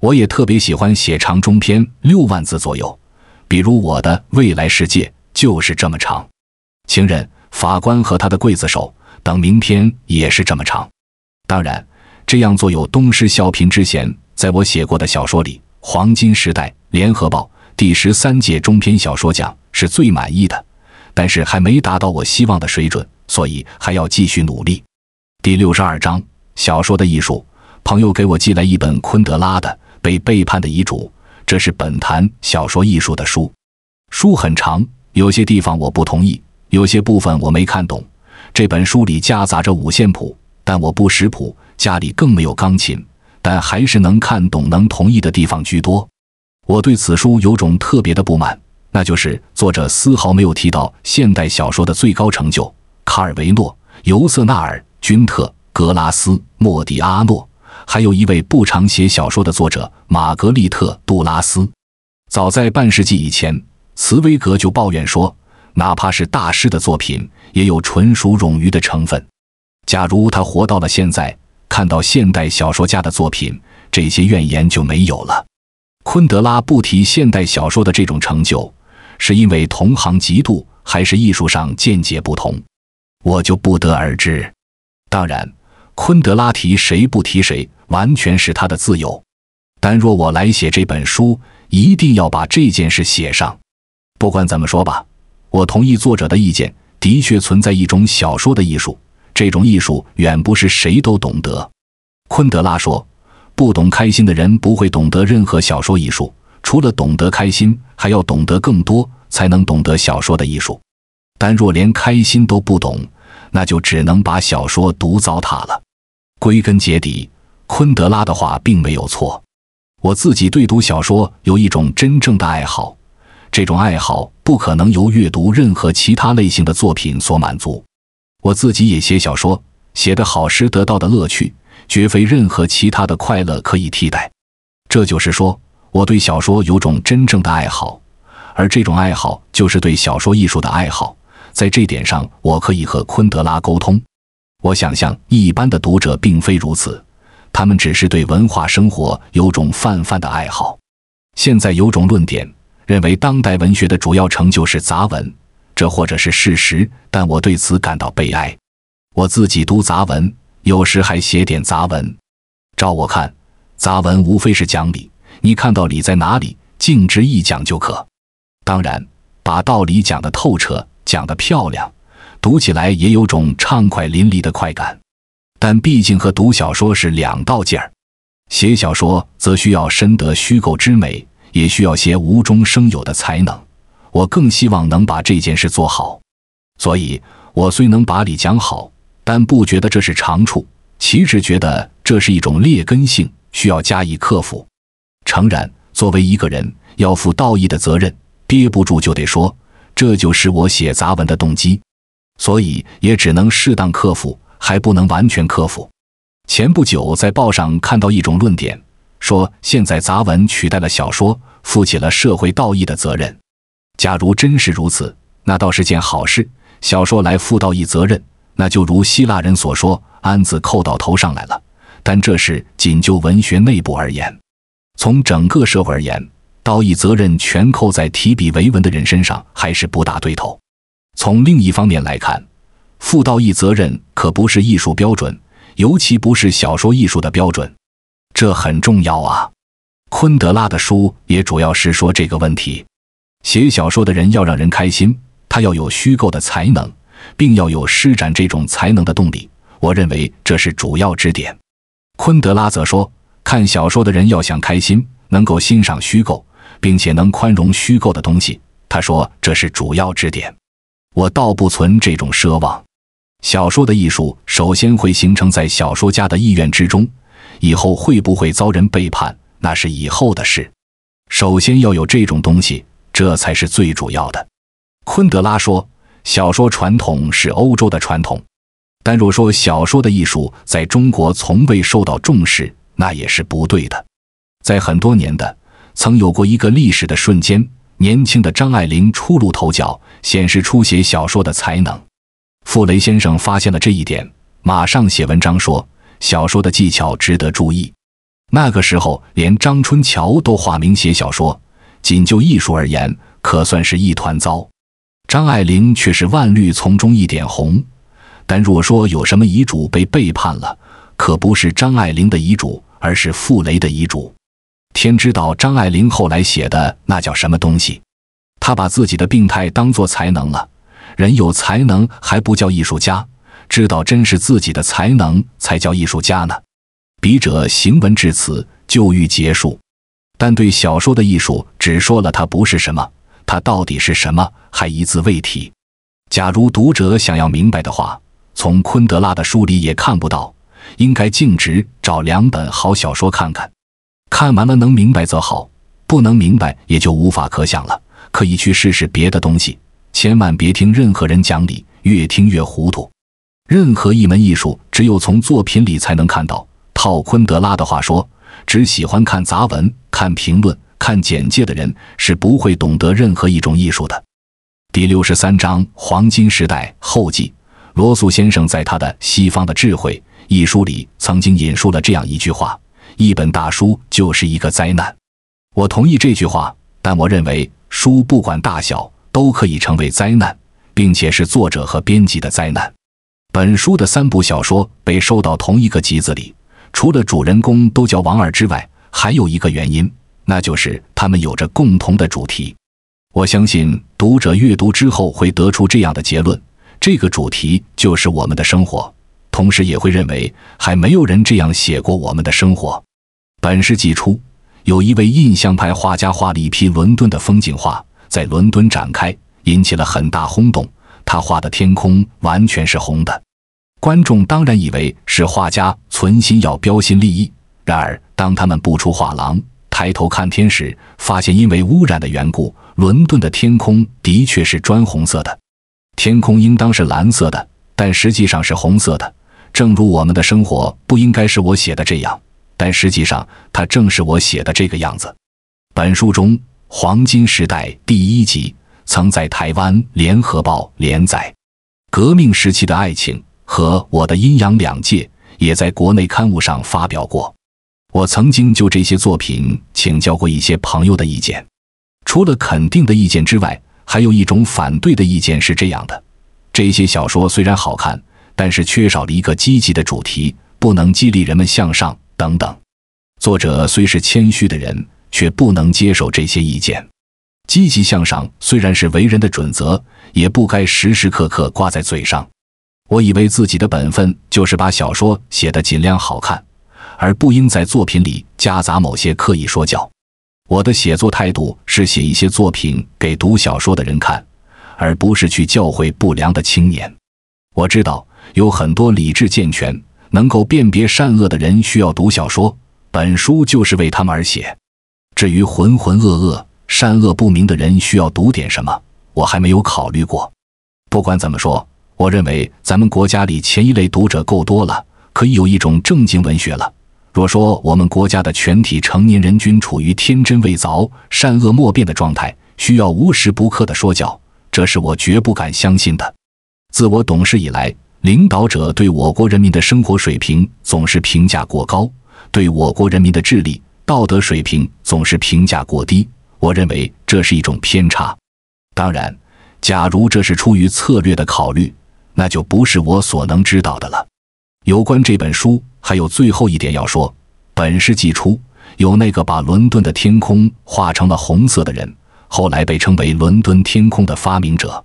我也特别喜欢写长中篇，六万字左右，比如我的《未来世界》就是这么长，《情人》《法官和他的刽子手》等名篇也是这么长。当然。这样做有东施效颦之嫌。在我写过的小说里，《黄金时代》《联合报》第十三届中篇小说奖是最满意的，但是还没达到我希望的水准，所以还要继续努力。第六十二章：小说的艺术。朋友给我寄来一本昆德拉的《被背叛的遗嘱》，这是本谈小说艺术的书。书很长，有些地方我不同意，有些部分我没看懂。这本书里夹杂着五线谱，但我不识谱。家里更没有钢琴，但还是能看懂、能同意的地方居多。我对此书有种特别的不满，那就是作者丝毫没有提到现代小说的最高成就——卡尔维诺、尤瑟纳尔、君特·格拉斯、莫迪阿诺，还有一位不常写小说的作者玛格丽特·杜拉斯。早在半世纪以前，茨威格就抱怨说，哪怕是大师的作品，也有纯属冗余的成分。假如他活到了现在，看到现代小说家的作品，这些怨言就没有了。昆德拉不提现代小说的这种成就，是因为同行嫉妒，还是艺术上见解不同，我就不得而知。当然，昆德拉提谁不提谁，完全是他的自由。但若我来写这本书，一定要把这件事写上。不管怎么说吧，我同意作者的意见，的确存在一种小说的艺术。这种艺术远不是谁都懂得，昆德拉说：“不懂开心的人不会懂得任何小说艺术，除了懂得开心，还要懂得更多，才能懂得小说的艺术。但若连开心都不懂，那就只能把小说读糟蹋了。”归根结底，昆德拉的话并没有错。我自己对读小说有一种真正的爱好，这种爱好不可能由阅读任何其他类型的作品所满足。我自己也写小说，写得好时得到的乐趣，绝非任何其他的快乐可以替代。这就是说，我对小说有种真正的爱好，而这种爱好就是对小说艺术的爱好。在这点上，我可以和昆德拉沟通。我想象一般的读者并非如此，他们只是对文化生活有种泛泛的爱好。现在有种论点认为，当代文学的主要成就是杂文。这或者是事实，但我对此感到悲哀。我自己读杂文，有时还写点杂文。照我看，杂文无非是讲理，你看到理在哪里，径直一讲就可。当然，把道理讲得透彻，讲得漂亮，读起来也有种畅快淋漓的快感。但毕竟和读小说是两道劲儿。写小说则需要深得虚构之美，也需要些无中生有的才能。我更希望能把这件事做好，所以我虽能把理讲好，但不觉得这是长处，其实觉得这是一种劣根性，需要加以克服。诚然，作为一个人，要负道义的责任，憋不住就得说，这就是我写杂文的动机。所以也只能适当克服，还不能完全克服。前不久在报上看到一种论点，说现在杂文取代了小说，负起了社会道义的责任。假如真是如此，那倒是件好事。小说来负道义责任，那就如希腊人所说，安子扣到头上来了。但这是仅就文学内部而言，从整个社会而言，道义责任全扣在提笔为文的人身上，还是不大对头。从另一方面来看，负道义责任可不是艺术标准，尤其不是小说艺术的标准，这很重要啊。昆德拉的书也主要是说这个问题。写小说的人要让人开心，他要有虚构的才能，并要有施展这种才能的动力。我认为这是主要支点。昆德拉则说，看小说的人要想开心，能够欣赏虚构，并且能宽容虚构的东西。他说这是主要支点。我倒不存这种奢望。小说的艺术首先会形成在小说家的意愿之中，以后会不会遭人背叛，那是以后的事。首先要有这种东西。这才是最主要的，昆德拉说：“小说传统是欧洲的传统，但若说小说的艺术在中国从未受到重视，那也是不对的。在很多年的曾有过一个历史的瞬间，年轻的张爱玲初露头角，显示出写小说的才能。傅雷先生发现了这一点，马上写文章说小说的技巧值得注意。那个时候，连张春桥都化名写小说。”仅就艺术而言，可算是一团糟。张爱玲却是万绿丛中一点红。但若说有什么遗嘱被背叛了，可不是张爱玲的遗嘱，而是傅雷的遗嘱。天知道张爱玲后来写的那叫什么东西。她把自己的病态当做才能了。人有才能还不叫艺术家，知道真是自己的才能才叫艺术家呢。笔者行文至此就欲结束。但对小说的艺术，只说了它不是什么，它到底是什么，还一字未提。假如读者想要明白的话，从昆德拉的书里也看不到，应该径直找两本好小说看看。看完了能明白则好，不能明白也就无法可想了。可以去试试别的东西，千万别听任何人讲理，越听越糊涂。任何一门艺术，只有从作品里才能看到。套昆德拉的话说，只喜欢看杂文。看评论、看简介的人是不会懂得任何一种艺术的。第六十三章《黄金时代》后记：罗素先生在他的《西方的智慧》一书里曾经引述了这样一句话：“一本大书就是一个灾难。”我同意这句话，但我认为书不管大小都可以成为灾难，并且是作者和编辑的灾难。本书的三部小说被收到同一个集子里，除了主人公都叫王二之外。还有一个原因，那就是他们有着共同的主题。我相信读者阅读之后会得出这样的结论：这个主题就是我们的生活。同时，也会认为还没有人这样写过我们的生活。本世纪初，有一位印象派画家画了一批伦敦的风景画，在伦敦展开，引起了很大轰动。他画的天空完全是红的，观众当然以为是画家存心要标新立异。然而，当他们步出画廊，抬头看天时，发现因为污染的缘故，伦敦的天空的确是砖红色的。天空应当是蓝色的，但实际上是红色的。正如我们的生活不应该是我写的这样，但实际上它正是我写的这个样子。本书中《黄金时代》第一集曾在台湾《联合报》连载，《革命时期的爱情》和《我的阴阳两界》也在国内刊物上发表过。我曾经就这些作品请教过一些朋友的意见，除了肯定的意见之外，还有一种反对的意见是这样的：这些小说虽然好看，但是缺少了一个积极的主题，不能激励人们向上等等。作者虽是谦虚的人，却不能接受这些意见。积极向上虽然是为人的准则，也不该时时刻刻挂在嘴上。我以为自己的本分就是把小说写得尽量好看。而不应在作品里夹杂某些刻意说教。我的写作态度是写一些作品给读小说的人看，而不是去教诲不良的青年。我知道有很多理智健全、能够辨别善恶的人需要读小说，本书就是为他们而写。至于浑浑噩噩、善恶不明的人需要读点什么，我还没有考虑过。不管怎么说，我认为咱们国家里前一类读者够多了，可以有一种正经文学了。若说我们国家的全体成年人均处于天真未凿、善恶莫辨的状态，需要无时不刻的说教，这是我绝不敢相信的。自我懂事以来，领导者对我国人民的生活水平总是评价过高，对我国人民的智力、道德水平总是评价过低。我认为这是一种偏差。当然，假如这是出于策略的考虑，那就不是我所能知道的了。有关这本书。还有最后一点要说，本世纪初有那个把伦敦的天空画成了红色的人，后来被称为“伦敦天空”的发明者。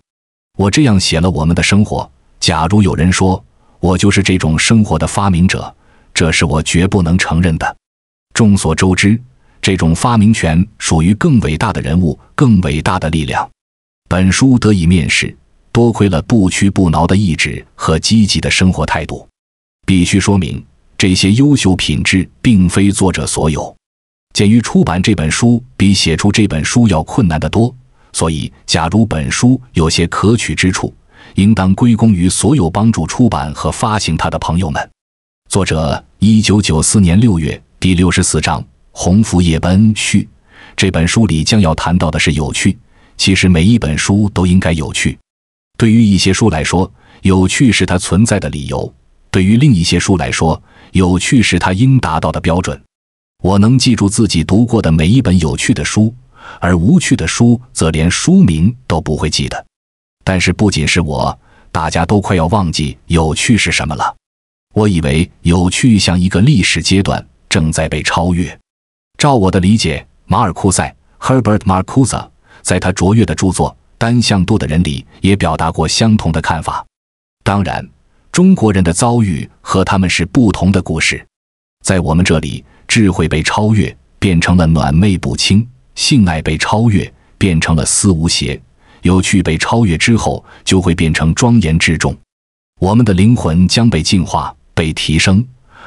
我这样写了我们的生活。假如有人说我就是这种生活的发明者，这是我绝不能承认的。众所周知，这种发明权属于更伟大的人物、更伟大的力量。本书得以面世，多亏了不屈不挠的意志和积极的生活态度。必须说明。这些优秀品质并非作者所有。鉴于出版这本书比写出这本书要困难得多，所以，假如本书有些可取之处，应当归功于所有帮助出版和发行它的朋友们。作者，一九九四年六月，第六十四章《鸿福夜奔序》。这本书里将要谈到的是有趣。其实，每一本书都应该有趣。对于一些书来说，有趣是它存在的理由；对于另一些书来说，有趣是他应达到的标准。我能记住自己读过的每一本有趣的书，而无趣的书则连书名都不会记得。但是，不仅是我，大家都快要忘记有趣是什么了。我以为有趣像一个历史阶段，正在被超越。照我的理解，马尔库塞 （Herbert m a r c u s a 在他卓越的著作《单向度的人》里也表达过相同的看法。当然。中国人的遭遇和他们是不同的故事，在我们这里，智慧被超越，变成了暖昧不清；性爱被超越，变成了思无邪；有趣被超越之后，就会变成庄严之重。我们的灵魂将被净化、被提升，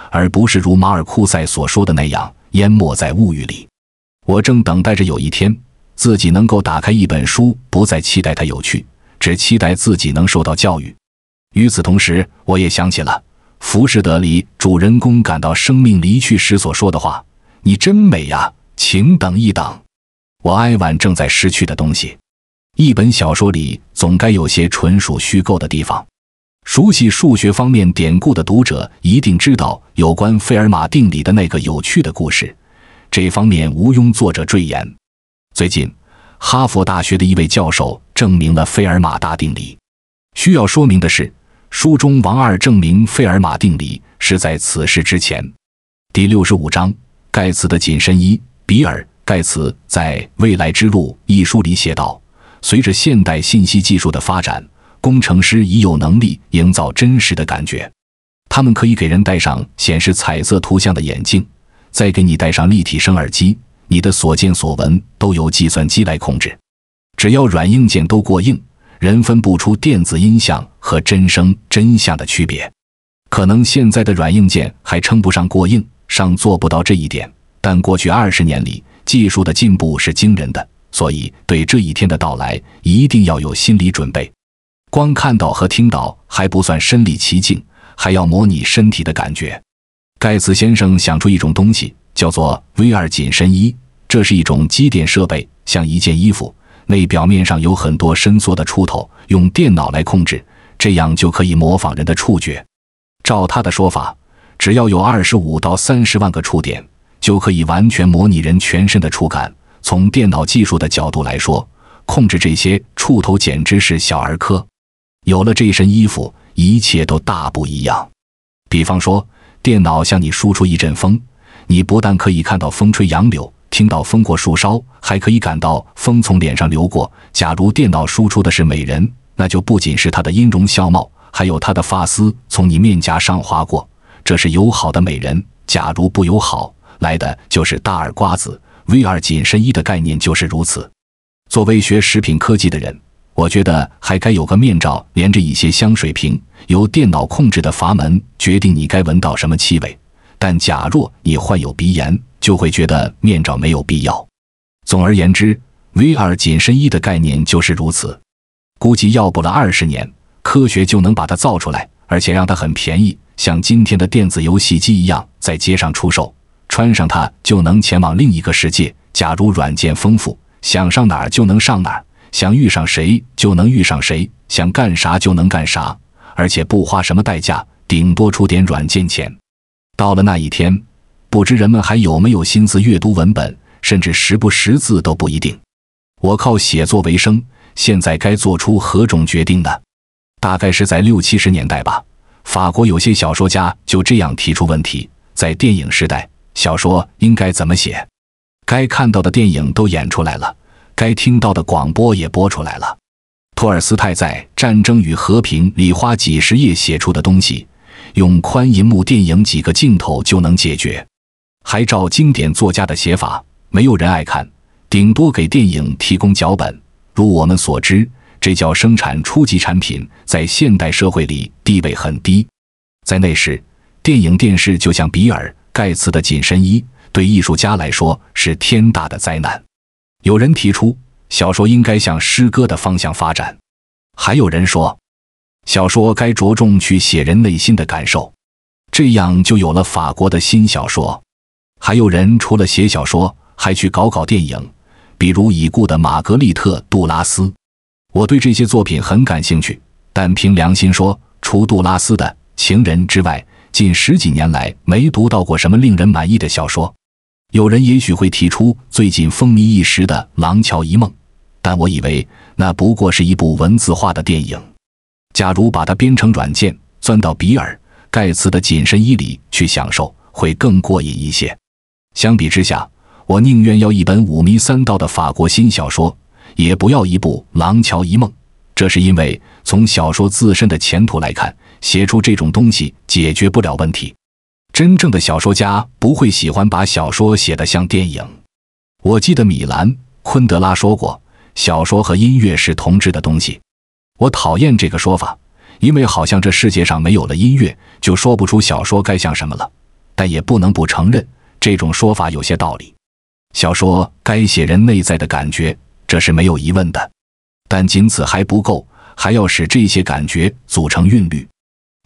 而不是如马尔库塞所说的那样淹没在物欲里。我正等待着有一天，自己能够打开一本书，不再期待它有趣，只期待自己能受到教育。与此同时，我也想起了《浮士德》里主人公感到生命离去时所说的话：“你真美呀，请等一等，我哀婉正在失去的东西。”一本小说里总该有些纯属虚构的地方。熟悉数学方面典故的读者一定知道有关费尔马定理的那个有趣的故事，这方面毋庸作者赘言。最近，哈佛大学的一位教授证明了费尔马大定理。需要说明的是。书中王二证明费尔马定理是在此事之前。第六十五章盖茨的紧身衣。比尔盖茨在《未来之路》一书里写道：“随着现代信息技术的发展，工程师已有能力营造真实的感觉。他们可以给人戴上显示彩色图像的眼镜，再给你戴上立体声耳机，你的所见所闻都由计算机来控制。只要软硬件都过硬。”人分不出电子音像和真声真相的区别，可能现在的软硬件还称不上过硬，尚做不到这一点。但过去二十年里，技术的进步是惊人的，所以对这一天的到来，一定要有心理准备。光看到和听到还不算身临其境，还要模拟身体的感觉。盖茨先生想出一种东西，叫做 VR 紧身衣，这是一种机电设备，像一件衣服。内表面上有很多伸缩的触头，用电脑来控制，这样就可以模仿人的触觉。照他的说法，只要有二十五到三十万个触点，就可以完全模拟人全身的触感。从电脑技术的角度来说，控制这些触头简直是小儿科。有了这身衣服，一切都大不一样。比方说，电脑向你输出一阵风，你不但可以看到风吹杨柳。听到风过树梢，还可以感到风从脸上流过。假如电脑输出的是美人，那就不仅是她的音容笑貌，还有她的发丝从你面颊上滑过。这是友好的美人。假如不友好，来的就是大耳瓜子。VR 紧身衣的概念就是如此。作为学食品科技的人，我觉得还该有个面罩，连着一些香水瓶，由电脑控制的阀门决定你该闻到什么气味。但假若你患有鼻炎，就会觉得面罩没有必要。总而言之，VR 紧身衣的概念就是如此。估计要不了二十年，科学就能把它造出来，而且让它很便宜，像今天的电子游戏机一样在街上出售。穿上它就能前往另一个世界。假如软件丰富，想上哪儿就能上哪儿，想遇上谁就能遇上谁，想干啥就能干啥，而且不花什么代价，顶多出点软件钱。到了那一天，不知人们还有没有心思阅读文本，甚至识不识字都不一定。我靠写作为生，现在该做出何种决定呢？大概是在六七十年代吧。法国有些小说家就这样提出问题：在电影时代，小说应该怎么写？该看到的电影都演出来了，该听到的广播也播出来了。托尔斯泰在《战争与和平》里花几十页写出的东西。用宽银幕电影几个镜头就能解决，还照经典作家的写法，没有人爱看，顶多给电影提供脚本。如我们所知，这叫生产初级产品，在现代社会里地位很低。在那时，电影电视就像比尔盖茨的紧身衣，对艺术家来说是天大的灾难。有人提出，小说应该向诗歌的方向发展，还有人说。小说该着重去写人内心的感受，这样就有了法国的新小说。还有人除了写小说，还去搞搞电影，比如已故的玛格丽特·杜拉斯。我对这些作品很感兴趣，但凭良心说，除杜拉斯的《情人》之外，近十几年来没读到过什么令人满意的小说。有人也许会提出最近风靡一时的《廊桥遗梦》，但我以为那不过是一部文字化的电影。假如把它编成软件，钻到比尔·盖茨的紧身衣里去享受，会更过瘾一些。相比之下，我宁愿要一本五迷三道的法国新小说，也不要一部《廊桥遗梦》。这是因为从小说自身的前途来看，写出这种东西解决不了问题。真正的小说家不会喜欢把小说写得像电影。我记得米兰·昆德拉说过：“小说和音乐是同质的东西。”我讨厌这个说法，因为好像这世界上没有了音乐，就说不出小说该像什么了。但也不能不承认，这种说法有些道理。小说该写人内在的感觉，这是没有疑问的。但仅此还不够，还要使这些感觉组成韵律。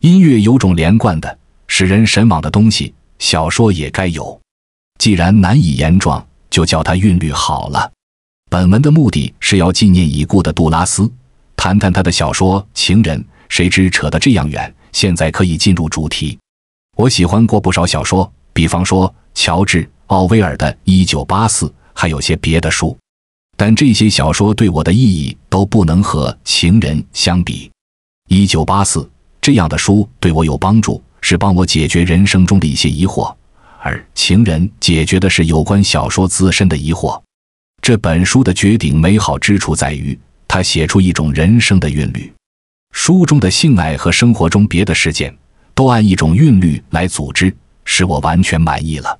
音乐有种连贯的、使人神往的东西，小说也该有。既然难以言状，就叫它韵律好了。本文的目的是要纪念已故的杜拉斯。谈谈他的小说《情人》，谁知扯得这样远。现在可以进入主题。我喜欢过不少小说，比方说乔治·奥威尔的《一九八四》，还有些别的书。但这些小说对我的意义都不能和《情人》相比。《一九八四》这样的书对我有帮助，是帮我解决人生中的一些疑惑，而《情人》解决的是有关小说自身的疑惑。这本书的绝顶美好之处在于。他写出一种人生的韵律，书中的性爱和生活中别的事件都按一种韵律来组织，使我完全满意了。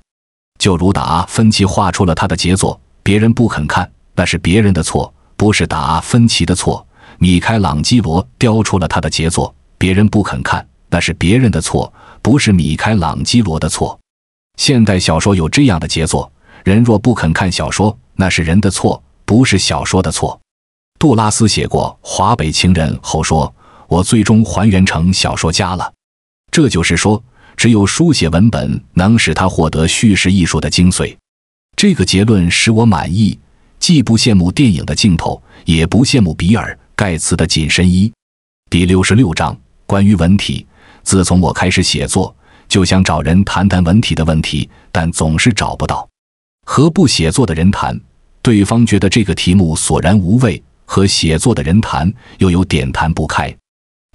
就如达芬奇画出了他的杰作，别人不肯看，那是别人的错，不是达芬奇的错。米开朗基罗雕出了他的杰作，别人不肯看，那是别人的错，不是米开朗基罗的错。现代小说有这样的杰作，人若不肯看小说，那是人的错，不是小说的错。杜拉斯写过《华北情人》后说：“我最终还原成小说家了。”这就是说，只有书写文本能使他获得叙事艺术的精髓。这个结论使我满意，既不羡慕电影的镜头，也不羡慕比尔·盖茨的紧身衣。第六十六章关于文体。自从我开始写作，就想找人谈谈文体的问题，但总是找不到。和不写作的人谈，对方觉得这个题目索然无味。和写作的人谈，又有点谈不开。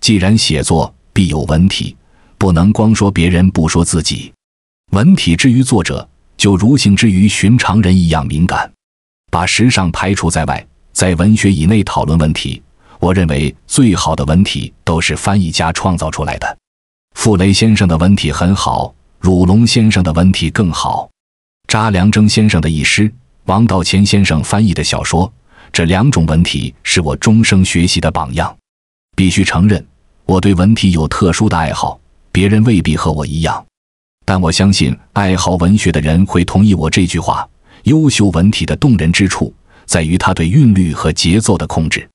既然写作必有文体，不能光说别人不说自己。文体之于作者，就如性之于寻常人一样敏感。把时尚排除在外，在文学以内讨论问题。我认为最好的文体都是翻译家创造出来的。傅雷先生的文体很好，汝龙先生的文体更好。查良铮先生的译诗，王道乾先生翻译的小说。这两种文体是我终生学习的榜样。必须承认，我对文体有特殊的爱好，别人未必和我一样。但我相信，爱好文学的人会同意我这句话：优秀文体的动人之处在于它对韵律和节奏的控制。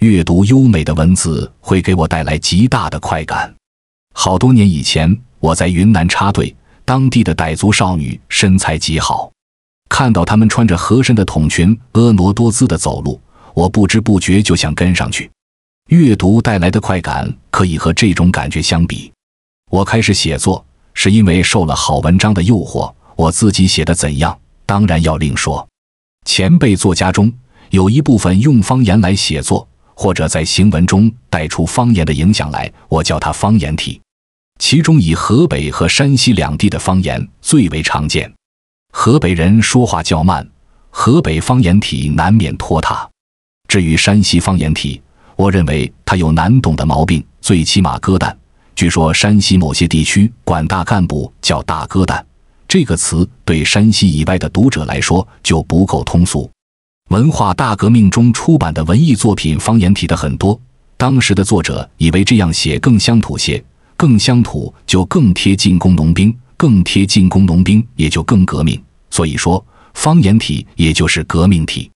阅读优美的文字会给我带来极大的快感。好多年以前，我在云南插队，当地的傣族少女身材极好。看到他们穿着合身的筒裙，婀娜多姿的走路，我不知不觉就想跟上去。阅读带来的快感可以和这种感觉相比。我开始写作是因为受了好文章的诱惑。我自己写的怎样，当然要另说。前辈作家中有一部分用方言来写作，或者在行文中带出方言的影响来，我叫它方言体。其中以河北和山西两地的方言最为常见。河北人说话较慢，河北方言体难免拖沓。至于山西方言体，我认为它有难懂的毛病，最起码疙瘩。据说山西某些地区管大干部叫“大哥蛋”，这个词对山西以外的读者来说就不够通俗。文化大革命中出版的文艺作品，方言体的很多，当时的作者以为这样写更乡土些，更乡土就更贴近工农兵。更贴近工农兵，也就更革命。所以说，方言体也就是革命体。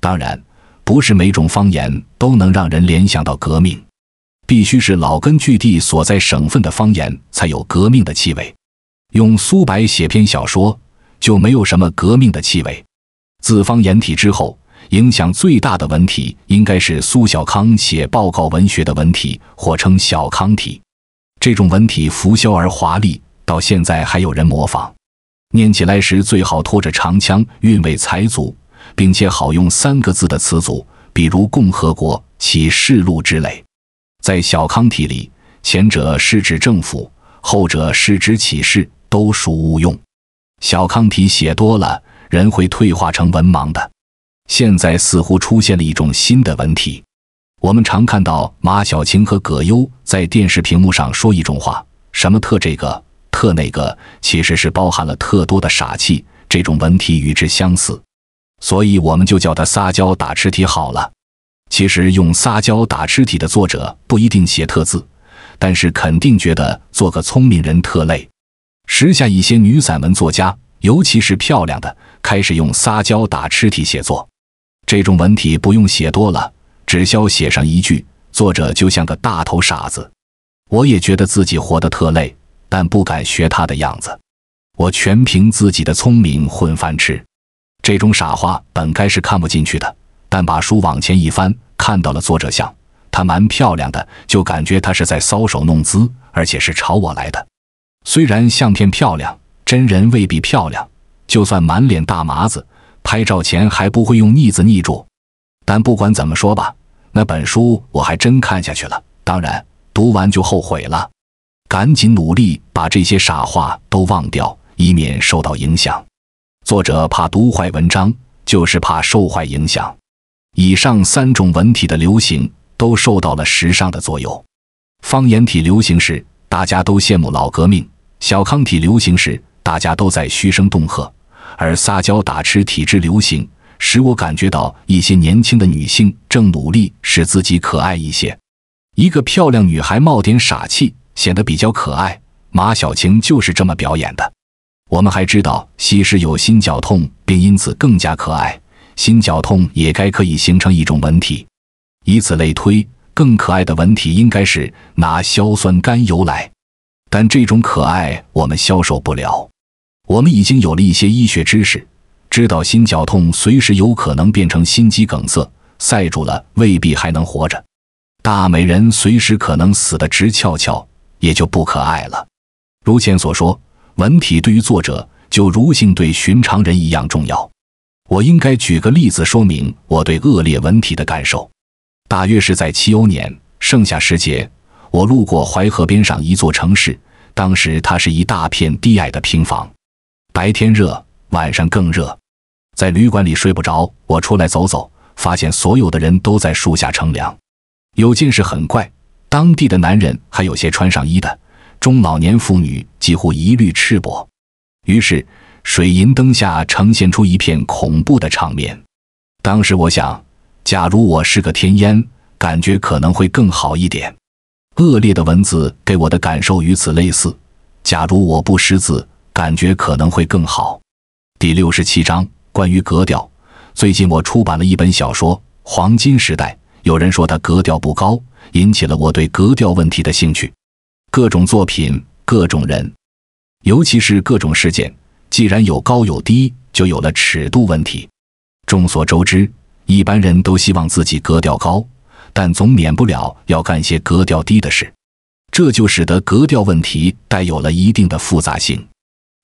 当然，不是每种方言都能让人联想到革命，必须是老根据地所在省份的方言才有革命的气味。用苏白写篇小说，就没有什么革命的气味。自方言体之后，影响最大的文体应该是苏小康写报告文学的文体，或称小康体。这种文体浮嚣而华丽。到现在还有人模仿，念起来时最好拖着长腔，韵味才足，并且好用三个字的词组，比如“共和国”“启示录”之类。在小康体里，前者是指政府，后者是指启示，都属误用。小康体写多了，人会退化成文盲的。现在似乎出现了一种新的文体，我们常看到马晓晴和葛优在电视屏幕上说一种话，什么“特这个”。特那个其实是包含了特多的傻气，这种文体与之相似，所以我们就叫它撒娇打痴体好了。其实用撒娇打痴体的作者不一定写特字，但是肯定觉得做个聪明人特累。时下一些女散文作家，尤其是漂亮的，开始用撒娇打痴体写作。这种文体不用写多了，只需要写上一句，作者就像个大头傻子。我也觉得自己活得特累。但不敢学他的样子，我全凭自己的聪明混饭吃。这种傻话本该是看不进去的，但把书往前一翻，看到了作者像，他蛮漂亮的，就感觉他是在搔首弄姿，而且是朝我来的。虽然相片漂亮，真人未必漂亮，就算满脸大麻子，拍照前还不会用腻子腻住。但不管怎么说吧，那本书我还真看下去了，当然读完就后悔了。赶紧努力把这些傻话都忘掉，以免受到影响。作者怕读坏文章，就是怕受坏影响。以上三种文体的流行，都受到了时尚的作用。方言体流行时，大家都羡慕老革命；小康体流行时，大家都在嘘声动喝；而撒娇打吃体制流行，使我感觉到一些年轻的女性正努力使自己可爱一些。一个漂亮女孩冒点傻气。显得比较可爱，马小晴就是这么表演的。我们还知道西施有心绞痛，并因此更加可爱。心绞痛也该可以形成一种文体，以此类推，更可爱的文体应该是拿硝酸甘油来。但这种可爱我们消受不了。我们已经有了一些医学知识，知道心绞痛随时有可能变成心肌梗塞，塞住了未必还能活着。大美人随时可能死得直翘翘。也就不可爱了。如前所说，文体对于作者就如性对寻常人一样重要。我应该举个例子说明我对恶劣文体的感受。大约是在七欧年盛夏时节，我路过淮河边上一座城市，当时它是一大片低矮的平房。白天热，晚上更热，在旅馆里睡不着，我出来走走，发现所有的人都在树下乘凉。有件事很怪。当地的男人还有些穿上衣的，中老年妇女几乎一律赤膊，于是水银灯下呈现出一片恐怖的场面。当时我想，假如我是个天烟，感觉可能会更好一点。恶劣的文字给我的感受与此类似。假如我不识字，感觉可能会更好。第六十七章关于格调。最近我出版了一本小说《黄金时代》，有人说它格调不高。引起了我对格调问题的兴趣，各种作品，各种人，尤其是各种事件，既然有高有低，就有了尺度问题。众所周知，一般人都希望自己格调高，但总免不了要干些格调低的事，这就使得格调问题带有了一定的复杂性。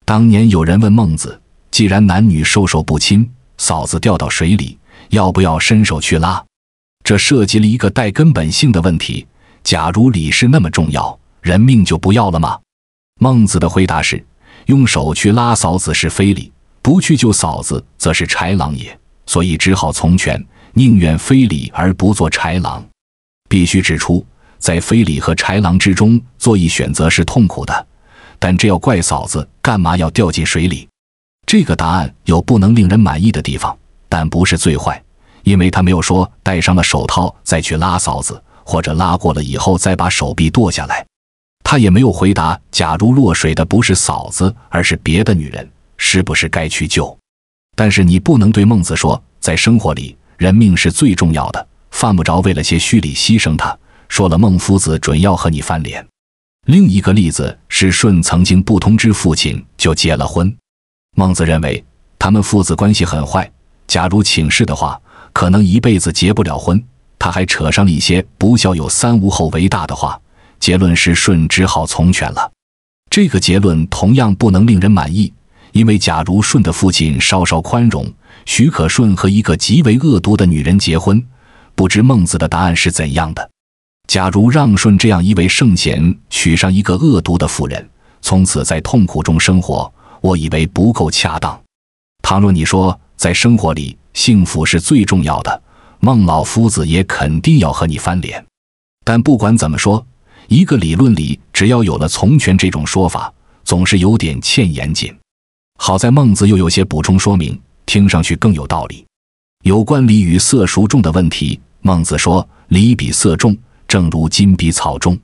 当年有人问孟子：“既然男女授受不亲，嫂子掉到水里，要不要伸手去拉？”这涉及了一个带根本性的问题：假如礼是那么重要，人命就不要了吗？孟子的回答是：用手去拉嫂子是非礼，不去救嫂子则是豺狼也。所以只好从权，宁愿非礼而不做豺狼。必须指出，在非礼和豺狼之中做一选择是痛苦的，但这要怪嫂子，干嘛要掉进水里？这个答案有不能令人满意的地方，但不是最坏。因为他没有说戴上了手套再去拉嫂子，或者拉过了以后再把手臂剁下来，他也没有回答。假如落水的不是嫂子，而是别的女人，是不是该去救？但是你不能对孟子说，在生活里人命是最重要的，犯不着为了些虚礼牺牲他。说了，孟夫子准要和你翻脸。另一个例子是舜曾经不通知父亲就结了婚，孟子认为他们父子关系很坏。假如请示的话，可能一辈子结不了婚，他还扯上了一些“不孝有三，无后为大”的话。结论是舜只好从权了。这个结论同样不能令人满意，因为假如舜的父亲稍稍宽容，许可舜和一个极为恶毒的女人结婚，不知孟子的答案是怎样的。假如让舜这样一位圣贤娶上一个恶毒的妇人，从此在痛苦中生活，我以为不够恰当。倘若你说在生活里，幸福是最重要的，孟老夫子也肯定要和你翻脸。但不管怎么说，一个理论里只要有了“从权”这种说法，总是有点欠严谨。好在孟子又有些补充说明，听上去更有道理。有关礼与色孰重的问题，孟子说：“礼比色重，正如金比草重。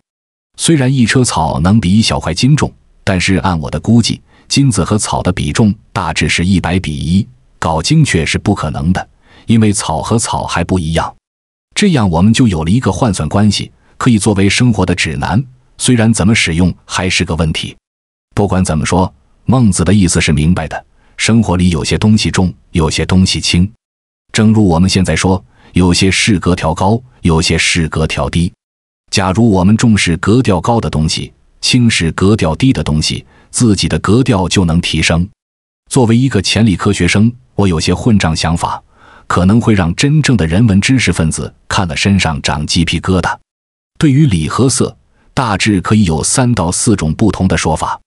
虽然一车草能比一小块金重，但是按我的估计，金子和草的比重大致是一百比一。”搞精确是不可能的，因为草和草还不一样。这样我们就有了一个换算关系，可以作为生活的指南。虽然怎么使用还是个问题。不管怎么说，孟子的意思是明白的：生活里有些东西重，有些东西轻。正如我们现在说，有些是格调高，有些是格调低。假如我们重视格调高的东西，轻视格调低的东西，自己的格调就能提升。作为一个潜理科学生。我有些混账想法，可能会让真正的人文知识分子看了身上长鸡皮疙瘩。对于礼和色，大致可以有三到四种不同的说法：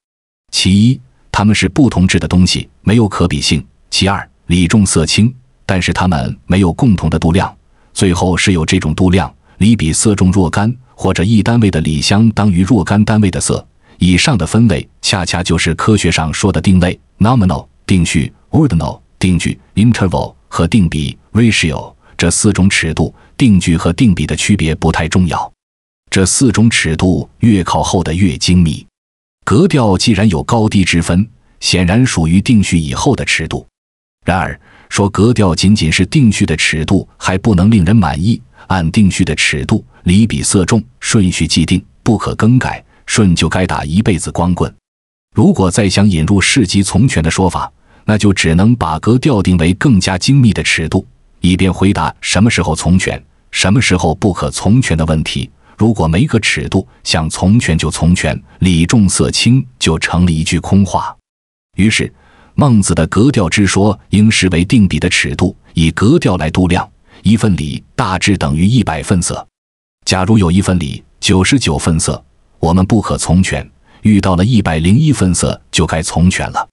其一，他们是不同质的东西，没有可比性；其二，礼重色轻，但是它们没有共同的度量；最后是有这种度量，礼比色重若干或者一单位的礼相当于若干单位的色。以上的分类恰恰就是科学上说的定位 （nominal）、定序 （ordinal）。定距 (interval) 和定比 (ratio) 这四种尺度，定距和定比的区别不太重要。这四种尺度越靠后的越精密。格调既然有高低之分，显然属于定序以后的尺度。然而，说格调仅仅是定序的尺度还不能令人满意。按定序的尺度，离比色重顺序既定，不可更改，顺就该打一辈子光棍。如果再想引入世袭从权的说法，那就只能把格调定为更加精密的尺度，以便回答什么时候从权、什么时候不可从权的问题。如果没个尺度，想从权就从权，礼重色轻，就成了一句空话。于是，孟子的格调之说应视为定比的尺度，以格调来度量一份礼大致等于一百份色。假如有一份礼九十九份色，我们不可从权；遇到了一百零一分色，就该从权了。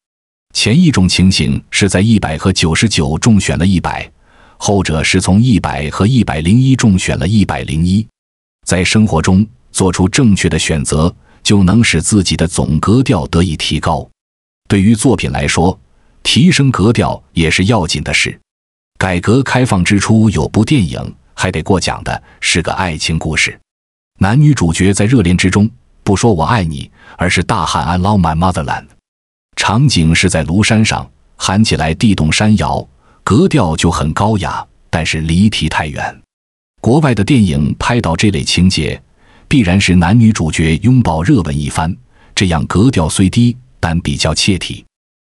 前一种情形是在一百和九十九中选了一百，后者是从一百和一百零一中选了一百零一。在生活中做出正确的选择，就能使自己的总格调得以提高。对于作品来说，提升格调也是要紧的事。改革开放之初，有部电影还得过奖的，是个爱情故事，男女主角在热恋之中，不说“我爱你”，而是大喊 “I love my motherland”。场景是在庐山上，喊起来地动山摇，格调就很高雅，但是离题太远。国外的电影拍到这类情节，必然是男女主角拥抱热吻一番，这样格调虽低，但比较切题。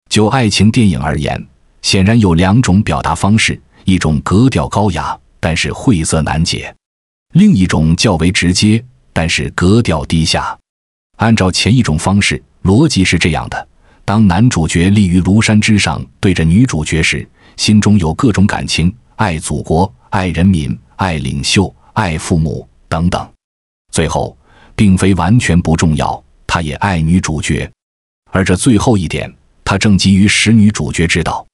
就爱情电影而言，显然有两种表达方式：一种格调高雅，但是晦涩难解；另一种较为直接，但是格调低下。按照前一种方式，逻辑是这样的。当男主角立于庐山之上，对着女主角时，心中有各种感情：爱祖国、爱人民、爱领袖、爱父母等等。最后，并非完全不重要，他也爱女主角，而这最后一点，他正急于使女主角知道。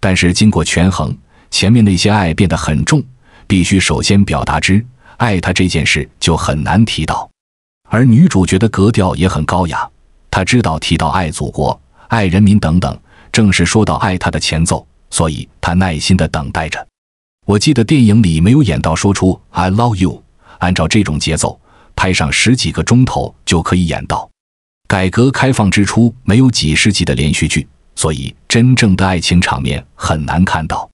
但是经过权衡，前面那些爱变得很重，必须首先表达之。爱他这件事就很难提到，而女主角的格调也很高雅，她知道提到爱祖国。爱人民等等，正是说到爱他的前奏，所以他耐心地等待着。我记得电影里没有演到说出 “I love you”，按照这种节奏，拍上十几个钟头就可以演到。改革开放之初没有几世纪的连续剧，所以真正的爱情场面很难看到。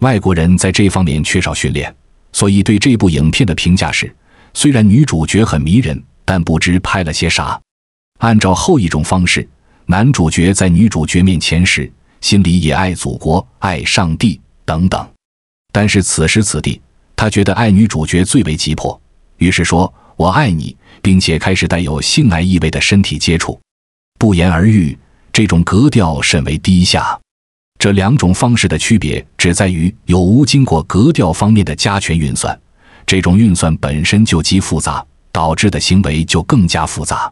外国人在这方面缺少训练，所以对这部影片的评价是：虽然女主角很迷人，但不知拍了些啥。按照后一种方式。男主角在女主角面前时，心里也爱祖国、爱上帝等等。但是此时此地，他觉得爱女主角最为急迫，于是说：“我爱你。”并且开始带有性爱意味的身体接触。不言而喻，这种格调甚为低下。这两种方式的区别只在于有无经过格调方面的加权运算。这种运算本身就极复杂，导致的行为就更加复杂。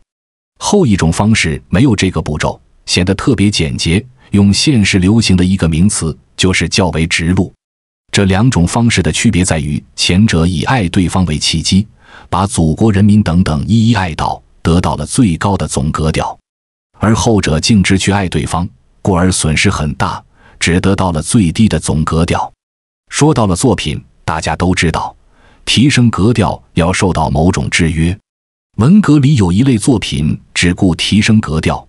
后一种方式没有这个步骤，显得特别简洁。用现实流行的一个名词，就是较为直露。这两种方式的区别在于，前者以爱对方为契机，把祖国人民等等一一爱到，得到了最高的总格调；而后者径直去爱对方，故而损失很大，只得到了最低的总格调。说到了作品，大家都知道，提升格调要受到某种制约。文革里有一类作品只顾提升格调，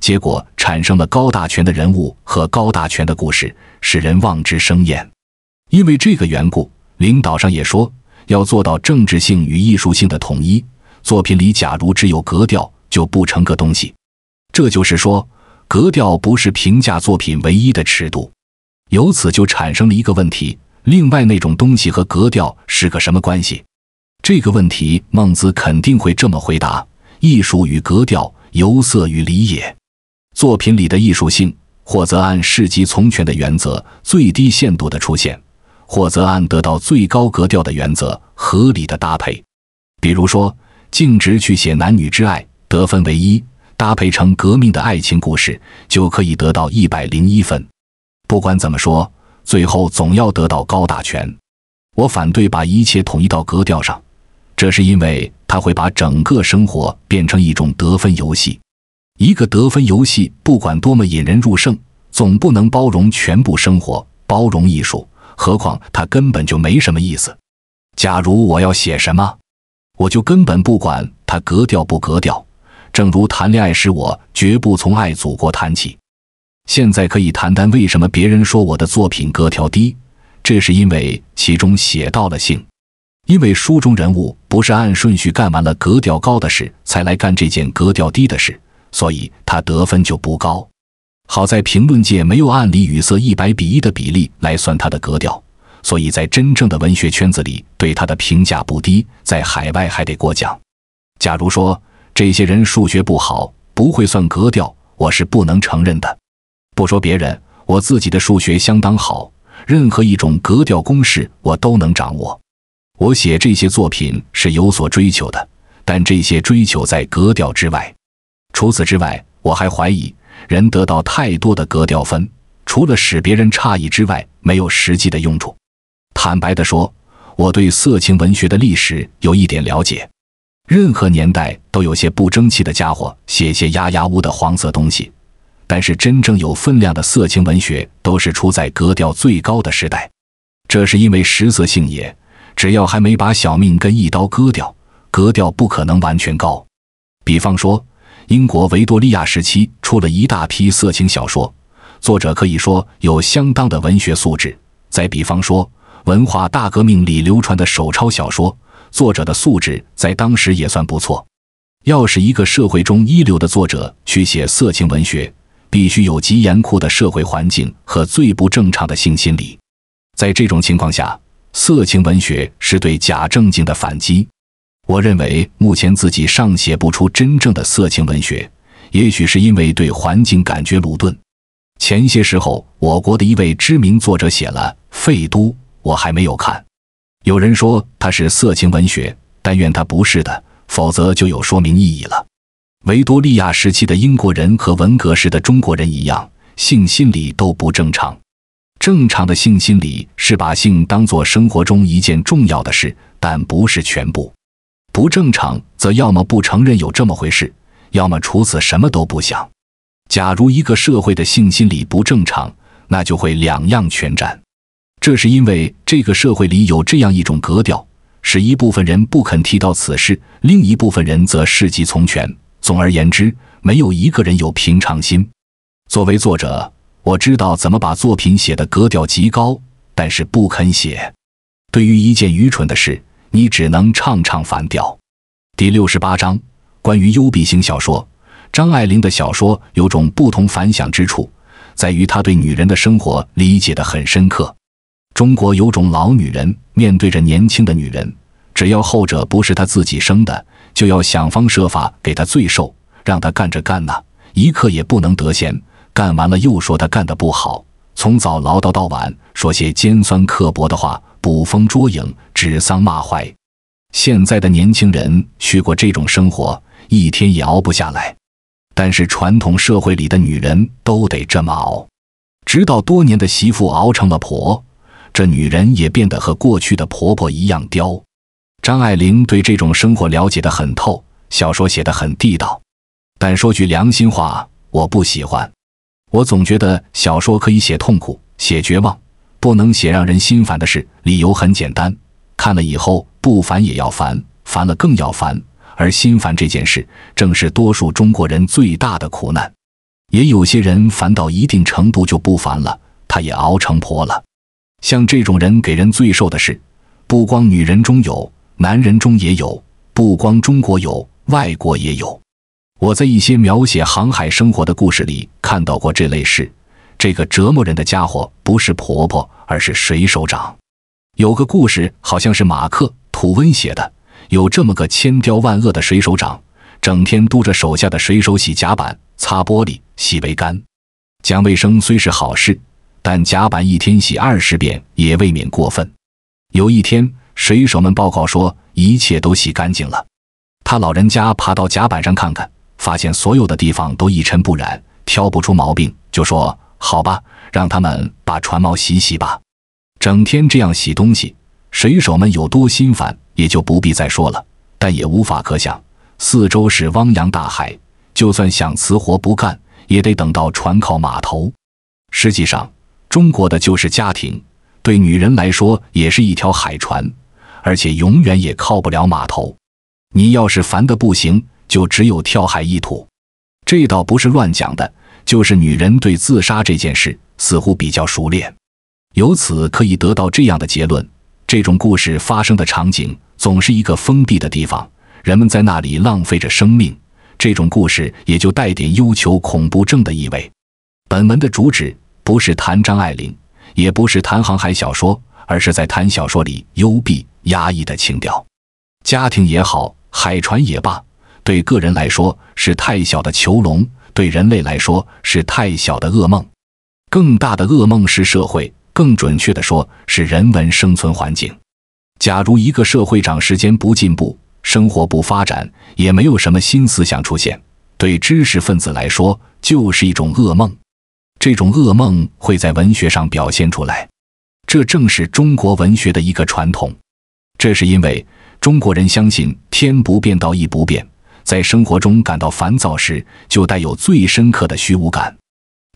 结果产生了高大全的人物和高大全的故事，使人望之生厌。因为这个缘故，领导上也说要做到政治性与艺术性的统一。作品里假如只有格调，就不成个东西。这就是说，格调不是评价作品唯一的尺度。由此就产生了一个问题：另外那种东西和格调是个什么关系？这个问题，孟子肯定会这么回答：艺术与格调，由色与理也。作品里的艺术性，或则按事极从权的原则，最低限度的出现；或则按得到最高格调的原则，合理的搭配。比如说，径直去写男女之爱，得分为一；搭配成革命的爱情故事，就可以得到一百零一分。不管怎么说，最后总要得到高大全。我反对把一切统一到格调上。这是因为他会把整个生活变成一种得分游戏，一个得分游戏，不管多么引人入胜，总不能包容全部生活，包容艺术。何况它根本就没什么意思。假如我要写什么，我就根本不管它格调不格调。正如谈恋爱时，我绝不从爱祖国谈起。现在可以谈谈为什么别人说我的作品格调低，这是因为其中写到了性。因为书中人物不是按顺序干完了格调高的事才来干这件格调低的事，所以他得分就不高。好在评论界没有按李语色一百比一的比例来算他的格调，所以在真正的文学圈子里对他的评价不低，在海外还得过奖。假如说这些人数学不好不会算格调，我是不能承认的。不说别人，我自己的数学相当好，任何一种格调公式我都能掌握。我写这些作品是有所追求的，但这些追求在格调之外。除此之外，我还怀疑人得到太多的格调分，除了使别人诧异之外，没有实际的用处。坦白的说，我对色情文学的历史有一点了解。任何年代都有些不争气的家伙写些压压屋的黄色东西，但是真正有分量的色情文学都是出在格调最高的时代，这是因为实则性也。只要还没把小命跟一刀割掉，格调不可能完全高。比方说，英国维多利亚时期出了一大批色情小说，作者可以说有相当的文学素质。再比方说，文化大革命里流传的手抄小说，作者的素质在当时也算不错。要是一个社会中一流的作者去写色情文学，必须有极严酷的社会环境和最不正常的性心理。在这种情况下。色情文学是对假正经的反击。我认为目前自己尚写不出真正的色情文学，也许是因为对环境感觉鲁钝。前些时候，我国的一位知名作者写了《费都》，我还没有看。有人说他是色情文学，但愿他不是的，否则就有说明意义了。维多利亚时期的英国人和文革时的中国人一样，性心理都不正常。正常的性心理是把性当作生活中一件重要的事，但不是全部。不正常则要么不承认有这么回事，要么除此什么都不想。假如一个社会的性心理不正常，那就会两样全占。这是因为这个社会里有这样一种格调，使一部分人不肯提到此事，另一部分人则事急从权。总而言之，没有一个人有平常心。作为作者。我知道怎么把作品写的格调极高，但是不肯写。对于一件愚蠢的事，你只能唱唱反调。第六十八章：关于幽闭型小说。张爱玲的小说有种不同凡响之处，在于她对女人的生活理解得很深刻。中国有种老女人，面对着年轻的女人，只要后者不是她自己生的，就要想方设法给她罪受，让她干着干呐，一刻也不能得闲。干完了又说他干得不好，从早唠叨到晚，说些尖酸刻薄的话，捕风捉影，指桑骂槐。现在的年轻人去过这种生活，一天也熬不下来。但是传统社会里的女人都得这么熬，直到多年的媳妇熬成了婆，这女人也变得和过去的婆婆一样刁。张爱玲对这种生活了解得很透，小说写得很地道，但说句良心话，我不喜欢。我总觉得小说可以写痛苦、写绝望，不能写让人心烦的事。理由很简单，看了以后不烦也要烦，烦了更要烦。而心烦这件事，正是多数中国人最大的苦难。也有些人烦到一定程度就不烦了，他也熬成婆了。像这种人给人最受的是，不光女人中有，男人中也有；不光中国有，外国也有。我在一些描写航海生活的故事里看到过这类事。这个折磨人的家伙不是婆婆，而是水手长。有个故事好像是马克·吐温写的，有这么个千刁万恶的水手长，整天督着手下的水手洗甲板、擦玻璃、洗桅杆。讲卫生虽是好事，但甲板一天洗二十遍也未免过分。有一天，水手们报告说一切都洗干净了。他老人家爬到甲板上看看。发现所有的地方都一尘不染，挑不出毛病，就说好吧，让他们把船锚洗洗吧。整天这样洗东西，水手们有多心烦也就不必再说了，但也无法可想。四周是汪洋大海，就算想辞活不干，也得等到船靠码头。实际上，中国的就是家庭，对女人来说也是一条海船，而且永远也靠不了码头。你要是烦的不行。就只有跳海意图，这倒不是乱讲的，就是女人对自杀这件事似乎比较熟练。由此可以得到这样的结论：这种故事发生的场景总是一个封闭的地方，人们在那里浪费着生命。这种故事也就带点忧求恐怖症的意味。本文的主旨不是谈张爱玲，也不是谈航海小说，而是在谈小说里幽闭、压抑的情调，家庭也好，海船也罢。对个人来说是太小的囚笼，对人类来说是太小的噩梦。更大的噩梦是社会，更准确的说是人文生存环境。假如一个社会长时间不进步，生活不发展，也没有什么新思想出现，对知识分子来说就是一种噩梦。这种噩梦会在文学上表现出来，这正是中国文学的一个传统。这是因为中国人相信天不变，道亦不变。在生活中感到烦躁时，就带有最深刻的虚无感。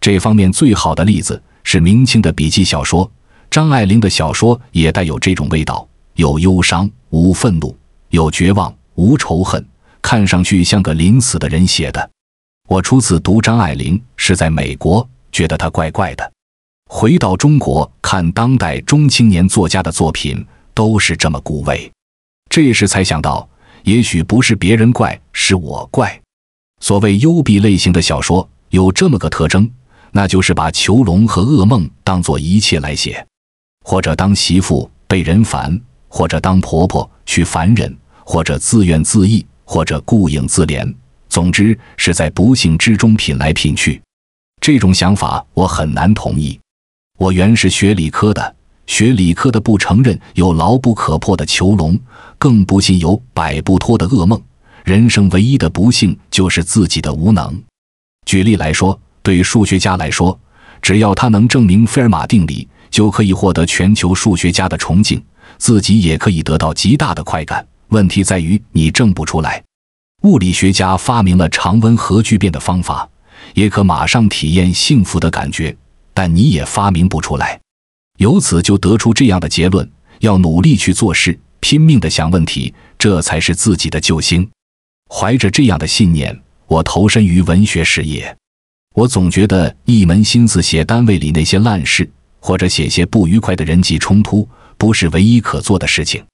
这方面最好的例子是明清的笔记小说，张爱玲的小说也带有这种味道：有忧伤，无愤怒；有绝望，无仇恨。看上去像个临死的人写的。我初次读张爱玲是在美国，觉得她怪怪的。回到中国看当代中青年作家的作品，都是这么孤味。这时才想到。也许不是别人怪，是我怪。所谓幽闭类型的小说，有这么个特征，那就是把囚笼和噩梦当作一切来写，或者当媳妇被人烦，或者当婆婆去烦人，或者自怨自艾，或者顾影自怜。总之是在不幸之中品来品去。这种想法我很难同意。我原是学理科的。学理科的不承认有牢不可破的囚笼，更不信有摆不脱的噩梦。人生唯一的不幸就是自己的无能。举例来说，对数学家来说，只要他能证明费尔马定理，就可以获得全球数学家的崇敬，自己也可以得到极大的快感。问题在于你证不出来。物理学家发明了常温核聚变的方法，也可马上体验幸福的感觉，但你也发明不出来。由此就得出这样的结论：要努力去做事，拼命的想问题，这才是自己的救星。怀着这样的信念，我投身于文学事业。我总觉得一门心思写单位里那些烂事，或者写些不愉快的人际冲突，不是唯一可做的事情。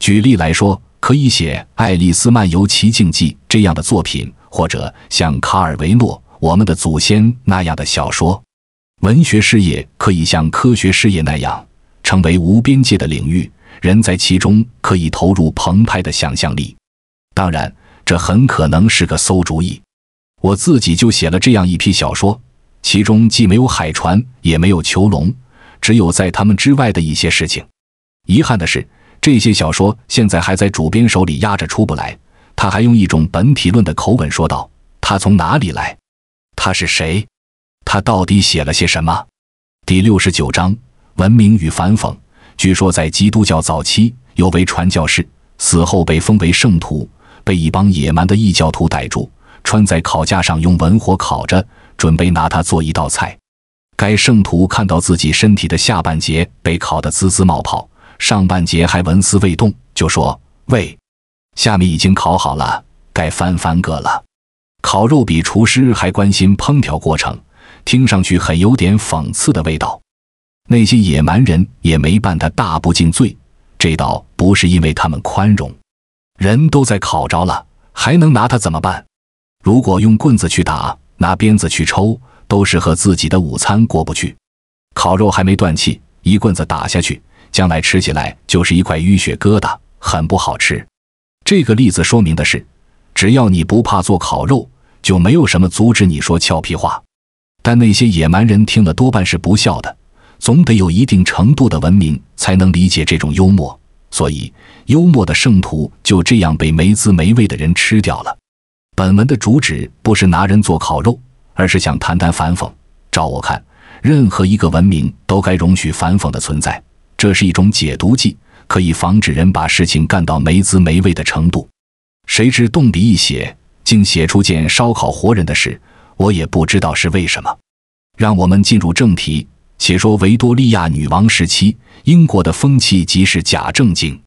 举例来说，可以写《爱丽丝漫游奇境记》这样的作品，或者像卡尔维诺《我们的祖先》那样的小说。文学事业可以像科学事业那样成为无边界的领域，人在其中可以投入澎湃的想象力。当然，这很可能是个馊主意。我自己就写了这样一批小说，其中既没有海船，也没有囚笼，只有在他们之外的一些事情。遗憾的是，这些小说现在还在主编手里压着出不来。他还用一种本体论的口吻说道：“他从哪里来？他是谁？”他到底写了些什么？第六十九章文明与反讽。据说在基督教早期，有位传教士死后被封为圣徒，被一帮野蛮的异教徒逮住，穿在烤架上用文火烤着，准备拿它做一道菜。该圣徒看到自己身体的下半截被烤得滋滋冒泡，上半截还纹丝未动，就说：“喂，下面已经烤好了，该翻翻个了。”烤肉比厨师还关心烹调过程。听上去很有点讽刺的味道。那些野蛮人也没办他大不敬罪，这倒不是因为他们宽容。人都在烤着了，还能拿他怎么办？如果用棍子去打，拿鞭子去抽，都是和自己的午餐过不去。烤肉还没断气，一棍子打下去，将来吃起来就是一块淤血疙瘩，很不好吃。这个例子说明的是，只要你不怕做烤肉，就没有什么阻止你说俏皮话。但那些野蛮人听了多半是不笑的，总得有一定程度的文明才能理解这种幽默。所以，幽默的圣徒就这样被没滋没味的人吃掉了。本文的主旨不是拿人做烤肉，而是想谈谈反讽。照我看，任何一个文明都该容许反讽的存在，这是一种解毒剂，可以防止人把事情干到没滋没味的程度。谁知动笔一写，竟写出件烧烤活人的事。我也不知道是为什么。让我们进入正题，且说维多利亚女王时期，英国的风气即是假正经，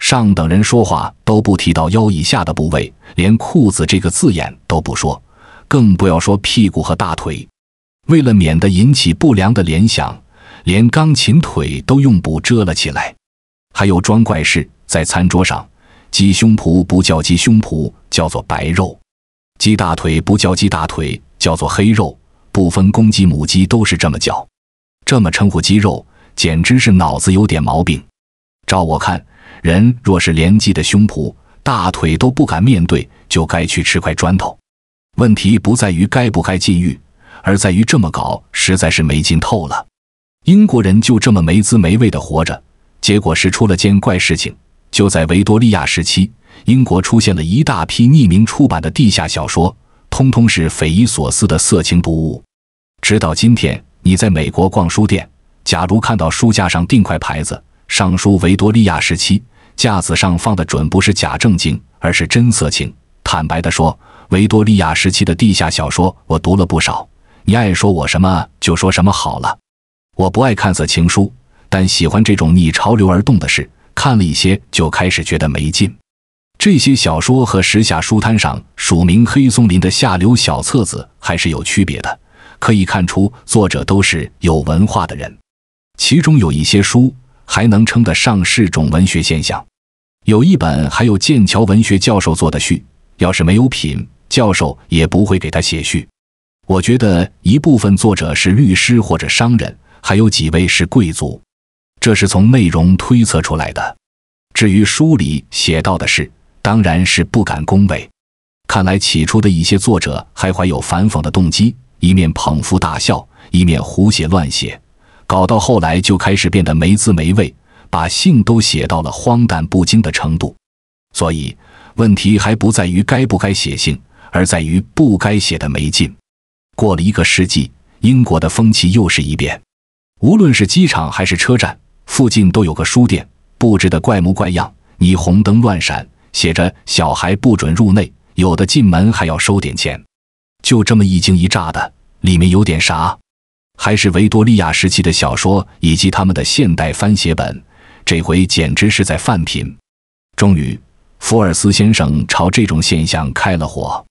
上等人说话都不提到腰以下的部位，连裤子这个字眼都不说，更不要说屁股和大腿。为了免得引起不良的联想，连钢琴腿都用布遮了起来。还有装怪事，在餐桌上，鸡胸脯不叫鸡胸脯，叫做白肉；鸡大腿不叫鸡大腿。叫做黑肉，不分公鸡母鸡都是这么叫，这么称呼鸡肉，简直是脑子有点毛病。照我看，人若是连鸡的胸脯、大腿都不敢面对，就该去吃块砖头。问题不在于该不该禁欲，而在于这么搞实在是没劲透了。英国人就这么没滋没味的活着，结果是出了件怪事情。就在维多利亚时期，英国出现了一大批匿名出版的地下小说。通通是匪夷所思的色情读物，直到今天，你在美国逛书店，假如看到书架上定块牌子，上书维多利亚时期，架子上放的准不是假正经，而是真色情。坦白地说，维多利亚时期的地下小说我读了不少，你爱说我什么就说什么好了。我不爱看色情书，但喜欢这种逆潮流而动的事，看了一些就开始觉得没劲。这些小说和时下书摊上署名“黑松林”的下流小册子还是有区别的，可以看出作者都是有文化的人。其中有一些书还能称得上是种文学现象，有一本还有剑桥文学教授做的序，要是没有品，教授也不会给他写序。我觉得一部分作者是律师或者商人，还有几位是贵族，这是从内容推测出来的。至于书里写到的事，当然是不敢恭维。看来起初的一些作者还怀有反讽的动机，一面捧腹大笑，一面胡写乱写，搞到后来就开始变得没滋没味，把信都写到了荒诞不经的程度。所以问题还不在于该不该写信，而在于不该写的没劲。过了一个世纪，英国的风气又是一变。无论是机场还是车站附近，都有个书店，布置的怪模怪样，霓虹灯乱闪。写着“小孩不准入内”，有的进门还要收点钱。就这么一惊一乍的，里面有点啥？还是维多利亚时期的小说以及他们的现代翻写本？这回简直是在犯贫。终于，福尔斯先生朝这种现象开了火。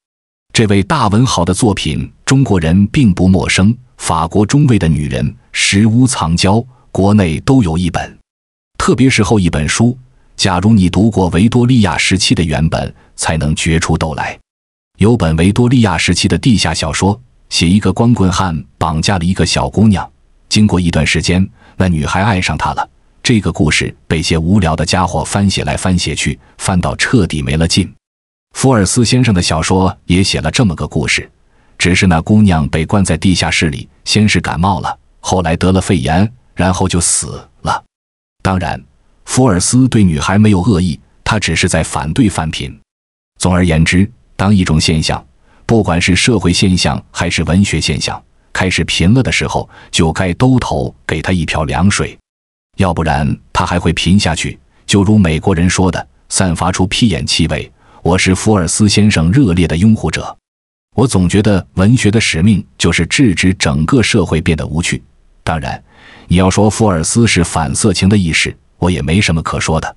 这位大文豪的作品，中国人并不陌生，《法国中尉的女人》《石屋藏娇》，国内都有一本，特别是后一本书。假如你读过维多利亚时期的原本，才能觉出斗来。有本维多利亚时期的地下小说，写一个光棍汉绑架了一个小姑娘，经过一段时间，那女孩爱上他了。这个故事被些无聊的家伙翻写来翻写去，翻到彻底没了劲。福尔斯先生的小说也写了这么个故事，只是那姑娘被关在地下室里，先是感冒了，后来得了肺炎，然后就死了。当然。福尔斯对女孩没有恶意，他只是在反对泛贫。总而言之，当一种现象，不管是社会现象还是文学现象，开始贫了的时候，就该兜头给他一瓢凉水，要不然他还会贫下去。就如美国人说的：“散发出屁眼气味。”我是福尔斯先生热烈的拥护者。我总觉得文学的使命就是制止整个社会变得无趣。当然，你要说福尔斯是反色情的意识。我也没什么可说的。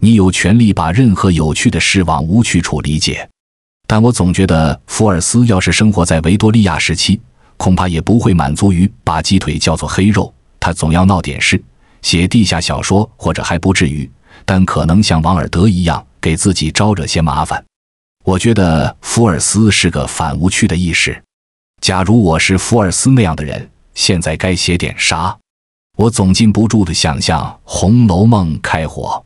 你有权利把任何有趣的事往无趣处理解，但我总觉得福尔斯要是生活在维多利亚时期，恐怕也不会满足于把鸡腿叫做黑肉。他总要闹点事，写地下小说，或者还不至于，但可能像王尔德一样，给自己招惹些麻烦。我觉得福尔斯是个反无趣的意识。假如我是福尔斯那样的人，现在该写点啥？我总禁不住的想象《红楼梦》开火。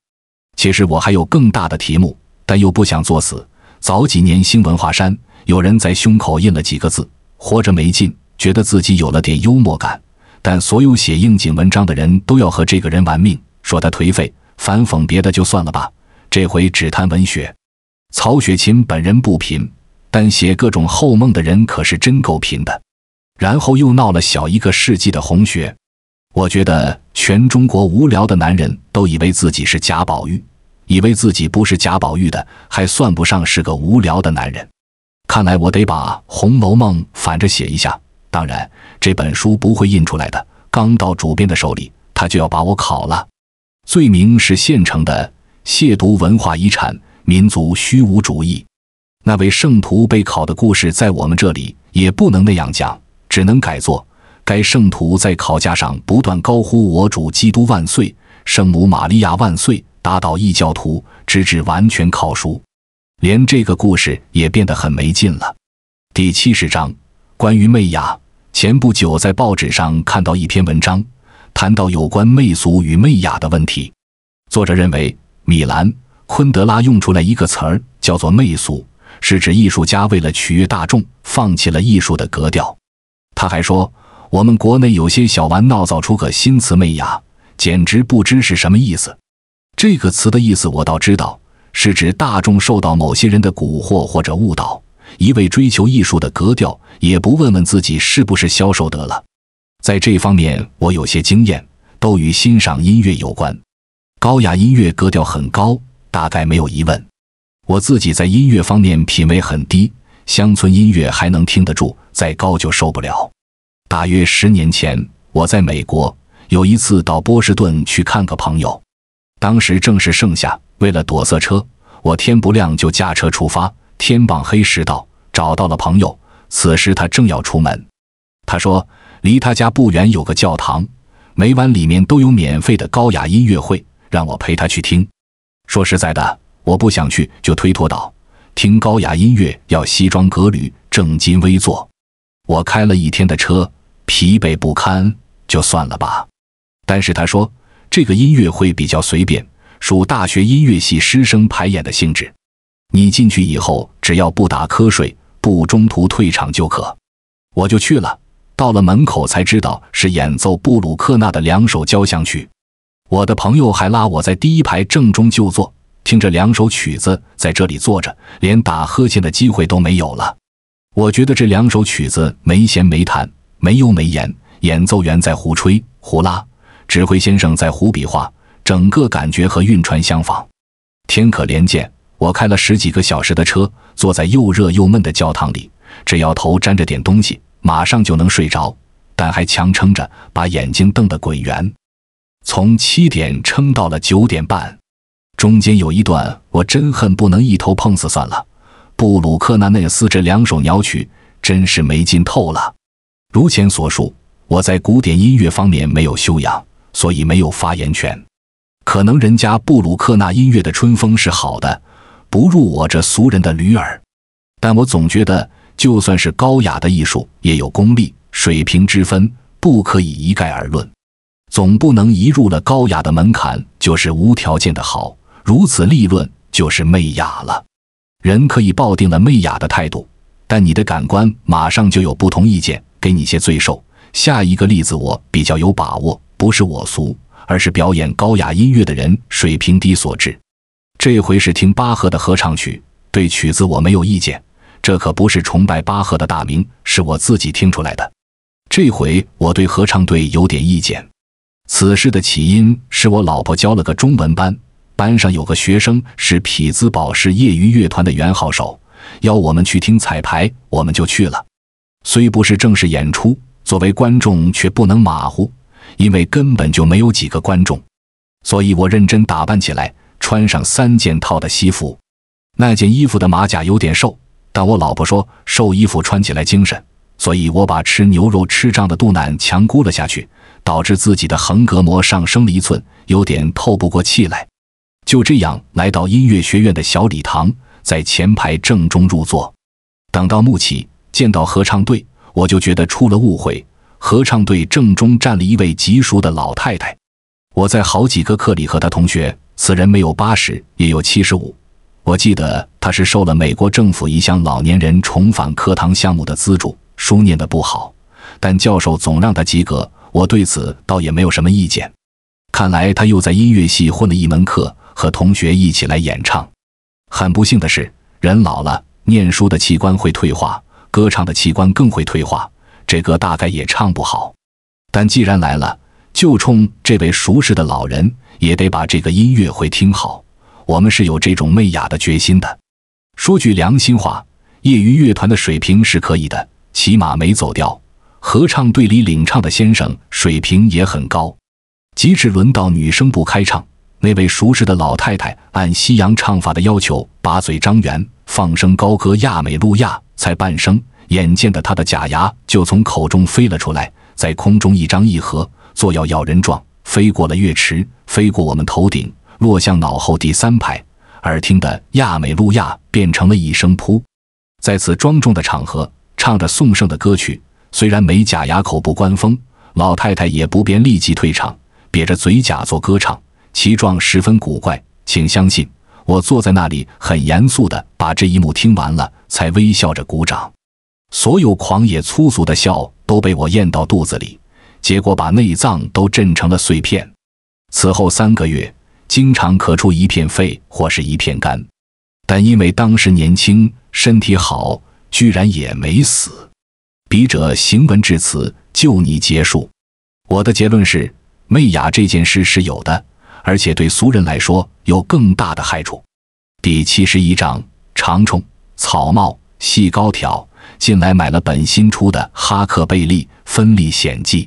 其实我还有更大的题目，但又不想作死。早几年新文化山有人在胸口印了几个字：“活着没劲”，觉得自己有了点幽默感。但所有写应景文章的人都要和这个人玩命，说他颓废，反讽别的就算了吧。这回只谈文学。曹雪芹本人不贫，但写各种后梦的人可是真够贫的。然后又闹了小一个世纪的红学。我觉得全中国无聊的男人，都以为自己是贾宝玉，以为自己不是贾宝玉的，还算不上是个无聊的男人。看来我得把《红楼梦》反着写一下。当然，这本书不会印出来的，刚到主编的手里，他就要把我考了，罪名是现成的，亵渎文化遗产、民族虚无主义。那位圣徒被考的故事，在我们这里也不能那样讲，只能改作。该圣徒在考架上不断高呼“我主基督万岁，圣母玛利亚万岁”，打倒异教徒，直至完全考熟。连这个故事也变得很没劲了。第七十章关于媚雅。前不久在报纸上看到一篇文章，谈到有关媚俗与媚雅的问题。作者认为，米兰昆德拉用出来一个词儿叫做“媚俗”，是指艺术家为了取悦大众，放弃了艺术的格调。他还说。我们国内有些小玩闹造出个新词“媚雅”，简直不知是什么意思。这个词的意思我倒知道，是指大众受到某些人的蛊惑或者误导，一味追求艺术的格调，也不问问自己是不是销售得了。在这方面，我有些经验，都与欣赏音乐有关。高雅音乐格调很高，大概没有疑问。我自己在音乐方面品味很低，乡村音乐还能听得住，再高就受不了。大约十年前，我在美国有一次到波士顿去看个朋友，当时正是盛夏。为了躲塞车，我天不亮就驾车出发，天傍黑时到找到了朋友。此时他正要出门，他说离他家不远有个教堂，每晚里面都有免费的高雅音乐会，让我陪他去听。说实在的，我不想去，就推脱道：听高雅音乐要西装革履、正襟危坐。我开了一天的车。疲惫不堪，就算了吧。但是他说这个音乐会比较随便，属大学音乐系师生排演的性质。你进去以后，只要不打瞌睡，不中途退场就可。我就去了，到了门口才知道是演奏布鲁克纳的两首交响曲。我的朋友还拉我在第一排正中就坐，听着两首曲子，在这里坐着，连打呵欠的机会都没有了。我觉得这两首曲子没弦没弹。没有没演，演奏员在胡吹胡拉，指挥先生在胡比划，整个感觉和运船相仿。天可怜见，我开了十几个小时的车，坐在又热又闷的教堂里，只要头沾着点东西，马上就能睡着，但还强撑着，把眼睛瞪得滚圆，从七点撑到了九点半。中间有一段，我真恨不能一头碰死算了。布鲁克纳内斯这两首鸟曲真是没劲透了。如前所述，我在古典音乐方面没有修养，所以没有发言权。可能人家布鲁克纳音乐的春风是好的，不入我这俗人的驴耳。但我总觉得，就算是高雅的艺术，也有功力水平之分，不可以一概而论。总不能一入了高雅的门槛，就是无条件的好。如此立论，就是媚雅了。人可以抱定了媚雅的态度，但你的感官马上就有不同意见。给你些罪受。下一个例子我比较有把握，不是我俗，而是表演高雅音乐的人水平低所致。这回是听巴赫的合唱曲，对曲子我没有意见，这可不是崇拜巴赫的大名，是我自己听出来的。这回我对合唱队有点意见。此事的起因是我老婆教了个中文班，班上有个学生是匹兹堡市业余乐团的元号手，邀我们去听彩排，我们就去了。虽不是正式演出，作为观众却不能马虎，因为根本就没有几个观众，所以我认真打扮起来，穿上三件套的西服。那件衣服的马甲有点瘦，但我老婆说瘦衣服穿起来精神，所以我把吃牛肉吃胀的肚腩强箍了下去，导致自己的横膈膜上升了一寸，有点透不过气来。就这样来到音乐学院的小礼堂，在前排正中入座，等到幕起。见到合唱队，我就觉得出了误会。合唱队正中站了一位极熟的老太太，我在好几个课里和她同学。此人没有八十，也有七十五。我记得他是受了美国政府一项老年人重返课堂项目的资助，书念得不好，但教授总让他及格。我对此倒也没有什么意见。看来他又在音乐系混了一门课，和同学一起来演唱。很不幸的是，人老了，念书的器官会退化。歌唱的器官更会退化，这歌大概也唱不好。但既然来了，就冲这位熟识的老人，也得把这个音乐会听好。我们是有这种媚雅的决心的。说句良心话，业余乐团的水平是可以的，起码没走调。合唱队里领唱的先生水平也很高。即使轮到女生部开唱，那位熟识的老太太按西洋唱法的要求，把嘴张圆，放声高歌《亚美路亚》。才半生，眼见的他的假牙就从口中飞了出来，在空中一张一合，作要咬人状，飞过了月池，飞过我们头顶，落向脑后第三排。耳听的亚美路亚变成了一声“扑”。在此庄重的场合，唱着宋盛的歌曲，虽然没假牙，口不关风，老太太也不便立即退场，瘪着嘴假作歌唱，其状十分古怪。请相信，我坐在那里很严肃的把这一幕听完了。才微笑着鼓掌，所有狂野粗俗的笑都被我咽到肚子里，结果把内脏都震成了碎片。此后三个月，经常咳出一片肺或是一片肝，但因为当时年轻身体好，居然也没死。笔者行文至此，就你结束。我的结论是：媚雅这件事是有的，而且对俗人来说有更大的害处。第七十一章：长虫。草帽，细高挑，进来买了本新出的《哈克贝利·分立险记》。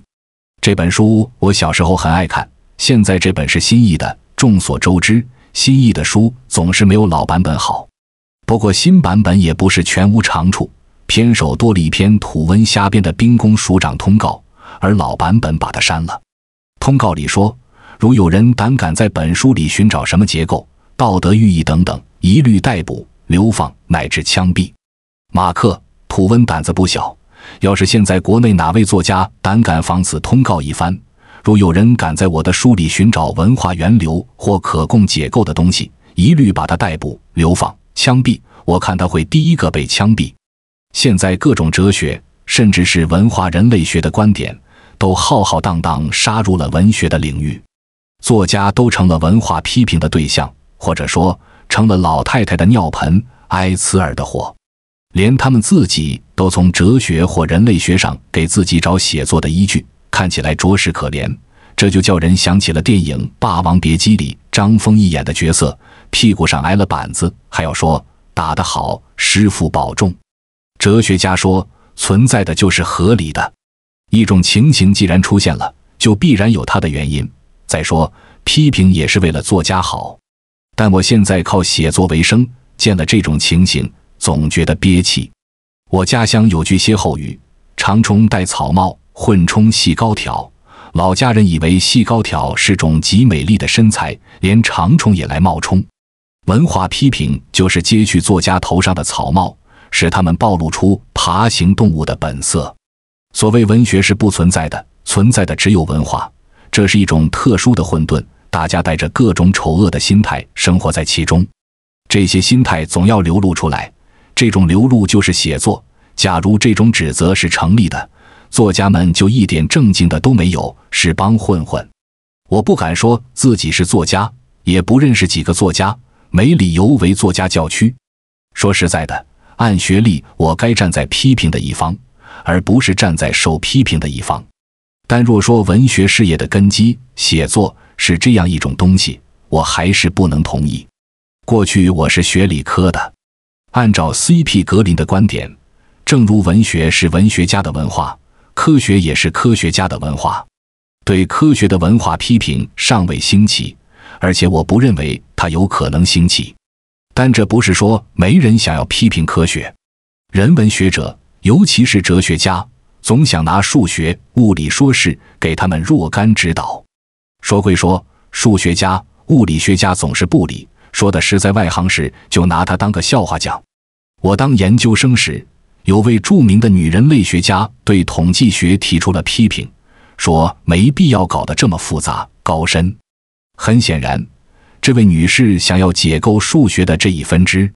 这本书我小时候很爱看，现在这本是新译的。众所周知，新译的书总是没有老版本好。不过新版本也不是全无长处，偏首多了一篇土文瞎编的兵工署长通告，而老版本把它删了。通告里说，如有人胆敢在本书里寻找什么结构、道德寓意等等，一律逮捕。流放乃至枪毙，马克·吐温胆子不小。要是现在国内哪位作家胆敢仿此通告一番，如有人敢在我的书里寻找文化源流或可供解构的东西，一律把他逮捕、流放、枪毙。我看他会第一个被枪毙。现在各种哲学，甚至是文化人类学的观点，都浩浩荡荡杀入了文学的领域，作家都成了文化批评的对象，或者说。成了老太太的尿盆，挨茨耳的活，连他们自己都从哲学或人类学上给自己找写作的依据，看起来着实可怜。这就叫人想起了电影《霸王别姬》里张丰毅演的角色，屁股上挨了板子，还要说“打得好，师傅保重”。哲学家说：“存在的就是合理的，一种情形既然出现了，就必然有它的原因。再说，批评也是为了作家好。”但我现在靠写作为生，见了这种情形，总觉得憋气。我家乡有句歇后语：“长虫戴草帽，混充细高挑。”老家人以为细高挑是种极美丽的身材，连长虫也来冒充。文化批评就是揭去作家头上的草帽，使他们暴露出爬行动物的本色。所谓文学是不存在的，存在的只有文化，这是一种特殊的混沌。大家带着各种丑恶的心态生活在其中，这些心态总要流露出来，这种流露就是写作。假如这种指责是成立的，作家们就一点正经的都没有，是帮混混。我不敢说自己是作家，也不认识几个作家，没理由为作家叫屈。说实在的，按学历，我该站在批评的一方，而不是站在受批评的一方。但若说文学事业的根基，写作。是这样一种东西，我还是不能同意。过去我是学理科的，按照 C.P. 格林的观点，正如文学是文学家的文化，科学也是科学家的文化。对科学的文化批评尚未兴起，而且我不认为它有可能兴起。但这不是说没人想要批评科学，人文学者，尤其是哲学家，总想拿数学、物理说事，给他们若干指导。说归说，数学家、物理学家总是不理。说的是在外行时，就拿他当个笑话讲。我当研究生时，有位著名的女人类学家对统计学提出了批评，说没必要搞得这么复杂高深。很显然，这位女士想要解构数学的这一分支。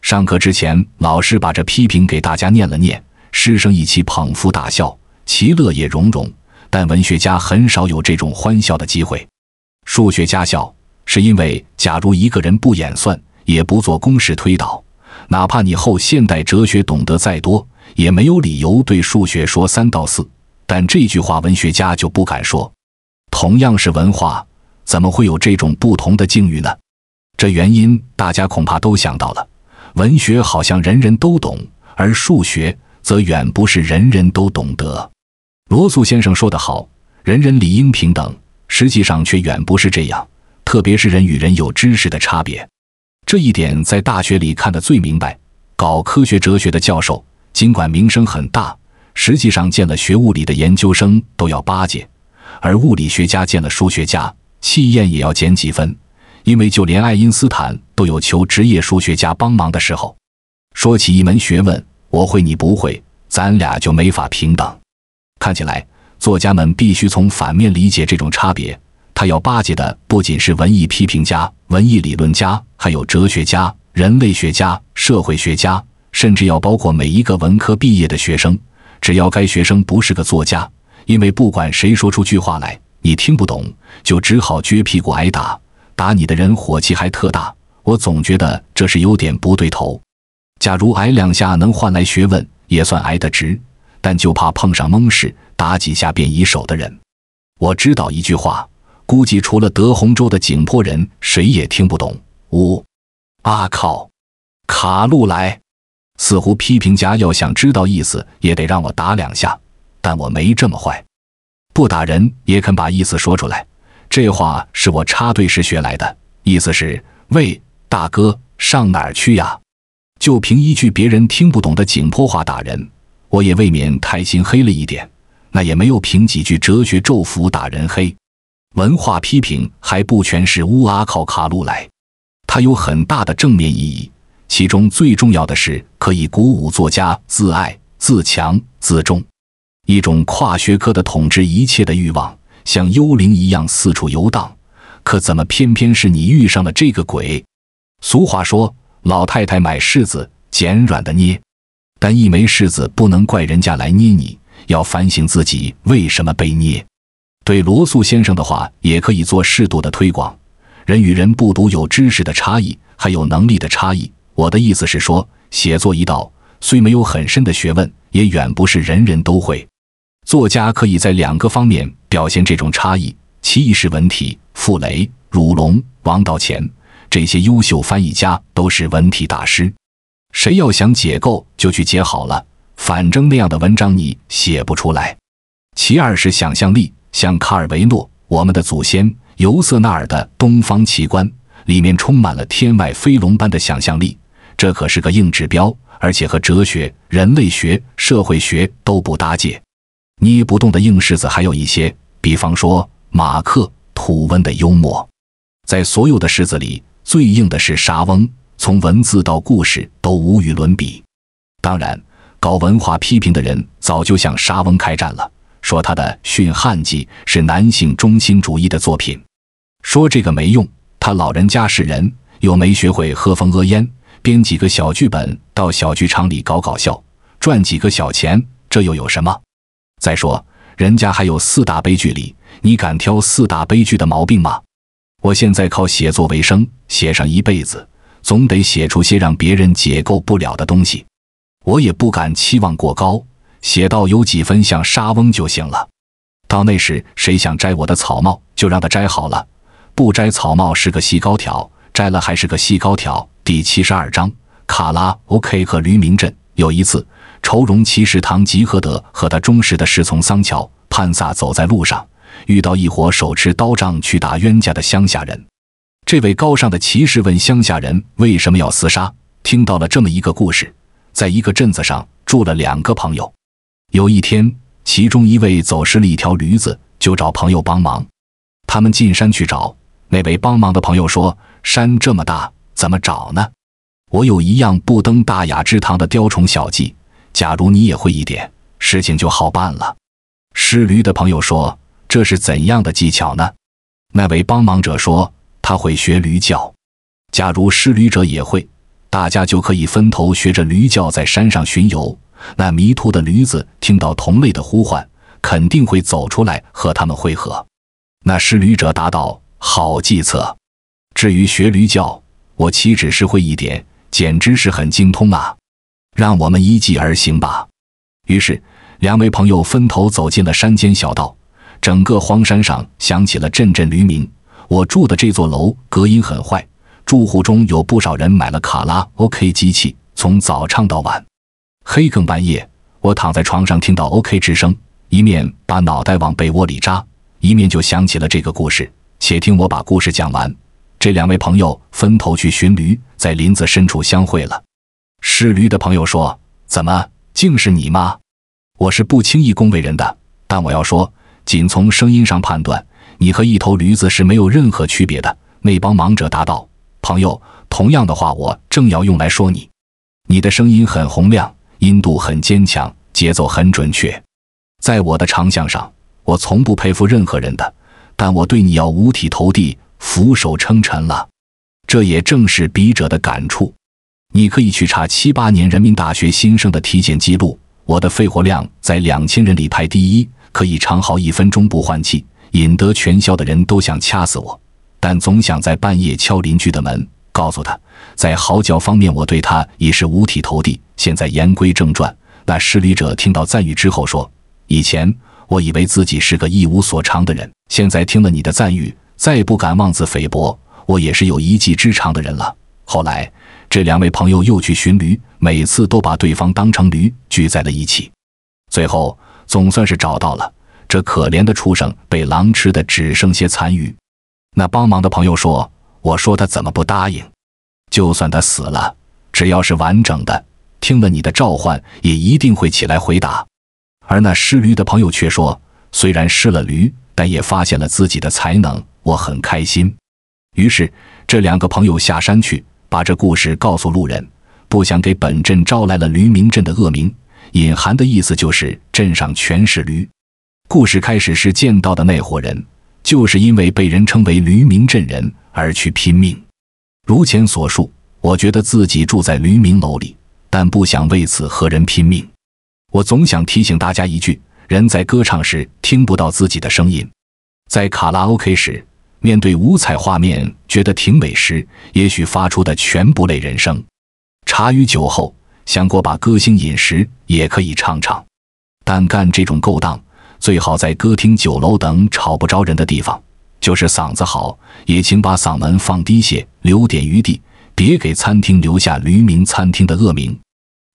上课之前，老师把这批评给大家念了念，师生一起捧腹大笑，其乐也融融。但文学家很少有这种欢笑的机会。数学家笑，是因为假如一个人不演算，也不做公式推导，哪怕你后现代哲学懂得再多，也没有理由对数学说三道四。但这句话，文学家就不敢说。同样是文化，怎么会有这种不同的境遇呢？这原因，大家恐怕都想到了。文学好像人人都懂，而数学则远不是人人都懂得。罗素先生说得好：“人人理应平等，实际上却远不是这样。特别是人与人有知识的差别，这一点在大学里看得最明白。搞科学哲学的教授，尽管名声很大，实际上见了学物理的研究生都要巴结；而物理学家见了数学家，气焰也要减几分，因为就连爱因斯坦都有求职业数学家帮忙的时候。说起一门学问，我会你不会，咱俩就没法平等。”看起来，作家们必须从反面理解这种差别。他要巴结的不仅是文艺批评家、文艺理论家，还有哲学家、人类学家、社会学家，甚至要包括每一个文科毕业的学生。只要该学生不是个作家，因为不管谁说出句话来，你听不懂，就只好撅屁股挨打。打你的人火气还特大。我总觉得这是有点不对头。假如挨两下能换来学问，也算挨得值。但就怕碰上蒙事打几下便已手的人。我知道一句话，估计除了德宏州的景颇人，谁也听不懂。五，阿靠，卡路来，似乎批评家要想知道意思，也得让我打两下。但我没这么坏，不打人也肯把意思说出来。这话是我插队时学来的，意思是：喂，大哥，上哪儿去呀？就凭一句别人听不懂的景颇话打人。我也未免太心黑了一点，那也没有凭几句哲学咒符打人黑。文化批评还不全是乌阿靠卡路来，它有很大的正面意义。其中最重要的是可以鼓舞作家自爱、自强、自重。一种跨学科的统治一切的欲望，像幽灵一样四处游荡。可怎么偏偏是你遇上了这个鬼？俗话说，老太太买柿子，拣软的捏。但一枚柿子不能怪人家来捏，你要反省自己为什么被捏。对罗素先生的话，也可以做适度的推广。人与人不独有知识的差异，还有能力的差异。我的意思是说，写作一道虽没有很深的学问，也远不是人人都会。作家可以在两个方面表现这种差异：一是文体。傅雷、汝龙、王道乾这些优秀翻译家都是文体大师。谁要想解构，就去解好了，反正那样的文章你写不出来。其二是想象力，像卡尔维诺、我们的祖先尤瑟纳尔的《东方奇观》，里面充满了天外飞龙般的想象力，这可是个硬指标，而且和哲学、人类学、社会学都不搭界。捏不动的硬柿子还有一些，比方说马克·吐温的幽默，在所有的柿子里最硬的是沙翁。从文字到故事都无与伦比。当然，搞文化批评的人早就向沙翁开战了，说他的《训汉记》是男性中心主义的作品。说这个没用，他老人家是人，又没学会喝风喝烟，编几个小剧本到小剧场里搞搞笑，赚几个小钱，这又有什么？再说，人家还有四大悲剧里，你敢挑四大悲剧的毛病吗？我现在靠写作为生，写上一辈子。总得写出些让别人解构不了的东西，我也不敢期望过高，写到有几分像沙翁就行了。到那时，谁想摘我的草帽，就让他摘好了；不摘草帽是个细高挑，摘了还是个细高挑。第七十二章：卡拉 OK 和驴鸣镇。有一次，愁容骑士堂吉诃德和他忠实的侍从桑乔、潘萨走在路上，遇到一伙手持刀杖去打冤家的乡下人。这位高尚的骑士问乡下人为什么要厮杀，听到了这么一个故事：在一个镇子上住了两个朋友，有一天，其中一位走失了一条驴子，就找朋友帮忙。他们进山去找那位帮忙的朋友，说：“山这么大，怎么找呢？”“我有一样不登大雅之堂的雕虫小技，假如你也会一点，事情就好办了。”失驴的朋友说：“这是怎样的技巧呢？”那位帮忙者说。他会学驴叫，假如失驴者也会，大家就可以分头学着驴叫，在山上巡游。那迷途的驴子听到同类的呼唤，肯定会走出来和他们会合。那失驴者答道：“好计策。至于学驴叫，我岂止是会一点，简直是很精通啊！让我们依计而行吧。”于是，两位朋友分头走进了山间小道，整个荒山上响起了阵阵驴鸣。我住的这座楼隔音很坏，住户中有不少人买了卡拉 OK 机器，从早唱到晚。黑更半夜，我躺在床上听到 OK 之声，一面把脑袋往被窝里扎，一面就想起了这个故事。且听我把故事讲完。这两位朋友分头去寻驴，在林子深处相会了。是驴的朋友说：“怎么竟是你吗？”我是不轻易恭维人的，但我要说，仅从声音上判断。你和一头驴子是没有任何区别的。”那帮盲者答道，“朋友，同样的话，我正要用来说你。你的声音很洪亮，音度很坚强，节奏很准确。在我的长项上，我从不佩服任何人的，但我对你要五体投地、俯首称臣了。这也正是笔者的感触。你可以去查七八年人民大学新生的体检记录，我的肺活量在两千人里排第一，可以长嚎一分钟不换气。”引得全校的人都想掐死我，但总想在半夜敲邻居的门，告诉他，在嚎叫方面，我对他已是五体投地。现在言归正传，那失礼者听到赞誉之后说：“以前我以为自己是个一无所长的人，现在听了你的赞誉，再不敢妄自菲薄，我也是有一技之长的人了。”后来，这两位朋友又去寻驴，每次都把对方当成驴聚在了一起，最后总算是找到了。这可怜的畜生被狼吃的只剩些残余。那帮忙的朋友说：“我说他怎么不答应？就算他死了，只要是完整的，听了你的召唤，也一定会起来回答。”而那失驴的朋友却说：“虽然失了驴，但也发现了自己的才能，我很开心。”于是这两个朋友下山去，把这故事告诉路人，不想给本镇招来了“驴鸣镇”的恶名，隐含的意思就是镇上全是驴。故事开始时见到的那伙人，就是因为被人称为“驴鸣镇人”而去拼命。如前所述，我觉得自己住在驴鸣楼里，但不想为此和人拼命。我总想提醒大家一句：人在歌唱时听不到自己的声音，在卡拉 OK 时面对五彩画面觉得挺美时，也许发出的全不类人声。茶余酒后想过把歌星饮食也可以唱唱，但干这种勾当。最好在歌厅、酒楼等吵不着人的地方。就是嗓子好，也请把嗓门放低些，留点余地，别给餐厅留下“驴鸣餐厅”的恶名。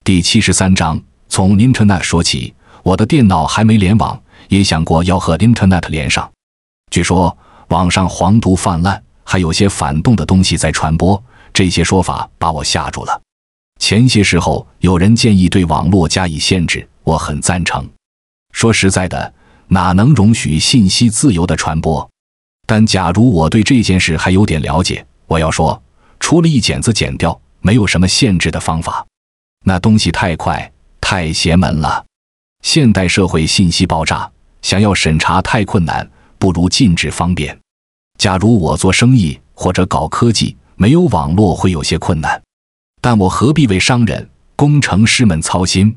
第七十三章，从 Internet 说起。我的电脑还没联网，也想过要和 Internet 连上。据说网上黄毒泛滥，还有些反动的东西在传播。这些说法把我吓住了。前些时候，有人建议对网络加以限制，我很赞成。说实在的，哪能容许信息自由的传播？但假如我对这件事还有点了解，我要说，除了一剪子剪掉，没有什么限制的方法。那东西太快，太邪门了。现代社会信息爆炸，想要审查太困难，不如禁止方便。假如我做生意或者搞科技，没有网络会有些困难。但我何必为商人、工程师们操心？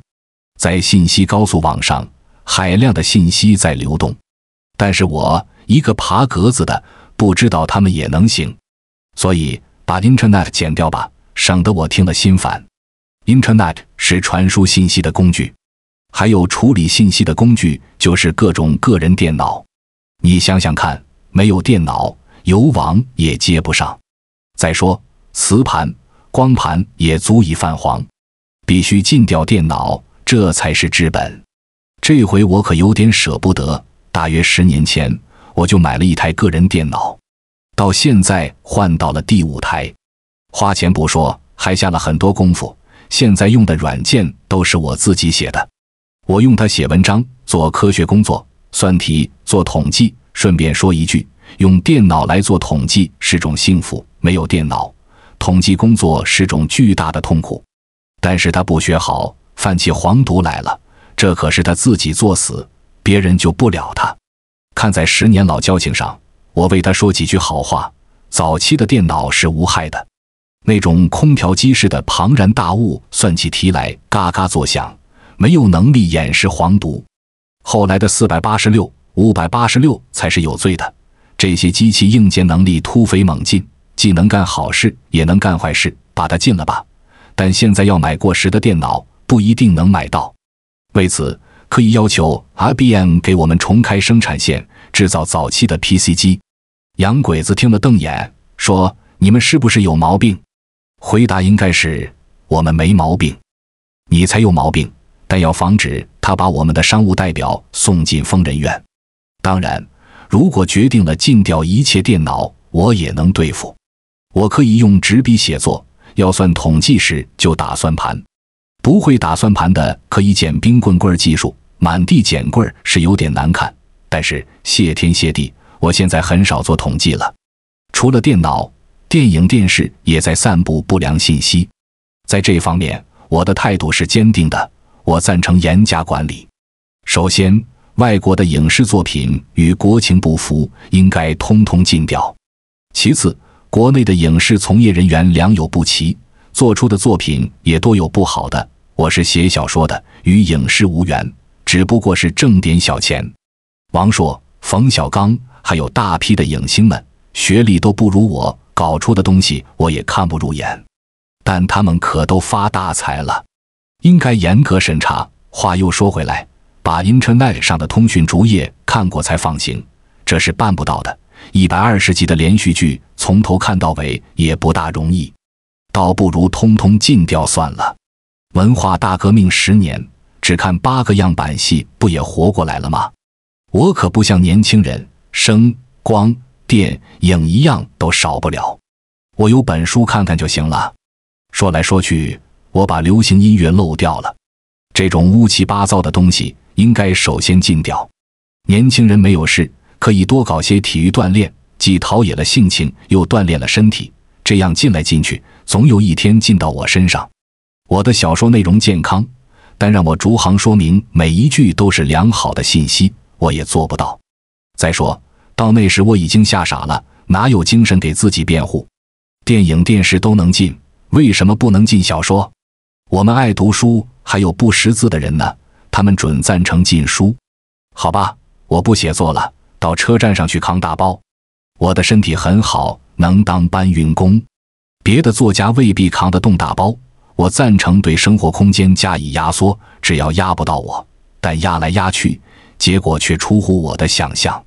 在信息高速网上。海量的信息在流动，但是我一个爬格子的不知道他们也能行，所以把 Internet 剪掉吧，省得我听了心烦。Internet 是传输信息的工具，还有处理信息的工具就是各种个人电脑。你想想看，没有电脑，有网也接不上。再说磁盘、光盘也足以泛黄，必须禁掉电脑，这才是治本。这回我可有点舍不得。大约十年前，我就买了一台个人电脑，到现在换到了第五台。花钱不说，还下了很多功夫。现在用的软件都是我自己写的。我用它写文章、做科学工作、算题、做统计。顺便说一句，用电脑来做统计是种幸福；没有电脑，统计工作是种巨大的痛苦。但是他不学好，犯起黄毒来了。这可是他自己作死，别人救不了他。看在十年老交情上，我为他说几句好话。早期的电脑是无害的，那种空调机式的庞然大物，算起题来嘎嘎作响，没有能力掩饰黄毒。后来的四百八十六、五百八十六才是有罪的。这些机器硬件能力突飞猛进，既能干好事，也能干坏事，把它禁了吧。但现在要买过时的电脑，不一定能买到。为此，可以要求 IBM 给我们重开生产线，制造早期的 PC 机。洋鬼子听了瞪眼，说：“你们是不是有毛病？”回答应该是：“我们没毛病，你才有毛病。”但要防止他把我们的商务代表送进疯人院。当然，如果决定了禁掉一切电脑，我也能对付。我可以用纸笔写作，要算统计时就打算盘。不会打算盘的可以捡冰棍棍儿术，满地捡棍儿是有点难看，但是谢天谢地，我现在很少做统计了。除了电脑，电影电视也在散布不良信息，在这方面我的态度是坚定的，我赞成严加管理。首先，外国的影视作品与国情不符，应该通通禁掉；其次，国内的影视从业人员良莠不齐。做出的作品也多有不好的。我是写小说的，与影视无缘，只不过是挣点小钱。王朔、冯小刚还有大批的影星们，学历都不如我，搞出的东西我也看不入眼。但他们可都发大财了，应该严格审查。话又说回来，把 Internet 上的通讯主页看过才放行，这是办不到的。一百二十集的连续剧，从头看到尾也不大容易。倒不如通通禁掉算了。文化大革命十年，只看八个样板戏，不也活过来了吗？我可不像年轻人，声、光、电、影一样都少不了。我有本书看看就行了。说来说去，我把流行音乐漏掉了。这种乌七八糟的东西，应该首先禁掉。年轻人没有事，可以多搞些体育锻炼，既陶冶了性情，又锻炼了身体。这样进来进去。总有一天进到我身上，我的小说内容健康，但让我逐行说明每一句都是良好的信息，我也做不到。再说，到那时我已经吓傻了，哪有精神给自己辩护？电影、电视都能进，为什么不能进小说？我们爱读书，还有不识字的人呢，他们准赞成禁书。好吧，我不写作了，到车站上去扛大包。我的身体很好，能当搬运工。别的作家未必扛得动大包，我赞成对生活空间加以压缩，只要压不到我，但压来压去，结果却出乎我的想象。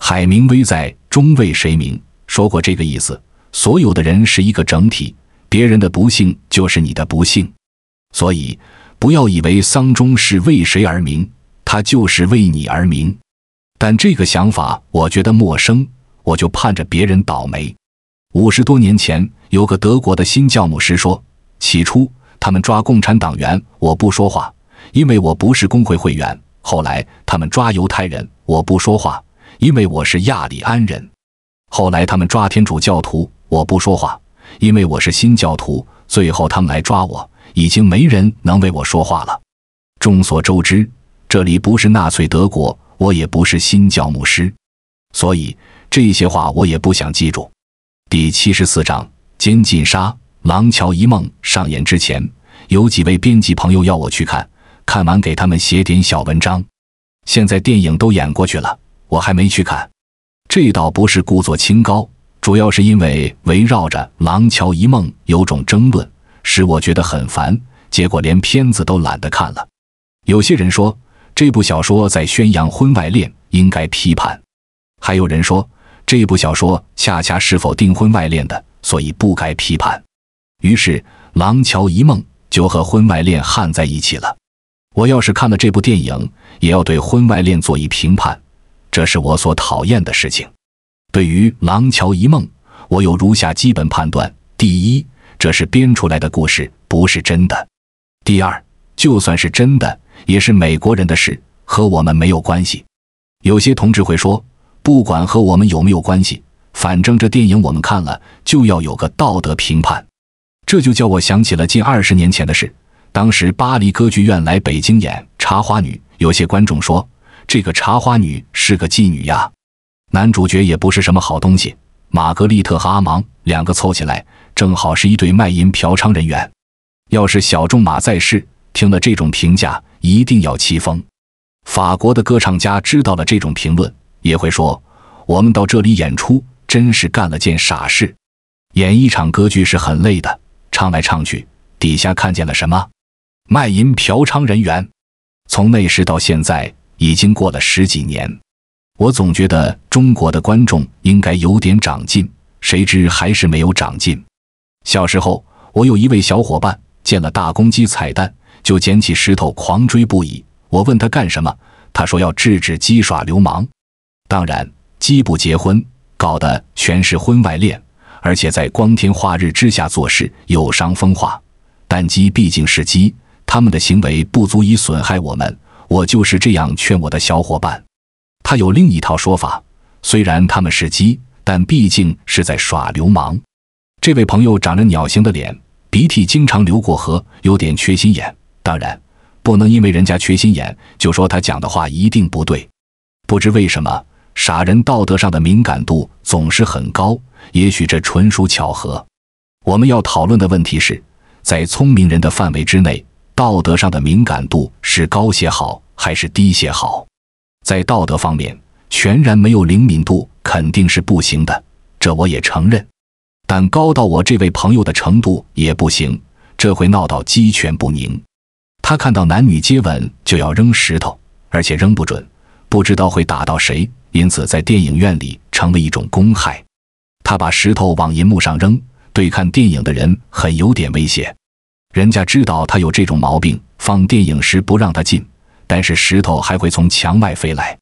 海明威在《中为谁鸣》说过这个意思：所有的人是一个整体，别人的不幸就是你的不幸。所以，不要以为丧钟是为谁而鸣，它就是为你而鸣。但这个想法，我觉得陌生，我就盼着别人倒霉。五十多年前，有个德国的新教牧师说：“起初他们抓共产党员，我不说话，因为我不是工会会员。后来他们抓犹太人，我不说话，因为我是亚利安人。后来他们抓天主教徒，我不说话，因为我是新教徒。最后他们来抓我，已经没人能为我说话了。”众所周知，这里不是纳粹德国，我也不是新教牧师，所以这些话我也不想记住。第七十四章《金禁沙》《廊桥遗梦》上演之前，有几位编辑朋友要我去看，看完给他们写点小文章。现在电影都演过去了，我还没去看。这倒不是故作清高，主要是因为围绕着《廊桥遗梦》有种争论，使我觉得很烦，结果连片子都懒得看了。有些人说这部小说在宣扬婚外恋，应该批判；还有人说。这部小说恰恰是否订婚外恋的，所以不该批判。于是《廊桥遗梦》就和婚外恋焊在一起了。我要是看了这部电影，也要对婚外恋做一评判，这是我所讨厌的事情。对于《廊桥遗梦》，我有如下基本判断：第一，这是编出来的故事，不是真的；第二，就算是真的，也是美国人的事，和我们没有关系。有些同志会说。不管和我们有没有关系，反正这电影我们看了就要有个道德评判。这就叫我想起了近二十年前的事。当时巴黎歌剧院来北京演《茶花女》，有些观众说这个茶花女是个妓女呀，男主角也不是什么好东西。玛格丽特和阿芒两个凑起来，正好是一对卖淫嫖娼人员。要是小仲马在世，听了这种评价，一定要气疯。法国的歌唱家知道了这种评论。也会说，我们到这里演出真是干了件傻事。演一场歌剧是很累的，唱来唱去，底下看见了什么？卖淫嫖娼人员。从那时到现在已经过了十几年，我总觉得中国的观众应该有点长进，谁知还是没有长进。小时候，我有一位小伙伴，见了大公鸡彩蛋，就捡起石头狂追不已。我问他干什么，他说要制止鸡耍流氓。当然，鸡不结婚，搞的全是婚外恋，而且在光天化日之下做事，有伤风化。但鸡毕竟是鸡，他们的行为不足以损害我们。我就是这样劝我的小伙伴。他有另一套说法，虽然他们是鸡，但毕竟是在耍流氓。这位朋友长着鸟形的脸，鼻涕经常流过河，有点缺心眼。当然，不能因为人家缺心眼，就说他讲的话一定不对。不知为什么。傻人道德上的敏感度总是很高，也许这纯属巧合。我们要讨论的问题是，在聪明人的范围之内，道德上的敏感度是高些好，还是低些好？在道德方面，全然没有灵敏度肯定是不行的，这我也承认。但高到我这位朋友的程度也不行，这会闹到鸡犬不宁。他看到男女接吻就要扔石头，而且扔不准，不知道会打到谁。因此，在电影院里成了一种公害。他把石头往银幕上扔，对看电影的人很有点威胁。人家知道他有这种毛病，放电影时不让他进，但是石头还会从墙外飞来。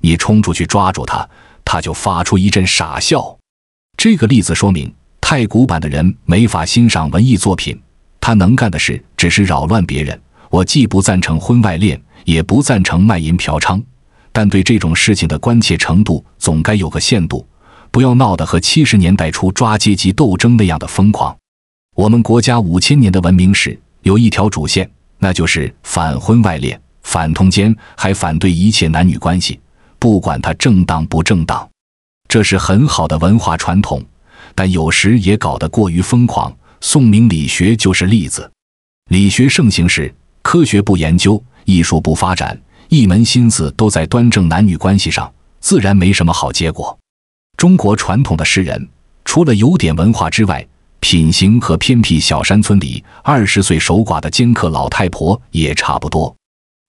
你冲出去抓住他，他就发出一阵傻笑。这个例子说明，太古板的人没法欣赏文艺作品。他能干的事只是扰乱别人。我既不赞成婚外恋，也不赞成卖淫嫖娼。但对这种事情的关切程度总该有个限度，不要闹得和七十年代初抓阶级斗争那样的疯狂。我们国家五千年的文明史有一条主线，那就是反婚外恋、反通奸，还反对一切男女关系，不管它正当不正当。这是很好的文化传统，但有时也搞得过于疯狂。宋明理学就是例子，理学盛行时，科学不研究，艺术不发展。一门心思都在端正男女关系上，自然没什么好结果。中国传统的诗人，除了有点文化之外，品行和偏僻小山村里二十岁守寡的尖刻老太婆也差不多。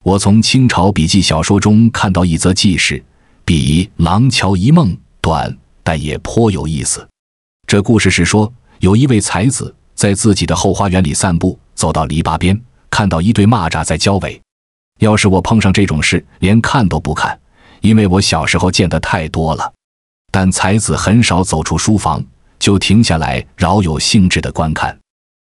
我从清朝笔记小说中看到一则记事，比《廊桥遗梦》短，但也颇有意思。这故事是说，有一位才子在自己的后花园里散步，走到篱笆边，看到一对蚂蚱在交尾。要是我碰上这种事，连看都不看，因为我小时候见的太多了。但才子很少走出书房，就停下来饶有兴致地观看。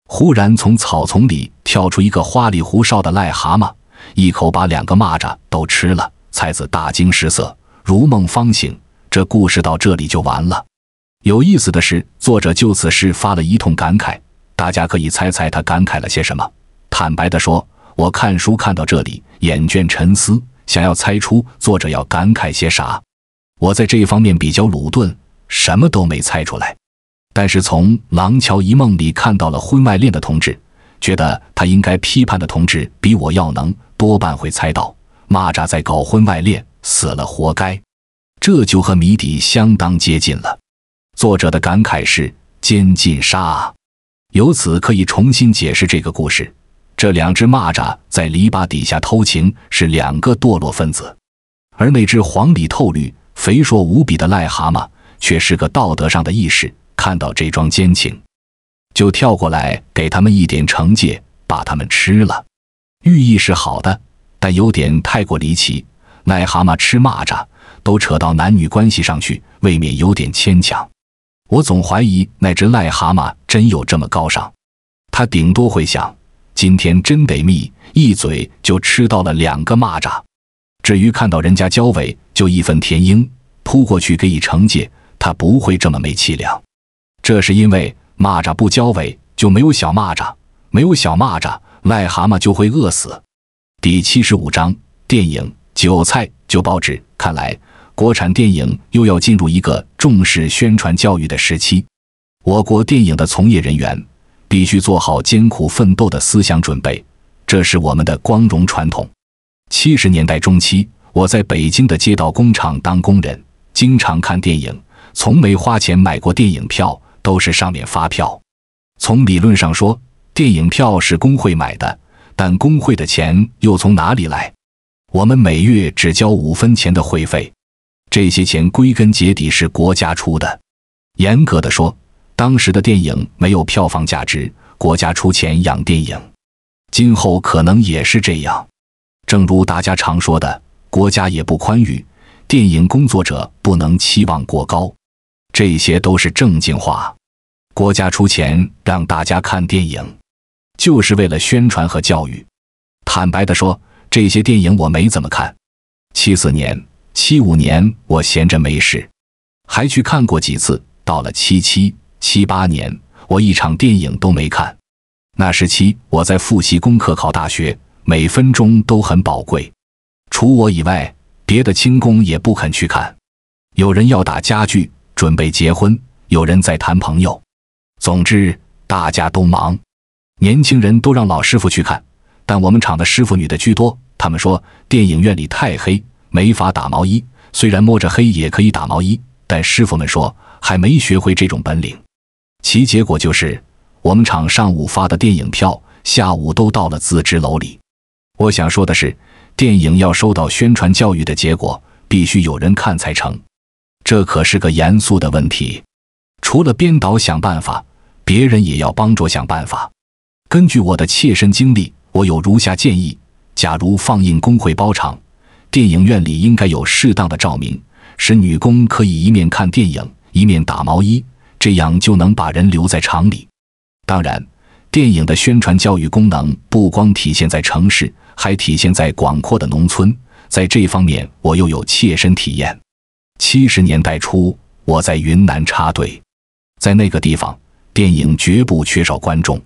忽然，从草丛里跳出一个花里胡哨的癞蛤蟆，一口把两个蚂蚱都吃了。才子大惊失色，如梦方醒。这故事到这里就完了。有意思的是，作者就此事发了一通感慨，大家可以猜猜他感慨了些什么。坦白地说。我看书看到这里，眼倦沉思，想要猜出作者要感慨些啥。我在这方面比较鲁钝，什么都没猜出来。但是从《廊桥遗梦》里看到了婚外恋的同志，觉得他应该批判的同志比我要能，多半会猜到蚂蚱在搞婚外恋，死了活该。这就和谜底相当接近了。作者的感慨是“奸尽杀啊”，由此可以重新解释这个故事。这两只蚂蚱在篱笆底下偷情，是两个堕落分子，而那只黄里透绿、肥硕无比的癞蛤蟆却是个道德上的意识，看到这桩奸情，就跳过来给他们一点惩戒，把他们吃了。寓意是好的，但有点太过离奇。癞蛤蟆吃蚂蚱，都扯到男女关系上去，未免有点牵强。我总怀疑那只癞蛤蟆真有这么高尚，他顶多会想。今天真得密，一嘴就吃到了两个蚂蚱。至于看到人家交尾就义愤填膺，扑过去给以惩戒，他不会这么没气量。这是因为蚂蚱不交尾就没有小蚂蚱，没有小蚂蚱，癞蛤蟆就会饿死。第七十五章电影韭菜旧报纸看来，国产电影又要进入一个重视宣传教育的时期。我国电影的从业人员。必须做好艰苦奋斗的思想准备，这是我们的光荣传统。七十年代中期，我在北京的街道工厂当工人，经常看电影，从没花钱买过电影票，都是上面发票。从理论上说，电影票是工会买的，但工会的钱又从哪里来？我们每月只交五分钱的会费，这些钱归根结底是国家出的。严格的说。当时的电影没有票房价值，国家出钱养电影，今后可能也是这样。正如大家常说的，国家也不宽裕，电影工作者不能期望过高。这些都是正经话。国家出钱让大家看电影，就是为了宣传和教育。坦白的说，这些电影我没怎么看。七四年、七五年我闲着没事，还去看过几次。到了七七。七八年，我一场电影都没看。那时期我在复习功课考大学，每分钟都很宝贵。除我以外，别的轻工也不肯去看。有人要打家具，准备结婚；有人在谈朋友。总之，大家都忙。年轻人都让老师傅去看，但我们厂的师傅女的居多。他们说电影院里太黑，没法打毛衣。虽然摸着黑也可以打毛衣，但师傅们说还没学会这种本领。其结果就是，我们厂上午发的电影票，下午都到了自知楼里。我想说的是，电影要收到宣传教育的结果，必须有人看才成。这可是个严肃的问题。除了编导想办法，别人也要帮着想办法。根据我的切身经历，我有如下建议：假如放映工会包场，电影院里应该有适当的照明，使女工可以一面看电影，一面打毛衣。这样就能把人留在厂里。当然，电影的宣传教育功能不光体现在城市，还体现在广阔的农村。在这方面，我又有切身体验。七十年代初，我在云南插队，在那个地方，电影绝不缺少观众，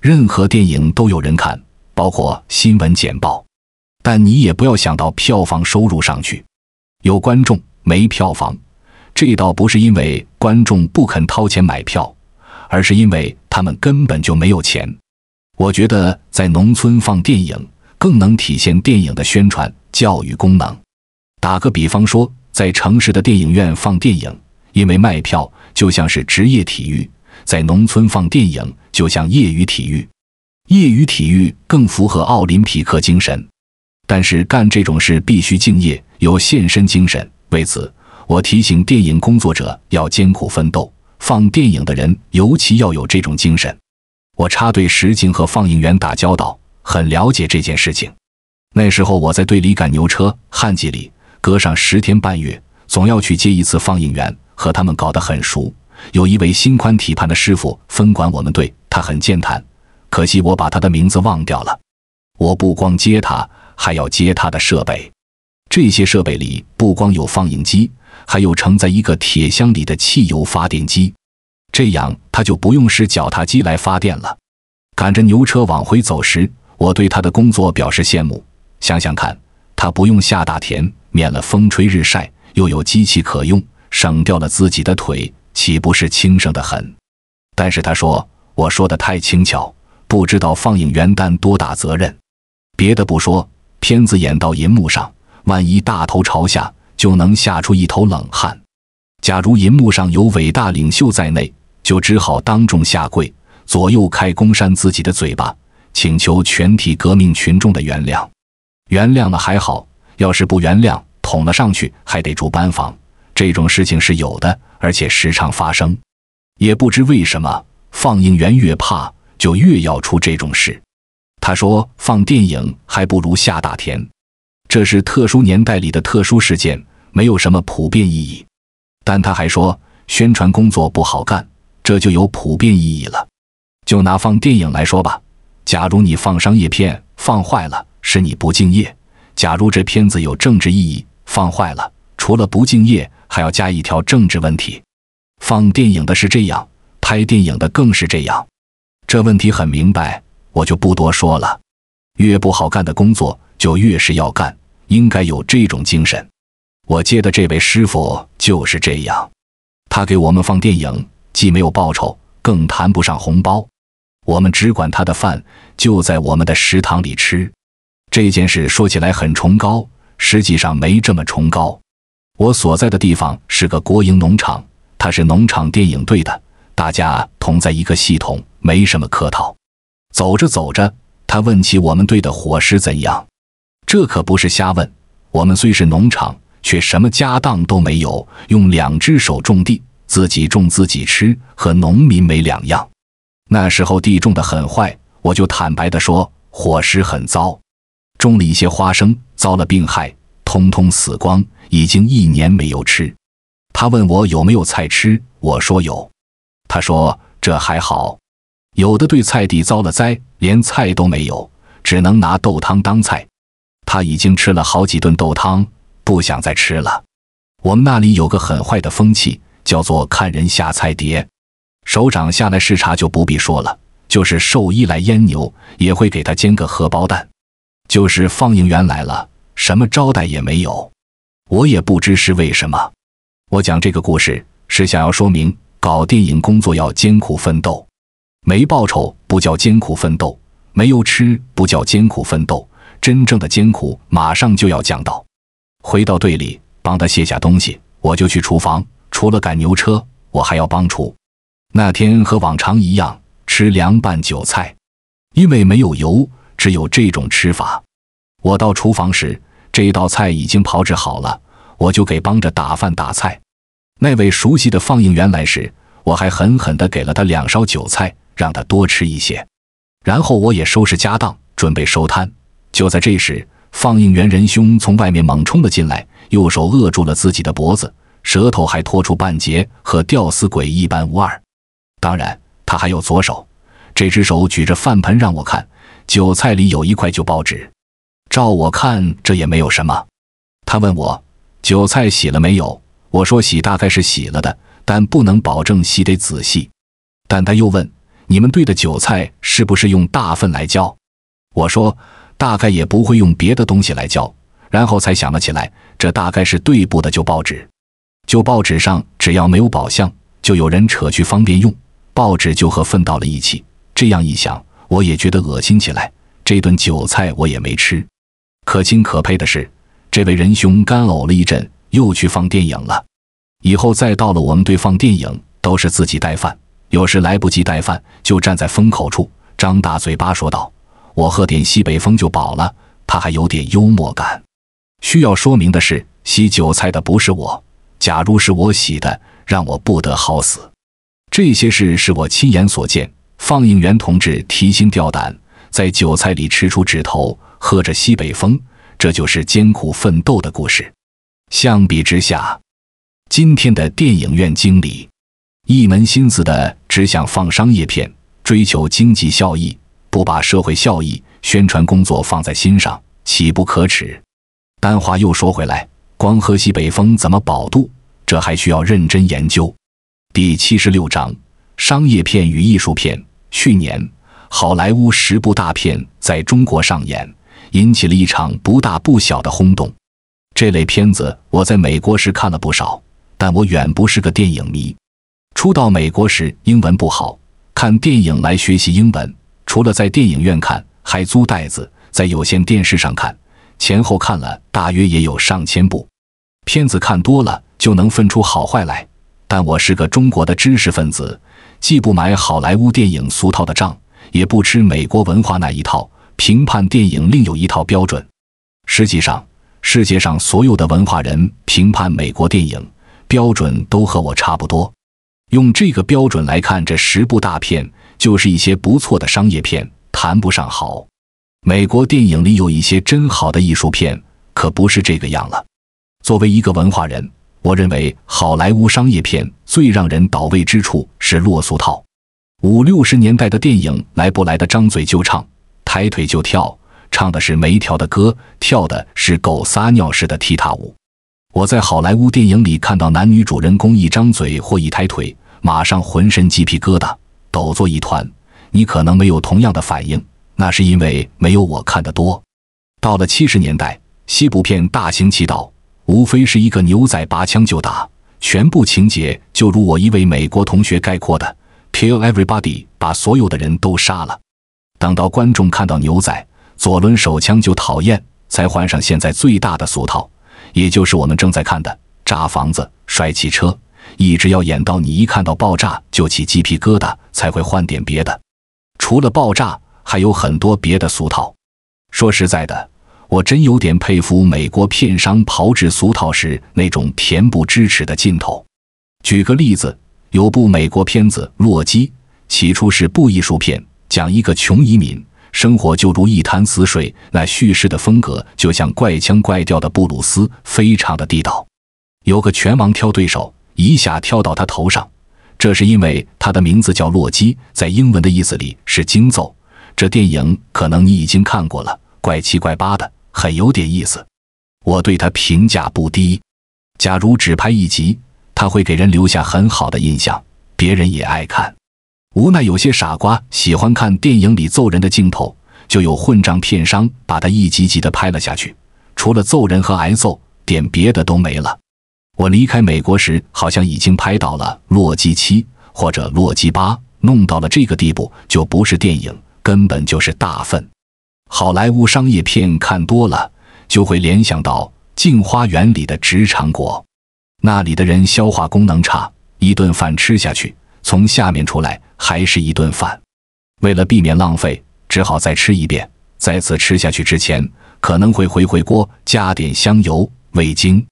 任何电影都有人看，包括新闻简报。但你也不要想到票房收入上去，有观众没票房。这倒不是因为观众不肯掏钱买票，而是因为他们根本就没有钱。我觉得在农村放电影更能体现电影的宣传教育功能。打个比方说，在城市的电影院放电影，因为卖票就像是职业体育；在农村放电影，就像业余体育。业余体育更符合奥林匹克精神，但是干这种事必须敬业，有献身精神。为此。我提醒电影工作者要艰苦奋斗，放电影的人尤其要有这种精神。我插队时经和放映员打交道，很了解这件事情。那时候我在队里赶牛车，旱季里隔上十天半月总要去接一次放映员，和他们搞得很熟。有一位心宽体胖的师傅分管我们队，他很健谈，可惜我把他的名字忘掉了。我不光接他，还要接他的设备。这些设备里不光有放映机。还有承载一个铁箱里的汽油发电机，这样他就不用使脚踏机来发电了。赶着牛车往回走时，我对他的工作表示羡慕。想想看，他不用下大田，免了风吹日晒，又有机器可用，省掉了自己的腿，岂不是轻省的很？但是他说：“我说的太轻巧，不知道放映员担多大责任。别的不说，片子演到银幕上，万一大头朝下。”就能吓出一头冷汗。假如银幕上有伟大领袖在内，就只好当众下跪，左右开弓扇自己的嘴巴，请求全体革命群众的原谅。原谅了还好，要是不原谅，捅了上去还得住班房。这种事情是有的，而且时常发生。也不知为什么，放映员越怕，就越要出这种事。他说：“放电影还不如下大田。”这是特殊年代里的特殊事件。没有什么普遍意义，但他还说宣传工作不好干，这就有普遍意义了。就拿放电影来说吧，假如你放商业片放坏了，是你不敬业；假如这片子有政治意义，放坏了，除了不敬业，还要加一条政治问题。放电影的是这样，拍电影的更是这样。这问题很明白，我就不多说了。越不好干的工作，就越是要干，应该有这种精神。我接的这位师傅就是这样，他给我们放电影，既没有报酬，更谈不上红包。我们只管他的饭就在我们的食堂里吃。这件事说起来很崇高，实际上没这么崇高。我所在的地方是个国营农场，他是农场电影队的，大家同在一个系统，没什么客套。走着走着，他问起我们队的伙食怎样，这可不是瞎问。我们虽是农场。却什么家当都没有，用两只手种地，自己种自己吃，和农民没两样。那时候地种得很坏，我就坦白地说，伙食很糟。种了一些花生，遭了病害，通通死光，已经一年没有吃。他问我有没有菜吃，我说有。他说这还好，有的对菜地遭了灾，连菜都没有，只能拿豆汤当菜。他已经吃了好几顿豆汤。不想再吃了。我们那里有个很坏的风气，叫做“看人下菜碟”。首长下来视察就不必说了，就是兽医来阉牛，也会给他煎个荷包蛋；就是放映员来了，什么招待也没有。我也不知是为什么。我讲这个故事，是想要说明，搞电影工作要艰苦奋斗，没报酬不叫艰苦奋斗，没有吃不叫艰苦奋斗。真正的艰苦，马上就要降到。回到队里，帮他卸下东西，我就去厨房。除了赶牛车，我还要帮厨。那天和往常一样，吃凉拌韭菜，因为没有油，只有这种吃法。我到厨房时，这道菜已经炮制好了，我就给帮着打饭打菜。那位熟悉的放映员来时，我还狠狠的给了他两勺韭菜，让他多吃一些。然后我也收拾家当，准备收摊。就在这时。放映员仁兄从外面猛冲了进来，右手扼住了自己的脖子，舌头还拖出半截，和吊死鬼一般无二。当然，他还有左手，这只手举着饭盆让我看，韭菜里有一块旧报纸。照我看，这也没有什么。他问我，韭菜洗了没有？我说洗，大概是洗了的，但不能保证洗得仔细。但他又问，你们队的韭菜是不是用大粪来浇？我说。大概也不会用别的东西来浇，然后才想了起来，这大概是对部的旧报纸。旧报纸上只要没有宝相，就有人扯去方便用。报纸就和粪到了一起，这样一想，我也觉得恶心起来。这顿酒菜我也没吃。可亲可佩的是，这位仁兄干呕了一阵，又去放电影了。以后再到了我们队放电影，都是自己带饭。有时来不及带饭，就站在风口处，张大嘴巴说道。我喝点西北风就饱了，他还有点幽默感。需要说明的是，洗韭菜的不是我，假如是我洗的，让我不得好死。这些事是我亲眼所见。放映员同志提心吊胆，在韭菜里吃出指头，喝着西北风，这就是艰苦奋斗的故事。相比之下，今天的电影院经理一门心思的只想放商业片，追求经济效益。不把社会效益宣传工作放在心上，岂不可耻？但话又说回来，光喝西北风怎么饱肚？这还需要认真研究。第七十六章：商业片与艺术片。去年，好莱坞十部大片在中国上演，引起了一场不大不小的轰动。这类片子我在美国时看了不少，但我远不是个电影迷。初到美国时，英文不好，看电影来学习英文。除了在电影院看，还租带子在有线电视上看，前后看了大约也有上千部。片子看多了就能分出好坏来。但我是个中国的知识分子，既不买好莱坞电影俗套的账，也不吃美国文化那一套，评判电影另有一套标准。实际上，世界上所有的文化人评判美国电影标准都和我差不多。用这个标准来看，这十部大片。就是一些不错的商业片，谈不上好。美国电影里有一些真好的艺术片，可不是这个样了。作为一个文化人，我认为好莱坞商业片最让人倒胃之处是落俗套。五六十年代的电影来不来的，张嘴就唱，抬腿就跳，唱的是没调的歌，跳的是狗撒尿似的踢踏舞。我在好莱坞电影里看到男女主人公一张嘴或一抬腿，马上浑身鸡皮疙瘩。抖作一团，你可能没有同样的反应，那是因为没有我看得多。到了七十年代，西部片大行其道，无非是一个牛仔拔枪就打，全部情节就如我一位美国同学概括的：“Kill everybody，把所有的人都杀了。”等到观众看到牛仔左轮手枪就讨厌，才换上现在最大的俗套，也就是我们正在看的炸房子、摔汽车。一直要演到你一看到爆炸就起鸡皮疙瘩，才会换点别的。除了爆炸，还有很多别的俗套。说实在的，我真有点佩服美国片商炮制俗套时那种恬不知耻的劲头。举个例子，有部美国片子《洛基》，起初是部艺术片，讲一个穷移民，生活就如一潭死水。那叙事的风格就像怪腔怪调的布鲁斯，非常的地道。有个拳王挑对手。一下跳到他头上，这是因为他的名字叫洛基，在英文的意思里是“惊奏”。这电影可能你已经看过了，怪七怪八的，很有点意思。我对他评价不低。假如只拍一集，他会给人留下很好的印象，别人也爱看。无奈有些傻瓜喜欢看电影里揍人的镜头，就有混账片商把他一集集的拍了下去，除了揍人和挨揍，点别的都没了。我离开美国时，好像已经拍到了《洛基七》或者《洛基八》，弄到了这个地步就不是电影，根本就是大粪。好莱坞商业片看多了，就会联想到《镜花缘》里的直肠国，那里的人消化功能差，一顿饭吃下去，从下面出来还是一顿饭。为了避免浪费，只好再吃一遍。再次吃下去之前，可能会回回锅，加点香油、味精。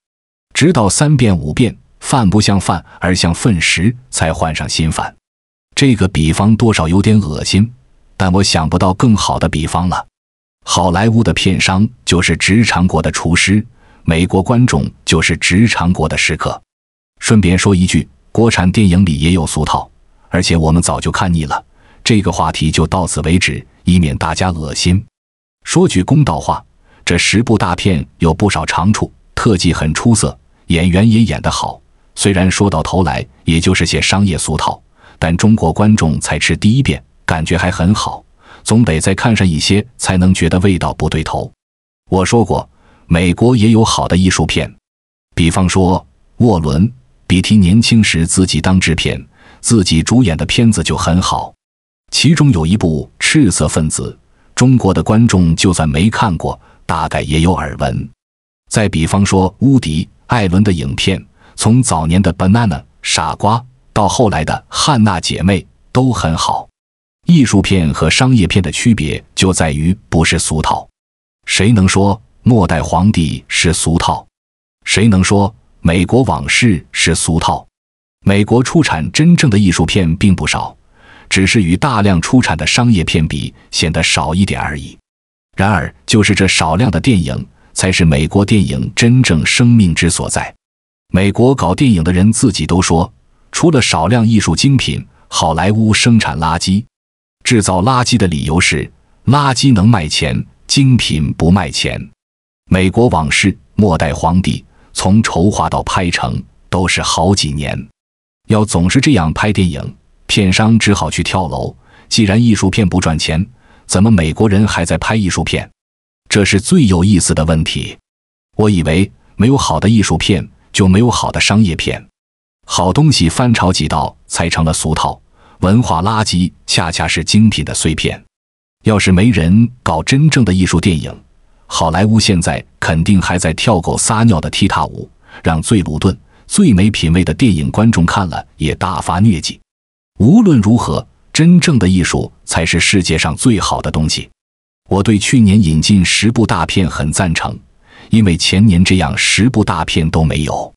直到三遍五遍，饭不像饭而像粪食，才换上新饭。这个比方多少有点恶心，但我想不到更好的比方了。好莱坞的片商就是直肠国的厨师，美国观众就是直肠国的食客。顺便说一句，国产电影里也有俗套，而且我们早就看腻了。这个话题就到此为止，以免大家恶心。说句公道话，这十部大片有不少长处，特技很出色。演员也演得好，虽然说到头来也就是些商业俗套，但中国观众才吃第一遍，感觉还很好，总得再看上一些才能觉得味道不对头。我说过，美国也有好的艺术片，比方说沃伦·比提年轻时自己当制片、自己主演的片子就很好，其中有一部《赤色分子》，中国的观众就算没看过，大概也有耳闻。再比方说乌迪。艾伦的影片，从早年的《banana 傻瓜》到后来的《汉娜姐妹》，都很好。艺术片和商业片的区别就在于不是俗套。谁能说《末代皇帝》是俗套？谁能说《美国往事》是俗套？美国出产真正的艺术片并不少，只是与大量出产的商业片比，显得少一点而已。然而，就是这少量的电影。才是美国电影真正生命之所在。美国搞电影的人自己都说，除了少量艺术精品，好莱坞生产垃圾。制造垃圾的理由是，垃圾能卖钱，精品不卖钱。美国往事、末代皇帝，从筹划到拍成都是好几年。要总是这样拍电影，片商只好去跳楼。既然艺术片不赚钱，怎么美国人还在拍艺术片？这是最有意思的问题。我以为没有好的艺术片，就没有好的商业片。好东西翻炒几道，才成了俗套。文化垃圾恰恰是精品的碎片。要是没人搞真正的艺术电影，好莱坞现在肯定还在跳狗撒尿的踢踏舞，让最鲁钝、最没品味的电影观众看了也大发疟疾。无论如何，真正的艺术才是世界上最好的东西。我对去年引进十部大片很赞成，因为前年这样十部大片都没有。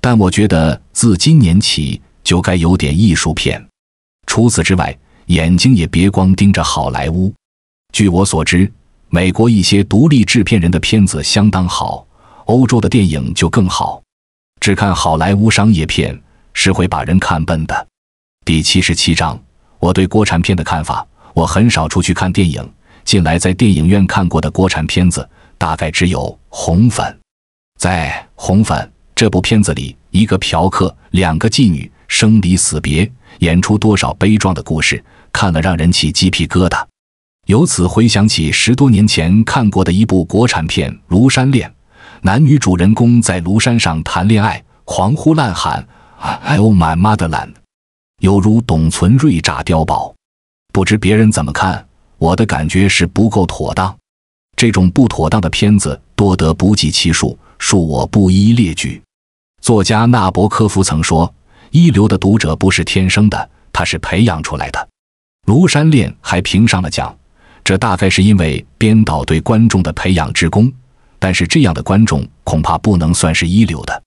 但我觉得自今年起就该有点艺术片。除此之外，眼睛也别光盯着好莱坞。据我所知，美国一些独立制片人的片子相当好，欧洲的电影就更好。只看好莱坞商业片是会把人看笨的。第七十七章，我对国产片的看法。我很少出去看电影。近来在电影院看过的国产片子，大概只有《红粉》。在《红粉》这部片子里，一个嫖客，两个妓女，生离死别，演出多少悲壮的故事，看了让人起鸡皮疙瘩。由此回想起十多年前看过的一部国产片《庐山恋》，男女主人公在庐山上谈恋爱，狂呼滥喊，“哎呦，妈的懒”，犹如董存瑞炸碉堡。不知别人怎么看？我的感觉是不够妥当，这种不妥当的片子多得不计其数，恕我不一一列举。作家纳博科夫曾说：“一流的读者不是天生的，他是培养出来的。”《庐山恋》还评上了奖，这大概是因为编导对观众的培养之功。但是这样的观众恐怕不能算是一流的，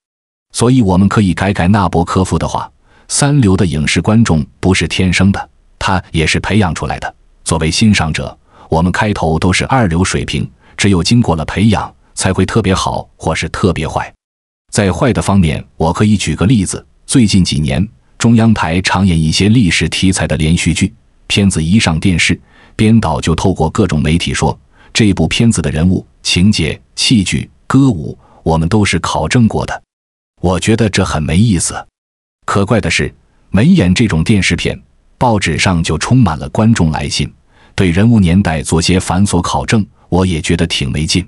所以我们可以改改纳博科夫的话：“三流的影视观众不是天生的，他也是培养出来的。”作为欣赏者，我们开头都是二流水平，只有经过了培养，才会特别好或是特别坏。在坏的方面，我可以举个例子：最近几年，中央台常演一些历史题材的连续剧，片子一上电视，编导就透过各种媒体说，这部片子的人物、情节、戏剧、歌舞，我们都是考证过的。我觉得这很没意思。可怪的是，没演这种电视片，报纸上就充满了观众来信。对人物年代做些繁琐考证，我也觉得挺没劲。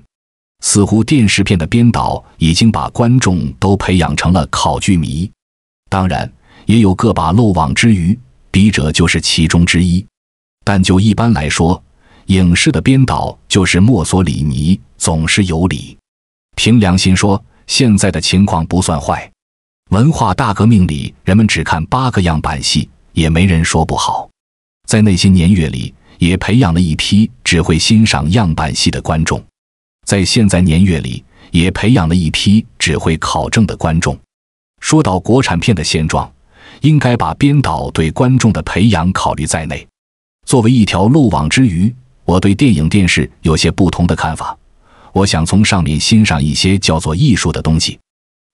似乎电视片的编导已经把观众都培养成了考据迷。当然，也有个把漏网之鱼，笔者就是其中之一。但就一般来说，影视的编导就是墨索里尼，总是有理。凭良心说，现在的情况不算坏。文化大革命里，人们只看八个样板戏，也没人说不好。在那些年月里。也培养了一批只会欣赏样板戏的观众，在现在年月里，也培养了一批只会考证的观众。说到国产片的现状，应该把编导对观众的培养考虑在内。作为一条漏网之鱼，我对电影电视有些不同的看法。我想从上面欣赏一些叫做艺术的东西。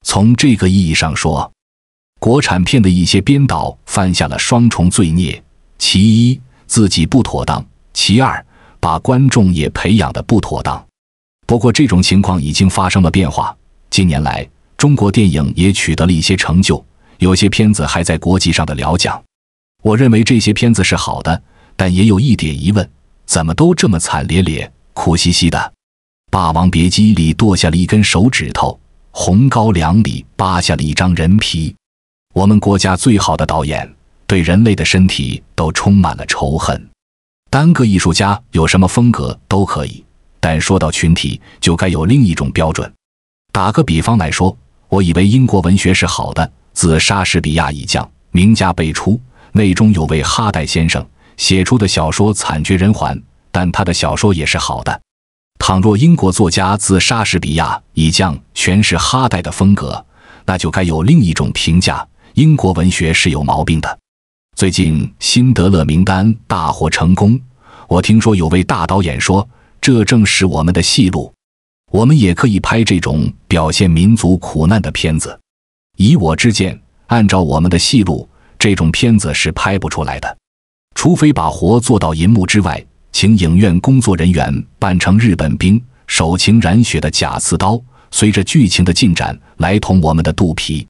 从这个意义上说，国产片的一些编导犯下了双重罪孽，其一。自己不妥当，其二把观众也培养的不妥当。不过这种情况已经发生了变化。近年来，中国电影也取得了一些成就，有些片子还在国际上的了奖。我认为这些片子是好的，但也有一点疑问：怎么都这么惨咧咧、苦兮兮的？《霸王别姬》里剁下了一根手指头，《红高粱》里扒下了一张人皮。我们国家最好的导演。对人类的身体都充满了仇恨。单个艺术家有什么风格都可以，但说到群体，就该有另一种标准。打个比方来说，我以为英国文学是好的，自莎士比亚以降，名家辈出，内中有位哈代先生写出的小说惨绝人寰，但他的小说也是好的。倘若英国作家自莎士比亚以降全是哈代的风格，那就该有另一种评价：英国文学是有毛病的。最近《辛德勒名单》大火成功，我听说有位大导演说：“这正是我们的戏路，我们也可以拍这种表现民族苦难的片子。”以我之见，按照我们的戏路，这种片子是拍不出来的，除非把活做到银幕之外，请影院工作人员扮成日本兵，手擎染血的假刺刀，随着剧情的进展来捅我们的肚皮。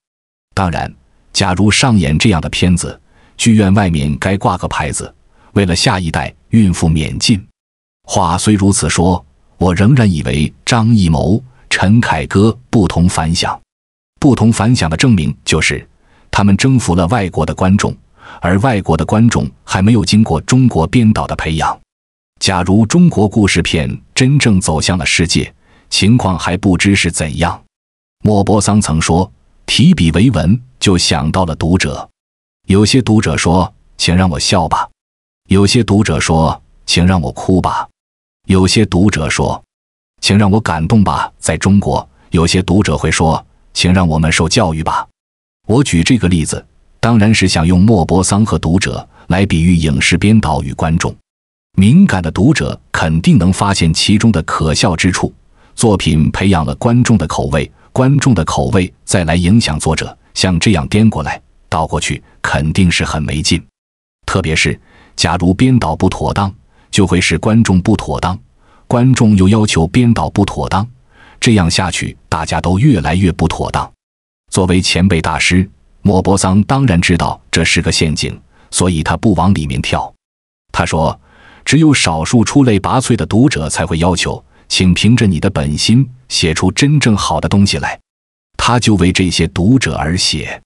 当然，假如上演这样的片子。剧院外面该挂个牌子，为了下一代，孕妇免进。话虽如此说，我仍然以为张艺谋、陈凯歌不同凡响。不同凡响的证明就是，他们征服了外国的观众，而外国的观众还没有经过中国编导的培养。假如中国故事片真正走向了世界，情况还不知是怎样。莫泊桑曾说：“提笔为文，就想到了读者。”有些读者说：“请让我笑吧。”有些读者说：“请让我哭吧。”有些读者说：“请让我感动吧。”在中国，有些读者会说：“请让我们受教育吧。”我举这个例子，当然是想用莫泊桑和读者来比喻影视编导与观众。敏感的读者肯定能发现其中的可笑之处。作品培养了观众的口味，观众的口味再来影响作者，像这样颠过来倒过去。肯定是很没劲，特别是假如编导不妥当，就会使观众不妥当；观众又要求编导不妥当，这样下去，大家都越来越不妥当。作为前辈大师，莫泊桑当然知道这是个陷阱，所以他不往里面跳。他说：“只有少数出类拔萃的读者才会要求，请凭着你的本心写出真正好的东西来。”他就为这些读者而写。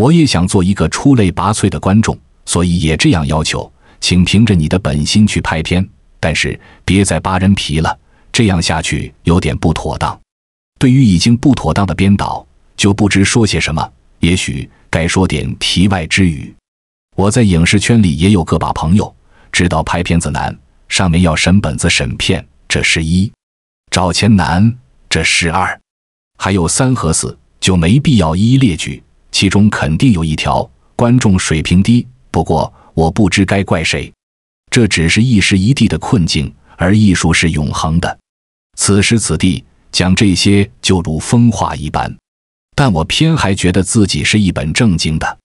我也想做一个出类拔萃的观众，所以也这样要求，请凭着你的本心去拍片，但是别再扒人皮了，这样下去有点不妥当。对于已经不妥当的编导，就不知说些什么，也许该说点题外之语。我在影视圈里也有个把朋友，知道拍片子难，上面要审本子、审片，这是一；找钱难，这是二；还有三和四，就没必要一一列举。其中肯定有一条，观众水平低。不过我不知该怪谁，这只是一时一地的困境，而艺术是永恒的。此时此地讲这些，就如风化一般，但我偏还觉得自己是一本正经的。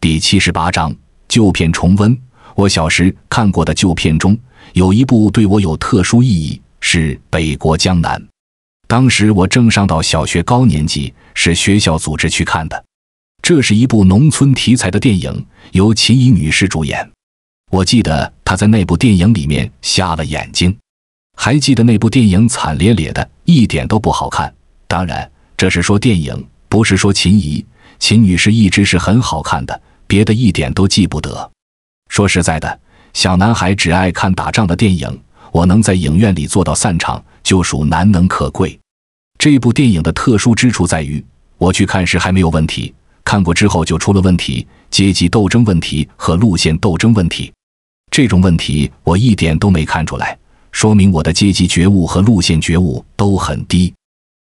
第七十八章：旧片重温。我小时看过的旧片中，有一部对我有特殊意义，是《北国江南》。当时我正上到小学高年级，是学校组织去看的。这是一部农村题材的电影，由秦怡女士主演。我记得她在那部电影里面瞎了眼睛，还记得那部电影惨咧咧的，一点都不好看。当然，这是说电影，不是说秦怡。秦女士一直是很好看的，别的一点都记不得。说实在的，小男孩只爱看打仗的电影，我能在影院里做到散场，就属难能可贵。这部电影的特殊之处在于，我去看时还没有问题。看过之后就出了问题，阶级斗争问题和路线斗争问题，这种问题我一点都没看出来，说明我的阶级觉悟和路线觉悟都很低。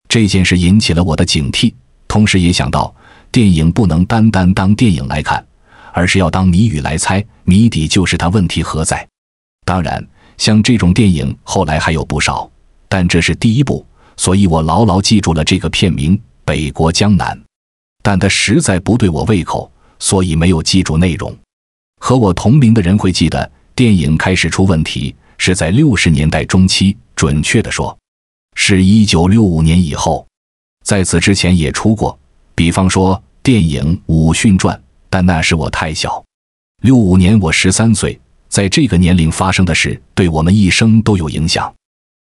这件事引起了我的警惕，同时也想到电影不能单单当电影来看，而是要当谜语来猜，谜底就是它问题何在。当然，像这种电影后来还有不少，但这是第一部，所以我牢牢记住了这个片名《北国江南》。但他实在不对我胃口，所以没有记住内容。和我同龄的人会记得，电影开始出问题是在六十年代中期，准确的说，是一九六五年以后。在此之前也出过，比方说电影《武训传》，但那时我太小，六五年我十三岁，在这个年龄发生的事，对我们一生都有影响。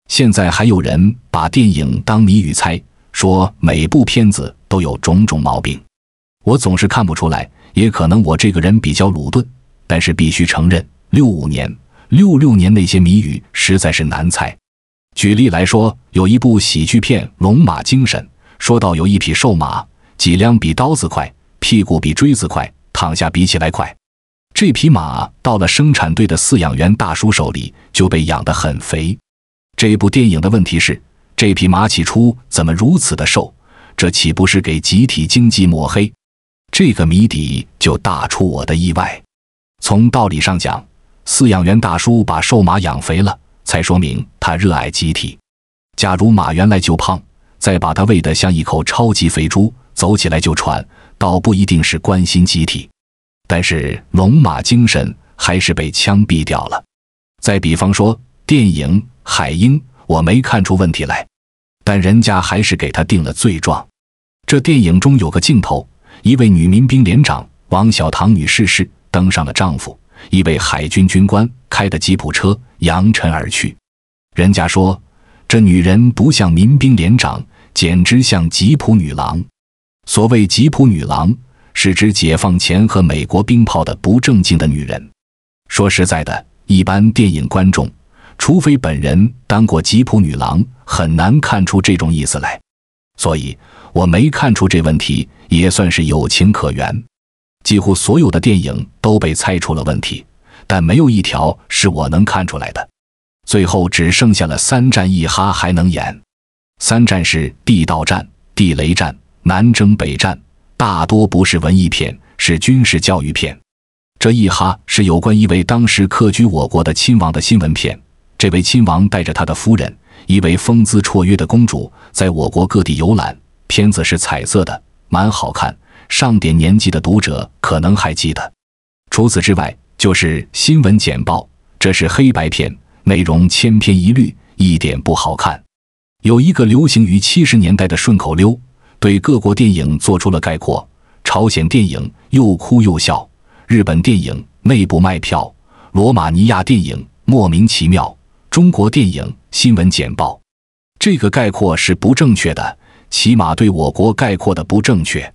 现在还有人把电影当谜语猜。说每部片子都有种种毛病，我总是看不出来，也可能我这个人比较鲁钝。但是必须承认，六五年、六六年那些谜语实在是难猜。举例来说，有一部喜剧片《龙马精神》，说到有一匹瘦马，脊梁比刀子快，屁股比锥子快，躺下比起来快。这匹马到了生产队的饲养员大叔手里，就被养得很肥。这部电影的问题是。这匹马起初怎么如此的瘦？这岂不是给集体经济抹黑？这个谜底就大出我的意外。从道理上讲，饲养员大叔把瘦马养肥了，才说明他热爱集体。假如马原来就胖，再把它喂得像一口超级肥猪，走起来就喘，倒不一定是关心集体。但是龙马精神还是被枪毙掉了。再比方说电影《海鹰》。我没看出问题来，但人家还是给他定了罪状。这电影中有个镜头，一位女民兵连长王小唐女士是登上了丈夫一位海军军官开的吉普车扬尘而去。人家说这女人不像民兵连长，简直像吉普女郎。所谓吉普女郎，是指解放前和美国兵炮的不正经的女人。说实在的，一般电影观众。除非本人当过吉普女郎，很难看出这种意思来，所以我没看出这问题，也算是有情可原。几乎所有的电影都被猜出了问题，但没有一条是我能看出来的。最后只剩下了三战一哈还能演。三战是地道战、地雷战、南征北战，大多不是文艺片，是军事教育片。这一哈是有关一位当时客居我国的亲王的新闻片。这位亲王带着他的夫人，一位风姿绰约的公主，在我国各地游览。片子是彩色的，蛮好看。上点年纪的读者可能还记得。除此之外，就是新闻简报，这是黑白片，内容千篇一律，一点不好看。有一个流行于七十年代的顺口溜，对各国电影做出了概括：朝鲜电影又哭又笑，日本电影内部卖票，罗马尼亚电影莫名其妙。中国电影新闻简报，这个概括是不正确的，起码对我国概括的不正确。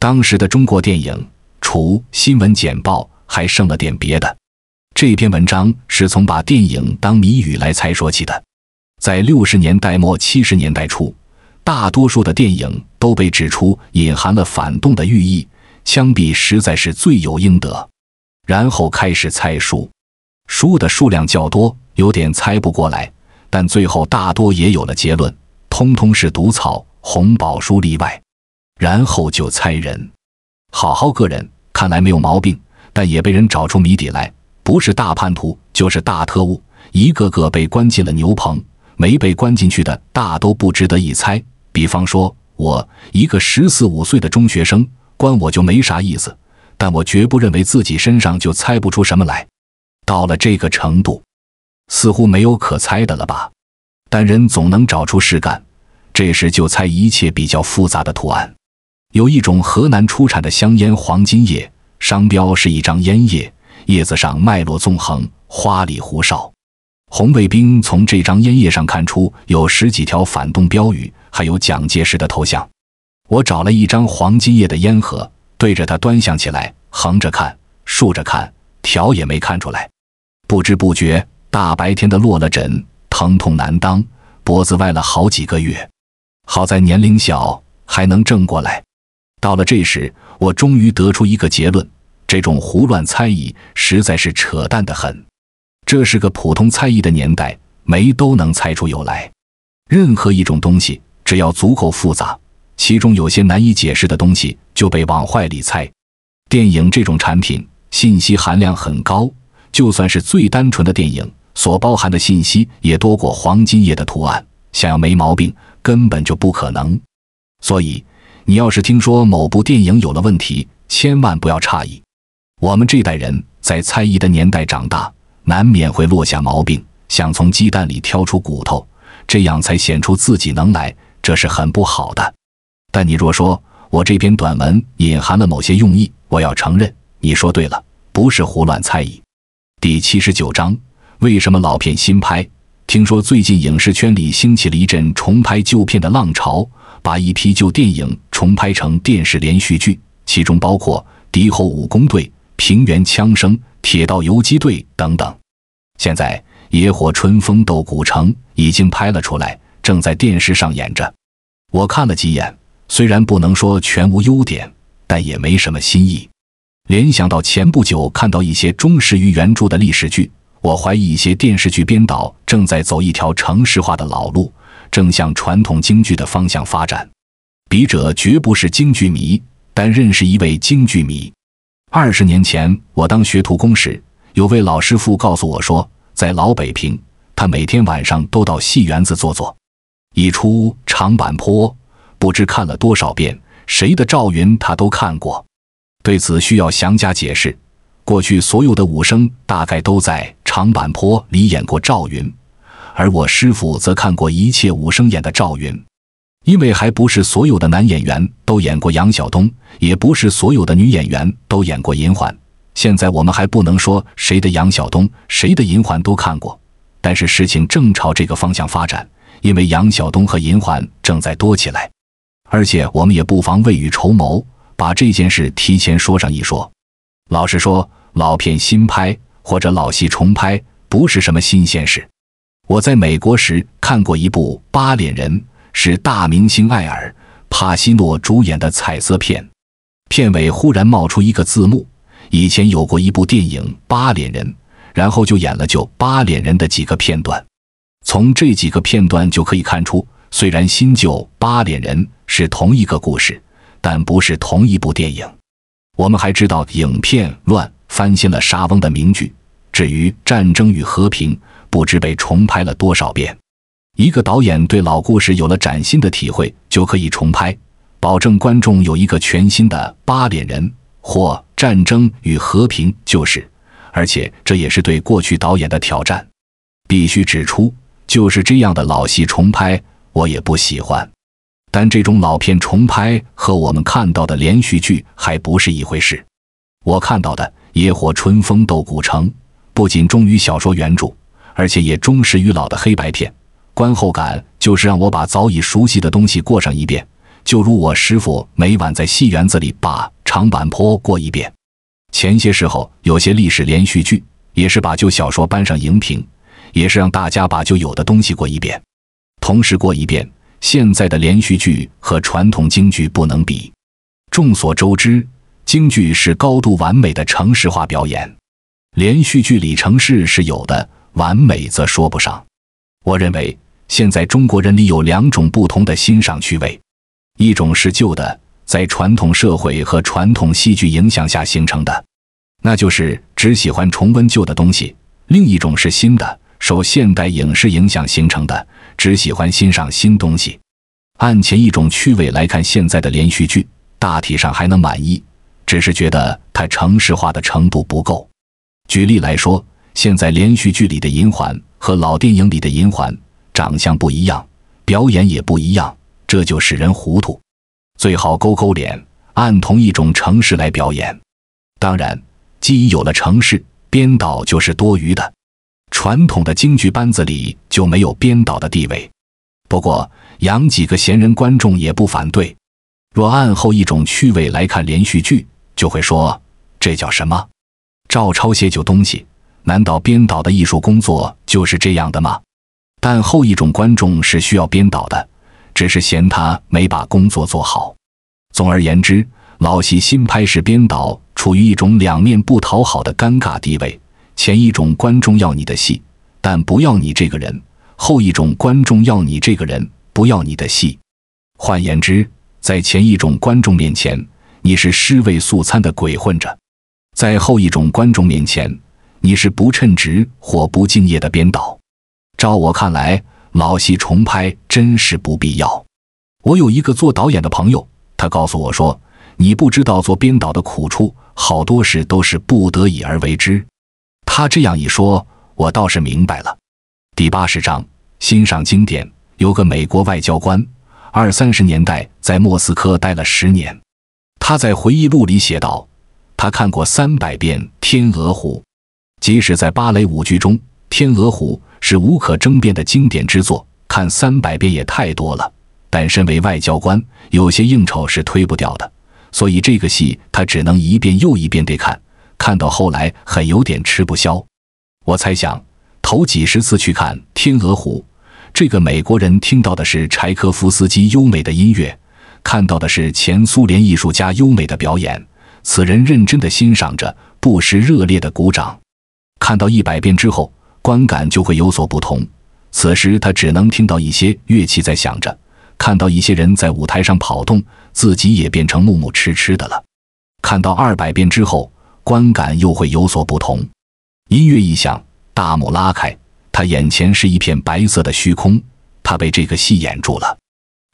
当时的中国电影除新闻简报，还剩了点别的。这篇文章是从把电影当谜语来猜说起的。在六十年代末七十年代初，大多数的电影都被指出隐含了反动的寓意，枪毙实在是罪有应得。然后开始猜书，书的数量较多。有点猜不过来，但最后大多也有了结论，通通是毒草，红宝书例外。然后就猜人，好好个人看来没有毛病，但也被人找出谜底来，不是大叛徒就是大特务，一个个被关进了牛棚。没被关进去的大都不值得一猜，比方说我一个十四五岁的中学生，关我就没啥意思，但我绝不认为自己身上就猜不出什么来。到了这个程度。似乎没有可猜的了吧，但人总能找出事干，这时就猜一切比较复杂的图案。有一种河南出产的香烟黄金叶，商标是一张烟叶，叶子上脉络纵横，花里胡哨。红卫兵从这张烟叶上看出有十几条反动标语，还有蒋介石的头像。我找了一张黄金叶的烟盒，对着它端详起来，横着看，竖着看，条也没看出来。不知不觉。大白天的落了枕，疼痛难当，脖子歪了好几个月。好在年龄小，还能正过来。到了这时，我终于得出一个结论：这种胡乱猜疑实在是扯淡的很。这是个普通猜疑的年代，没都能猜出有来。任何一种东西，只要足够复杂，其中有些难以解释的东西就被往坏里猜。电影这种产品，信息含量很高，就算是最单纯的电影。所包含的信息也多过黄金叶的图案，想要没毛病根本就不可能。所以，你要是听说某部电影有了问题，千万不要诧异。我们这代人在猜疑的年代长大，难免会落下毛病。想从鸡蛋里挑出骨头，这样才显出自己能来，这是很不好的。但你若说我这篇短文隐含了某些用意，我要承认，你说对了，不是胡乱猜疑。第七十九章。为什么老片新拍？听说最近影视圈里兴起了一阵重拍旧片的浪潮，把一批旧电影重拍成电视连续剧，其中包括《敌后武工队》《平原枪声》《铁道游击队》等等。现在《野火春风斗古城》已经拍了出来，正在电视上演着。我看了几眼，虽然不能说全无优点，但也没什么新意。联想到前不久看到一些忠实于原著的历史剧。我怀疑一些电视剧编导正在走一条程式化的老路，正向传统京剧的方向发展。笔者绝不是京剧迷，但认识一位京剧迷。二十年前，我当学徒工时，有位老师傅告诉我说，在老北平，他每天晚上都到戏园子坐坐，一出《长坂坡》，不知看了多少遍，谁的赵云他都看过。对此需要详加解释。过去所有的武生大概都在长坂坡里演过赵云，而我师傅则看过一切武生演的赵云。因为还不是所有的男演员都演过杨晓东，也不是所有的女演员都演过银环。现在我们还不能说谁的杨晓东、谁的银环都看过，但是事情正朝这个方向发展，因为杨晓东和银环正在多起来。而且我们也不妨未雨绸缪，把这件事提前说上一说。老实说，老片新拍或者老戏重拍不是什么新鲜事。我在美国时看过一部《八脸人》，是大明星艾尔·帕西诺主演的彩色片。片尾忽然冒出一个字幕：“以前有过一部电影《八脸人》，然后就演了就《八脸人》的几个片段。”从这几个片段就可以看出，虽然新旧《八脸人》是同一个故事，但不是同一部电影。我们还知道，影片《乱》翻新了沙翁的名句。至于《战争与和平》，不知被重拍了多少遍。一个导演对老故事有了崭新的体会，就可以重拍，保证观众有一个全新的“八脸人”或《战争与和平》就是。而且，这也是对过去导演的挑战。必须指出，就是这样的老戏重拍，我也不喜欢。但这种老片重拍和我们看到的连续剧还不是一回事。我看到的《野火春风斗古城》不仅忠于小说原著，而且也忠实于老的黑白片。观后感就是让我把早已熟悉的东西过上一遍，就如我师傅每晚在戏园子里把《长坂坡》过一遍。前些时候有些历史连续剧也是把旧小说搬上荧屏，也是让大家把就有的东西过一遍，同时过一遍。现在的连续剧和传统京剧不能比。众所周知，京剧是高度完美的城市化表演，连续剧里城市是有的，完美则说不上。我认为，现在中国人里有两种不同的欣赏趣味：一种是旧的，在传统社会和传统戏剧影响下形成的，那就是只喜欢重温旧的东西；另一种是新的，受现代影视影响形成的。只喜欢欣赏新东西，按前一种趣味来看，现在的连续剧大体上还能满意，只是觉得它城市化的程度不够。举例来说，现在连续剧里的银环和老电影里的银环长相不一样，表演也不一样，这就使人糊涂。最好勾勾脸，按同一种城市来表演。当然，既已有了城市，编导就是多余的。传统的京剧班子里就没有编导的地位，不过养几个闲人观众也不反对。若按后一种趣味来看连续剧，就会说这叫什么？照抄写旧东西？难道编导的艺术工作就是这样的吗？但后一种观众是需要编导的，只是嫌他没把工作做好。总而言之，老戏新拍是编导处于一种两面不讨好的尴尬地位。前一种观众要你的戏，但不要你这个人；后一种观众要你这个人，不要你的戏。换言之，在前一种观众面前，你是尸位素餐的鬼混着；在后一种观众面前，你是不称职或不敬业的编导。照我看来，老戏重拍真是不必要。我有一个做导演的朋友，他告诉我说：“你不知道做编导的苦处，好多事都是不得已而为之。”他这样一说，我倒是明白了。第八十章，欣赏经典。有个美国外交官，二三十年代在莫斯科待了十年，他在回忆录里写道：“他看过三百遍《天鹅湖》，即使在芭蕾舞剧中，《天鹅湖》是无可争辩的经典之作，看三百遍也太多了。但身为外交官，有些应酬是推不掉的，所以这个戏他只能一遍又一遍地看。”看到后来很有点吃不消，我猜想头几十次去看《天鹅湖》，这个美国人听到的是柴可夫斯基优美的音乐，看到的是前苏联艺术家优美的表演，此人认真地欣赏着，不时热烈地鼓掌。看到一百遍之后，观感就会有所不同，此时他只能听到一些乐器在响着，看到一些人在舞台上跑动，自己也变成木木痴痴的了。看到二百遍之后。观感又会有所不同。音乐一响，大幕拉开，他眼前是一片白色的虚空，他被这个戏演住了。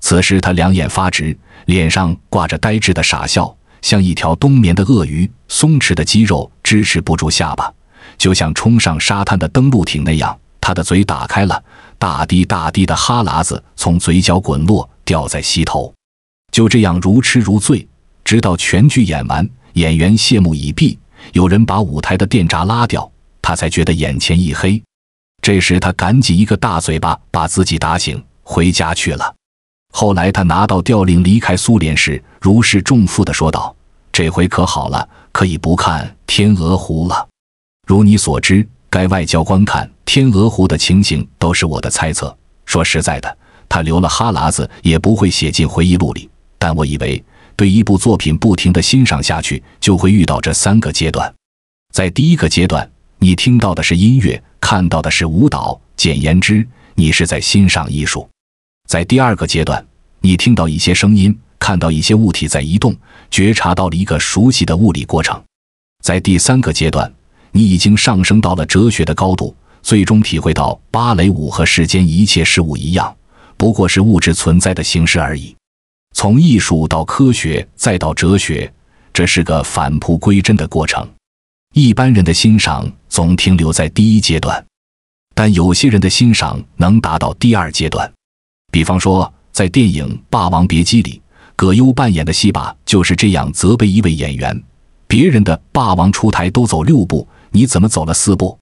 此时他两眼发直，脸上挂着呆滞的傻笑，像一条冬眠的鳄鱼，松弛的肌肉支持不住下巴，就像冲上沙滩的登陆艇那样，他的嘴打开了，大滴大滴的哈喇子从嘴角滚落，掉在溪头。就这样如痴如醉，直到全剧演完。演员谢幕已毕，有人把舞台的电闸拉掉，他才觉得眼前一黑。这时他赶紧一个大嘴巴把自己打醒，回家去了。后来他拿到调令离开苏联时，如释重负地说道：“这回可好了，可以不看《天鹅湖》了。”如你所知，该外交官看《天鹅湖》的情形都是我的猜测。说实在的，他流了哈喇子也不会写进回忆录里，但我以为。对一部作品不停地欣赏下去，就会遇到这三个阶段。在第一个阶段，你听到的是音乐，看到的是舞蹈，简言之，你是在欣赏艺术。在第二个阶段，你听到一些声音，看到一些物体在移动，觉察到了一个熟悉的物理过程。在第三个阶段，你已经上升到了哲学的高度，最终体会到芭蕾舞和世间一切事物一样，不过是物质存在的形式而已。从艺术到科学，再到哲学，这是个返璞归真的过程。一般人的欣赏总停留在第一阶段，但有些人的欣赏能达到第二阶段。比方说，在电影《霸王别姬》里，葛优扮演的戏霸就是这样责备一位演员：“别人的霸王出台都走六步，你怎么走了四步？”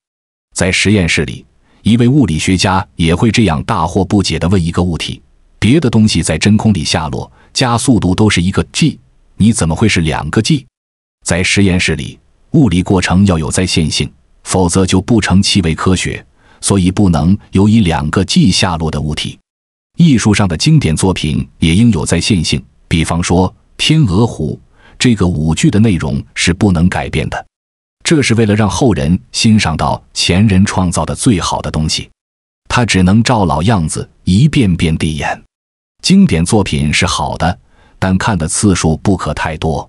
在实验室里，一位物理学家也会这样大惑不解的问一个物体：“别的东西在真空里下落。”加速度都是一个 g，你怎么会是两个 g？在实验室里，物理过程要有再现性，否则就不成气味科学。所以不能有以两个 g 下落的物体。艺术上的经典作品也应有在线性，比方说《天鹅湖》这个舞剧的内容是不能改变的。这是为了让后人欣赏到前人创造的最好的东西。他只能照老样子一遍遍地演。经典作品是好的，但看的次数不可太多。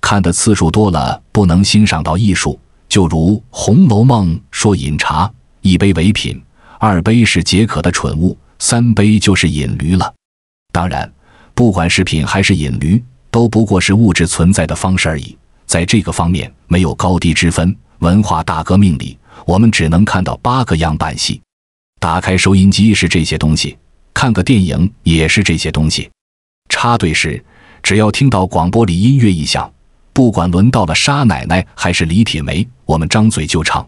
看的次数多了，不能欣赏到艺术。就如《红楼梦》说饮茶，一杯为品，二杯是解渴的蠢物，三杯就是饮驴了。当然，不管是品还是饮驴，都不过是物质存在的方式而已。在这个方面，没有高低之分。文化大革命里，我们只能看到八个样板戏。打开收音机是这些东西。看个电影也是这些东西。插队时，只要听到广播里音乐一响，不管轮到了沙奶奶还是李铁梅，我们张嘴就唱；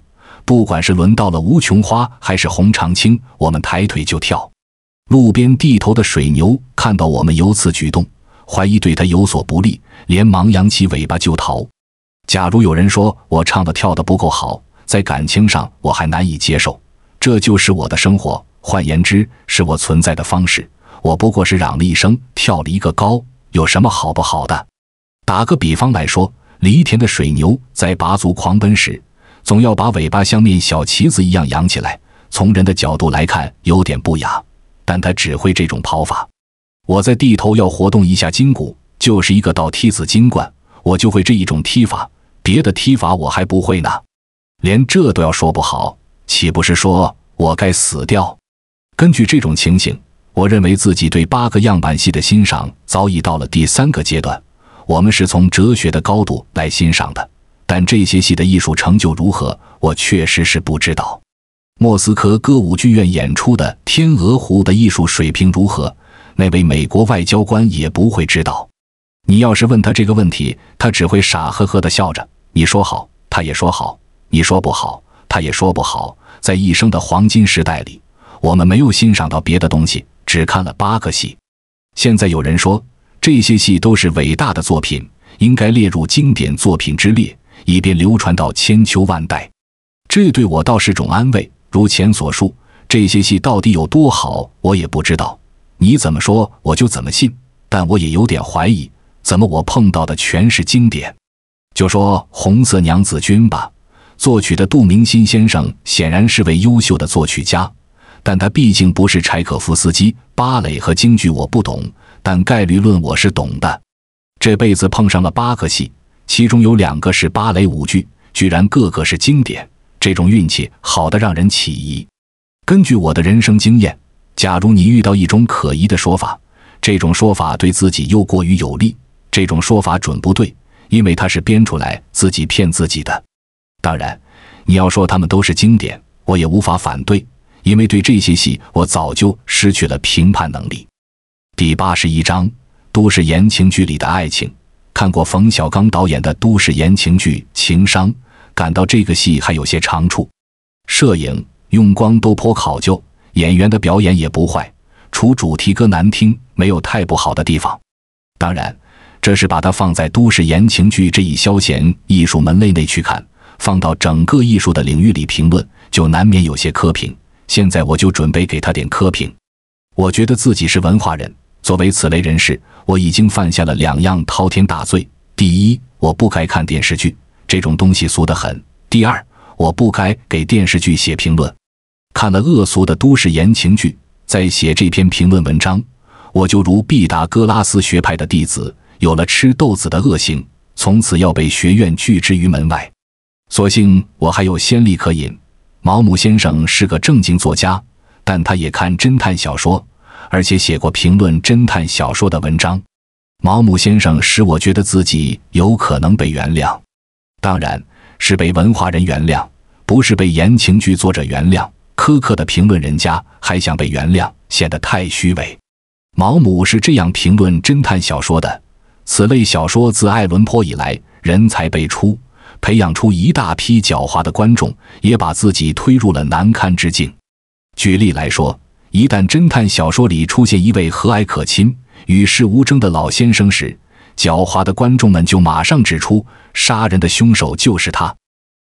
不管是轮到了吴琼花还是洪长青，我们抬腿就跳。路边地头的水牛看到我们有此举动，怀疑对他有所不利，连忙扬起尾巴就逃。假如有人说我唱的跳的不够好，在感情上我还难以接受。这就是我的生活。换言之，是我存在的方式。我不过是嚷了一声，跳了一个高，有什么好不好的？打个比方来说，犁田的水牛在拔足狂奔时，总要把尾巴像面小旗子一样扬起来。从人的角度来看，有点不雅，但它只会这种跑法。我在地头要活动一下筋骨，就是一个倒踢子金冠，我就会这一种踢法，别的踢法我还不会呢。连这都要说不好，岂不是说我该死掉？根据这种情形，我认为自己对八个样板戏的欣赏早已到了第三个阶段。我们是从哲学的高度来欣赏的，但这些戏的艺术成就如何，我确实是不知道。莫斯科歌舞剧院演出的《天鹅湖》的艺术水平如何，那位美国外交官也不会知道。你要是问他这个问题，他只会傻呵呵的笑着。你说好，他也说好；你说不好，他也说不好。在一生的黄金时代里。我们没有欣赏到别的东西，只看了八个戏。现在有人说这些戏都是伟大的作品，应该列入经典作品之列，以便流传到千秋万代。这对我倒是种安慰。如前所述，这些戏到底有多好，我也不知道。你怎么说我就怎么信，但我也有点怀疑。怎么我碰到的全是经典？就说《红色娘子军》吧，作曲的杜明新先生显然是位优秀的作曲家。但他毕竟不是柴可夫斯基、芭蕾和京剧，我不懂。但概率论我是懂的。这辈子碰上了八个戏，其中有两个是芭蕾舞剧，居然个个是经典，这种运气好的让人起疑。根据我的人生经验，假如你遇到一种可疑的说法，这种说法对自己又过于有利，这种说法准不对，因为他是编出来自己骗自己的。当然，你要说他们都是经典，我也无法反对。因为对这些戏，我早就失去了评判能力。第八十一章：都市言情剧里的爱情。看过冯小刚导演的都市言情剧《情伤》，感到这个戏还有些长处，摄影用光都颇考究，演员的表演也不坏，除主题歌难听，没有太不好的地方。当然，这是把它放在都市言情剧这一消闲艺术门类内去看，放到整个艺术的领域里评论，就难免有些苛评。现在我就准备给他点科评。我觉得自己是文化人，作为此类人士，我已经犯下了两样滔天大罪。第一，我不该看电视剧，这种东西俗得很；第二，我不该给电视剧写评论。看了恶俗的都市言情剧，再写这篇评论文章，我就如毕达哥拉斯学派的弟子，有了吃豆子的恶行，从此要被学院拒之于门外。所幸我还有先例可引。毛姆先生是个正经作家，但他也看侦探小说，而且写过评论侦探小说的文章。毛姆先生使我觉得自己有可能被原谅，当然是被文化人原谅，不是被言情剧作者原谅。苛刻的评论人家还想被原谅，显得太虚伪。毛姆是这样评论侦探小说的：此类小说自爱伦坡以来，人才辈出。培养出一大批狡猾的观众，也把自己推入了难堪之境。举例来说，一旦侦探小说里出现一位和蔼可亲、与世无争的老先生时，狡猾的观众们就马上指出，杀人的凶手就是他。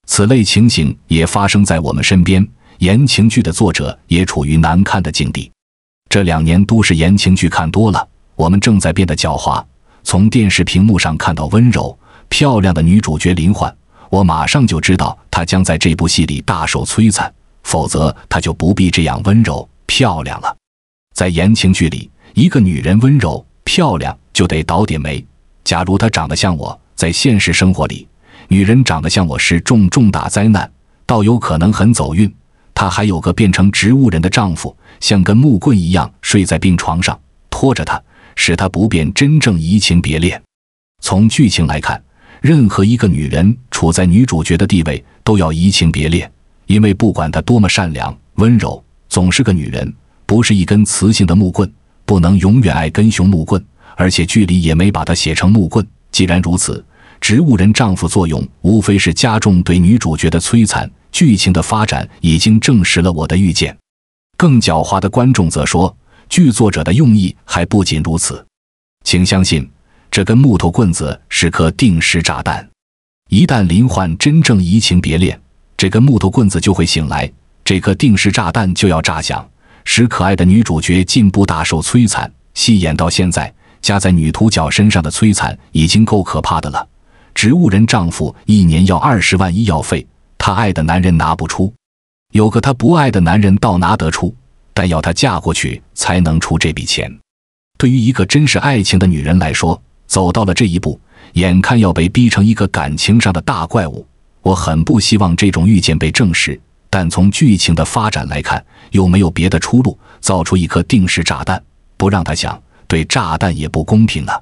此类情形也发生在我们身边，言情剧的作者也处于难堪的境地。这两年都市言情剧看多了，我们正在变得狡猾。从电视屏幕上看到温柔漂亮的女主角林焕。我马上就知道她将在这部戏里大受摧残，否则她就不必这样温柔漂亮了。在言情剧里，一个女人温柔漂亮就得倒点霉。假如她长得像我，在现实生活里，女人长得像我是重重大灾难，倒有可能很走运。她还有个变成植物人的丈夫，像根木棍一样睡在病床上，拖着她，使她不便真正移情别恋。从剧情来看。任何一个女人处在女主角的地位，都要移情别恋，因为不管她多么善良温柔，总是个女人，不是一根雌性的木棍，不能永远爱根雄木棍。而且剧里也没把她写成木棍。既然如此，植物人丈夫作用无非是加重对女主角的摧残。剧情的发展已经证实了我的预见。更狡猾的观众则说，剧作者的用意还不仅如此，请相信。这根木头棍子是颗定时炸弹，一旦林焕真正移情别恋，这根木头棍子就会醒来，这颗定时炸弹就要炸响，使可爱的女主角进步大受摧残。戏演到现在，加在女主角身上的摧残已经够可怕的了。植物人丈夫一年要二十万医药费，她爱的男人拿不出，有个她不爱的男人倒拿得出，但要她嫁过去才能出这笔钱。对于一个真实爱情的女人来说，走到了这一步，眼看要被逼成一个感情上的大怪物，我很不希望这种预见被证实。但从剧情的发展来看，又没有别的出路，造出一颗定时炸弹，不让他想，对炸弹也不公平啊！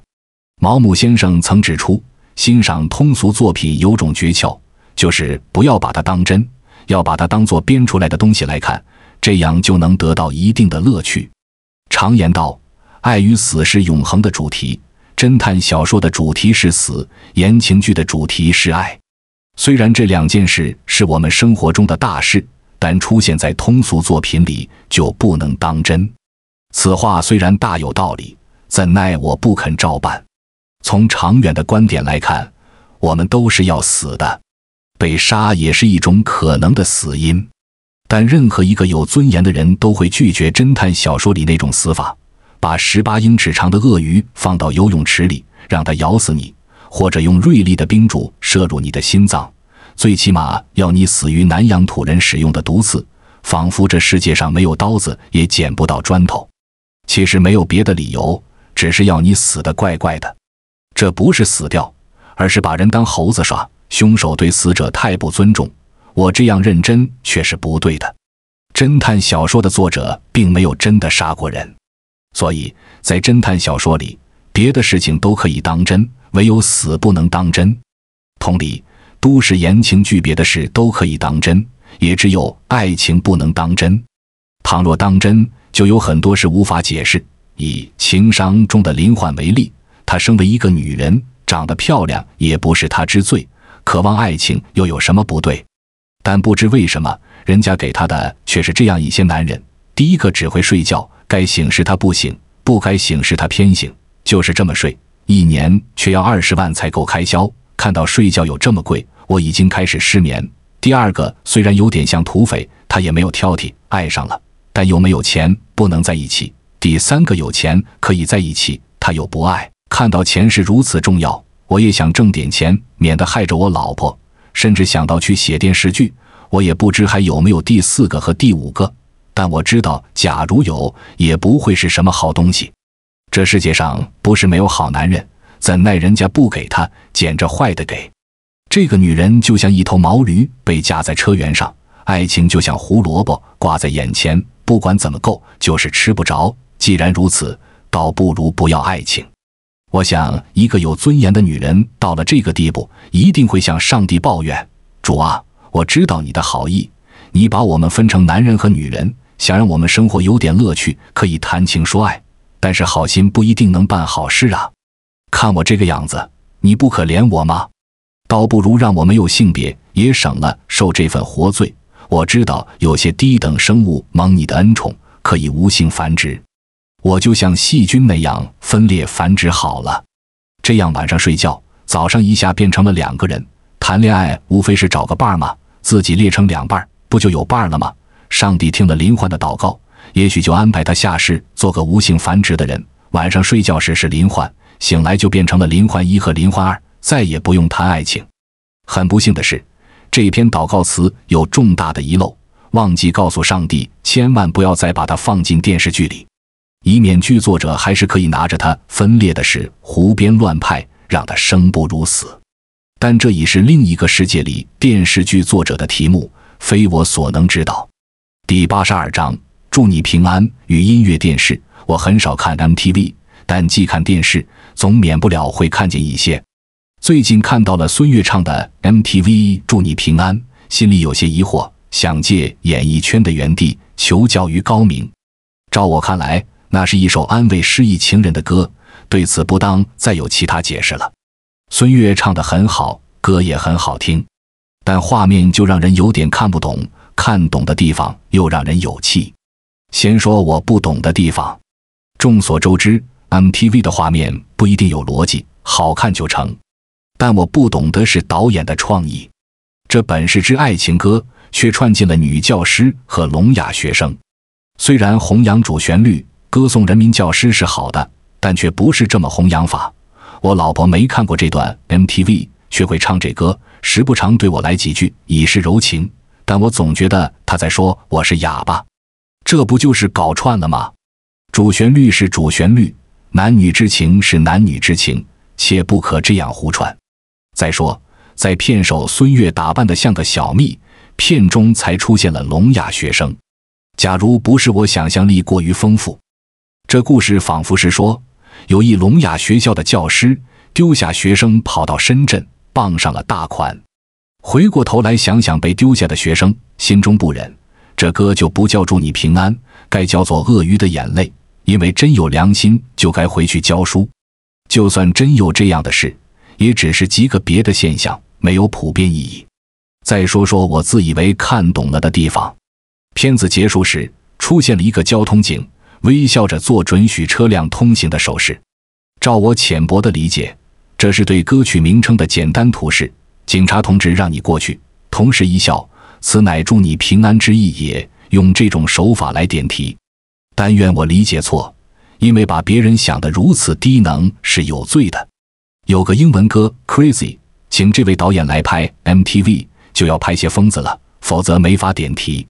毛姆先生曾指出，欣赏通俗作品有种诀窍，就是不要把它当真，要把它当做编出来的东西来看，这样就能得到一定的乐趣。常言道，爱与死是永恒的主题。侦探小说的主题是死，言情剧的主题是爱。虽然这两件事是我们生活中的大事，但出现在通俗作品里就不能当真。此话虽然大有道理，怎奈我不肯照办。从长远的观点来看，我们都是要死的，被杀也是一种可能的死因。但任何一个有尊严的人都会拒绝侦探小说里那种死法。把十八英尺长的鳄鱼放到游泳池里，让它咬死你，或者用锐利的冰柱射入你的心脏，最起码要你死于南洋土人使用的毒刺。仿佛这世界上没有刀子也捡不到砖头。其实没有别的理由，只是要你死得怪怪的。这不是死掉，而是把人当猴子耍。凶手对死者太不尊重，我这样认真却是不对的。侦探小说的作者并没有真的杀过人。所以在侦探小说里，别的事情都可以当真，唯有死不能当真。同理，都市言情剧别的事都可以当真，也只有爱情不能当真。倘若当真，就有很多事无法解释。以《情商中的林焕为例，她身为一个女人，长得漂亮也不是她之罪，渴望爱情又有什么不对？但不知为什么，人家给她的却是这样一些男人：第一个只会睡觉。该醒时他不醒，不该醒时他偏醒，就是这么睡，一年却要二十万才够开销。看到睡觉有这么贵，我已经开始失眠。第二个虽然有点像土匪，他也没有挑剔，爱上了，但又没有钱，不能在一起。第三个有钱可以在一起，他又不爱。看到钱是如此重要，我也想挣点钱，免得害着我老婆，甚至想到去写电视剧。我也不知还有没有第四个和第五个。但我知道，假如有，也不会是什么好东西。这世界上不是没有好男人，怎奈人家不给他，捡着坏的给。这个女人就像一头毛驴，被架在车辕上；爱情就像胡萝卜，挂在眼前，不管怎么够，就是吃不着。既然如此，倒不如不要爱情。我想，一个有尊严的女人到了这个地步，一定会向上帝抱怨：“主啊，我知道你的好意，你把我们分成男人和女人。”想让我们生活有点乐趣，可以谈情说爱，但是好心不一定能办好事啊！看我这个样子，你不可怜我吗？倒不如让我没有性别，也省了受这份活罪。我知道有些低等生物蒙你的恩宠，可以无性繁殖，我就像细菌那样分裂繁殖好了。这样晚上睡觉，早上一下变成了两个人，谈恋爱无非是找个伴儿嘛，自己裂成两半，不就有伴儿了吗？上帝听了林焕的祷告，也许就安排他下世做个无性繁殖的人。晚上睡觉时是林焕，醒来就变成了林焕一和林焕二，再也不用谈爱情。很不幸的是，这篇祷告词有重大的遗漏，忘记告诉上帝，千万不要再把他放进电视剧里，以免剧作者还是可以拿着他分裂的事胡编乱派，让他生不如死。但这已是另一个世界里电视剧作者的题目，非我所能知道。第八十二章，祝你平安与音乐电视。我很少看 MTV，但既看电视，总免不了会看见一些。最近看到了孙悦唱的 MTV《祝你平安》，心里有些疑惑，想借演艺圈的原地求教于高明。照我看来，那是一首安慰失意情人的歌，对此不当再有其他解释了。孙悦唱的很好，歌也很好听，但画面就让人有点看不懂。看懂的地方又让人有气。先说我不懂的地方。众所周知，MTV 的画面不一定有逻辑，好看就成。但我不懂的是导演的创意。这本是支爱情歌，却串进了女教师和聋哑学生。虽然弘扬主旋律、歌颂人民教师是好的，但却不是这么弘扬法。我老婆没看过这段 MTV，却会唱这歌，时不常对我来几句，以示柔情。但我总觉得他在说我是哑巴，这不就是搞串了吗？主旋律是主旋律，男女之情是男女之情，切不可这样胡串。再说，在片首孙悦打扮的像个小蜜，片中才出现了聋哑学生。假如不是我想象力过于丰富，这故事仿佛是说，有一聋哑学校的教师丢下学生，跑到深圳傍上了大款。回过头来想想，被丢下的学生心中不忍，这歌就不叫祝你平安，该叫做鳄鱼的眼泪。因为真有良心，就该回去教书；就算真有这样的事，也只是极个别的现象，没有普遍意义。再说说我自以为看懂了的地方，片子结束时出现了一个交通警，微笑着做准许车辆通行的手势。照我浅薄的理解，这是对歌曲名称的简单图示。警察同志让你过去，同时一笑，此乃祝你平安之意也。用这种手法来点题，但愿我理解错，因为把别人想得如此低能是有罪的。有个英文歌《Crazy》，请这位导演来拍 MTV，就要拍些疯子了，否则没法点题。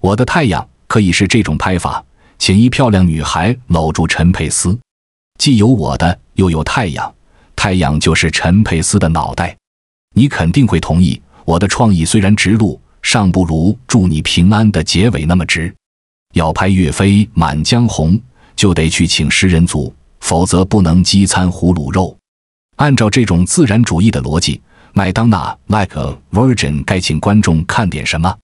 我的太阳可以是这种拍法，请一漂亮女孩搂住陈佩斯，既有我的，又有太阳，太阳就是陈佩斯的脑袋。你肯定会同意，我的创意虽然直路，尚不如《祝你平安》的结尾那么直。要拍岳飞《满江红》，就得去请食人族，否则不能饥餐胡虏肉。按照这种自然主义的逻辑，麦当娜《Like a Virgin》该请观众看点什么？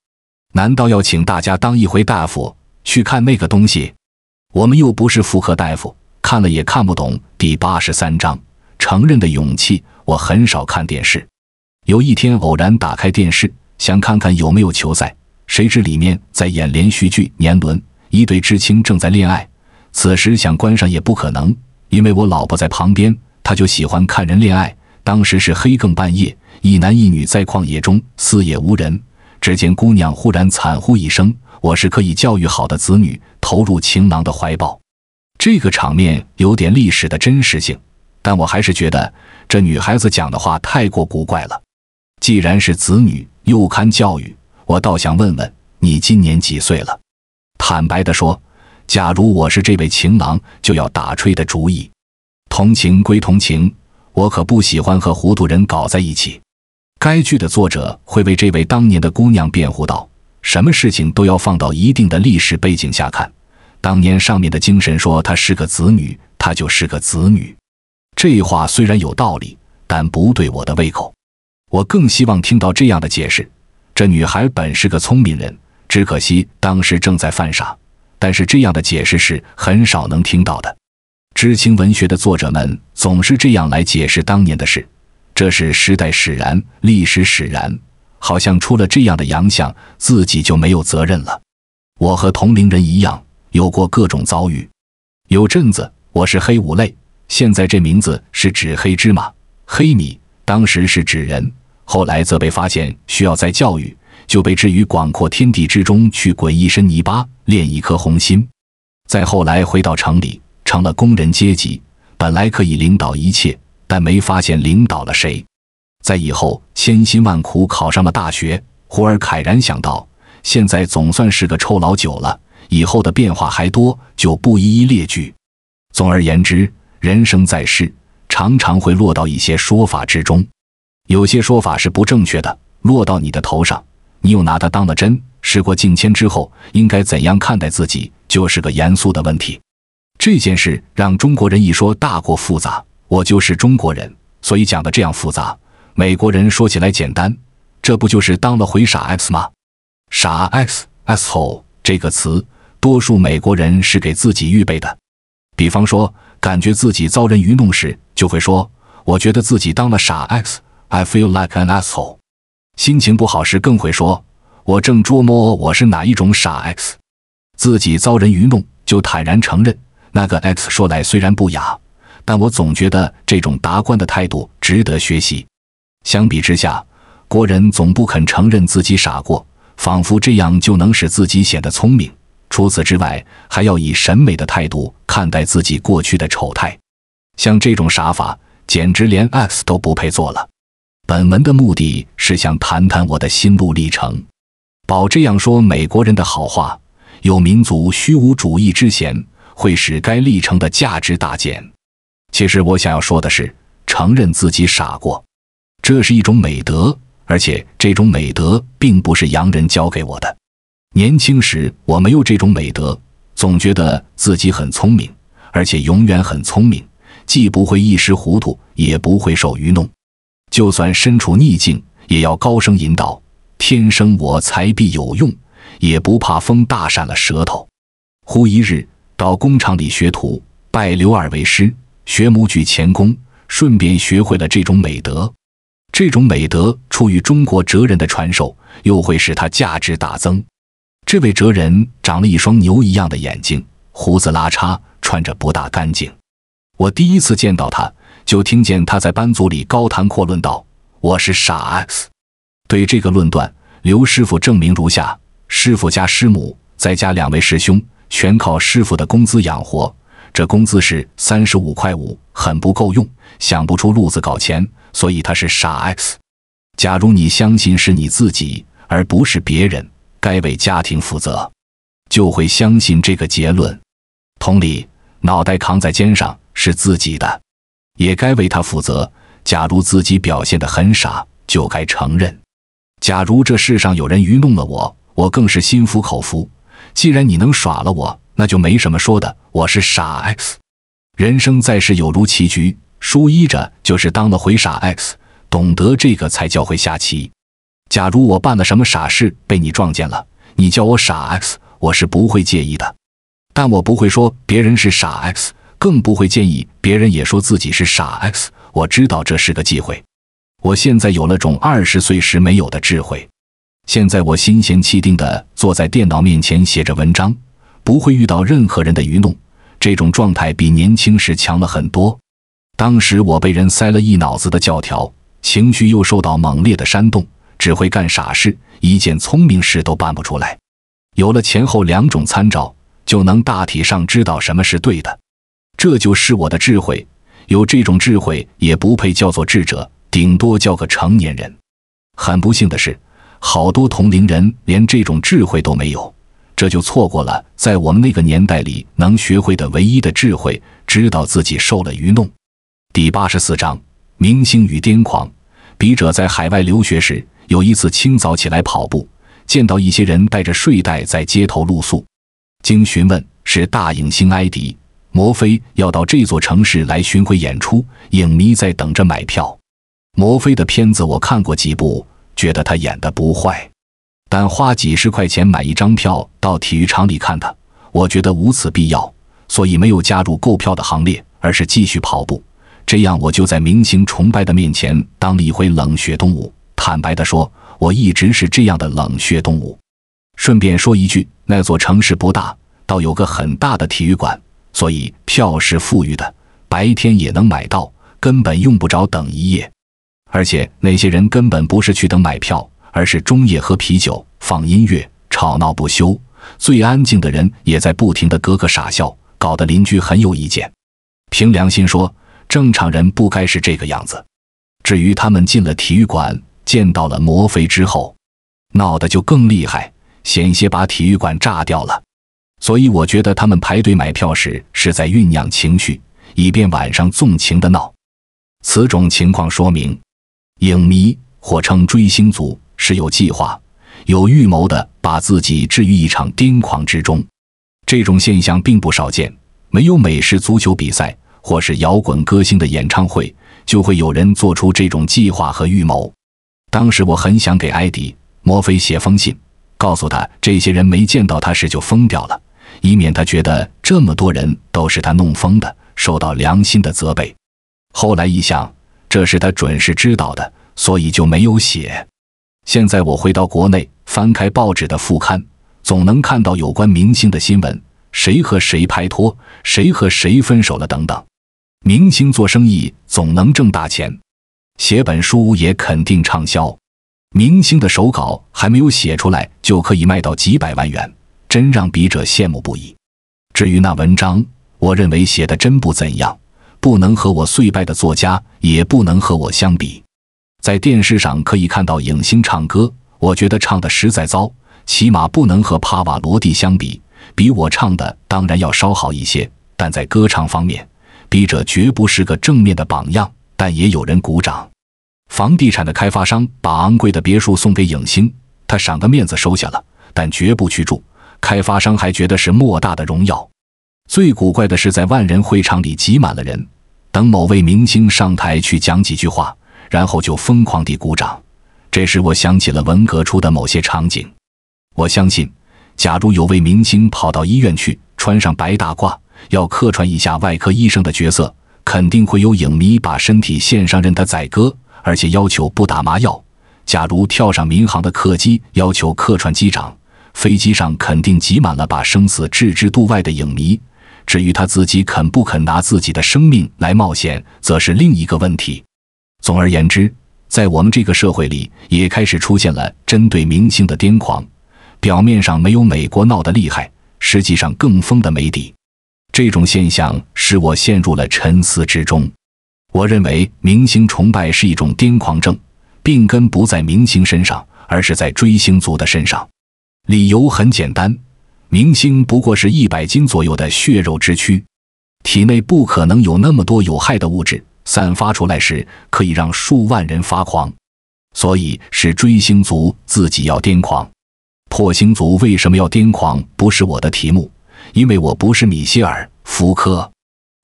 难道要请大家当一回大夫，去看那个东西？我们又不是妇科大夫，看了也看不懂。第八十三章，承认的勇气。我很少看电视。有一天偶然打开电视，想看看有没有球赛，谁知里面在演连续剧《年轮》，一对知青正在恋爱。此时想关上也不可能，因为我老婆在旁边，她就喜欢看人恋爱。当时是黑更半夜，一男一女在旷野中，四野无人，只见姑娘忽然惨呼一声：“我是可以教育好的子女，投入情郎的怀抱。”这个场面有点历史的真实性，但我还是觉得这女孩子讲的话太过古怪了。既然是子女，又堪教育，我倒想问问你今年几岁了？坦白地说，假如我是这位情郎，就要打吹的主意。同情归同情，我可不喜欢和糊涂人搞在一起。该剧的作者会为这位当年的姑娘辩护道：“什么事情都要放到一定的历史背景下看。当年上面的精神说她是个子女，她就是个子女。这话虽然有道理，但不对我的胃口。”我更希望听到这样的解释：这女孩本是个聪明人，只可惜当时正在犯傻。但是这样的解释是很少能听到的。知青文学的作者们总是这样来解释当年的事：这是时代使然，历史使然。好像出了这样的洋相，自己就没有责任了。我和同龄人一样，有过各种遭遇。有阵子，我是黑五类，现在这名字是指黑芝麻、黑米。当时是指人，后来则被发现需要再教育，就被置于广阔天地之中去滚一身泥巴，练一颗红心。再后来回到城里，成了工人阶级，本来可以领导一切，但没发现领导了谁。在以后千辛万苦考上了大学，忽而慨然想到，现在总算是个臭老九了，以后的变化还多，就不一一列举。总而言之，人生在世。常常会落到一些说法之中，有些说法是不正确的，落到你的头上，你又拿它当了真。事过境迁之后，应该怎样看待自己，就是个严肃的问题。这件事让中国人一说大过复杂，我就是中国人，所以讲的这样复杂。美国人说起来简单，这不就是当了回傻 X 吗？傻 X asshole 这个词，多数美国人是给自己预备的，比方说。感觉自己遭人愚弄时，就会说：“我觉得自己当了傻 X。” I feel like an asshole。心情不好时，更会说：“我正琢磨我是哪一种傻 X。”自己遭人愚弄就坦然承认，那个 X 说来虽然不雅，但我总觉得这种达观的态度值得学习。相比之下，国人总不肯承认自己傻过，仿佛这样就能使自己显得聪明。除此之外，还要以审美的态度看待自己过去的丑态，像这种傻法，简直连 X 都不配做了。本文的目的是想谈谈我的心路历程。宝这样说美国人的好话，有民族虚无主义之嫌，会使该历程的价值大减。其实我想要说的是，承认自己傻过，这是一种美德，而且这种美德并不是洋人教给我的。年轻时我没有这种美德，总觉得自己很聪明，而且永远很聪明，既不会一时糊涂，也不会受愚弄。就算身处逆境，也要高声引导：“天生我材必有用。”也不怕风大闪了舌头。忽一日到工厂里学徒，拜刘二为师，学模具钳工，顺便学会了这种美德。这种美德出于中国哲人的传授，又会使它价值大增。这位哲人长了一双牛一样的眼睛，胡子拉碴，穿着不大干净。我第一次见到他，就听见他在班组里高谈阔论道：“我是傻 X。”对这个论断，刘师傅证明如下：师傅加师母再加两位师兄，全靠师傅的工资养活。这工资是三十五块五，很不够用，想不出路子搞钱，所以他是傻 X。假如你相信是你自己，而不是别人。该为家庭负责，就会相信这个结论。同理，脑袋扛在肩上是自己的，也该为他负责。假如自己表现得很傻，就该承认。假如这世上有人愚弄了我，我更是心服口服。既然你能耍了我，那就没什么说的。我是傻 x。人生在世，有如棋局，输一着就是当了回傻 x。懂得这个，才叫会下棋。假如我办了什么傻事被你撞见了，你叫我傻 x，我是不会介意的。但我不会说别人是傻 x，更不会建议别人也说自己是傻 x。我知道这是个忌讳。我现在有了种二十岁时没有的智慧。现在我心闲气定地坐在电脑面前写着文章，不会遇到任何人的愚弄。这种状态比年轻时强了很多。当时我被人塞了一脑子的教条，情绪又受到猛烈的煽动。只会干傻事，一件聪明事都办不出来。有了前后两种参照，就能大体上知道什么是对的。这就是我的智慧。有这种智慧也不配叫做智者，顶多叫个成年人。很不幸的是，好多同龄人连这种智慧都没有，这就错过了在我们那个年代里能学会的唯一的智慧——知道自己受了愚弄。第八十四章：明星与癫狂。笔者在海外留学时。有一次清早起来跑步，见到一些人带着睡袋在街头露宿。经询问，是大影星埃迪·摩菲要到这座城市来巡回演出，影迷在等着买票。摩菲的片子我看过几部，觉得他演的不坏，但花几十块钱买一张票到体育场里看他，我觉得无此必要，所以没有加入购票的行列，而是继续跑步。这样我就在明星崇拜的面前当了一回冷血动物。坦白地说，我一直是这样的冷血动物。顺便说一句，那座城市不大，倒有个很大的体育馆，所以票是富裕的，白天也能买到，根本用不着等一夜。而且那些人根本不是去等买票，而是中夜喝啤酒、放音乐、吵闹不休。最安静的人也在不停地咯咯傻笑，搞得邻居很有意见。凭良心说，正常人不该是这个样子。至于他们进了体育馆，见到了摩菲之后，闹得就更厉害，险些把体育馆炸掉了。所以我觉得他们排队买票时是在酝酿情绪，以便晚上纵情的闹。此种情况说明，影迷或称追星族是有计划、有预谋的，把自己置于一场癫狂之中。这种现象并不少见，没有美式足球比赛或是摇滚歌星的演唱会，就会有人做出这种计划和预谋。当时我很想给埃迪·莫菲写封信，告诉他这些人没见到他时就疯掉了，以免他觉得这么多人都是他弄疯的，受到良心的责备。后来一想，这是他准是知道的，所以就没有写。现在我回到国内，翻开报纸的副刊，总能看到有关明星的新闻：谁和谁拍拖，谁和谁分手了等等。明星做生意总能挣大钱。写本书也肯定畅销，明星的手稿还没有写出来就可以卖到几百万元，真让笔者羡慕不已。至于那文章，我认为写的真不怎样，不能和我碎拜的作家，也不能和我相比。在电视上可以看到影星唱歌，我觉得唱的实在糟，起码不能和帕瓦罗蒂相比。比我唱的当然要稍好一些，但在歌唱方面，笔者绝不是个正面的榜样。但也有人鼓掌，房地产的开发商把昂贵的别墅送给影星，他赏个面子收下了，但绝不去住。开发商还觉得是莫大的荣耀。最古怪的是，在万人会场里挤满了人，等某位明星上台去讲几句话，然后就疯狂地鼓掌。这时我想起了文革初的某些场景。我相信，假如有位明星跑到医院去，穿上白大褂，要客串一下外科医生的角色。肯定会有影迷把身体献上任他宰割，而且要求不打麻药。假如跳上民航的客机，要求客串机长，飞机上肯定挤满了把生死置之度外的影迷。至于他自己肯不肯拿自己的生命来冒险，则是另一个问题。总而言之，在我们这个社会里，也开始出现了针对明星的癫狂。表面上没有美国闹得厉害，实际上更疯的没底。这种现象使我陷入了沉思之中。我认为，明星崇拜是一种癫狂症，病根不在明星身上，而是在追星族的身上。理由很简单，明星不过是一百斤左右的血肉之躯，体内不可能有那么多有害的物质散发出来时可以让数万人发狂。所以，是追星族自己要癫狂。破星族为什么要癫狂？不是我的题目。因为我不是米歇尔·福柯，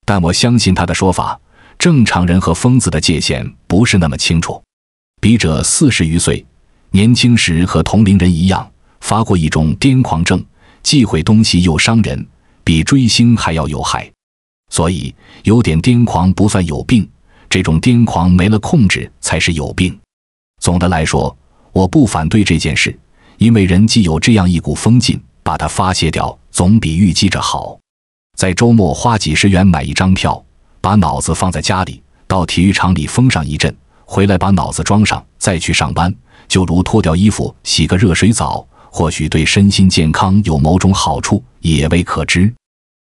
但我相信他的说法：正常人和疯子的界限不是那么清楚。笔者四十余岁，年轻时和同龄人一样发过一种癫狂症，既毁东西又伤人，比追星还要有害。所以有点癫狂不算有病，这种癫狂没了控制才是有病。总的来说，我不反对这件事，因为人既有这样一股风劲，把它发泄掉。总比预计着好，在周末花几十元买一张票，把脑子放在家里，到体育场里疯上一阵，回来把脑子装上，再去上班，就如脱掉衣服洗个热水澡，或许对身心健康有某种好处，也未可知。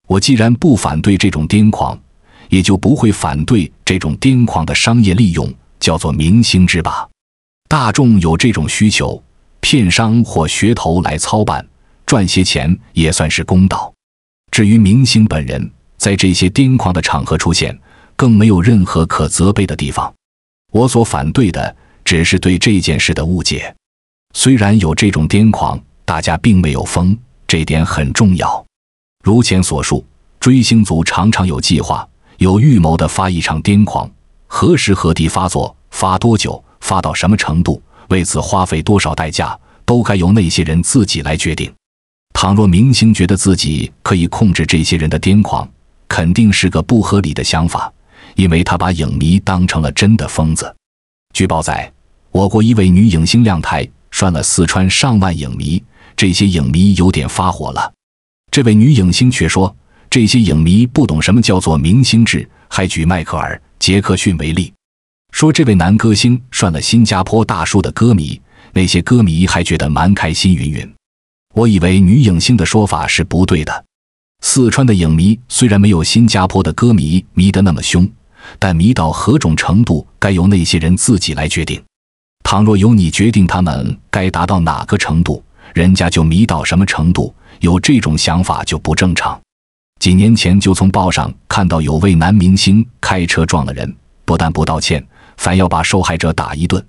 我既然不反对这种癫狂，也就不会反对这种癫狂的商业利用，叫做明星之霸。大众有这种需求，片商或噱头来操办。赚些钱也算是公道。至于明星本人在这些癫狂的场合出现，更没有任何可责备的地方。我所反对的只是对这件事的误解。虽然有这种癫狂，大家并没有疯，这点很重要。如前所述，追星族常常有计划、有预谋地发一场癫狂，何时何地发作，发多久，发到什么程度，为此花费多少代价，都该由那些人自己来决定。倘若明星觉得自己可以控制这些人的癫狂，肯定是个不合理的想法，因为他把影迷当成了真的疯子。据报载，我国一位女影星亮台，涮了四川上万影迷，这些影迷有点发火了。这位女影星却说，这些影迷不懂什么叫做明星制，还举迈克尔·杰克逊为例，说这位男歌星涮了新加坡大叔的歌迷，那些歌迷还觉得蛮开心，云云。我以为女影星的说法是不对的。四川的影迷虽然没有新加坡的歌迷迷得那么凶，但迷到何种程度该由那些人自己来决定。倘若由你决定他们该达到哪个程度，人家就迷到什么程度，有这种想法就不正常。几年前就从报上看到有位男明星开车撞了人，不但不道歉，反要把受害者打一顿。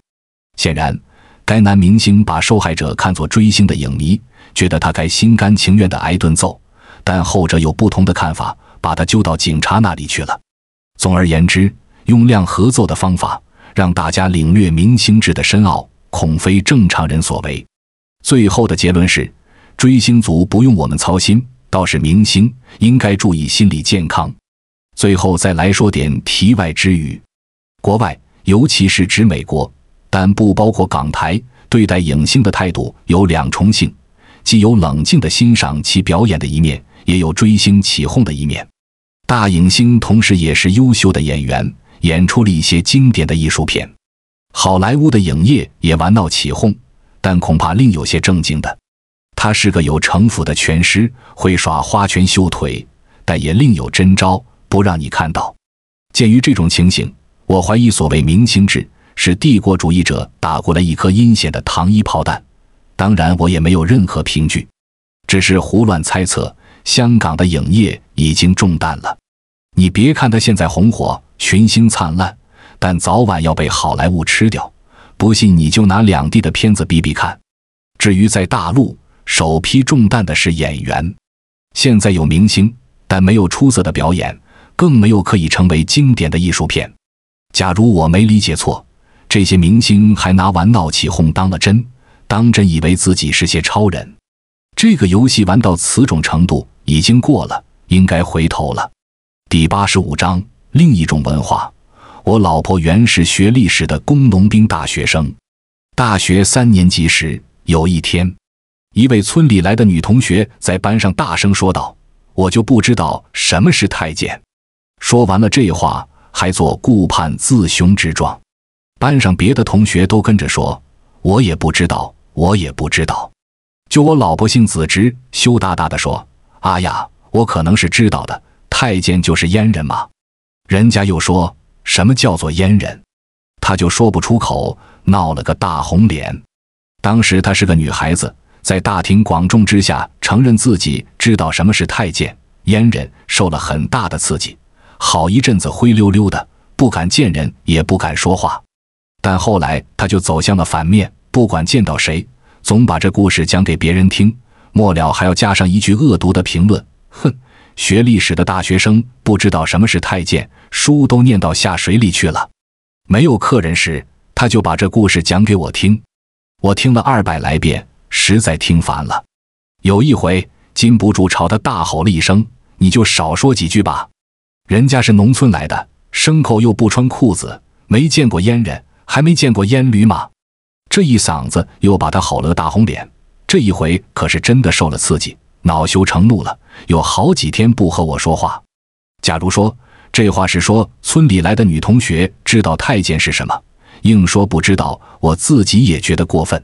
显然，该男明星把受害者看作追星的影迷。觉得他该心甘情愿地挨顿揍，但后者有不同的看法，把他揪到警察那里去了。总而言之，用量合奏的方法让大家领略明星制的深奥，恐非正常人所为。最后的结论是，追星族不用我们操心，倒是明星应该注意心理健康。最后再来说点题外之语：国外，尤其是指美国，但不包括港台，对待影星的态度有两重性。既有冷静的欣赏其表演的一面，也有追星起哄的一面。大影星同时也是优秀的演员，演出了一些经典的艺术片。好莱坞的影业也玩闹起哄，但恐怕另有些正经的。他是个有城府的拳师，会耍花拳绣腿，但也另有真招，不让你看到。鉴于这种情形，我怀疑所谓明星制是帝国主义者打过来一颗阴险的糖衣炮弹。当然，我也没有任何凭据，只是胡乱猜测。香港的影业已经中弹了，你别看他现在红火，群星灿烂，但早晚要被好莱坞吃掉。不信，你就拿两地的片子比比看。至于在大陆，首批中弹的是演员，现在有明星，但没有出色的表演，更没有可以成为经典的艺术片。假如我没理解错，这些明星还拿玩闹起哄当了真。当真以为自己是些超人？这个游戏玩到此种程度已经过了，应该回头了。第八十五章：另一种文化。我老婆原是学历史的工农兵大学生，大学三年级时，有一天，一位村里来的女同学在班上大声说道：“我就不知道什么是太监。”说完了这话，还做顾盼自雄之状。班上别的同学都跟着说：“我也不知道。”我也不知道，就我老婆姓子直，羞答答的说：“阿雅，我可能是知道的。太监就是阉人嘛。”人家又说什么叫做阉人，她就说不出口，闹了个大红脸。当时她是个女孩子，在大庭广众之下承认自己知道什么是太监、阉人，受了很大的刺激，好一阵子灰溜溜的，不敢见人，也不敢说话。但后来她就走向了反面。不管见到谁，总把这故事讲给别人听，末了还要加上一句恶毒的评论：“哼，学历史的大学生不知道什么是太监，书都念到下水里去了。”没有客人时，他就把这故事讲给我听，我听了二百来遍，实在听烦了。有一回，禁不住朝他大吼了一声：“你就少说几句吧！人家是农村来的，牲口又不穿裤子，没见过阉人，还没见过阉驴吗？”这一嗓子又把他吼了个大红脸，这一回可是真的受了刺激，恼羞成怒了，有好几天不和我说话。假如说这话是说村里来的女同学知道太监是什么，硬说不知道，我自己也觉得过分。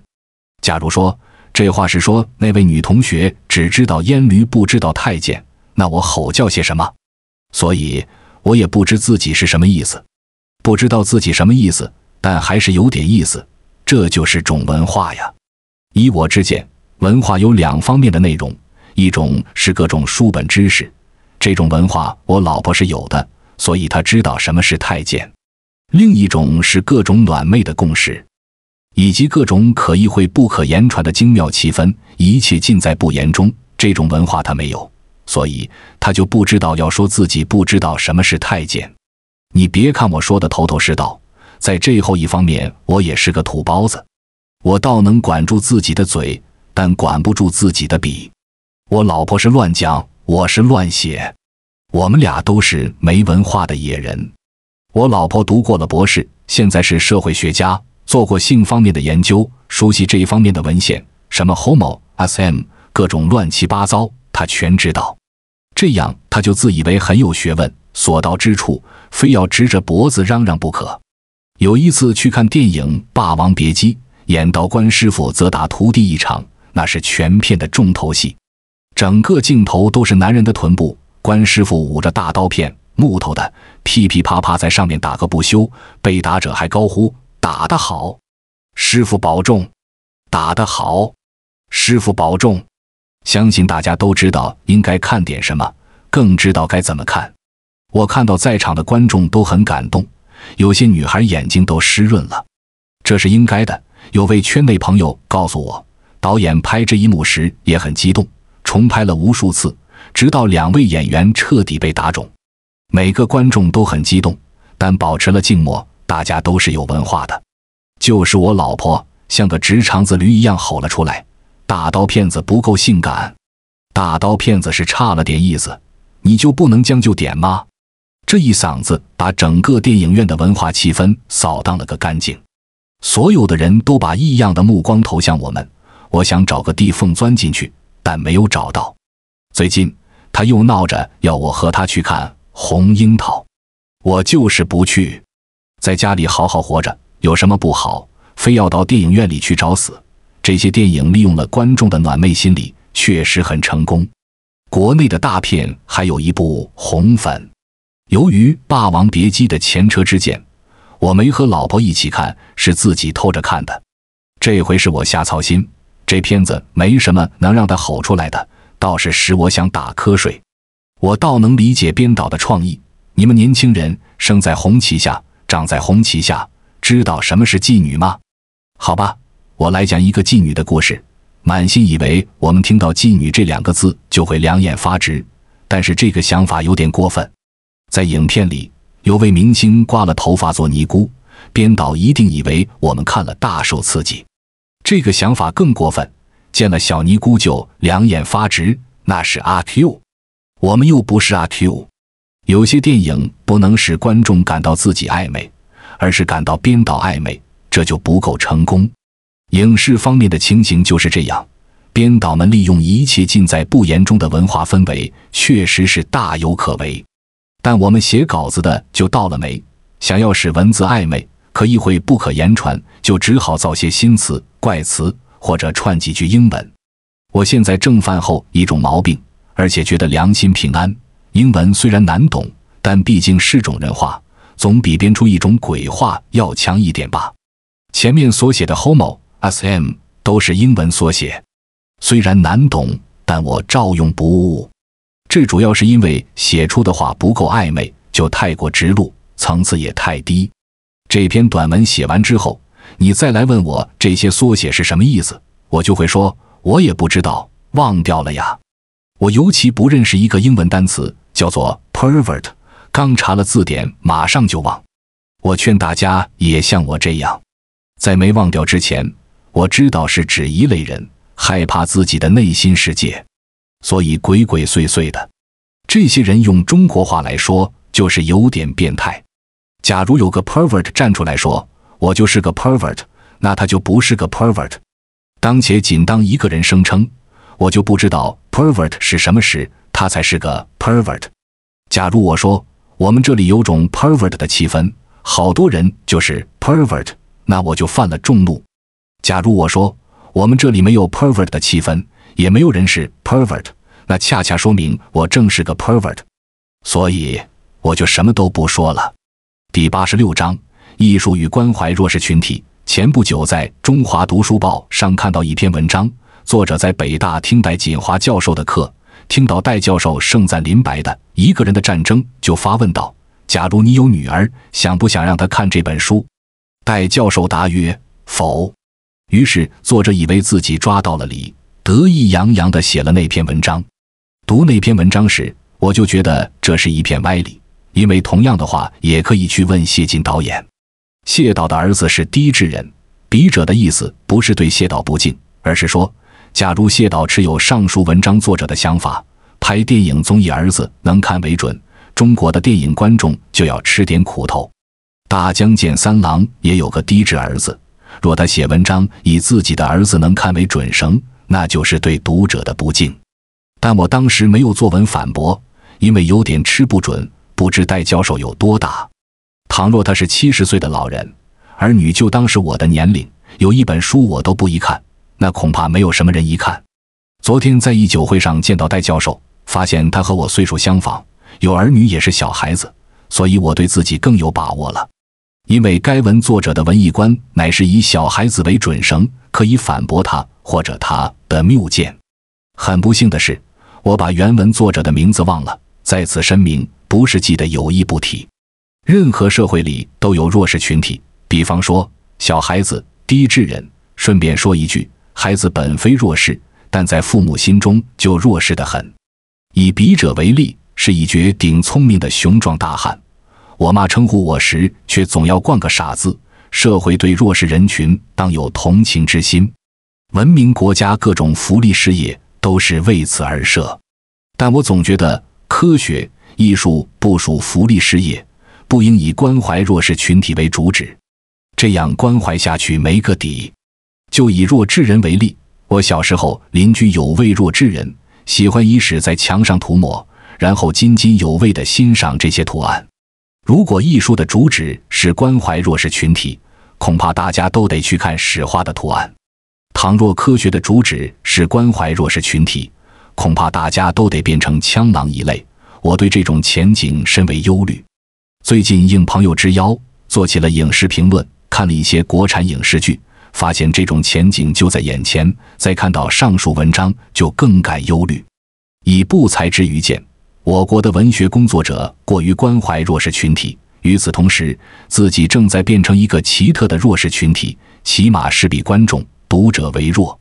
假如说这话是说那位女同学只知道阉驴，不知道太监，那我吼叫些什么？所以我也不知自己是什么意思，不知道自己什么意思，但还是有点意思。这就是种文化呀！依我之见，文化有两方面的内容，一种是各种书本知识，这种文化我老婆是有的，所以她知道什么是太监；另一种是各种暖昧的共识，以及各种可意会不可言传的精妙气氛，一切尽在不言中。这种文化她没有，所以她就不知道要说自己不知道什么是太监。你别看我说的头头是道。在最后一方面，我也是个土包子，我倒能管住自己的嘴，但管不住自己的笔。我老婆是乱讲，我是乱写，我们俩都是没文化的野人。我老婆读过了博士，现在是社会学家，做过性方面的研究，熟悉这一方面的文献，什么 Homo、SM，各种乱七八糟，她全知道。这样，她就自以为很有学问，所到之处，非要直着脖子嚷嚷不可。有一次去看电影《霸王别姬》，演到关师傅责打徒弟一场，那是全片的重头戏，整个镜头都是男人的臀部。关师傅捂着大刀片，木头的，噼噼啪啪在上面打个不休，被打者还高呼：“打得好，师傅保重！”“打得好，师傅保重！”相信大家都知道应该看点什么，更知道该怎么看。我看到在场的观众都很感动。有些女孩眼睛都湿润了，这是应该的。有位圈内朋友告诉我，导演拍这一幕时也很激动，重拍了无数次，直到两位演员彻底被打肿。每个观众都很激动，但保持了静默。大家都是有文化的，就是我老婆像个直肠子驴一样吼了出来：“大刀片子不够性感，大刀片子是差了点意思，你就不能将就点吗？”这一嗓子把整个电影院的文化气氛扫荡了个干净，所有的人都把异样的目光投向我们。我想找个地缝钻进去，但没有找到。最近他又闹着要我和他去看《红樱桃》，我就是不去，在家里好好活着有什么不好？非要到电影院里去找死？这些电影利用了观众的暖昧心理，确实很成功。国内的大片还有一部《红粉》。由于《霸王别姬》的前车之鉴，我没和老婆一起看，是自己偷着看的。这回是我瞎操心，这片子没什么能让他吼出来的，倒是使我想打瞌睡。我倒能理解编导的创意。你们年轻人生在红旗下，长在红旗下，知道什么是妓女吗？好吧，我来讲一个妓女的故事。满心以为我们听到“妓女”这两个字就会两眼发直，但是这个想法有点过分。在影片里，有位明星刮了头发做尼姑，编导一定以为我们看了大受刺激。这个想法更过分，见了小尼姑就两眼发直。那是阿 Q，我们又不是阿 Q。有些电影不能使观众感到自己暧昧，而是感到编导暧昧，这就不够成功。影视方面的情形就是这样，编导们利用一切尽在不言中的文化氛围，确实是大有可为。但我们写稿子的就到了没。想要使文字暧昧，可意会不可言传，就只好造些新词、怪词，或者串几句英文。我现在正犯后一种毛病，而且觉得良心平安。英文虽然难懂，但毕竟是种人话，总比编出一种鬼话要强一点吧。前面所写的 Homo S M 都是英文缩写，虽然难懂，但我照用不误。最主要是因为写出的话不够暧昧，就太过直露，层次也太低。这篇短文写完之后，你再来问我这些缩写是什么意思，我就会说，我也不知道，忘掉了呀。我尤其不认识一个英文单词，叫做 “pervert”，刚查了字典，马上就忘。我劝大家也像我这样，在没忘掉之前，我知道是指一类人，害怕自己的内心世界。所以鬼鬼祟祟的这些人用中国话来说就是有点变态。假如有个 pervert 站出来说我就是个 pervert，那他就不是个 pervert。当且仅当一个人声称我就不知道 pervert 是什么时，他才是个 pervert。假如我说我们这里有种 pervert 的气氛，好多人就是 pervert，那我就犯了众怒。假如我说我们这里没有 pervert 的气氛。也没有人是 pervert，那恰恰说明我正是个 pervert，所以我就什么都不说了。第八十六章：艺术与关怀弱势群体。前不久在《中华读书报》上看到一篇文章，作者在北大听戴锦华教授的课，听到戴教授盛赞林白的《一个人的战争》，就发问道：“假如你有女儿，想不想让她看这本书？”戴教授答曰：“否。”于是作者以为自己抓到了理。得意洋洋的写了那篇文章，读那篇文章时，我就觉得这是一篇歪理，因为同样的话也可以去问谢晋导演。谢导的儿子是低智人，笔者的意思不是对谢导不敬，而是说，假如谢导持有上述文章作者的想法，拍电影综艺儿子能看为准，中国的电影观众就要吃点苦头。大江健三郎也有个低智儿子，若他写文章以自己的儿子能看为准绳。那就是对读者的不敬，但我当时没有作文反驳，因为有点吃不准，不知戴教授有多大。倘若他是七十岁的老人，儿女就当是我的年龄。有一本书我都不一看，那恐怕没有什么人一看。昨天在一酒会上见到戴教授，发现他和我岁数相仿，有儿女也是小孩子，所以我对自己更有把握了。因为该文作者的文艺观乃是以小孩子为准绳，可以反驳他或者他。的谬见。很不幸的是，我把原文作者的名字忘了，在此申明，不是记得有意不提。任何社会里都有弱势群体，比方说小孩子、低智人。顺便说一句，孩子本非弱势，但在父母心中就弱势的很。以笔者为例，是一绝顶聪明的雄壮大汉，我妈称呼我时却总要冠个傻字。社会对弱势人群当有同情之心。文明国家各种福利事业都是为此而设，但我总觉得科学艺术不属福利事业，不应以关怀弱势群体为主旨。这样关怀下去没个底。就以弱智人为例，我小时候邻居有位弱智人，喜欢以屎在墙上涂抹，然后津津有味地欣赏这些图案。如果艺术的主旨是关怀弱势群体，恐怕大家都得去看屎花的图案。倘若科学的主旨是关怀弱势群体，恐怕大家都得变成枪狼一类。我对这种前景深为忧虑。最近应朋友之邀，做起了影视评论，看了一些国产影视剧，发现这种前景就在眼前。再看到上述文章，就更感忧虑。以不才之愚见，我国的文学工作者过于关怀弱势群体，与此同时，自己正在变成一个奇特的弱势群体，起码是比观众。读者为弱，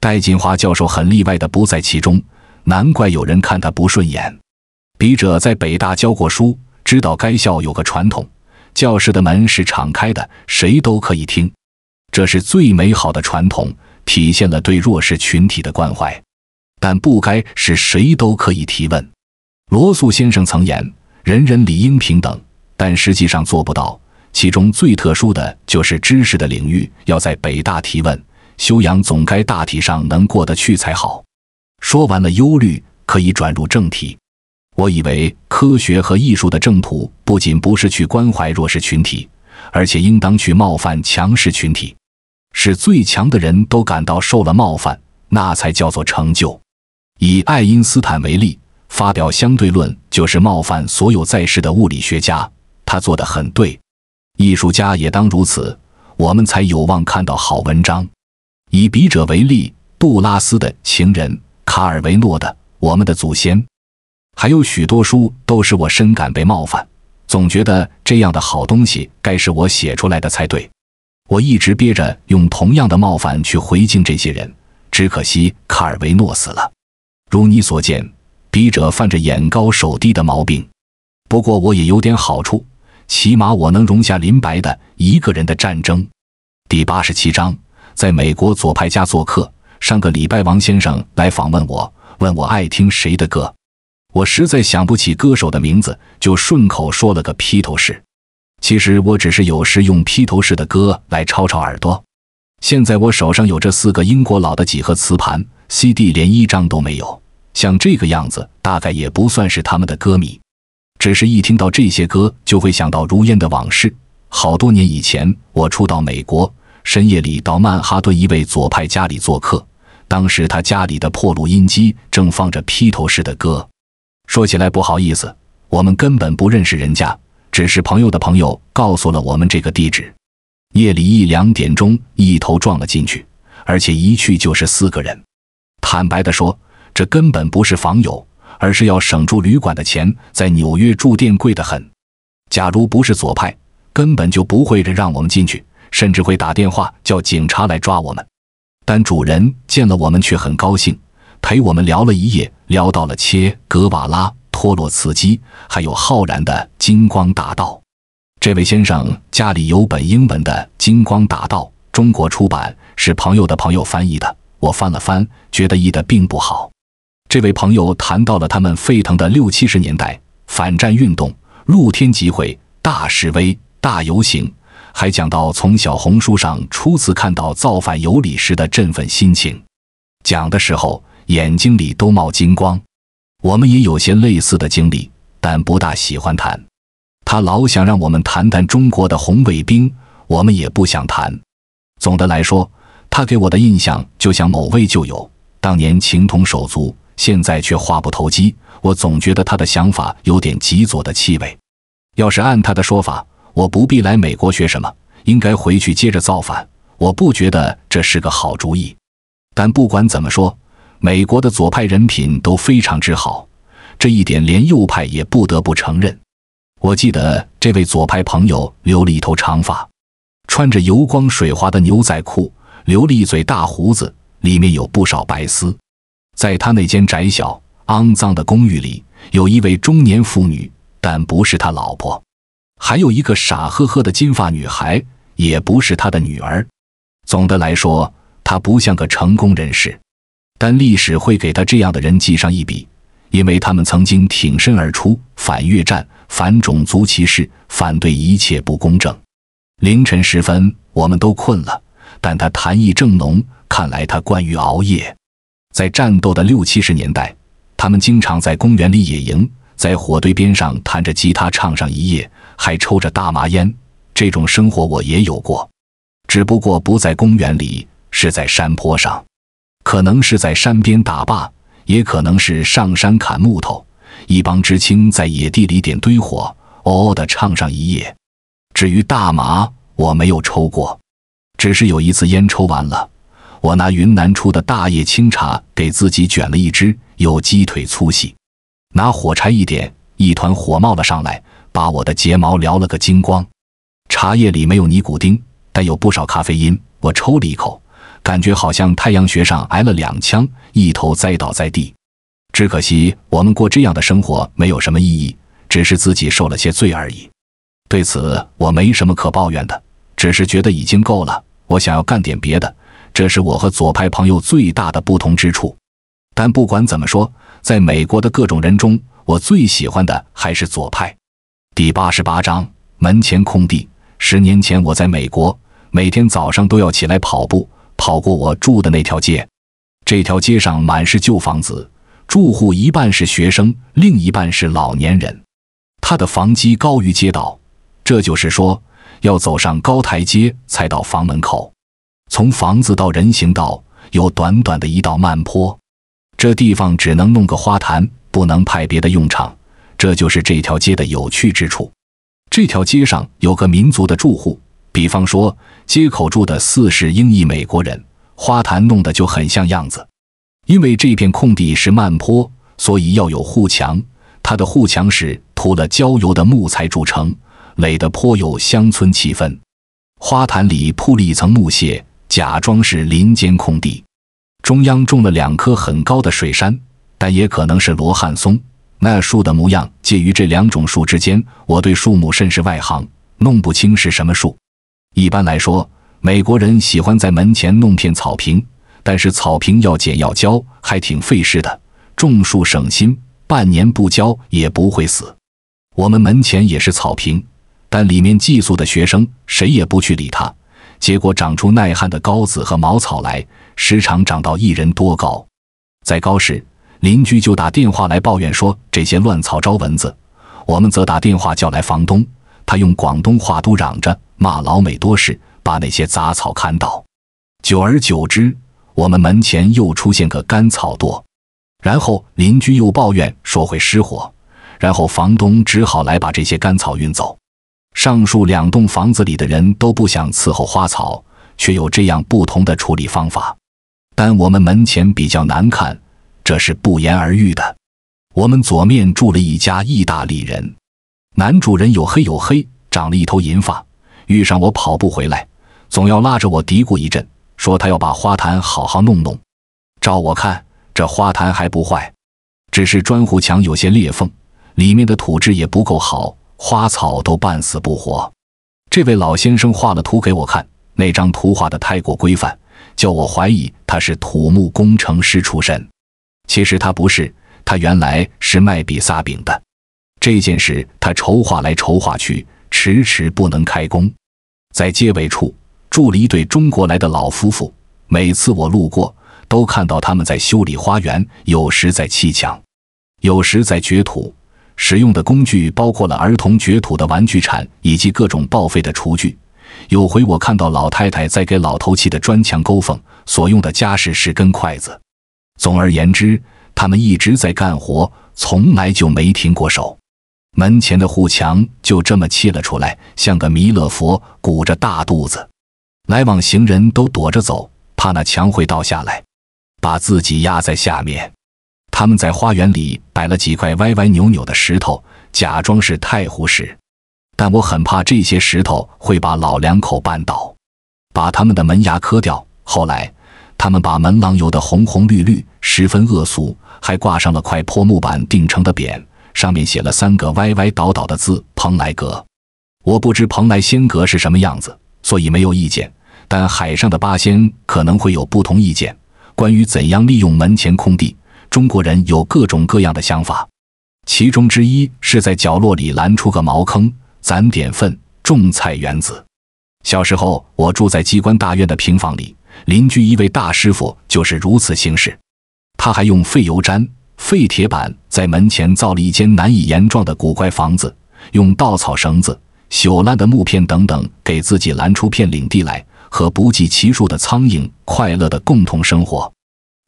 戴锦华教授很例外的不在其中，难怪有人看他不顺眼。笔者在北大教过书，知道该校有个传统，教室的门是敞开的，谁都可以听，这是最美好的传统，体现了对弱势群体的关怀，但不该是谁都可以提问。罗素先生曾言：“人人理应平等，但实际上做不到。”其中最特殊的就是知识的领域，要在北大提问。修养总该大体上能过得去才好。说完了忧虑，可以转入正题。我以为科学和艺术的正途，不仅不是去关怀弱势群体，而且应当去冒犯强势群体，使最强的人都感到受了冒犯，那才叫做成就。以爱因斯坦为例，发表相对论就是冒犯所有在世的物理学家，他做得很对。艺术家也当如此，我们才有望看到好文章。以笔者为例，杜拉斯的情人卡尔维诺的《我们的祖先》，还有许多书，都使我深感被冒犯，总觉得这样的好东西该是我写出来的才对。我一直憋着用同样的冒犯去回敬这些人，只可惜卡尔维诺死了。如你所见，笔者犯着眼高手低的毛病，不过我也有点好处，起码我能容下林白的《一个人的战争》第八十七章。在美国左派家做客，上个礼拜王先生来访问我，问我爱听谁的歌，我实在想不起歌手的名字，就顺口说了个披头士。其实我只是有时用披头士的歌来抄抄耳朵。现在我手上有这四个英国佬的几盒磁盘 CD，连一张都没有。像这个样子，大概也不算是他们的歌迷，只是一听到这些歌，就会想到如烟的往事。好多年以前，我初到美国。深夜里到曼哈顿一位左派家里做客，当时他家里的破录音机正放着披头士的歌。说起来不好意思，我们根本不认识人家，只是朋友的朋友告诉了我们这个地址。夜里一两点钟一头撞了进去，而且一去就是四个人。坦白的说，这根本不是访友，而是要省住旅馆的钱，在纽约住店贵得很。假如不是左派，根本就不会让我们进去。甚至会打电话叫警察来抓我们，但主人见了我们却很高兴，陪我们聊了一夜，聊到了切格瓦拉、托洛茨基，还有浩然的《金光大道》。这位先生家里有本英文的《金光大道》，中国出版，是朋友的朋友翻译的。我翻了翻，觉得译的并不好。这位朋友谈到了他们沸腾的六七十年代，反战运动、露天集会、大示威、大游行。还讲到从小红书上初次看到造反有理时的振奋心情，讲的时候眼睛里都冒金光。我们也有些类似的经历，但不大喜欢谈。他老想让我们谈谈中国的红卫兵，我们也不想谈。总的来说，他给我的印象就像某位旧友，当年情同手足，现在却话不投机。我总觉得他的想法有点极左的气味。要是按他的说法。我不必来美国学什么，应该回去接着造反。我不觉得这是个好主意，但不管怎么说，美国的左派人品都非常之好，这一点连右派也不得不承认。我记得这位左派朋友留了一头长发，穿着油光水滑的牛仔裤，留了一嘴大胡子，里面有不少白丝。在他那间窄小、肮脏的公寓里，有一位中年妇女，但不是他老婆。还有一个傻呵呵的金发女孩，也不是他的女儿。总的来说，他不像个成功人士，但历史会给他这样的人记上一笔，因为他们曾经挺身而出，反越战，反种族歧视，反对一切不公正。凌晨时分，我们都困了，但他谈意正浓。看来他惯于熬夜。在战斗的六七十年代，他们经常在公园里野营，在火堆边上弹着吉他唱上一夜。还抽着大麻烟，这种生活我也有过，只不过不在公园里，是在山坡上，可能是在山边打坝，也可能是上山砍木头。一帮知青在野地里点堆火，嗷嗷的唱上一夜。至于大麻，我没有抽过，只是有一次烟抽完了，我拿云南出的大叶青茶给自己卷了一支，有鸡腿粗细，拿火柴一点，一团火冒了上来。把我的睫毛撩了个精光，茶叶里没有尼古丁，但有不少咖啡因。我抽了一口，感觉好像太阳穴上挨了两枪，一头栽倒在地。只可惜我们过这样的生活没有什么意义，只是自己受了些罪而已。对此我没什么可抱怨的，只是觉得已经够了。我想要干点别的，这是我和左派朋友最大的不同之处。但不管怎么说，在美国的各种人中，我最喜欢的还是左派。第八十八章门前空地。十年前我在美国，每天早上都要起来跑步，跑过我住的那条街。这条街上满是旧房子，住户一半是学生，另一半是老年人。他的房基高于街道，这就是说要走上高台阶才到房门口。从房子到人行道有短短的一道慢坡。这地方只能弄个花坛，不能派别的用场。这就是这条街的有趣之处。这条街上有个民族的住户，比方说街口住的四世英裔美国人，花坛弄得就很像样子。因为这片空地是慢坡，所以要有护墙。它的护墙是涂了焦油的木材筑成，垒得颇有乡村气氛。花坛里铺了一层木屑，假装是林间空地。中央种了两棵很高的水杉，但也可能是罗汉松。那树的模样介于这两种树之间，我对树木甚是外行，弄不清是什么树。一般来说，美国人喜欢在门前弄片草坪，但是草坪要剪要浇，还挺费事的。种树省心，半年不浇也不会死。我们门前也是草坪，但里面寄宿的学生谁也不去理它，结果长出耐旱的高子和茅草来，时常长到一人多高，在高时。邻居就打电话来抱怨说：“这些乱草招蚊子。”我们则打电话叫来房东，他用广东话都嚷着骂老美多事，把那些杂草砍倒。久而久之，我们门前又出现个干草垛，然后邻居又抱怨说会失火，然后房东只好来把这些干草运走。上述两栋房子里的人都不想伺候花草，却有这样不同的处理方法。但我们门前比较难看。这是不言而喻的。我们左面住了一家意大利人，男主人有黑有黑，长了一头银发。遇上我跑步回来，总要拉着我嘀咕一阵，说他要把花坛好好弄弄。照我看，这花坛还不坏，只是砖户墙有些裂缝，里面的土质也不够好，花草都半死不活。这位老先生画了图给我看，那张图画的太过规范，叫我怀疑他是土木工程师出身。其实他不是，他原来是卖比萨饼的。这件事他筹划来筹划去，迟迟不能开工。在街尾处住了一对中国来的老夫妇，每次我路过都看到他们在修理花园，有时在砌墙，有时在掘土。使用的工具包括了儿童掘土的玩具铲，以及各种报废的厨具。有回我看到老太太在给老头砌的砖墙勾缝，所用的家什是根筷子。总而言之，他们一直在干活，从来就没停过手。门前的护墙就这么砌了出来，像个弥勒佛鼓着大肚子。来往行人都躲着走，怕那墙会倒下来，把自己压在下面。他们在花园里摆了几块歪歪扭扭的石头，假装是太湖石，但我很怕这些石头会把老两口绊倒，把他们的门牙磕掉。后来。他们把门廊油得红红绿绿，十分恶俗，还挂上了块破木板钉成的匾，上面写了三个歪歪倒倒的字“蓬莱阁”。我不知蓬莱仙阁是什么样子，所以没有意见。但海上的八仙可能会有不同意见。关于怎样利用门前空地，中国人有各种各样的想法。其中之一是在角落里拦出个茅坑，攒点粪，种菜园子。小时候，我住在机关大院的平房里。邻居一位大师傅就是如此行事，他还用废油毡、废铁板在门前造了一间难以言状的古怪房子，用稻草绳子、朽烂的木片等等给自己拦出片领地来，和不计其数的苍蝇快乐地共同生活。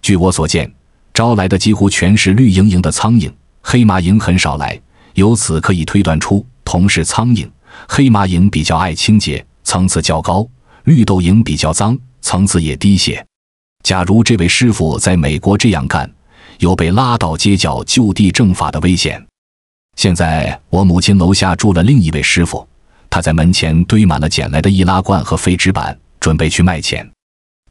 据我所见，招来的几乎全是绿莹莹的苍蝇，黑蚂蚁很少来。由此可以推断出，同是苍蝇，黑蚂蚁比较爱清洁，层次较高；绿豆蝇比较脏。层次也低些。假如这位师傅在美国这样干，有被拉到街角就地正法的危险。现在我母亲楼下住了另一位师傅，他在门前堆满了捡来的易拉罐和废纸板，准备去卖钱。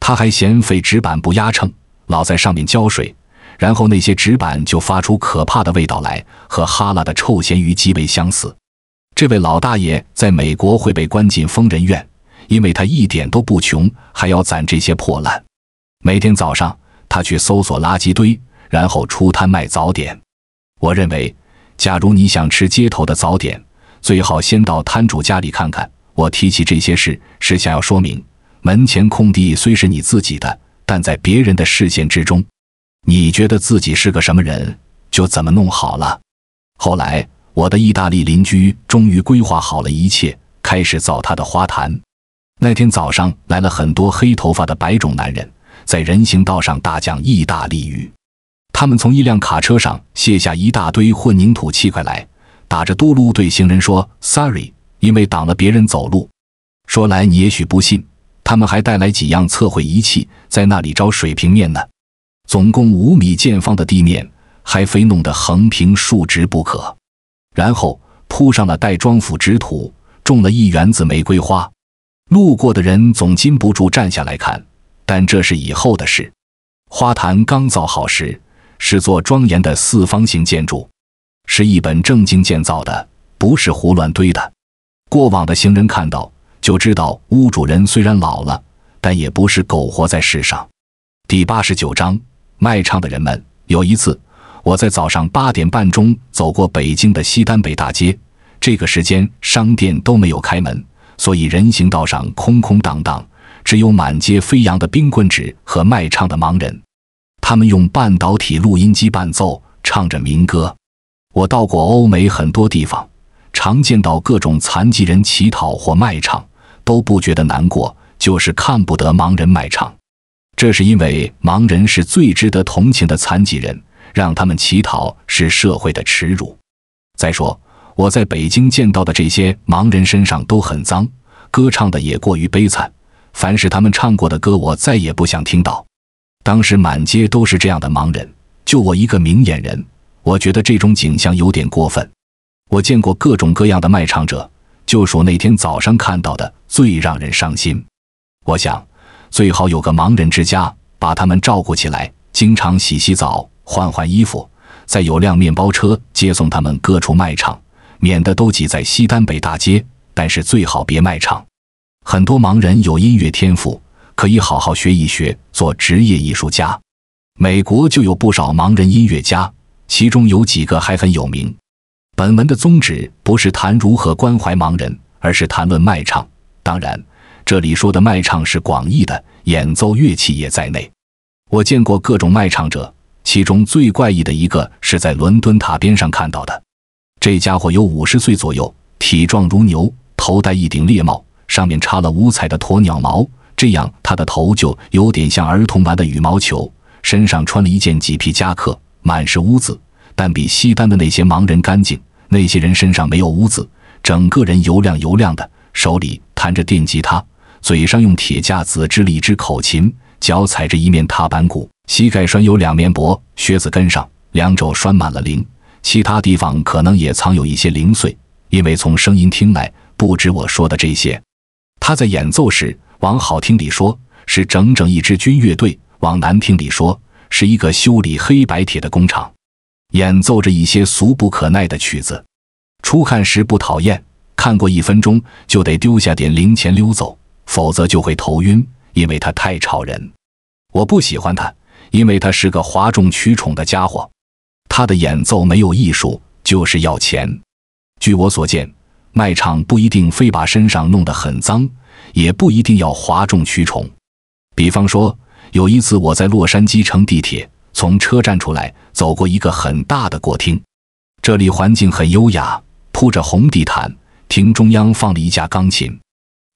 他还嫌废纸板不压秤，老在上面浇水，然后那些纸板就发出可怕的味道来，和哈拉的臭咸鱼极为相似。这位老大爷在美国会被关进疯人院。因为他一点都不穷，还要攒这些破烂。每天早上，他去搜索垃圾堆，然后出摊卖早点。我认为，假如你想吃街头的早点，最好先到摊主家里看看。我提起这些事，是想要说明：门前空地虽是你自己的，但在别人的视线之中，你觉得自己是个什么人，就怎么弄好了。后来，我的意大利邻居终于规划好了一切，开始造他的花坛。那天早上来了很多黑头发的白种男人，在人行道上大讲意大利语。他们从一辆卡车上卸下一大堆混凝土砌块来，打着嘟噜对行人说：“Sorry，因为挡了别人走路。”说来你也许不信，他们还带来几样测绘仪器，在那里找水平面呢。总共五米见方的地面，还非弄得横平竖直不可。然后铺上了带装腐殖土，种了一园子玫瑰花。路过的人总禁不住站下来看，但这是以后的事。花坛刚造好时是座庄严的四方形建筑，是一本正经建造的，不是胡乱堆的。过往的行人看到就知道，屋主人虽然老了，但也不是苟活在世上。第八十九章卖唱的人们。有一次，我在早上八点半钟走过北京的西单北大街，这个时间商店都没有开门。所以人行道上空空荡荡，只有满街飞扬的冰棍纸和卖唱的盲人。他们用半导体录音机伴奏，唱着民歌。我到过欧美很多地方，常见到各种残疾人乞讨或卖唱，都不觉得难过，就是看不得盲人卖唱。这是因为盲人是最值得同情的残疾人，让他们乞讨是社会的耻辱。再说。我在北京见到的这些盲人身上都很脏，歌唱的也过于悲惨。凡是他们唱过的歌，我再也不想听到。当时满街都是这样的盲人，就我一个明眼人，我觉得这种景象有点过分。我见过各种各样的卖唱者，就属那天早上看到的最让人伤心。我想，最好有个盲人之家，把他们照顾起来，经常洗洗澡、换换衣服，再有辆面包车接送他们各处卖唱。免得都挤在西单北大街，但是最好别卖唱。很多盲人有音乐天赋，可以好好学一学，做职业艺术家。美国就有不少盲人音乐家，其中有几个还很有名。本文的宗旨不是谈如何关怀盲人，而是谈论卖唱。当然，这里说的卖唱是广义的，演奏乐器也在内。我见过各种卖唱者，其中最怪异的一个是在伦敦塔边上看到的。这家伙有五十岁左右，体壮如牛，头戴一顶猎帽，上面插了五彩的鸵鸟毛，这样他的头就有点像儿童玩的羽毛球。身上穿了一件麂皮夹克，满是污渍，但比西单的那些盲人干净。那些人身上没有污渍，整个人油亮油亮的。手里弹着电吉他，嘴上用铁架子支了一支口琴，脚踩着一面踏板鼓，膝盖拴有两面钹，靴子跟上两肘拴满了铃。其他地方可能也藏有一些零碎，因为从声音听来，不止我说的这些。他在演奏时，往好听里说，是整整一支军乐队；往难听里说，是一个修理黑白铁的工厂，演奏着一些俗不可耐的曲子。初看时不讨厌，看过一分钟就得丢下点零钱溜走，否则就会头晕，因为它太吵人。我不喜欢他，因为他是个哗众取宠的家伙。他的演奏没有艺术，就是要钱。据我所见，卖唱不一定非把身上弄得很脏，也不一定要哗众取宠。比方说，有一次我在洛杉矶乘地铁，从车站出来，走过一个很大的过厅，这里环境很优雅，铺着红地毯，厅中央放了一架钢琴，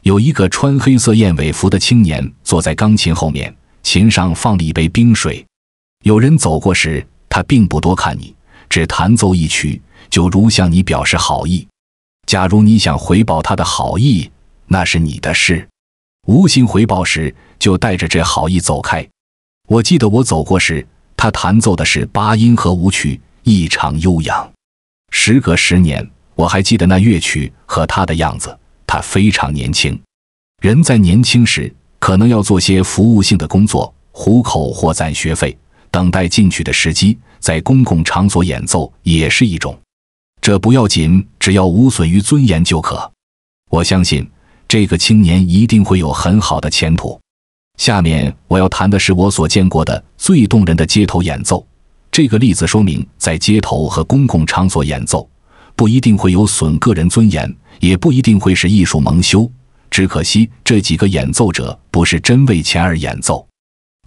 有一个穿黑色燕尾服的青年坐在钢琴后面，琴上放了一杯冰水。有人走过时。他并不多看你，只弹奏一曲，就如向你表示好意。假如你想回报他的好意，那是你的事；无心回报时，就带着这好意走开。我记得我走过时，他弹奏的是八音和舞曲，异常悠扬。时隔十年，我还记得那乐曲和他的样子。他非常年轻，人在年轻时可能要做些服务性的工作，糊口或攒学费。等待进去的时机，在公共场所演奏也是一种，这不要紧，只要无损于尊严就可。我相信这个青年一定会有很好的前途。下面我要谈的是我所见过的最动人的街头演奏。这个例子说明，在街头和公共场所演奏，不一定会有损个人尊严，也不一定会是艺术蒙羞。只可惜这几个演奏者不是真为钱而演奏。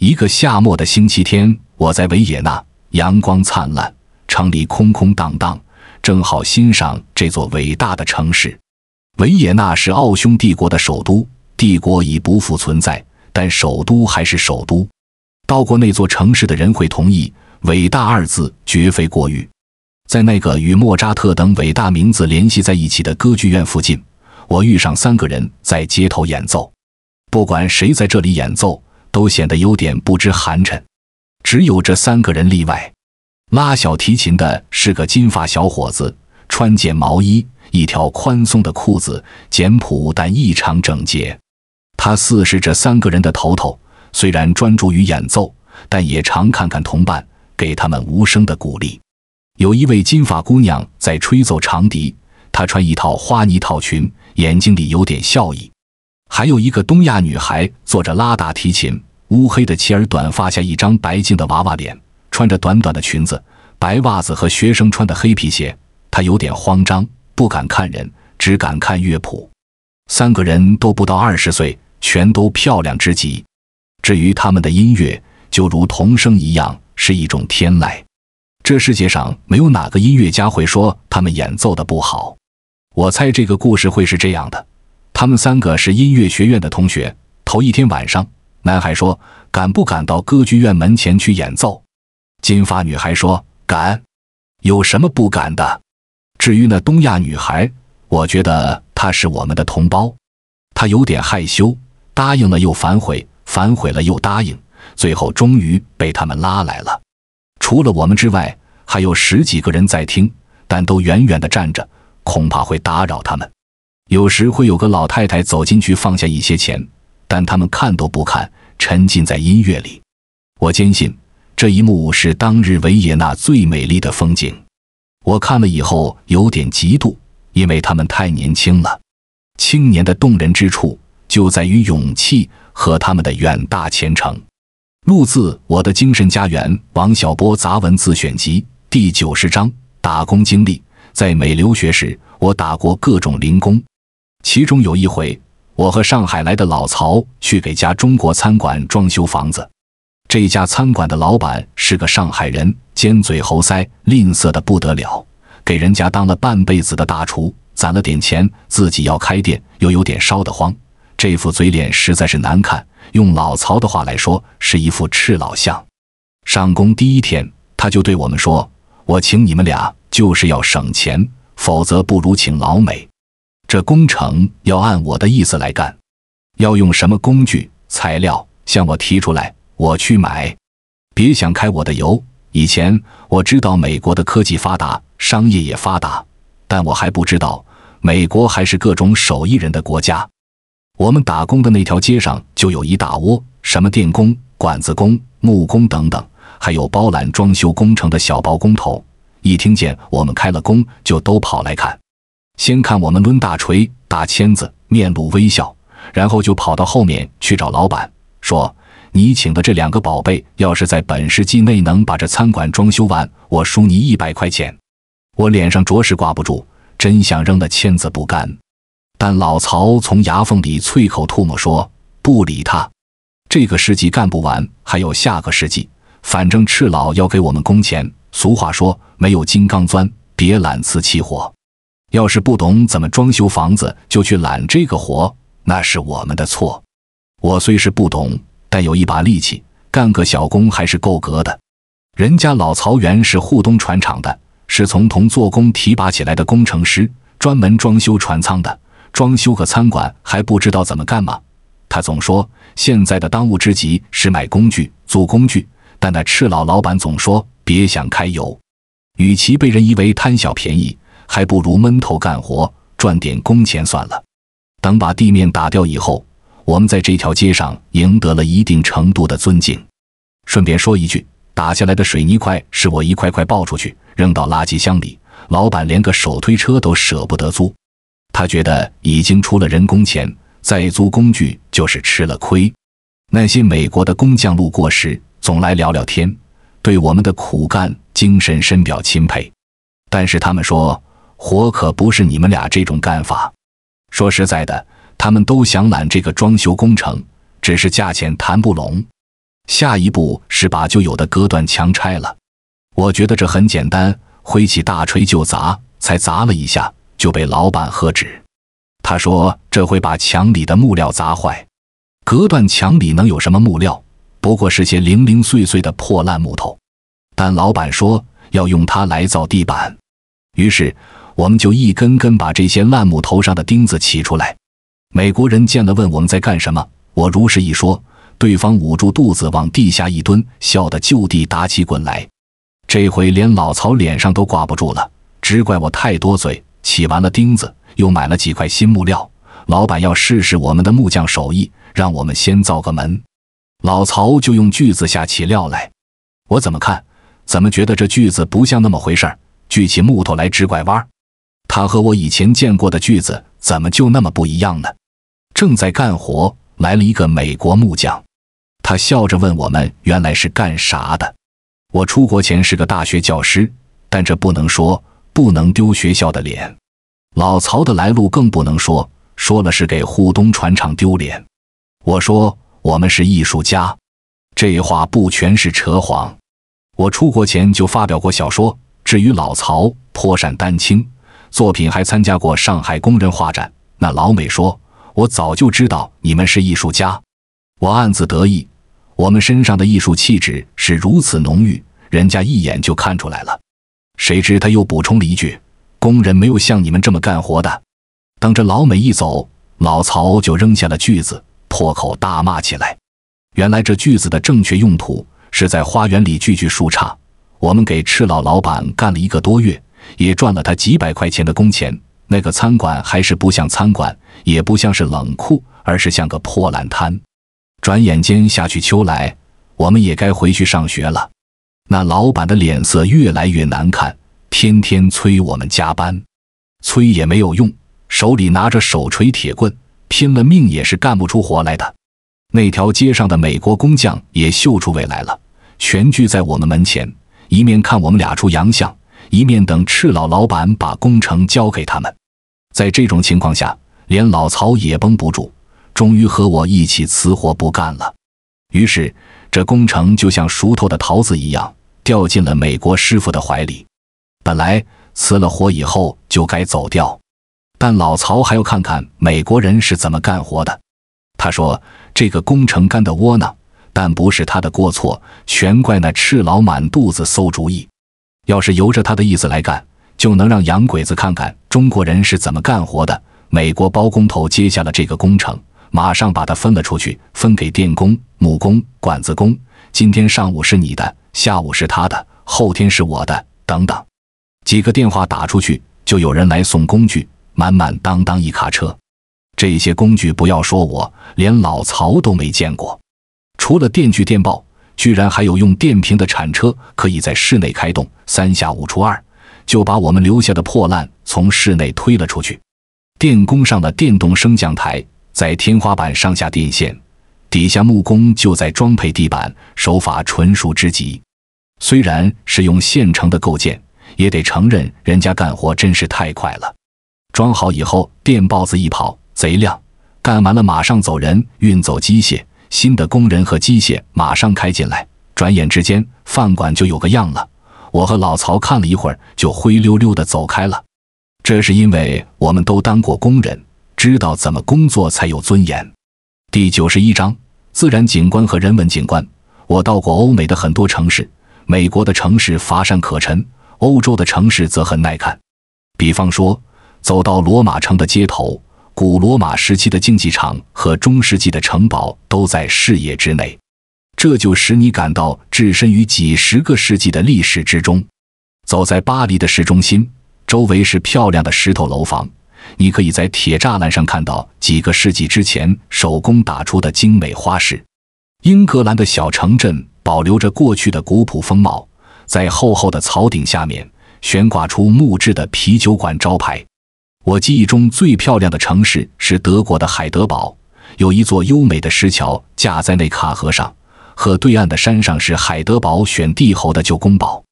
一个夏末的星期天。我在维也纳，阳光灿烂，城里空空荡荡，正好欣赏这座伟大的城市。维也纳是奥匈帝国的首都，帝国已不复存在，但首都还是首都。到过那座城市的人会同意，“伟大”二字绝非过誉。在那个与莫扎特等伟大名字联系在一起的歌剧院附近，我遇上三个人在街头演奏。不管谁在这里演奏，都显得有点不知寒碜。只有这三个人例外。拉小提琴的是个金发小伙子，穿件毛衣，一条宽松的裤子，简朴但异常整洁。他似是这三个人的头头，虽然专注于演奏，但也常看看同伴，给他们无声的鼓励。有一位金发姑娘在吹奏长笛，她穿一套花呢套裙，眼睛里有点笑意。还有一个东亚女孩坐着拉大提琴。乌黑的齐耳短发下一张白净的娃娃脸，穿着短短的裙子、白袜子和学生穿的黑皮鞋。他有点慌张，不敢看人，只敢看乐谱。三个人都不到二十岁，全都漂亮之极。至于他们的音乐，就如童声一样，是一种天籁。这世界上没有哪个音乐家会说他们演奏的不好。我猜这个故事会是这样的：他们三个是音乐学院的同学，头一天晚上。男孩说：“敢不敢到歌剧院门前去演奏？”金发女孩说：“敢，有什么不敢的？”至于那东亚女孩，我觉得她是我们的同胞。她有点害羞，答应了又反悔，反悔了又答应，最后终于被他们拉来了。除了我们之外，还有十几个人在听，但都远远的站着，恐怕会打扰他们。有时会有个老太太走进去，放下一些钱。但他们看都不看，沉浸在音乐里。我坚信这一幕是当日维也纳最美丽的风景。我看了以后有点嫉妒，因为他们太年轻了。青年的动人之处就在于勇气和他们的远大前程。录自《我的精神家园》王小波杂文自选集第九十章打工经历。在美留学时，我打过各种零工，其中有一回。我和上海来的老曹去给家中国餐馆装修房子。这家餐馆的老板是个上海人，尖嘴猴腮，吝啬的不得了。给人家当了半辈子的大厨，攒了点钱，自己要开店，又有点烧得慌。这副嘴脸实在是难看，用老曹的话来说，是一副赤老相。上工第一天，他就对我们说：“我请你们俩就是要省钱，否则不如请老美。”这工程要按我的意思来干，要用什么工具材料，向我提出来，我去买。别想开我的油。以前我知道美国的科技发达，商业也发达，但我还不知道美国还是各种手艺人的国家。我们打工的那条街上就有一大窝，什么电工、管子工、木工等等，还有包揽装修工程的小包工头，一听见我们开了工，就都跑来看。先看我们抡大锤打签子，面露微笑，然后就跑到后面去找老板，说：“你请的这两个宝贝，要是在本世纪内能把这餐馆装修完，我输你一百块钱。”我脸上着实挂不住，真想扔了签子不干。但老曹从牙缝里啐口唾沫说：“不理他，这个世纪干不完，还有下个世纪，反正赤老要给我们工钱。俗话说，没有金刚钻，别揽瓷器活。”要是不懂怎么装修房子，就去揽这个活，那是我们的错。我虽是不懂，但有一把力气，干个小工还是够格的。人家老曹原是沪东船厂的，是从同做工提拔起来的工程师，专门装修船舱的。装修个餐馆还不知道怎么干吗？他总说现在的当务之急是买工具、做工具，但那赤老老板总说别想开油，与其被人以为贪小便宜。还不如闷头干活赚点工钱算了。等把地面打掉以后，我们在这条街上赢得了一定程度的尊敬。顺便说一句，打下来的水泥块是我一块块抱出去扔到垃圾箱里。老板连个手推车都舍不得租，他觉得已经出了人工钱，再租工具就是吃了亏。那些美国的工匠路过时总来聊聊天，对我们的苦干精神深表钦佩。但是他们说。活可不是你们俩这种干法。说实在的，他们都想揽这个装修工程，只是价钱谈不拢。下一步是把旧有的隔断墙拆了。我觉得这很简单，挥起大锤就砸。才砸了一下，就被老板喝止。他说这会把墙里的木料砸坏。隔断墙里能有什么木料？不过是些零零碎碎的破烂木头。但老板说要用它来造地板。于是。我们就一根根把这些烂木头上的钉子起出来。美国人见了问我们在干什么，我如实一说，对方捂住肚子往地下一蹲，笑得就地打起滚来。这回连老曹脸上都挂不住了，只怪我太多嘴。起完了钉子，又买了几块新木料。老板要试试我们的木匠手艺，让我们先造个门。老曹就用锯子下起料来。我怎么看，怎么觉得这锯子不像那么回事，锯起木头来直拐弯。他和我以前见过的句子怎么就那么不一样呢？正在干活，来了一个美国木匠，他笑着问我们：“原来是干啥的？”我出国前是个大学教师，但这不能说，不能丢学校的脸。老曹的来路更不能说，说了是给沪东船厂丢脸。我说我们是艺术家，这话不全是扯谎。我出国前就发表过小说。至于老曹，颇善丹青。作品还参加过上海工人画展。那老美说：“我早就知道你们是艺术家。”我暗自得意，我们身上的艺术气质是如此浓郁，人家一眼就看出来了。谁知他又补充了一句：“工人没有像你们这么干活的。”等着老美一走，老曹就扔下了锯子，破口大骂起来。原来这锯子的正确用途是在花园里锯锯树杈。我们给赤老老板干了一个多月。也赚了他几百块钱的工钱。那个餐馆还是不像餐馆，也不像是冷库，而是像个破烂摊。转眼间夏去秋来，我们也该回去上学了。那老板的脸色越来越难看，天天催我们加班，催也没有用。手里拿着手锤、铁棍，拼了命也是干不出活来的。那条街上的美国工匠也嗅出味来了，全聚在我们门前，一面看我们俩出洋相。一面等赤老老板把工程交给他们，在这种情况下，连老曹也绷不住，终于和我一起辞活不干了。于是，这工程就像熟透的桃子一样，掉进了美国师傅的怀里。本来辞了活以后就该走掉，但老曹还要看看美国人是怎么干活的。他说：“这个工程干得窝囊，但不是他的过错，全怪那赤老满肚子馊主意。”要是由着他的意思来干，就能让洋鬼子看看中国人是怎么干活的。美国包工头接下了这个工程，马上把它分了出去，分给电工、木工、管子工。今天上午是你的，下午是他的，后天是我的，等等。几个电话打出去，就有人来送工具，满满当当一卡车。这些工具不要说我，连老曹都没见过，除了电锯、电报。居然还有用电瓶的铲车，可以在室内开动，三下五除二就把我们留下的破烂从室内推了出去。电工上了电动升降台在天花板上下电线，底下木工就在装配地板，手法纯熟之极。虽然是用现成的构件，也得承认人家干活真是太快了。装好以后，电豹子一跑，贼亮。干完了马上走人，运走机械。新的工人和机械马上开进来，转眼之间饭馆就有个样了。我和老曹看了一会儿，就灰溜溜地走开了。这是因为我们都当过工人，知道怎么工作才有尊严。第九十一章：自然景观和人文景观。我到过欧美的很多城市，美国的城市乏善可陈，欧洲的城市则很耐看。比方说，走到罗马城的街头。古罗马时期的竞技场和中世纪的城堡都在视野之内，这就使你感到置身于几十个世纪的历史之中。走在巴黎的市中心，周围是漂亮的石头楼房，你可以在铁栅栏上看到几个世纪之前手工打出的精美花饰。英格兰的小城镇保留着过去的古朴风貌，在厚厚的草顶下面悬挂出木质的啤酒馆招牌。我记忆中最漂亮的城市是德国的海德堡，有一座优美的石桥架在内卡河上，和对岸的山上是海德堡选帝侯的旧宫堡。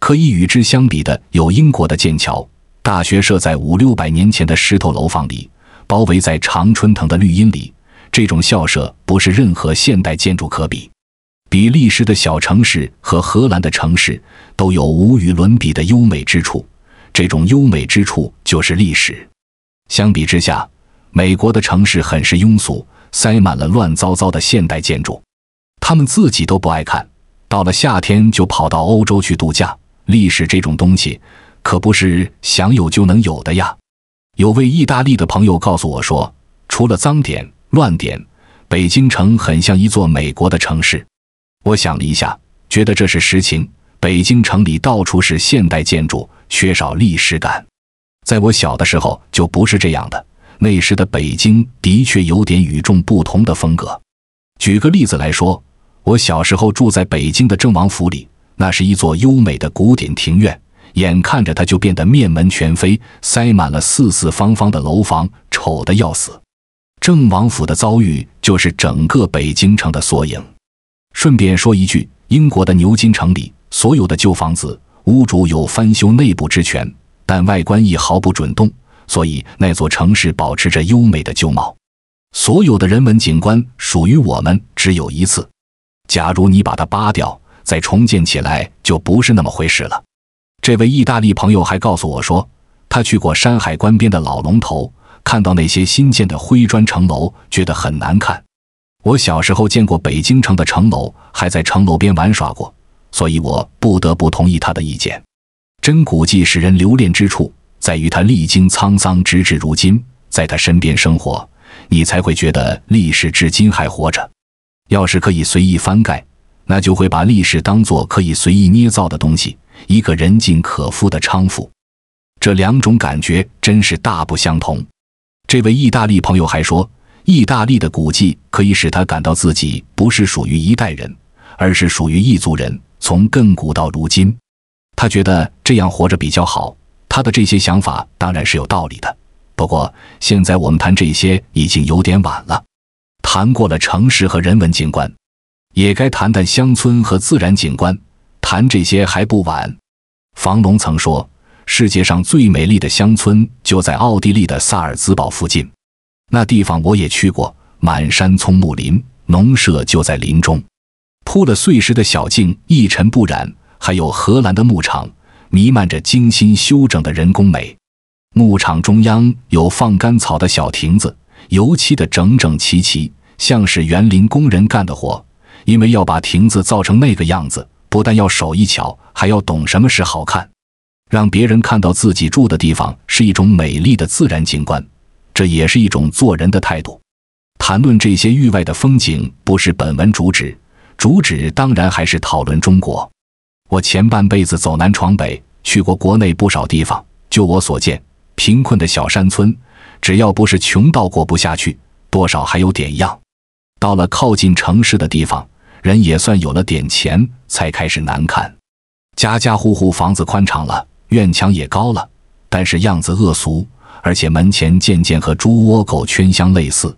可以与之相比的有英国的剑桥，大学设在五六百年前的石头楼房里，包围在常春藤的绿荫里，这种校舍不是任何现代建筑可比。比利时的小城市和荷兰的城市都有无与伦比的优美之处。这种优美之处就是历史。相比之下，美国的城市很是庸俗，塞满了乱糟糟的现代建筑，他们自己都不爱看。到了夏天就跑到欧洲去度假。历史这种东西，可不是想有就能有的呀。有位意大利的朋友告诉我说，除了脏点、乱点，北京城很像一座美国的城市。我想了一下，觉得这是实情。北京城里到处是现代建筑。缺少历史感，在我小的时候就不是这样的。那时的北京的确有点与众不同的风格。举个例子来说，我小时候住在北京的郑王府里，那是一座优美的古典庭院，眼看着它就变得面门全非，塞满了四四方方的楼房，丑的要死。郑王府的遭遇就是整个北京城的缩影。顺便说一句，英国的牛津城里所有的旧房子。屋主有翻修内部之权，但外观亦毫不准动，所以那座城市保持着优美的旧貌。所有的人文景观属于我们只有一次，假如你把它扒掉再重建起来，就不是那么回事了。这位意大利朋友还告诉我说，他去过山海关边的老龙头，看到那些新建的灰砖城楼，觉得很难看。我小时候见过北京城的城楼，还在城楼边玩耍过。所以我不得不同意他的意见。真古迹使人留恋之处，在于它历经沧桑，直至如今，在他身边生活，你才会觉得历史至今还活着。要是可以随意翻盖，那就会把历史当作可以随意捏造的东西。一个人尽可夫的娼妇。这两种感觉真是大不相同。这位意大利朋友还说，意大利的古迹可以使他感到自己不是属于一代人，而是属于异族人。从亘古到如今，他觉得这样活着比较好。他的这些想法当然是有道理的。不过，现在我们谈这些已经有点晚了。谈过了城市和人文景观，也该谈谈乡村和自然景观。谈这些还不晚。房龙曾说，世界上最美丽的乡村就在奥地利的萨尔兹堡附近。那地方我也去过，满山葱木林，农舍就在林中。铺了碎石的小径一尘不染，还有荷兰的牧场，弥漫着精心修整的人工美。牧场中央有放干草的小亭子，油漆得整整齐齐，像是园林工人干的活。因为要把亭子造成那个样子，不但要手艺巧，还要懂什么是好看，让别人看到自己住的地方是一种美丽的自然景观。这也是一种做人的态度。谈论这些域外的风景，不是本文主旨。主旨当然还是讨论中国。我前半辈子走南闯北，去过国内不少地方。就我所见，贫困的小山村，只要不是穷到过不下去，多少还有点样。到了靠近城市的地方，人也算有了点钱，才开始难看。家家户户房子宽敞了，院墙也高了，但是样子恶俗，而且门前渐渐和猪窝狗圈相类似。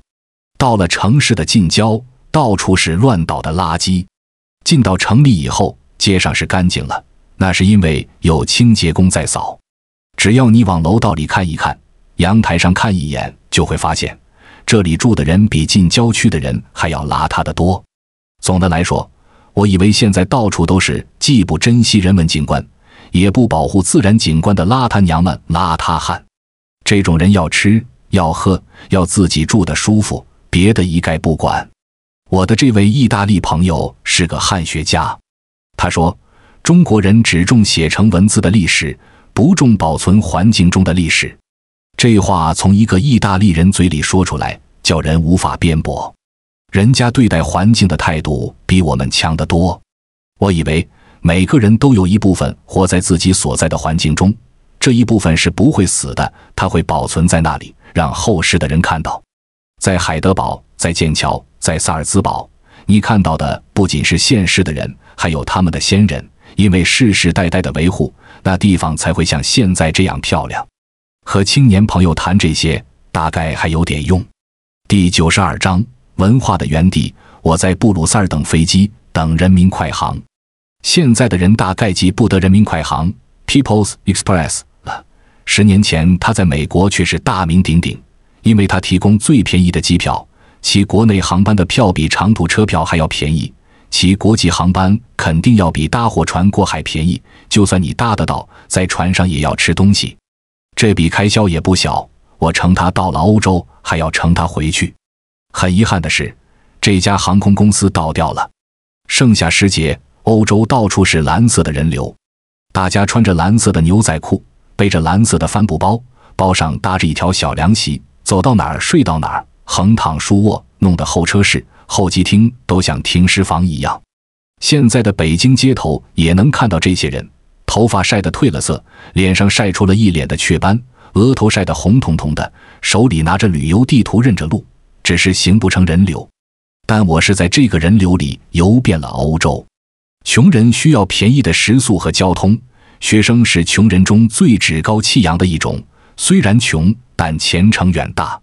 到了城市的近郊。到处是乱倒的垃圾，进到城里以后，街上是干净了，那是因为有清洁工在扫。只要你往楼道里看一看，阳台上看一眼，就会发现这里住的人比进郊区的人还要邋遢的多。总的来说，我以为现在到处都是既不珍惜人文景观，也不保护自然景观的邋遢娘们、邋遢汉。这种人要吃，要喝，要自己住的舒服，别的一概不管。我的这位意大利朋友是个汉学家，他说：“中国人只重写成文字的历史，不重保存环境中的历史。”这话从一个意大利人嘴里说出来，叫人无法辩驳。人家对待环境的态度比我们强得多。我以为每个人都有一部分活在自己所在的环境中，这一部分是不会死的，它会保存在那里，让后世的人看到。在海德堡，在剑桥。在萨尔兹堡，你看到的不仅是现世的人，还有他们的先人，因为世世代代的维护，那地方才会像现在这样漂亮。和青年朋友谈这些，大概还有点用。第九十二章：文化的原地。我在布鲁塞尔等飞机，等人民快航。现在的人大概记不得人民快航 p e o p l e s Express） 了。十年前，他在美国却是大名鼎鼎，因为他提供最便宜的机票。其国内航班的票比长途车票还要便宜，其国际航班肯定要比搭货船过海便宜。就算你搭得到，在船上也要吃东西，这笔开销也不小。我乘它到了欧洲，还要乘它回去。很遗憾的是，这家航空公司倒掉了。盛夏时节，欧洲到处是蓝色的人流，大家穿着蓝色的牛仔裤，背着蓝色的帆布包，包上搭着一条小凉席，走到哪儿睡到哪儿。横躺竖卧，弄得候车室、候机厅都像停尸房一样。现在的北京街头也能看到这些人，头发晒得褪了色，脸上晒出了一脸的雀斑，额头晒得红彤彤的，手里拿着旅游地图认着路，只是行不成人流。但我是在这个人流里游遍了欧洲。穷人需要便宜的食宿和交通，学生是穷人中最趾高气扬的一种，虽然穷，但前程远大。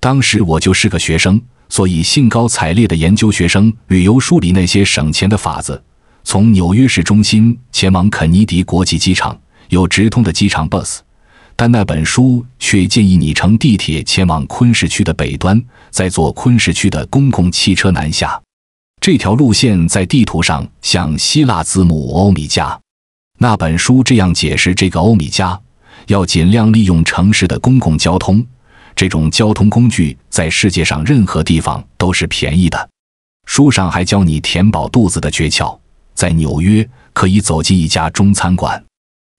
当时我就是个学生，所以兴高采烈地研究学生旅游书里那些省钱的法子。从纽约市中心前往肯尼迪国际机场有直通的机场 bus，但那本书却建议你乘地铁前往昆市区的北端，再坐昆市区的公共汽车南下。这条路线在地图上像希腊字母欧米伽。那本书这样解释这个欧米伽：要尽量利用城市的公共交通。这种交通工具在世界上任何地方都是便宜的。书上还教你填饱肚子的诀窍：在纽约可以走进一家中餐馆，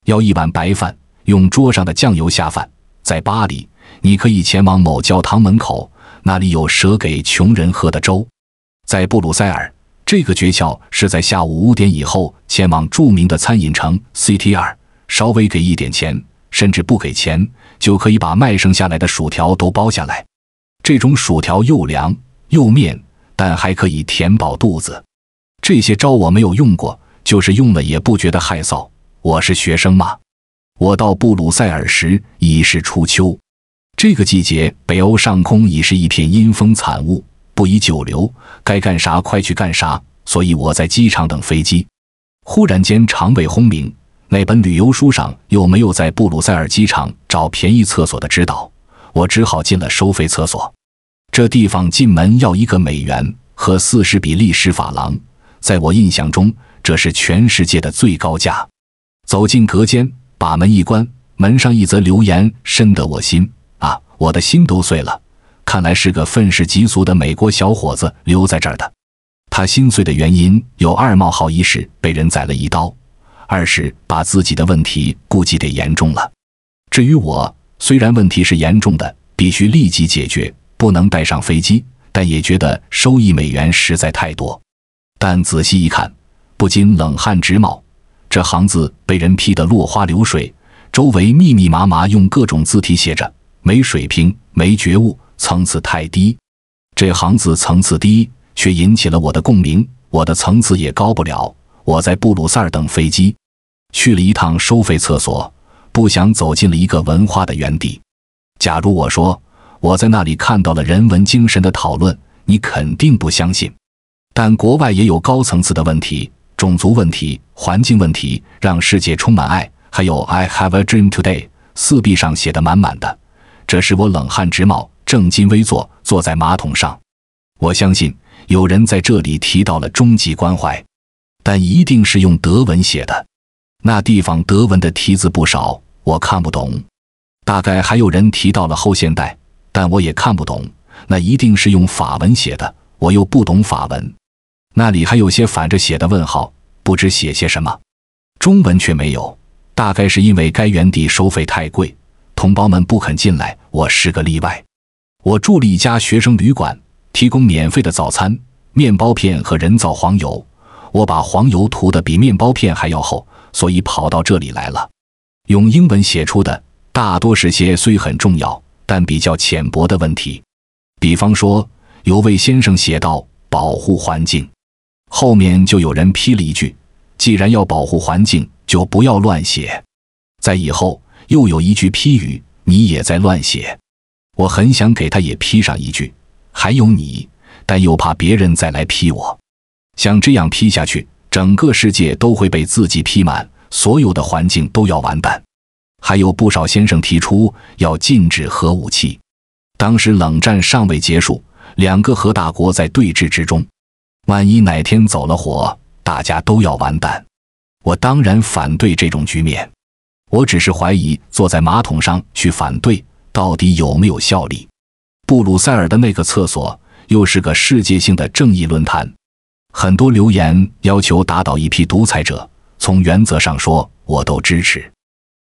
要一碗白饭，用桌上的酱油下饭；在巴黎，你可以前往某教堂门口，那里有舍给穷人喝的粥；在布鲁塞尔，这个诀窍是在下午五点以后前往著名的餐饮城 CTR，稍微给一点钱，甚至不给钱。就可以把卖剩下来的薯条都包下来。这种薯条又凉又面，但还可以填饱肚子。这些招我没有用过，就是用了也不觉得害臊。我是学生嘛。我到布鲁塞尔时已是初秋，这个季节北欧上空已是一片阴风惨雾，不宜久留。该干啥快去干啥。所以我在机场等飞机。忽然间，肠胃轰鸣。那本旅游书上又没有在布鲁塞尔机场找便宜厕所的指导，我只好进了收费厕所。这地方进门要一个美元和四十比利时法郎，在我印象中这是全世界的最高价。走进隔间，把门一关，门上一则留言深得我心啊，我的心都碎了。看来是个愤世嫉俗的美国小伙子留在这儿的，他心碎的原因有二：冒号一是被人宰了一刀。二是把自己的问题估计得严重了。至于我，虽然问题是严重的，必须立即解决，不能带上飞机，但也觉得收益美元实在太多。但仔细一看，不禁冷汗直冒。这行字被人批得落花流水，周围密密麻麻用各种字体写着“没水平、没觉悟、层次太低”。这行字层次低，却引起了我的共鸣。我的层次也高不了。我在布鲁塞尔等飞机，去了一趟收费厕所，不想走进了一个文化的原地。假如我说我在那里看到了人文精神的讨论，你肯定不相信。但国外也有高层次的问题：种族问题、环境问题，让世界充满爱。还有 “I have a dream today”，四壁上写的满满的。这使我冷汗直冒，正襟危坐，坐在马桶上。我相信有人在这里提到了终极关怀。但一定是用德文写的，那地方德文的题字不少，我看不懂。大概还有人提到了后现代，但我也看不懂。那一定是用法文写的，我又不懂法文。那里还有些反着写的问号，不知写些什么。中文却没有，大概是因为该园地收费太贵，同胞们不肯进来。我是个例外，我住了一家学生旅馆，提供免费的早餐，面包片和人造黄油。我把黄油涂得比面包片还要厚，所以跑到这里来了。用英文写出的大多是些虽很重要但比较浅薄的问题，比方说有位先生写道：“保护环境，后面就有人批了一句：“既然要保护环境，就不要乱写。”在以后又有一句批语：“你也在乱写。”我很想给他也批上一句：“还有你”，但又怕别人再来批我。像这样批下去，整个世界都会被自己批满，所有的环境都要完蛋。还有不少先生提出要禁止核武器。当时冷战尚未结束，两个核大国在对峙之中，万一哪天走了火，大家都要完蛋。我当然反对这种局面，我只是怀疑坐在马桶上去反对到底有没有效力。布鲁塞尔的那个厕所又是个世界性的正义论坛。很多留言要求打倒一批独裁者，从原则上说，我都支持，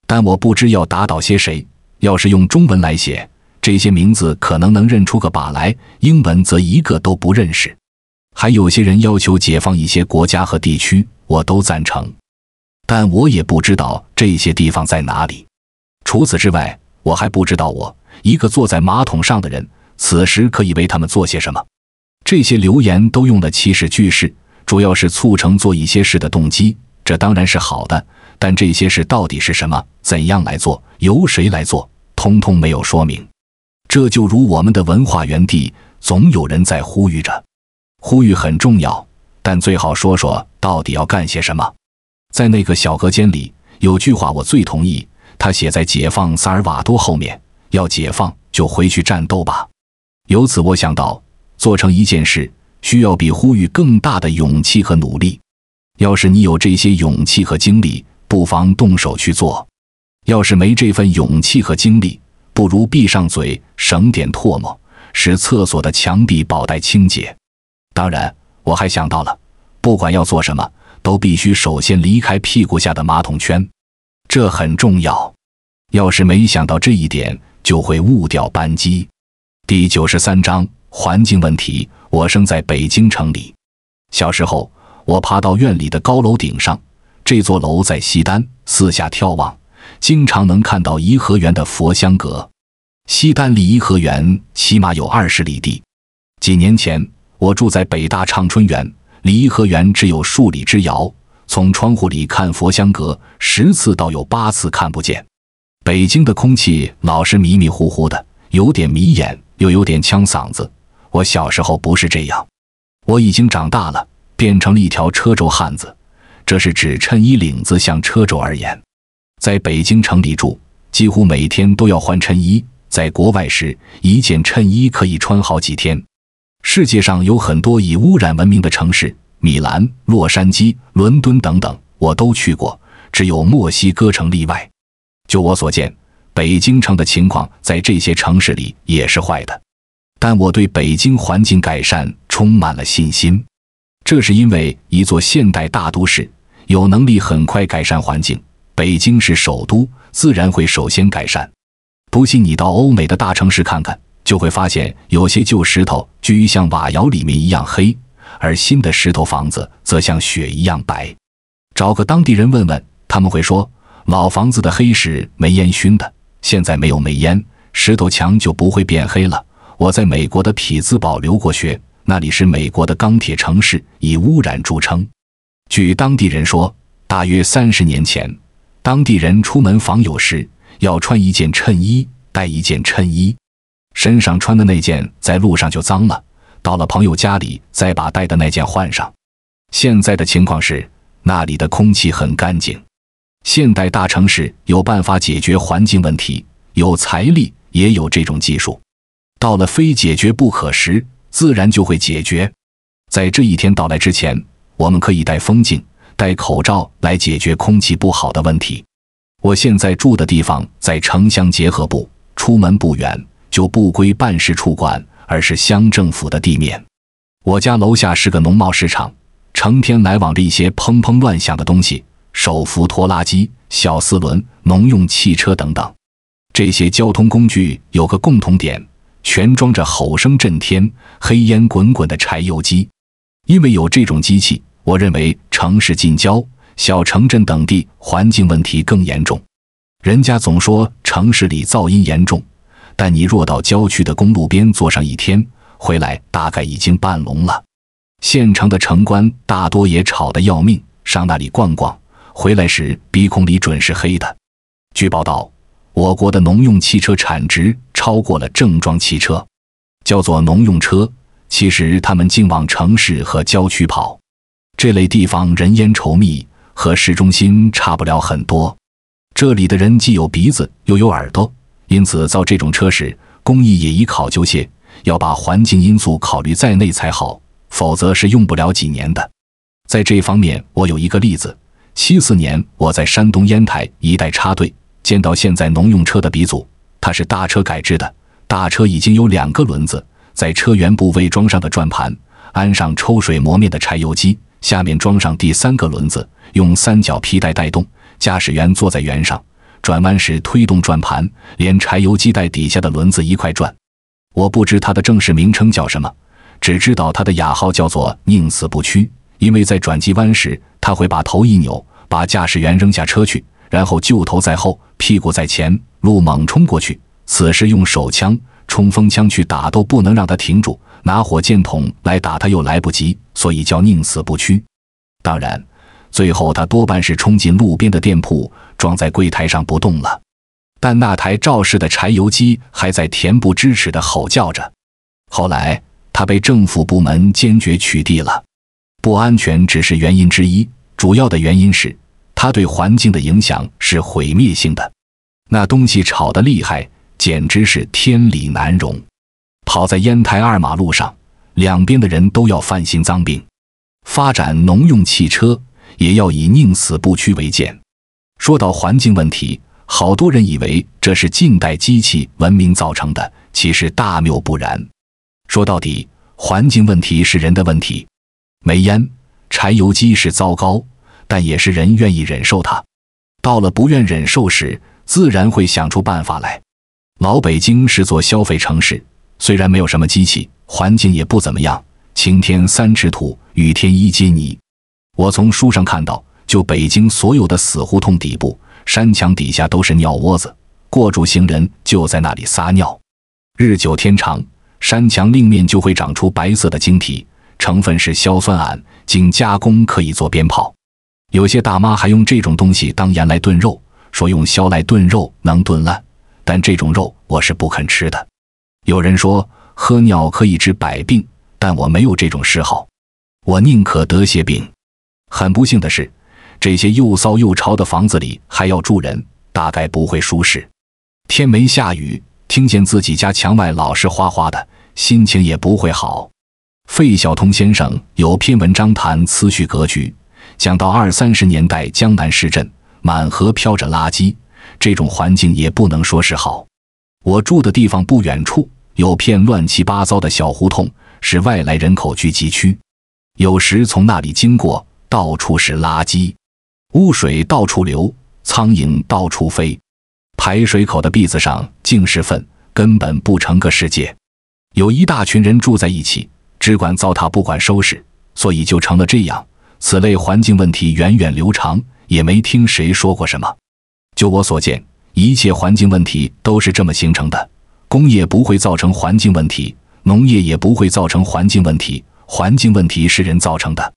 但我不知要打倒些谁。要是用中文来写这些名字，可能能认出个把来；英文则一个都不认识。还有些人要求解放一些国家和地区，我都赞成，但我也不知道这些地方在哪里。除此之外，我还不知道我一个坐在马桶上的人，此时可以为他们做些什么。这些留言都用了祈使句式，主要是促成做一些事的动机，这当然是好的。但这些事到底是什么？怎样来做？由谁来做？通通没有说明。这就如我们的文化园地，总有人在呼吁着，呼吁很重要，但最好说说到底要干些什么。在那个小隔间里，有句话我最同意，他写在“解放萨尔瓦多”后面：“要解放，就回去战斗吧。”由此我想到。做成一件事需要比呼吁更大的勇气和努力。要是你有这些勇气和精力，不妨动手去做；要是没这份勇气和精力，不如闭上嘴，省点唾沫，使厕所的墙壁保带清洁。当然，我还想到了，不管要做什么，都必须首先离开屁股下的马桶圈，这很重要。要是没想到这一点，就会误掉扳机。第九十三章。环境问题。我生在北京城里，小时候我爬到院里的高楼顶上，这座楼在西单，四下眺望，经常能看到颐和园的佛香阁。西单离颐和园起码有二十里地。几年前我住在北大畅春园，离颐和园只有数里之遥，从窗户里看佛香阁，十次倒有八次看不见。北京的空气老是迷迷糊糊的，有点迷眼，又有点呛嗓子。我小时候不是这样，我已经长大了，变成了一条车轴汉子。这是指衬衣领子像车轴而言。在北京城里住，几乎每天都要换衬衣。在国外时，一件衬衣可以穿好几天。世界上有很多以污染闻名的城市，米兰、洛杉矶、伦敦等等，我都去过，只有墨西哥城例外。就我所见，北京城的情况在这些城市里也是坏的。但我对北京环境改善充满了信心，这是因为一座现代大都市有能力很快改善环境。北京是首都，自然会首先改善。不信你到欧美的大城市看看，就会发现有些旧石头居于像瓦窑里面一样黑，而新的石头房子则像雪一样白。找个当地人问问，他们会说老房子的黑是煤烟熏的，现在没有煤烟，石头墙就不会变黑了。我在美国的匹兹堡留过学，那里是美国的钢铁城市，以污染著称。据当地人说，大约三十年前，当地人出门访友时要穿一件衬衣，带一件衬衣，身上穿的那件在路上就脏了，到了朋友家里再把带的那件换上。现在的情况是，那里的空气很干净。现代大城市有办法解决环境问题，有财力，也有这种技术。到了非解决不可时，自然就会解决。在这一天到来之前，我们可以戴风镜、戴口罩来解决空气不好的问题。我现在住的地方在城乡结合部，出门不远就不归办事处管，而是乡政府的地面。我家楼下是个农贸市场，成天来往着一些砰砰乱响的东西，手扶拖拉机、小四轮、农用汽车等等。这些交通工具有个共同点。全装着吼声震天、黑烟滚滚的柴油机，因为有这种机器，我认为城市近郊、小城镇等地环境问题更严重。人家总说城市里噪音严重，但你若到郊区的公路边坐上一天，回来大概已经半聋了。县城的城关大多也吵得要命，上那里逛逛，回来时鼻孔里准是黑的。据报道。我国的农用汽车产值超过了正装汽车，叫做农用车。其实他们竟往城市和郊区跑，这类地方人烟稠密，和市中心差不了很多。这里的人既有鼻子又有耳朵，因此造这种车时工艺也宜考究些，要把环境因素考虑在内才好，否则是用不了几年的。在这方面，我有一个例子：七四年我在山东烟台一带插队。见到现在农用车的鼻祖，它是大车改制的。大车已经有两个轮子，在车辕部位装上的转盘，安上抽水磨面的柴油机，下面装上第三个轮子，用三角皮带带动。驾驶员坐在辕上，转弯时推动转盘，连柴油机带底下的轮子一块转。我不知它的正式名称叫什么，只知道它的雅号叫做“宁死不屈”，因为在转机弯时，他会把头一扭，把驾驶员扔下车去。然后，就头在后，屁股在前，路猛冲过去。此时用手枪、冲锋枪去打都不能让他停住，拿火箭筒来打他又来不及，所以叫宁死不屈。当然，最后他多半是冲进路边的店铺，撞在柜台上不动了。但那台肇事的柴油机还在恬不知耻地吼叫着。后来，他被政府部门坚决取缔了。不安全只是原因之一，主要的原因是。它对环境的影响是毁灭性的，那东西吵得厉害，简直是天理难容。跑在烟台二马路上，两边的人都要犯心脏病。发展农用汽车也要以宁死不屈为鉴。说到环境问题，好多人以为这是近代机器文明造成的，其实大谬不然。说到底，环境问题是人的问题。煤烟、柴油机是糟糕。但也是人愿意忍受它，到了不愿忍受时，自然会想出办法来。老北京是座消费城市，虽然没有什么机器，环境也不怎么样，晴天三尺土，雨天一阶泥。我从书上看到，就北京所有的死胡同底部、山墙底下都是尿窝子，过主行人就在那里撒尿，日久天长，山墙另面就会长出白色的晶体，成分是硝酸铵，经加工可以做鞭炮。有些大妈还用这种东西当盐来炖肉，说用硝来炖肉能炖烂，但这种肉我是不肯吃的。有人说喝尿可以治百病，但我没有这种嗜好，我宁可得些病。很不幸的是，这些又骚又潮的房子里还要住人，大概不会舒适。天没下雨，听见自己家墙外老是哗哗的，心情也不会好。费孝通先生有篇文章谈次序格局。讲到二三十年代江南市镇，满河飘着垃圾，这种环境也不能说是好。我住的地方不远处有片乱七八糟的小胡同，是外来人口聚集区。有时从那里经过，到处是垃圾，污水到处流，苍蝇到处飞，排水口的篦子上尽是粪，根本不成个世界。有一大群人住在一起，只管糟蹋，不管收拾，所以就成了这样。此类环境问题源远流长，也没听谁说过什么。就我所见，一切环境问题都是这么形成的。工业不会造成环境问题，农业也不会造成环境问题。环境问题是人造成的。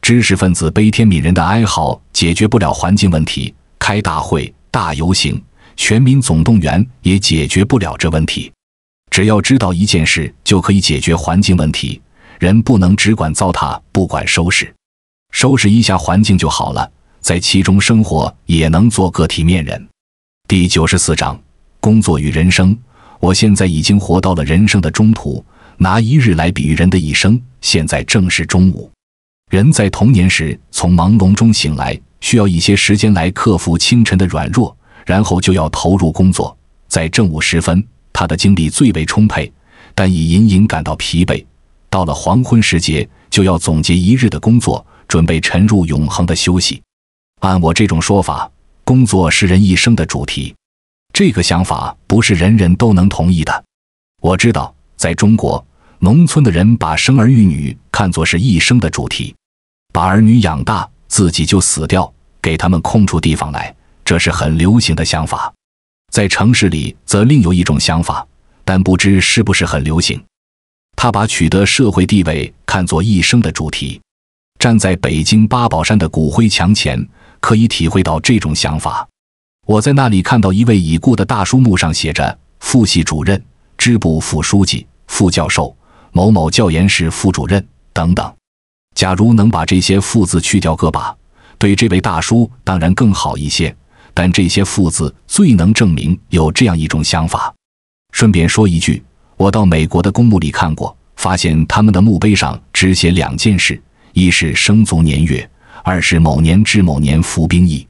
知识分子悲天悯人的哀嚎解决不了环境问题，开大会、大游行、全民总动员也解决不了这问题。只要知道一件事，就可以解决环境问题：人不能只管糟蹋，不管收拾。收拾一下环境就好了，在其中生活也能做个体面人。第九十四章：工作与人生。我现在已经活到了人生的中途，拿一日来比喻人的一生，现在正是中午。人在童年时从朦胧中醒来，需要一些时间来克服清晨的软弱，然后就要投入工作。在正午时分，他的精力最为充沛，但已隐隐感到疲惫。到了黄昏时节，就要总结一日的工作。准备沉入永恒的休息。按我这种说法，工作是人一生的主题。这个想法不是人人都能同意的。我知道，在中国农村的人把生儿育女看作是一生的主题，把儿女养大，自己就死掉，给他们空出地方来，这是很流行的想法。在城市里，则另有一种想法，但不知是不是很流行。他把取得社会地位看作一生的主题。站在北京八宝山的骨灰墙前，可以体会到这种想法。我在那里看到一位已故的大叔墓上写着“副系主任、支部副书记、副教授、某某教研室副主任”等等。假如能把这些“副”字去掉个把，对这位大叔当然更好一些。但这些“副”字最能证明有这样一种想法。顺便说一句，我到美国的公墓里看过，发现他们的墓碑上只写两件事。一是生卒年月，二是某年至某年服兵役。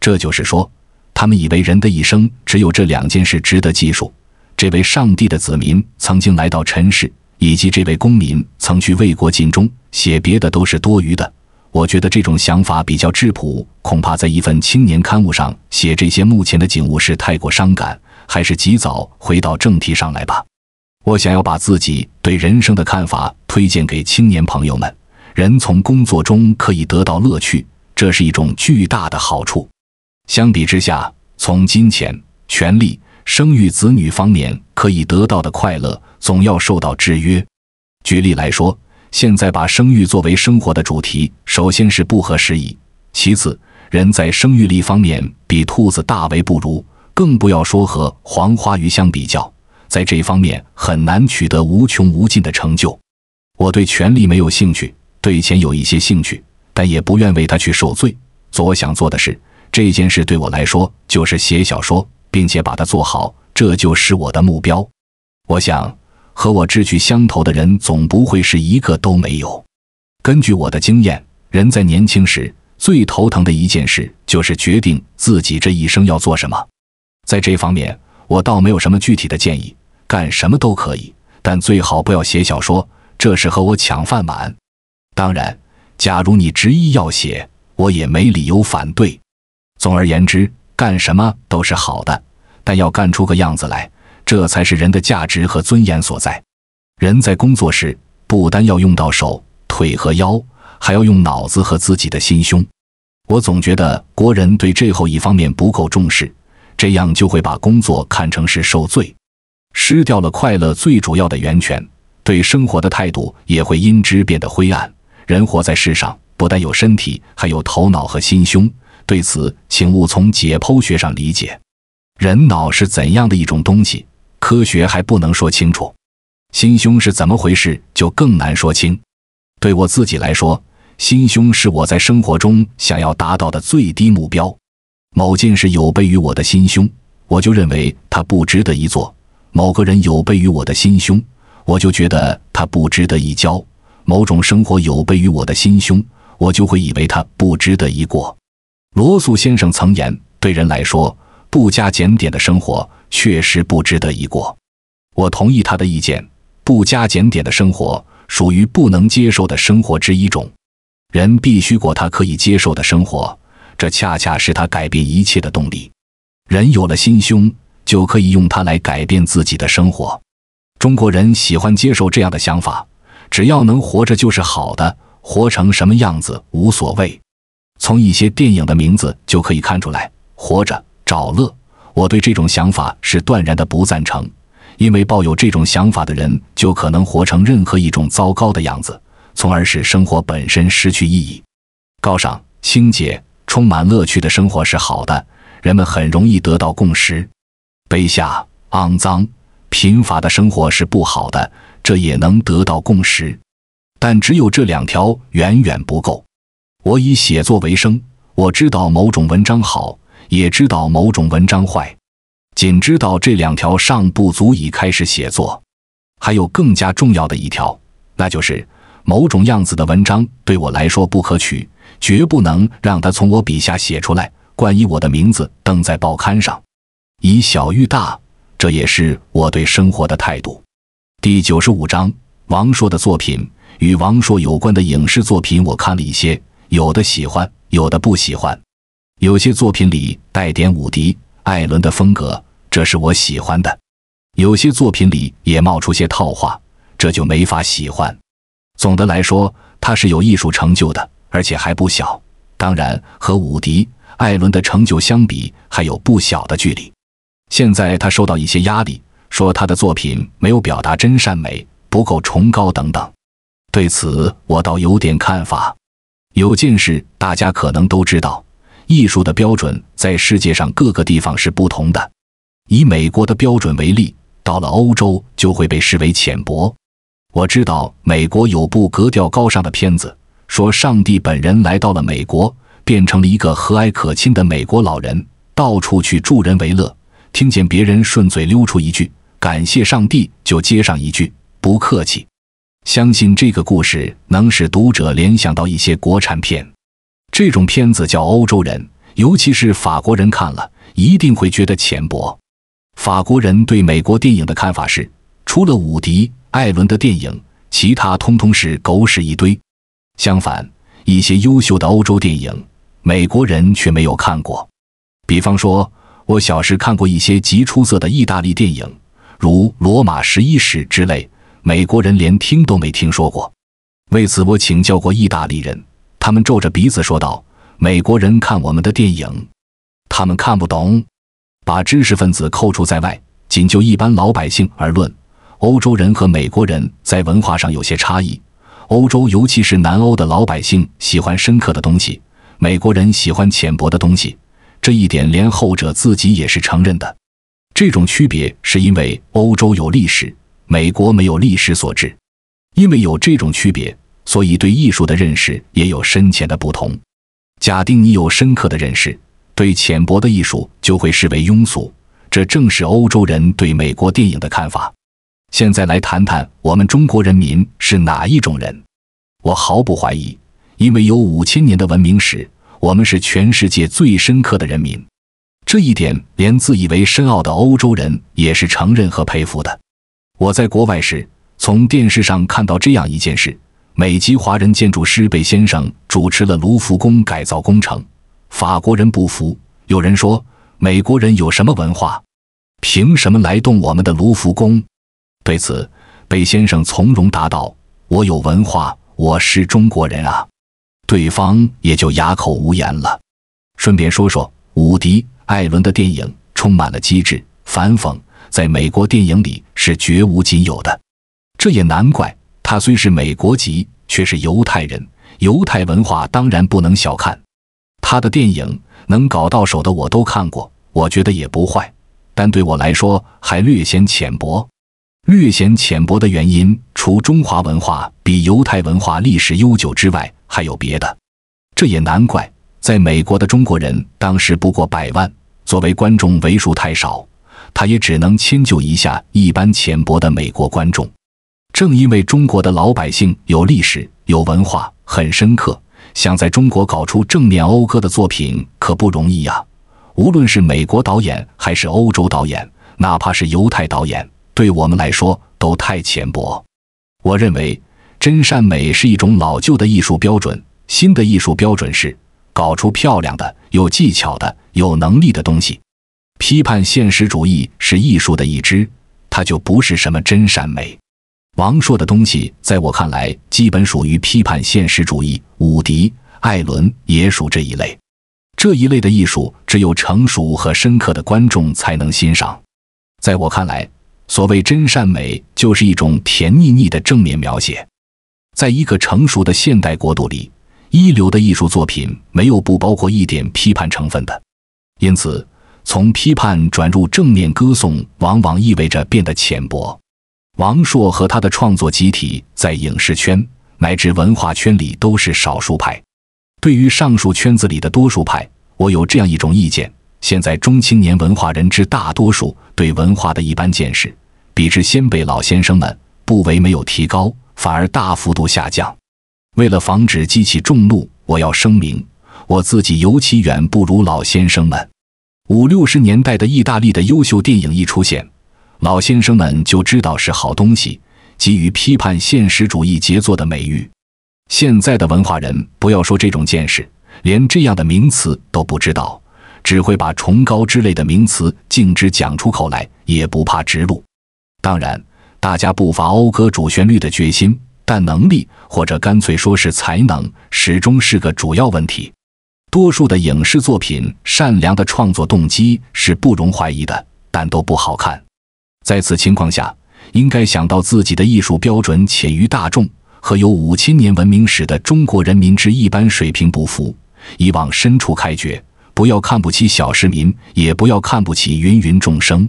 这就是说，他们以为人的一生只有这两件事值得记述。这位上帝的子民曾经来到尘世，以及这位公民曾去为国尽忠，写别的都是多余的。我觉得这种想法比较质朴，恐怕在一份青年刊物上写这些目前的景物是太过伤感，还是及早回到正题上来吧。我想要把自己对人生的看法推荐给青年朋友们。人从工作中可以得到乐趣，这是一种巨大的好处。相比之下，从金钱、权力、生育子女方面可以得到的快乐，总要受到制约。举例来说，现在把生育作为生活的主题，首先是不合时宜；其次，人在生育力方面比兔子大为不如，更不要说和黄花鱼相比较，在这方面很难取得无穷无尽的成就。我对权力没有兴趣。对钱有一些兴趣，但也不愿为他去受罪。做我想做的事，这件事对我来说就是写小说，并且把它做好，这就是我的目标。我想，和我志趣相投的人总不会是一个都没有。根据我的经验，人在年轻时最头疼的一件事就是决定自己这一生要做什么。在这方面，我倒没有什么具体的建议，干什么都可以，但最好不要写小说，这是和我抢饭碗。当然，假如你执意要写，我也没理由反对。总而言之，干什么都是好的，但要干出个样子来，这才是人的价值和尊严所在。人在工作时，不单要用到手、腿和腰，还要用脑子和自己的心胸。我总觉得国人对这后一方面不够重视，这样就会把工作看成是受罪，失掉了快乐最主要的源泉，对生活的态度也会因之变得灰暗。人活在世上，不但有身体，还有头脑和心胸。对此，请勿从解剖学上理解。人脑是怎样的一种东西，科学还不能说清楚。心胸是怎么回事，就更难说清。对我自己来说，心胸是我在生活中想要达到的最低目标。某件事有悖于我的心胸，我就认为它不值得一做；某个人有悖于我的心胸，我就觉得他不值得一交。某种生活有悖于我的心胸，我就会以为它不值得一过。罗素先生曾言：“对人来说，不加检点的生活确实不值得一过。”我同意他的意见，不加检点的生活属于不能接受的生活之一种。人必须过他可以接受的生活，这恰恰是他改变一切的动力。人有了心胸，就可以用它来改变自己的生活。中国人喜欢接受这样的想法。只要能活着就是好的，活成什么样子无所谓。从一些电影的名字就可以看出来，《活着》《找乐》，我对这种想法是断然的不赞成。因为抱有这种想法的人，就可能活成任何一种糟糕的样子，从而使生活本身失去意义。高尚、清洁、充满乐趣的生活是好的，人们很容易得到共识。卑下、肮脏、贫乏的生活是不好的。这也能得到共识，但只有这两条远远不够。我以写作为生，我知道某种文章好，也知道某种文章坏，仅知道这两条尚不足以开始写作。还有更加重要的一条，那就是某种样子的文章对我来说不可取，绝不能让它从我笔下写出来，冠以我的名字登在报刊上。以小喻大，这也是我对生活的态度。第九十五章，王朔的作品与王朔有关的影视作品，我看了一些，有的喜欢，有的不喜欢。有些作品里带点伍迪·艾伦的风格，这是我喜欢的；有些作品里也冒出些套话，这就没法喜欢。总的来说，他是有艺术成就的，而且还不小。当然，和伍迪·艾伦的成就相比，还有不小的距离。现在他受到一些压力。说他的作品没有表达真善美，不够崇高等等。对此，我倒有点看法。有件事大家可能都知道，艺术的标准在世界上各个地方是不同的。以美国的标准为例，到了欧洲就会被视为浅薄。我知道美国有部格调高尚的片子，说上帝本人来到了美国，变成了一个和蔼可亲的美国老人，到处去助人为乐，听见别人顺嘴溜出一句。感谢上帝，就接上一句，不客气。相信这个故事能使读者联想到一些国产片，这种片子叫欧洲人，尤其是法国人看了，一定会觉得浅薄。法国人对美国电影的看法是，除了伍迪·艾伦的电影，其他通通是狗屎一堆。相反，一些优秀的欧洲电影，美国人却没有看过。比方说，我小时看过一些极出色的意大利电影。如《罗马十一史》之类，美国人连听都没听说过。为此，我请教过意大利人，他们皱着鼻子说道：“美国人看我们的电影，他们看不懂。”把知识分子扣除在外，仅就一般老百姓而论，欧洲人和美国人在文化上有些差异。欧洲，尤其是南欧的老百姓喜欢深刻的东西，美国人喜欢浅薄的东西，这一点连后者自己也是承认的。这种区别是因为欧洲有历史，美国没有历史所致。因为有这种区别，所以对艺术的认识也有深浅的不同。假定你有深刻的认识，对浅薄的艺术就会视为庸俗。这正是欧洲人对美国电影的看法。现在来谈谈我们中国人民是哪一种人。我毫不怀疑，因为有五千年的文明史，我们是全世界最深刻的人民。这一点，连自以为深奥的欧洲人也是承认和佩服的。我在国外时，从电视上看到这样一件事：美籍华人建筑师贝先生主持了卢浮宫改造工程，法国人不服，有人说：“美国人有什么文化？凭什么来动我们的卢浮宫？”对此，贝先生从容答道：“我有文化，我是中国人啊！”对方也就哑口无言了。顺便说说武迪。艾伦的电影充满了机智反讽，在美国电影里是绝无仅有的。这也难怪，他虽是美国籍，却是犹太人，犹太文化当然不能小看。他的电影能搞到手的我都看过，我觉得也不坏，但对我来说还略显浅薄。略显浅薄的原因，除中华文化比犹太文化历史悠久之外，还有别的。这也难怪，在美国的中国人当时不过百万。作为观众为数太少，他也只能迁就一下一般浅薄的美国观众。正因为中国的老百姓有历史、有文化，很深刻，想在中国搞出正面讴歌的作品可不容易呀。无论是美国导演，还是欧洲导演，哪怕是犹太导演，对我们来说都太浅薄。我认为，真善美是一种老旧的艺术标准，新的艺术标准是。搞出漂亮的、有技巧的、有能力的东西，批判现实主义是艺术的一支，它就不是什么真善美。王朔的东西在我看来基本属于批判现实主义，伍迪、艾伦也属这一类。这一类的艺术只有成熟和深刻的观众才能欣赏。在我看来，所谓真善美就是一种甜腻腻的正面描写，在一个成熟的现代国度里。一流的艺术作品没有不包括一点批判成分的，因此从批判转入正面歌颂，往往意味着变得浅薄。王朔和他的创作集体在影视圈乃至文化圈里都是少数派。对于上述圈子里的多数派，我有这样一种意见：现在中青年文化人之大多数对文化的一般见识，比之先辈老先生们，不唯没有提高，反而大幅度下降。为了防止激起众怒，我要声明，我自己尤其远不如老先生们。五六十年代的意大利的优秀电影一出现，老先生们就知道是好东西，给予批判现实主义杰作的美誉。现在的文化人，不要说这种见识，连这样的名词都不知道，只会把崇高之类的名词径直讲出口来，也不怕直露。当然，大家不乏讴歌主旋律的决心，但能力。或者干脆说是才能，始终是个主要问题。多数的影视作品，善良的创作动机是不容怀疑的，但都不好看。在此情况下，应该想到自己的艺术标准，且于大众和有五千年文明史的中国人民之一般水平不符。以往深处开掘，不要看不起小市民，也不要看不起芸芸众生。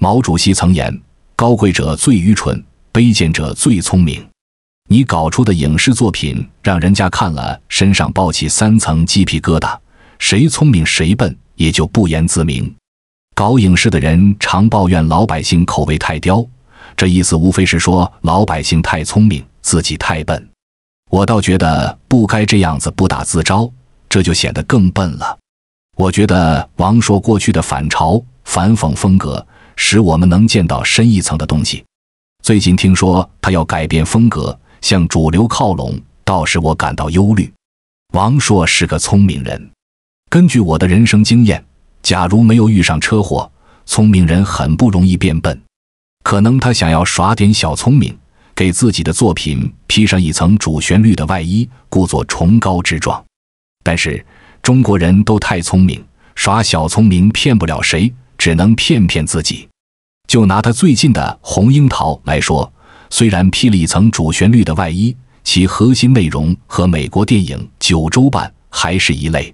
毛主席曾言：“高贵者最愚蠢，卑贱者最聪明。”你搞出的影视作品，让人家看了身上抱起三层鸡皮疙瘩，谁聪明谁笨也就不言自明。搞影视的人常抱怨老百姓口味太刁，这意思无非是说老百姓太聪明，自己太笨。我倒觉得不该这样子不打自招，这就显得更笨了。我觉得王朔过去的反嘲反讽风格，使我们能见到深一层的东西。最近听说他要改变风格。向主流靠拢，倒使我感到忧虑。王朔是个聪明人，根据我的人生经验，假如没有遇上车祸，聪明人很不容易变笨。可能他想要耍点小聪明，给自己的作品披上一层主旋律的外衣，故作崇高之状。但是中国人都太聪明，耍小聪明骗不了谁，只能骗骗自己。就拿他最近的《红樱桃》来说。虽然披了一层主旋律的外衣，其核心内容和美国电影九州版还是一类，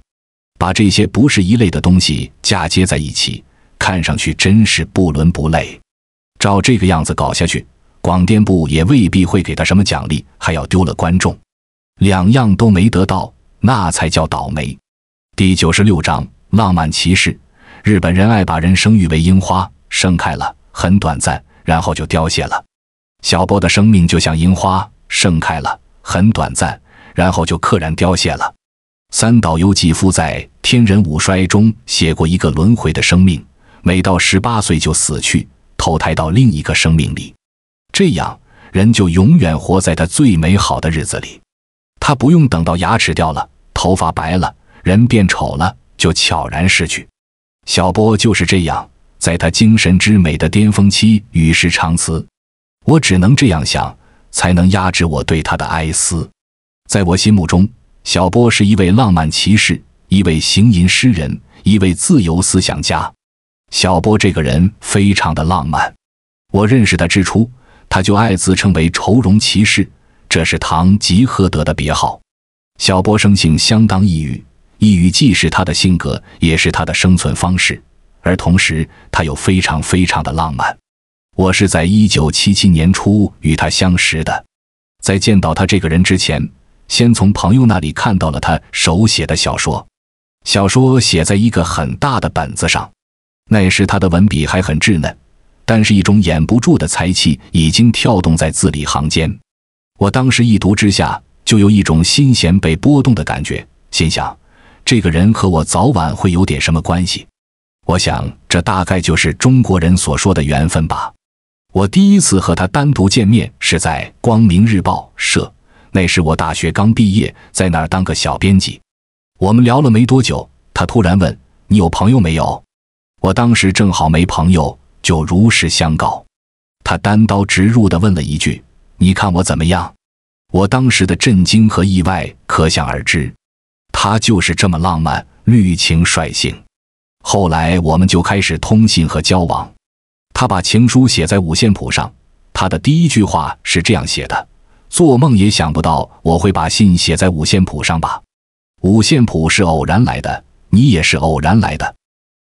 把这些不是一类的东西嫁接在一起，看上去真是不伦不类。照这个样子搞下去，广电部也未必会给他什么奖励，还要丢了观众，两样都没得到，那才叫倒霉。第九十六章浪漫骑士，日本人爱把人生誉为樱花，盛开了很短暂，然后就凋谢了。小波的生命就像樱花，盛开了很短暂，然后就溘然凋谢了。三岛由纪夫在《天人五衰》中写过一个轮回的生命，每到十八岁就死去，投胎到另一个生命里，这样人就永远活在他最美好的日子里，他不用等到牙齿掉了、头发白了、人变丑了，就悄然逝去。小波就是这样，在他精神之美的巅峰期与世长辞。我只能这样想，才能压制我对他的哀思。在我心目中，小波是一位浪漫骑士，一位行吟诗人，一位自由思想家。小波这个人非常的浪漫。我认识他之初，他就爱自称为愁容骑士，这是唐吉诃德的别号。小波生性相当抑郁，抑郁既是他的性格，也是他的生存方式，而同时他又非常非常的浪漫。我是在一九七七年初与他相识的，在见到他这个人之前，先从朋友那里看到了他手写的小说，小说写在一个很大的本子上，那时他的文笔还很稚嫩，但是一种掩不住的才气已经跳动在字里行间。我当时一读之下，就有一种心弦被拨动的感觉，心想，这个人和我早晚会有点什么关系。我想，这大概就是中国人所说的缘分吧。我第一次和他单独见面是在《光明日报》社，那时我大学刚毕业，在那儿当个小编辑。我们聊了没多久，他突然问：“你有朋友没有？”我当时正好没朋友，就如实相告。他单刀直入地问了一句：“你看我怎么样？”我当时的震惊和意外可想而知。他就是这么浪漫、率情、率性。后来我们就开始通信和交往。他把情书写在五线谱上，他的第一句话是这样写的：“做梦也想不到我会把信写在五线谱上吧？五线谱是偶然来的，你也是偶然来的。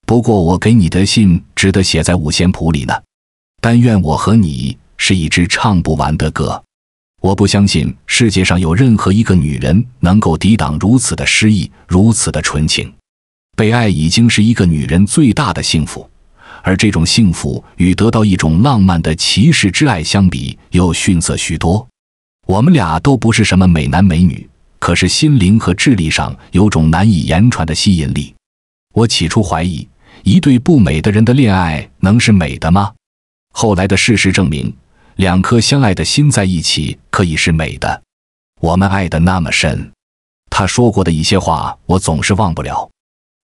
不过我给你的信值得写在五线谱里呢。但愿我和你是一支唱不完的歌。我不相信世界上有任何一个女人能够抵挡如此的诗意，如此的纯情。被爱已经是一个女人最大的幸福。”而这种幸福与得到一种浪漫的骑士之爱相比，又逊色许多。我们俩都不是什么美男美女，可是心灵和智力上有种难以言传的吸引力。我起初怀疑，一对不美的人的恋爱能是美的吗？后来的事实证明，两颗相爱的心在一起可以是美的。我们爱得那么深，他说过的一些话，我总是忘不了。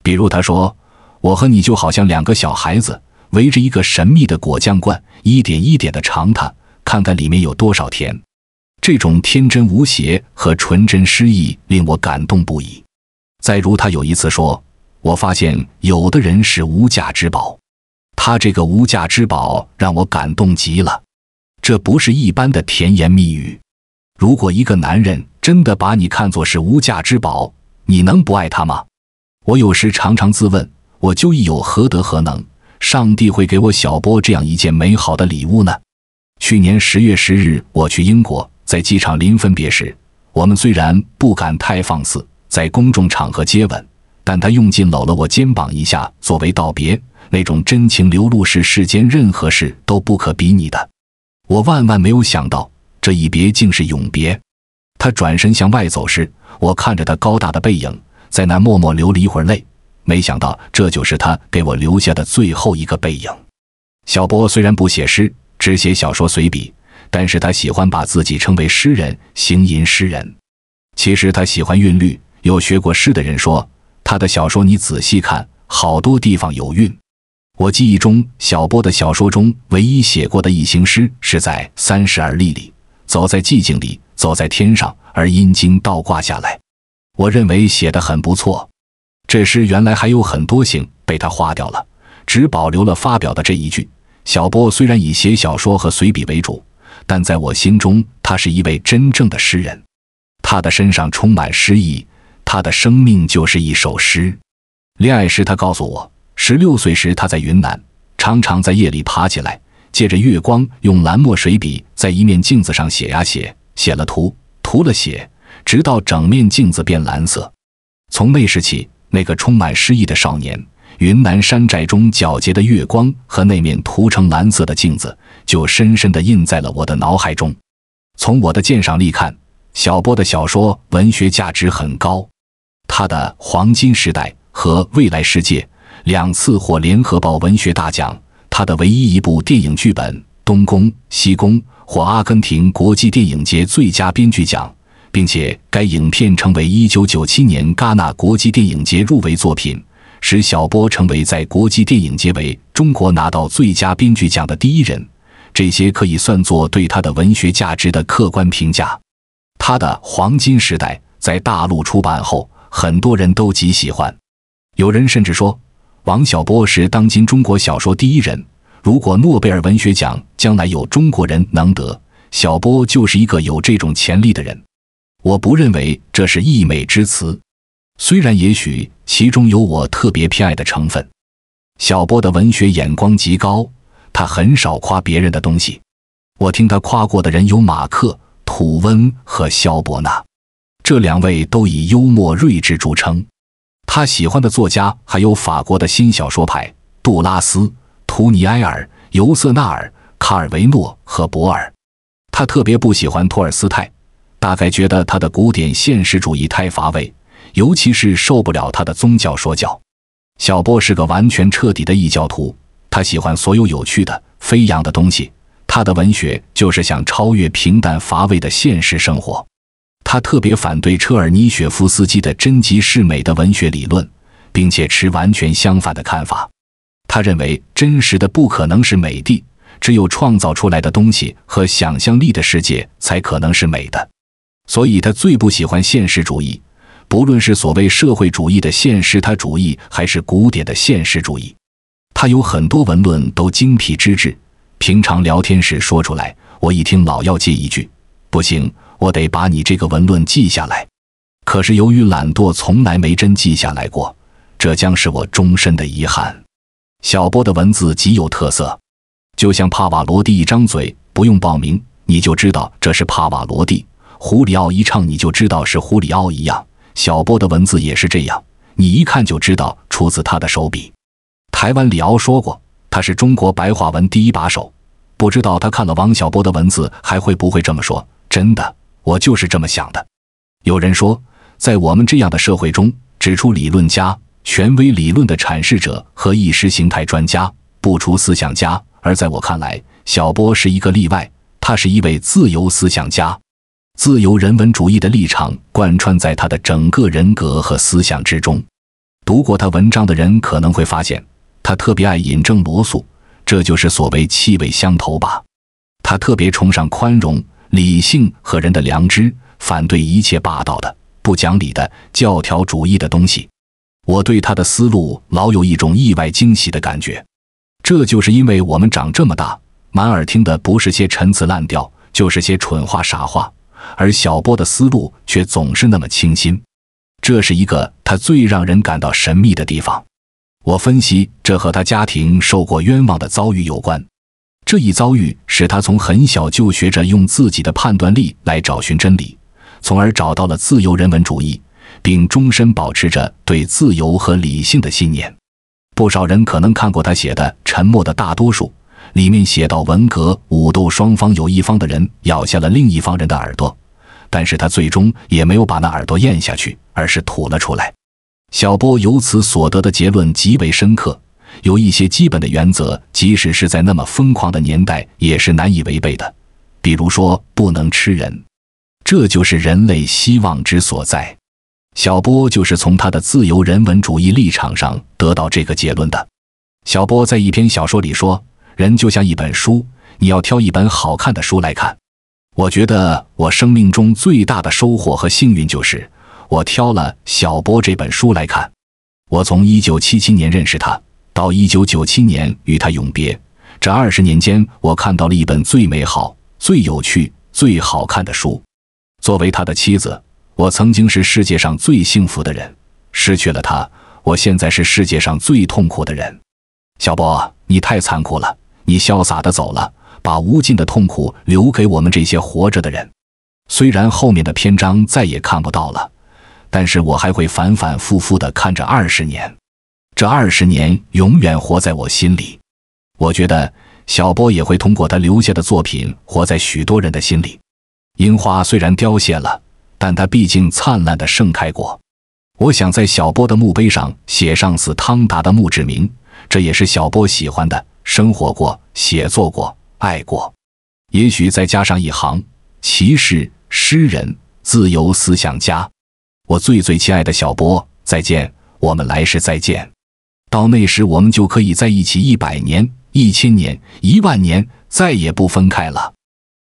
比如他说：“我和你就好像两个小孩子。”围着一个神秘的果酱罐，一点一点地尝它，看看里面有多少甜。这种天真无邪和纯真诗意令我感动不已。再如，他有一次说：“我发现有的人是无价之宝。”他这个无价之宝让我感动极了。这不是一般的甜言蜜语。如果一个男人真的把你看作是无价之宝，你能不爱他吗？我有时常常自问：我究竟有何德何能？上帝会给我小波这样一件美好的礼物呢。去年十月十日，我去英国，在机场临分别时，我们虽然不敢太放肆，在公众场合接吻，但他用劲搂了我肩膀一下作为道别，那种真情流露是世间任何事都不可比拟的。我万万没有想到，这一别竟是永别。他转身向外走时，我看着他高大的背影，在那默默流了一会儿泪。没想到这就是他给我留下的最后一个背影。小波虽然不写诗，只写小说随笔，但是他喜欢把自己称为诗人、行吟诗人。其实他喜欢韵律，有学过诗的人说，他的小说你仔细看，好多地方有韵。我记忆中小波的小说中唯一写过的一行诗是在《三十而立》里，“走在寂静里，走在天上，而阴茎倒挂下来。”我认为写的很不错。这诗原来还有很多行被他划掉了，只保留了发表的这一句。小波虽然以写小说和随笔为主，但在我心中，他是一位真正的诗人。他的身上充满诗意，他的生命就是一首诗。恋爱时，他告诉我，十六岁时他在云南，常常在夜里爬起来，借着月光，用蓝墨水笔在一面镜子上写呀写，写了涂，涂了写，直到整面镜子变蓝色。从那时起。那个充满诗意的少年，云南山寨中皎洁的月光和那面涂成蓝色的镜子，就深深地印在了我的脑海中。从我的鉴赏力看，小波的小说文学价值很高。他的《黄金时代》和《未来世界》两次获联合报文学大奖。他的唯一一部电影剧本《东宫西宫》获阿根廷国际电影节最佳编剧奖。并且该影片成为一九九七年戛纳国际电影节入围作品，使小波成为在国际电影节为中国拿到最佳编剧奖的第一人。这些可以算作对他的文学价值的客观评价。他的《黄金时代》在大陆出版后，很多人都极喜欢，有人甚至说王小波是当今中国小说第一人。如果诺贝尔文学奖将来有中国人能得，小波就是一个有这种潜力的人。我不认为这是溢美之词，虽然也许其中有我特别偏爱的成分。小波的文学眼光极高，他很少夸别人的东西。我听他夸过的人有马克、吐温和萧伯纳，这两位都以幽默睿智著称。他喜欢的作家还有法国的新小说派，杜拉斯、图尼埃尔、尤瑟纳尔、卡尔维诺和博尔。他特别不喜欢托尔斯泰。大概觉得他的古典现实主义太乏味，尤其是受不了他的宗教说教。小波是个完全彻底的异教徒，他喜欢所有有趣的、飞扬的东西。他的文学就是想超越平淡乏味的现实生活。他特别反对车尔尼雪夫斯基的“真极是美”的文学理论，并且持完全相反的看法。他认为真实的不可能是美的，只有创造出来的东西和想象力的世界才可能是美的。所以他最不喜欢现实主义，不论是所谓社会主义的现实他主义，还是古典的现实主义。他有很多文论都精辟之至，平常聊天时说出来，我一听老要接一句。不行，我得把你这个文论记下来。可是由于懒惰，从来没真记下来过，这将是我终身的遗憾。小波的文字极有特色，就像帕瓦罗蒂一张嘴，不用报名你就知道这是帕瓦罗蒂。胡里奥一唱，你就知道是胡里奥一样。小波的文字也是这样，你一看就知道出自他的手笔。台湾李敖说过，他是中国白话文第一把手。不知道他看了王小波的文字还会不会这么说？真的，我就是这么想的。有人说，在我们这样的社会中，指出理论家、权威理论的阐释者和意识形态专家，不出思想家。而在我看来，小波是一个例外，他是一位自由思想家。自由人文主义的立场贯穿在他的整个人格和思想之中。读过他文章的人可能会发现，他特别爱引证罗素，这就是所谓气味相投吧。他特别崇尚宽容、理性和人的良知，反对一切霸道的、不讲理的、教条主义的东西。我对他的思路老有一种意外惊喜的感觉，这就是因为我们长这么大，满耳听的不是些陈词滥调，就是些蠢话傻话。而小波的思路却总是那么清新，这是一个他最让人感到神秘的地方。我分析，这和他家庭受过冤枉的遭遇有关。这一遭遇使他从很小就学着用自己的判断力来找寻真理，从而找到了自由人文主义，并终身保持着对自由和理性的信念。不少人可能看过他写的《沉默的大多数》。里面写到，文革武斗双方有一方的人咬下了另一方人的耳朵，但是他最终也没有把那耳朵咽下去，而是吐了出来。小波由此所得的结论极为深刻，有一些基本的原则，即使是在那么疯狂的年代也是难以违背的，比如说不能吃人，这就是人类希望之所在。小波就是从他的自由人文主义立场上得到这个结论的。小波在一篇小说里说。人就像一本书，你要挑一本好看的书来看。我觉得我生命中最大的收获和幸运就是，我挑了小波这本书来看。我从1977年认识他，到1997年与他永别，这二十年间，我看到了一本最美好、最有趣、最好看的书。作为他的妻子，我曾经是世界上最幸福的人。失去了他，我现在是世界上最痛苦的人。小波，你太残酷了。你潇洒的走了，把无尽的痛苦留给我们这些活着的人。虽然后面的篇章再也看不到了，但是我还会反反复复的看着二十年。这二十年永远活在我心里。我觉得小波也会通过他留下的作品活在许多人的心里。樱花虽然凋谢了，但它毕竟灿烂的盛开过。我想在小波的墓碑上写上“死汤达”的墓志铭，这也是小波喜欢的。生活过，写作过，爱过，也许再加上一行骑士、诗人、自由思想家。我最最亲爱的小波，再见，我们来世再见。到那时，我们就可以在一起一百年、一千年、一万年，再也不分开了。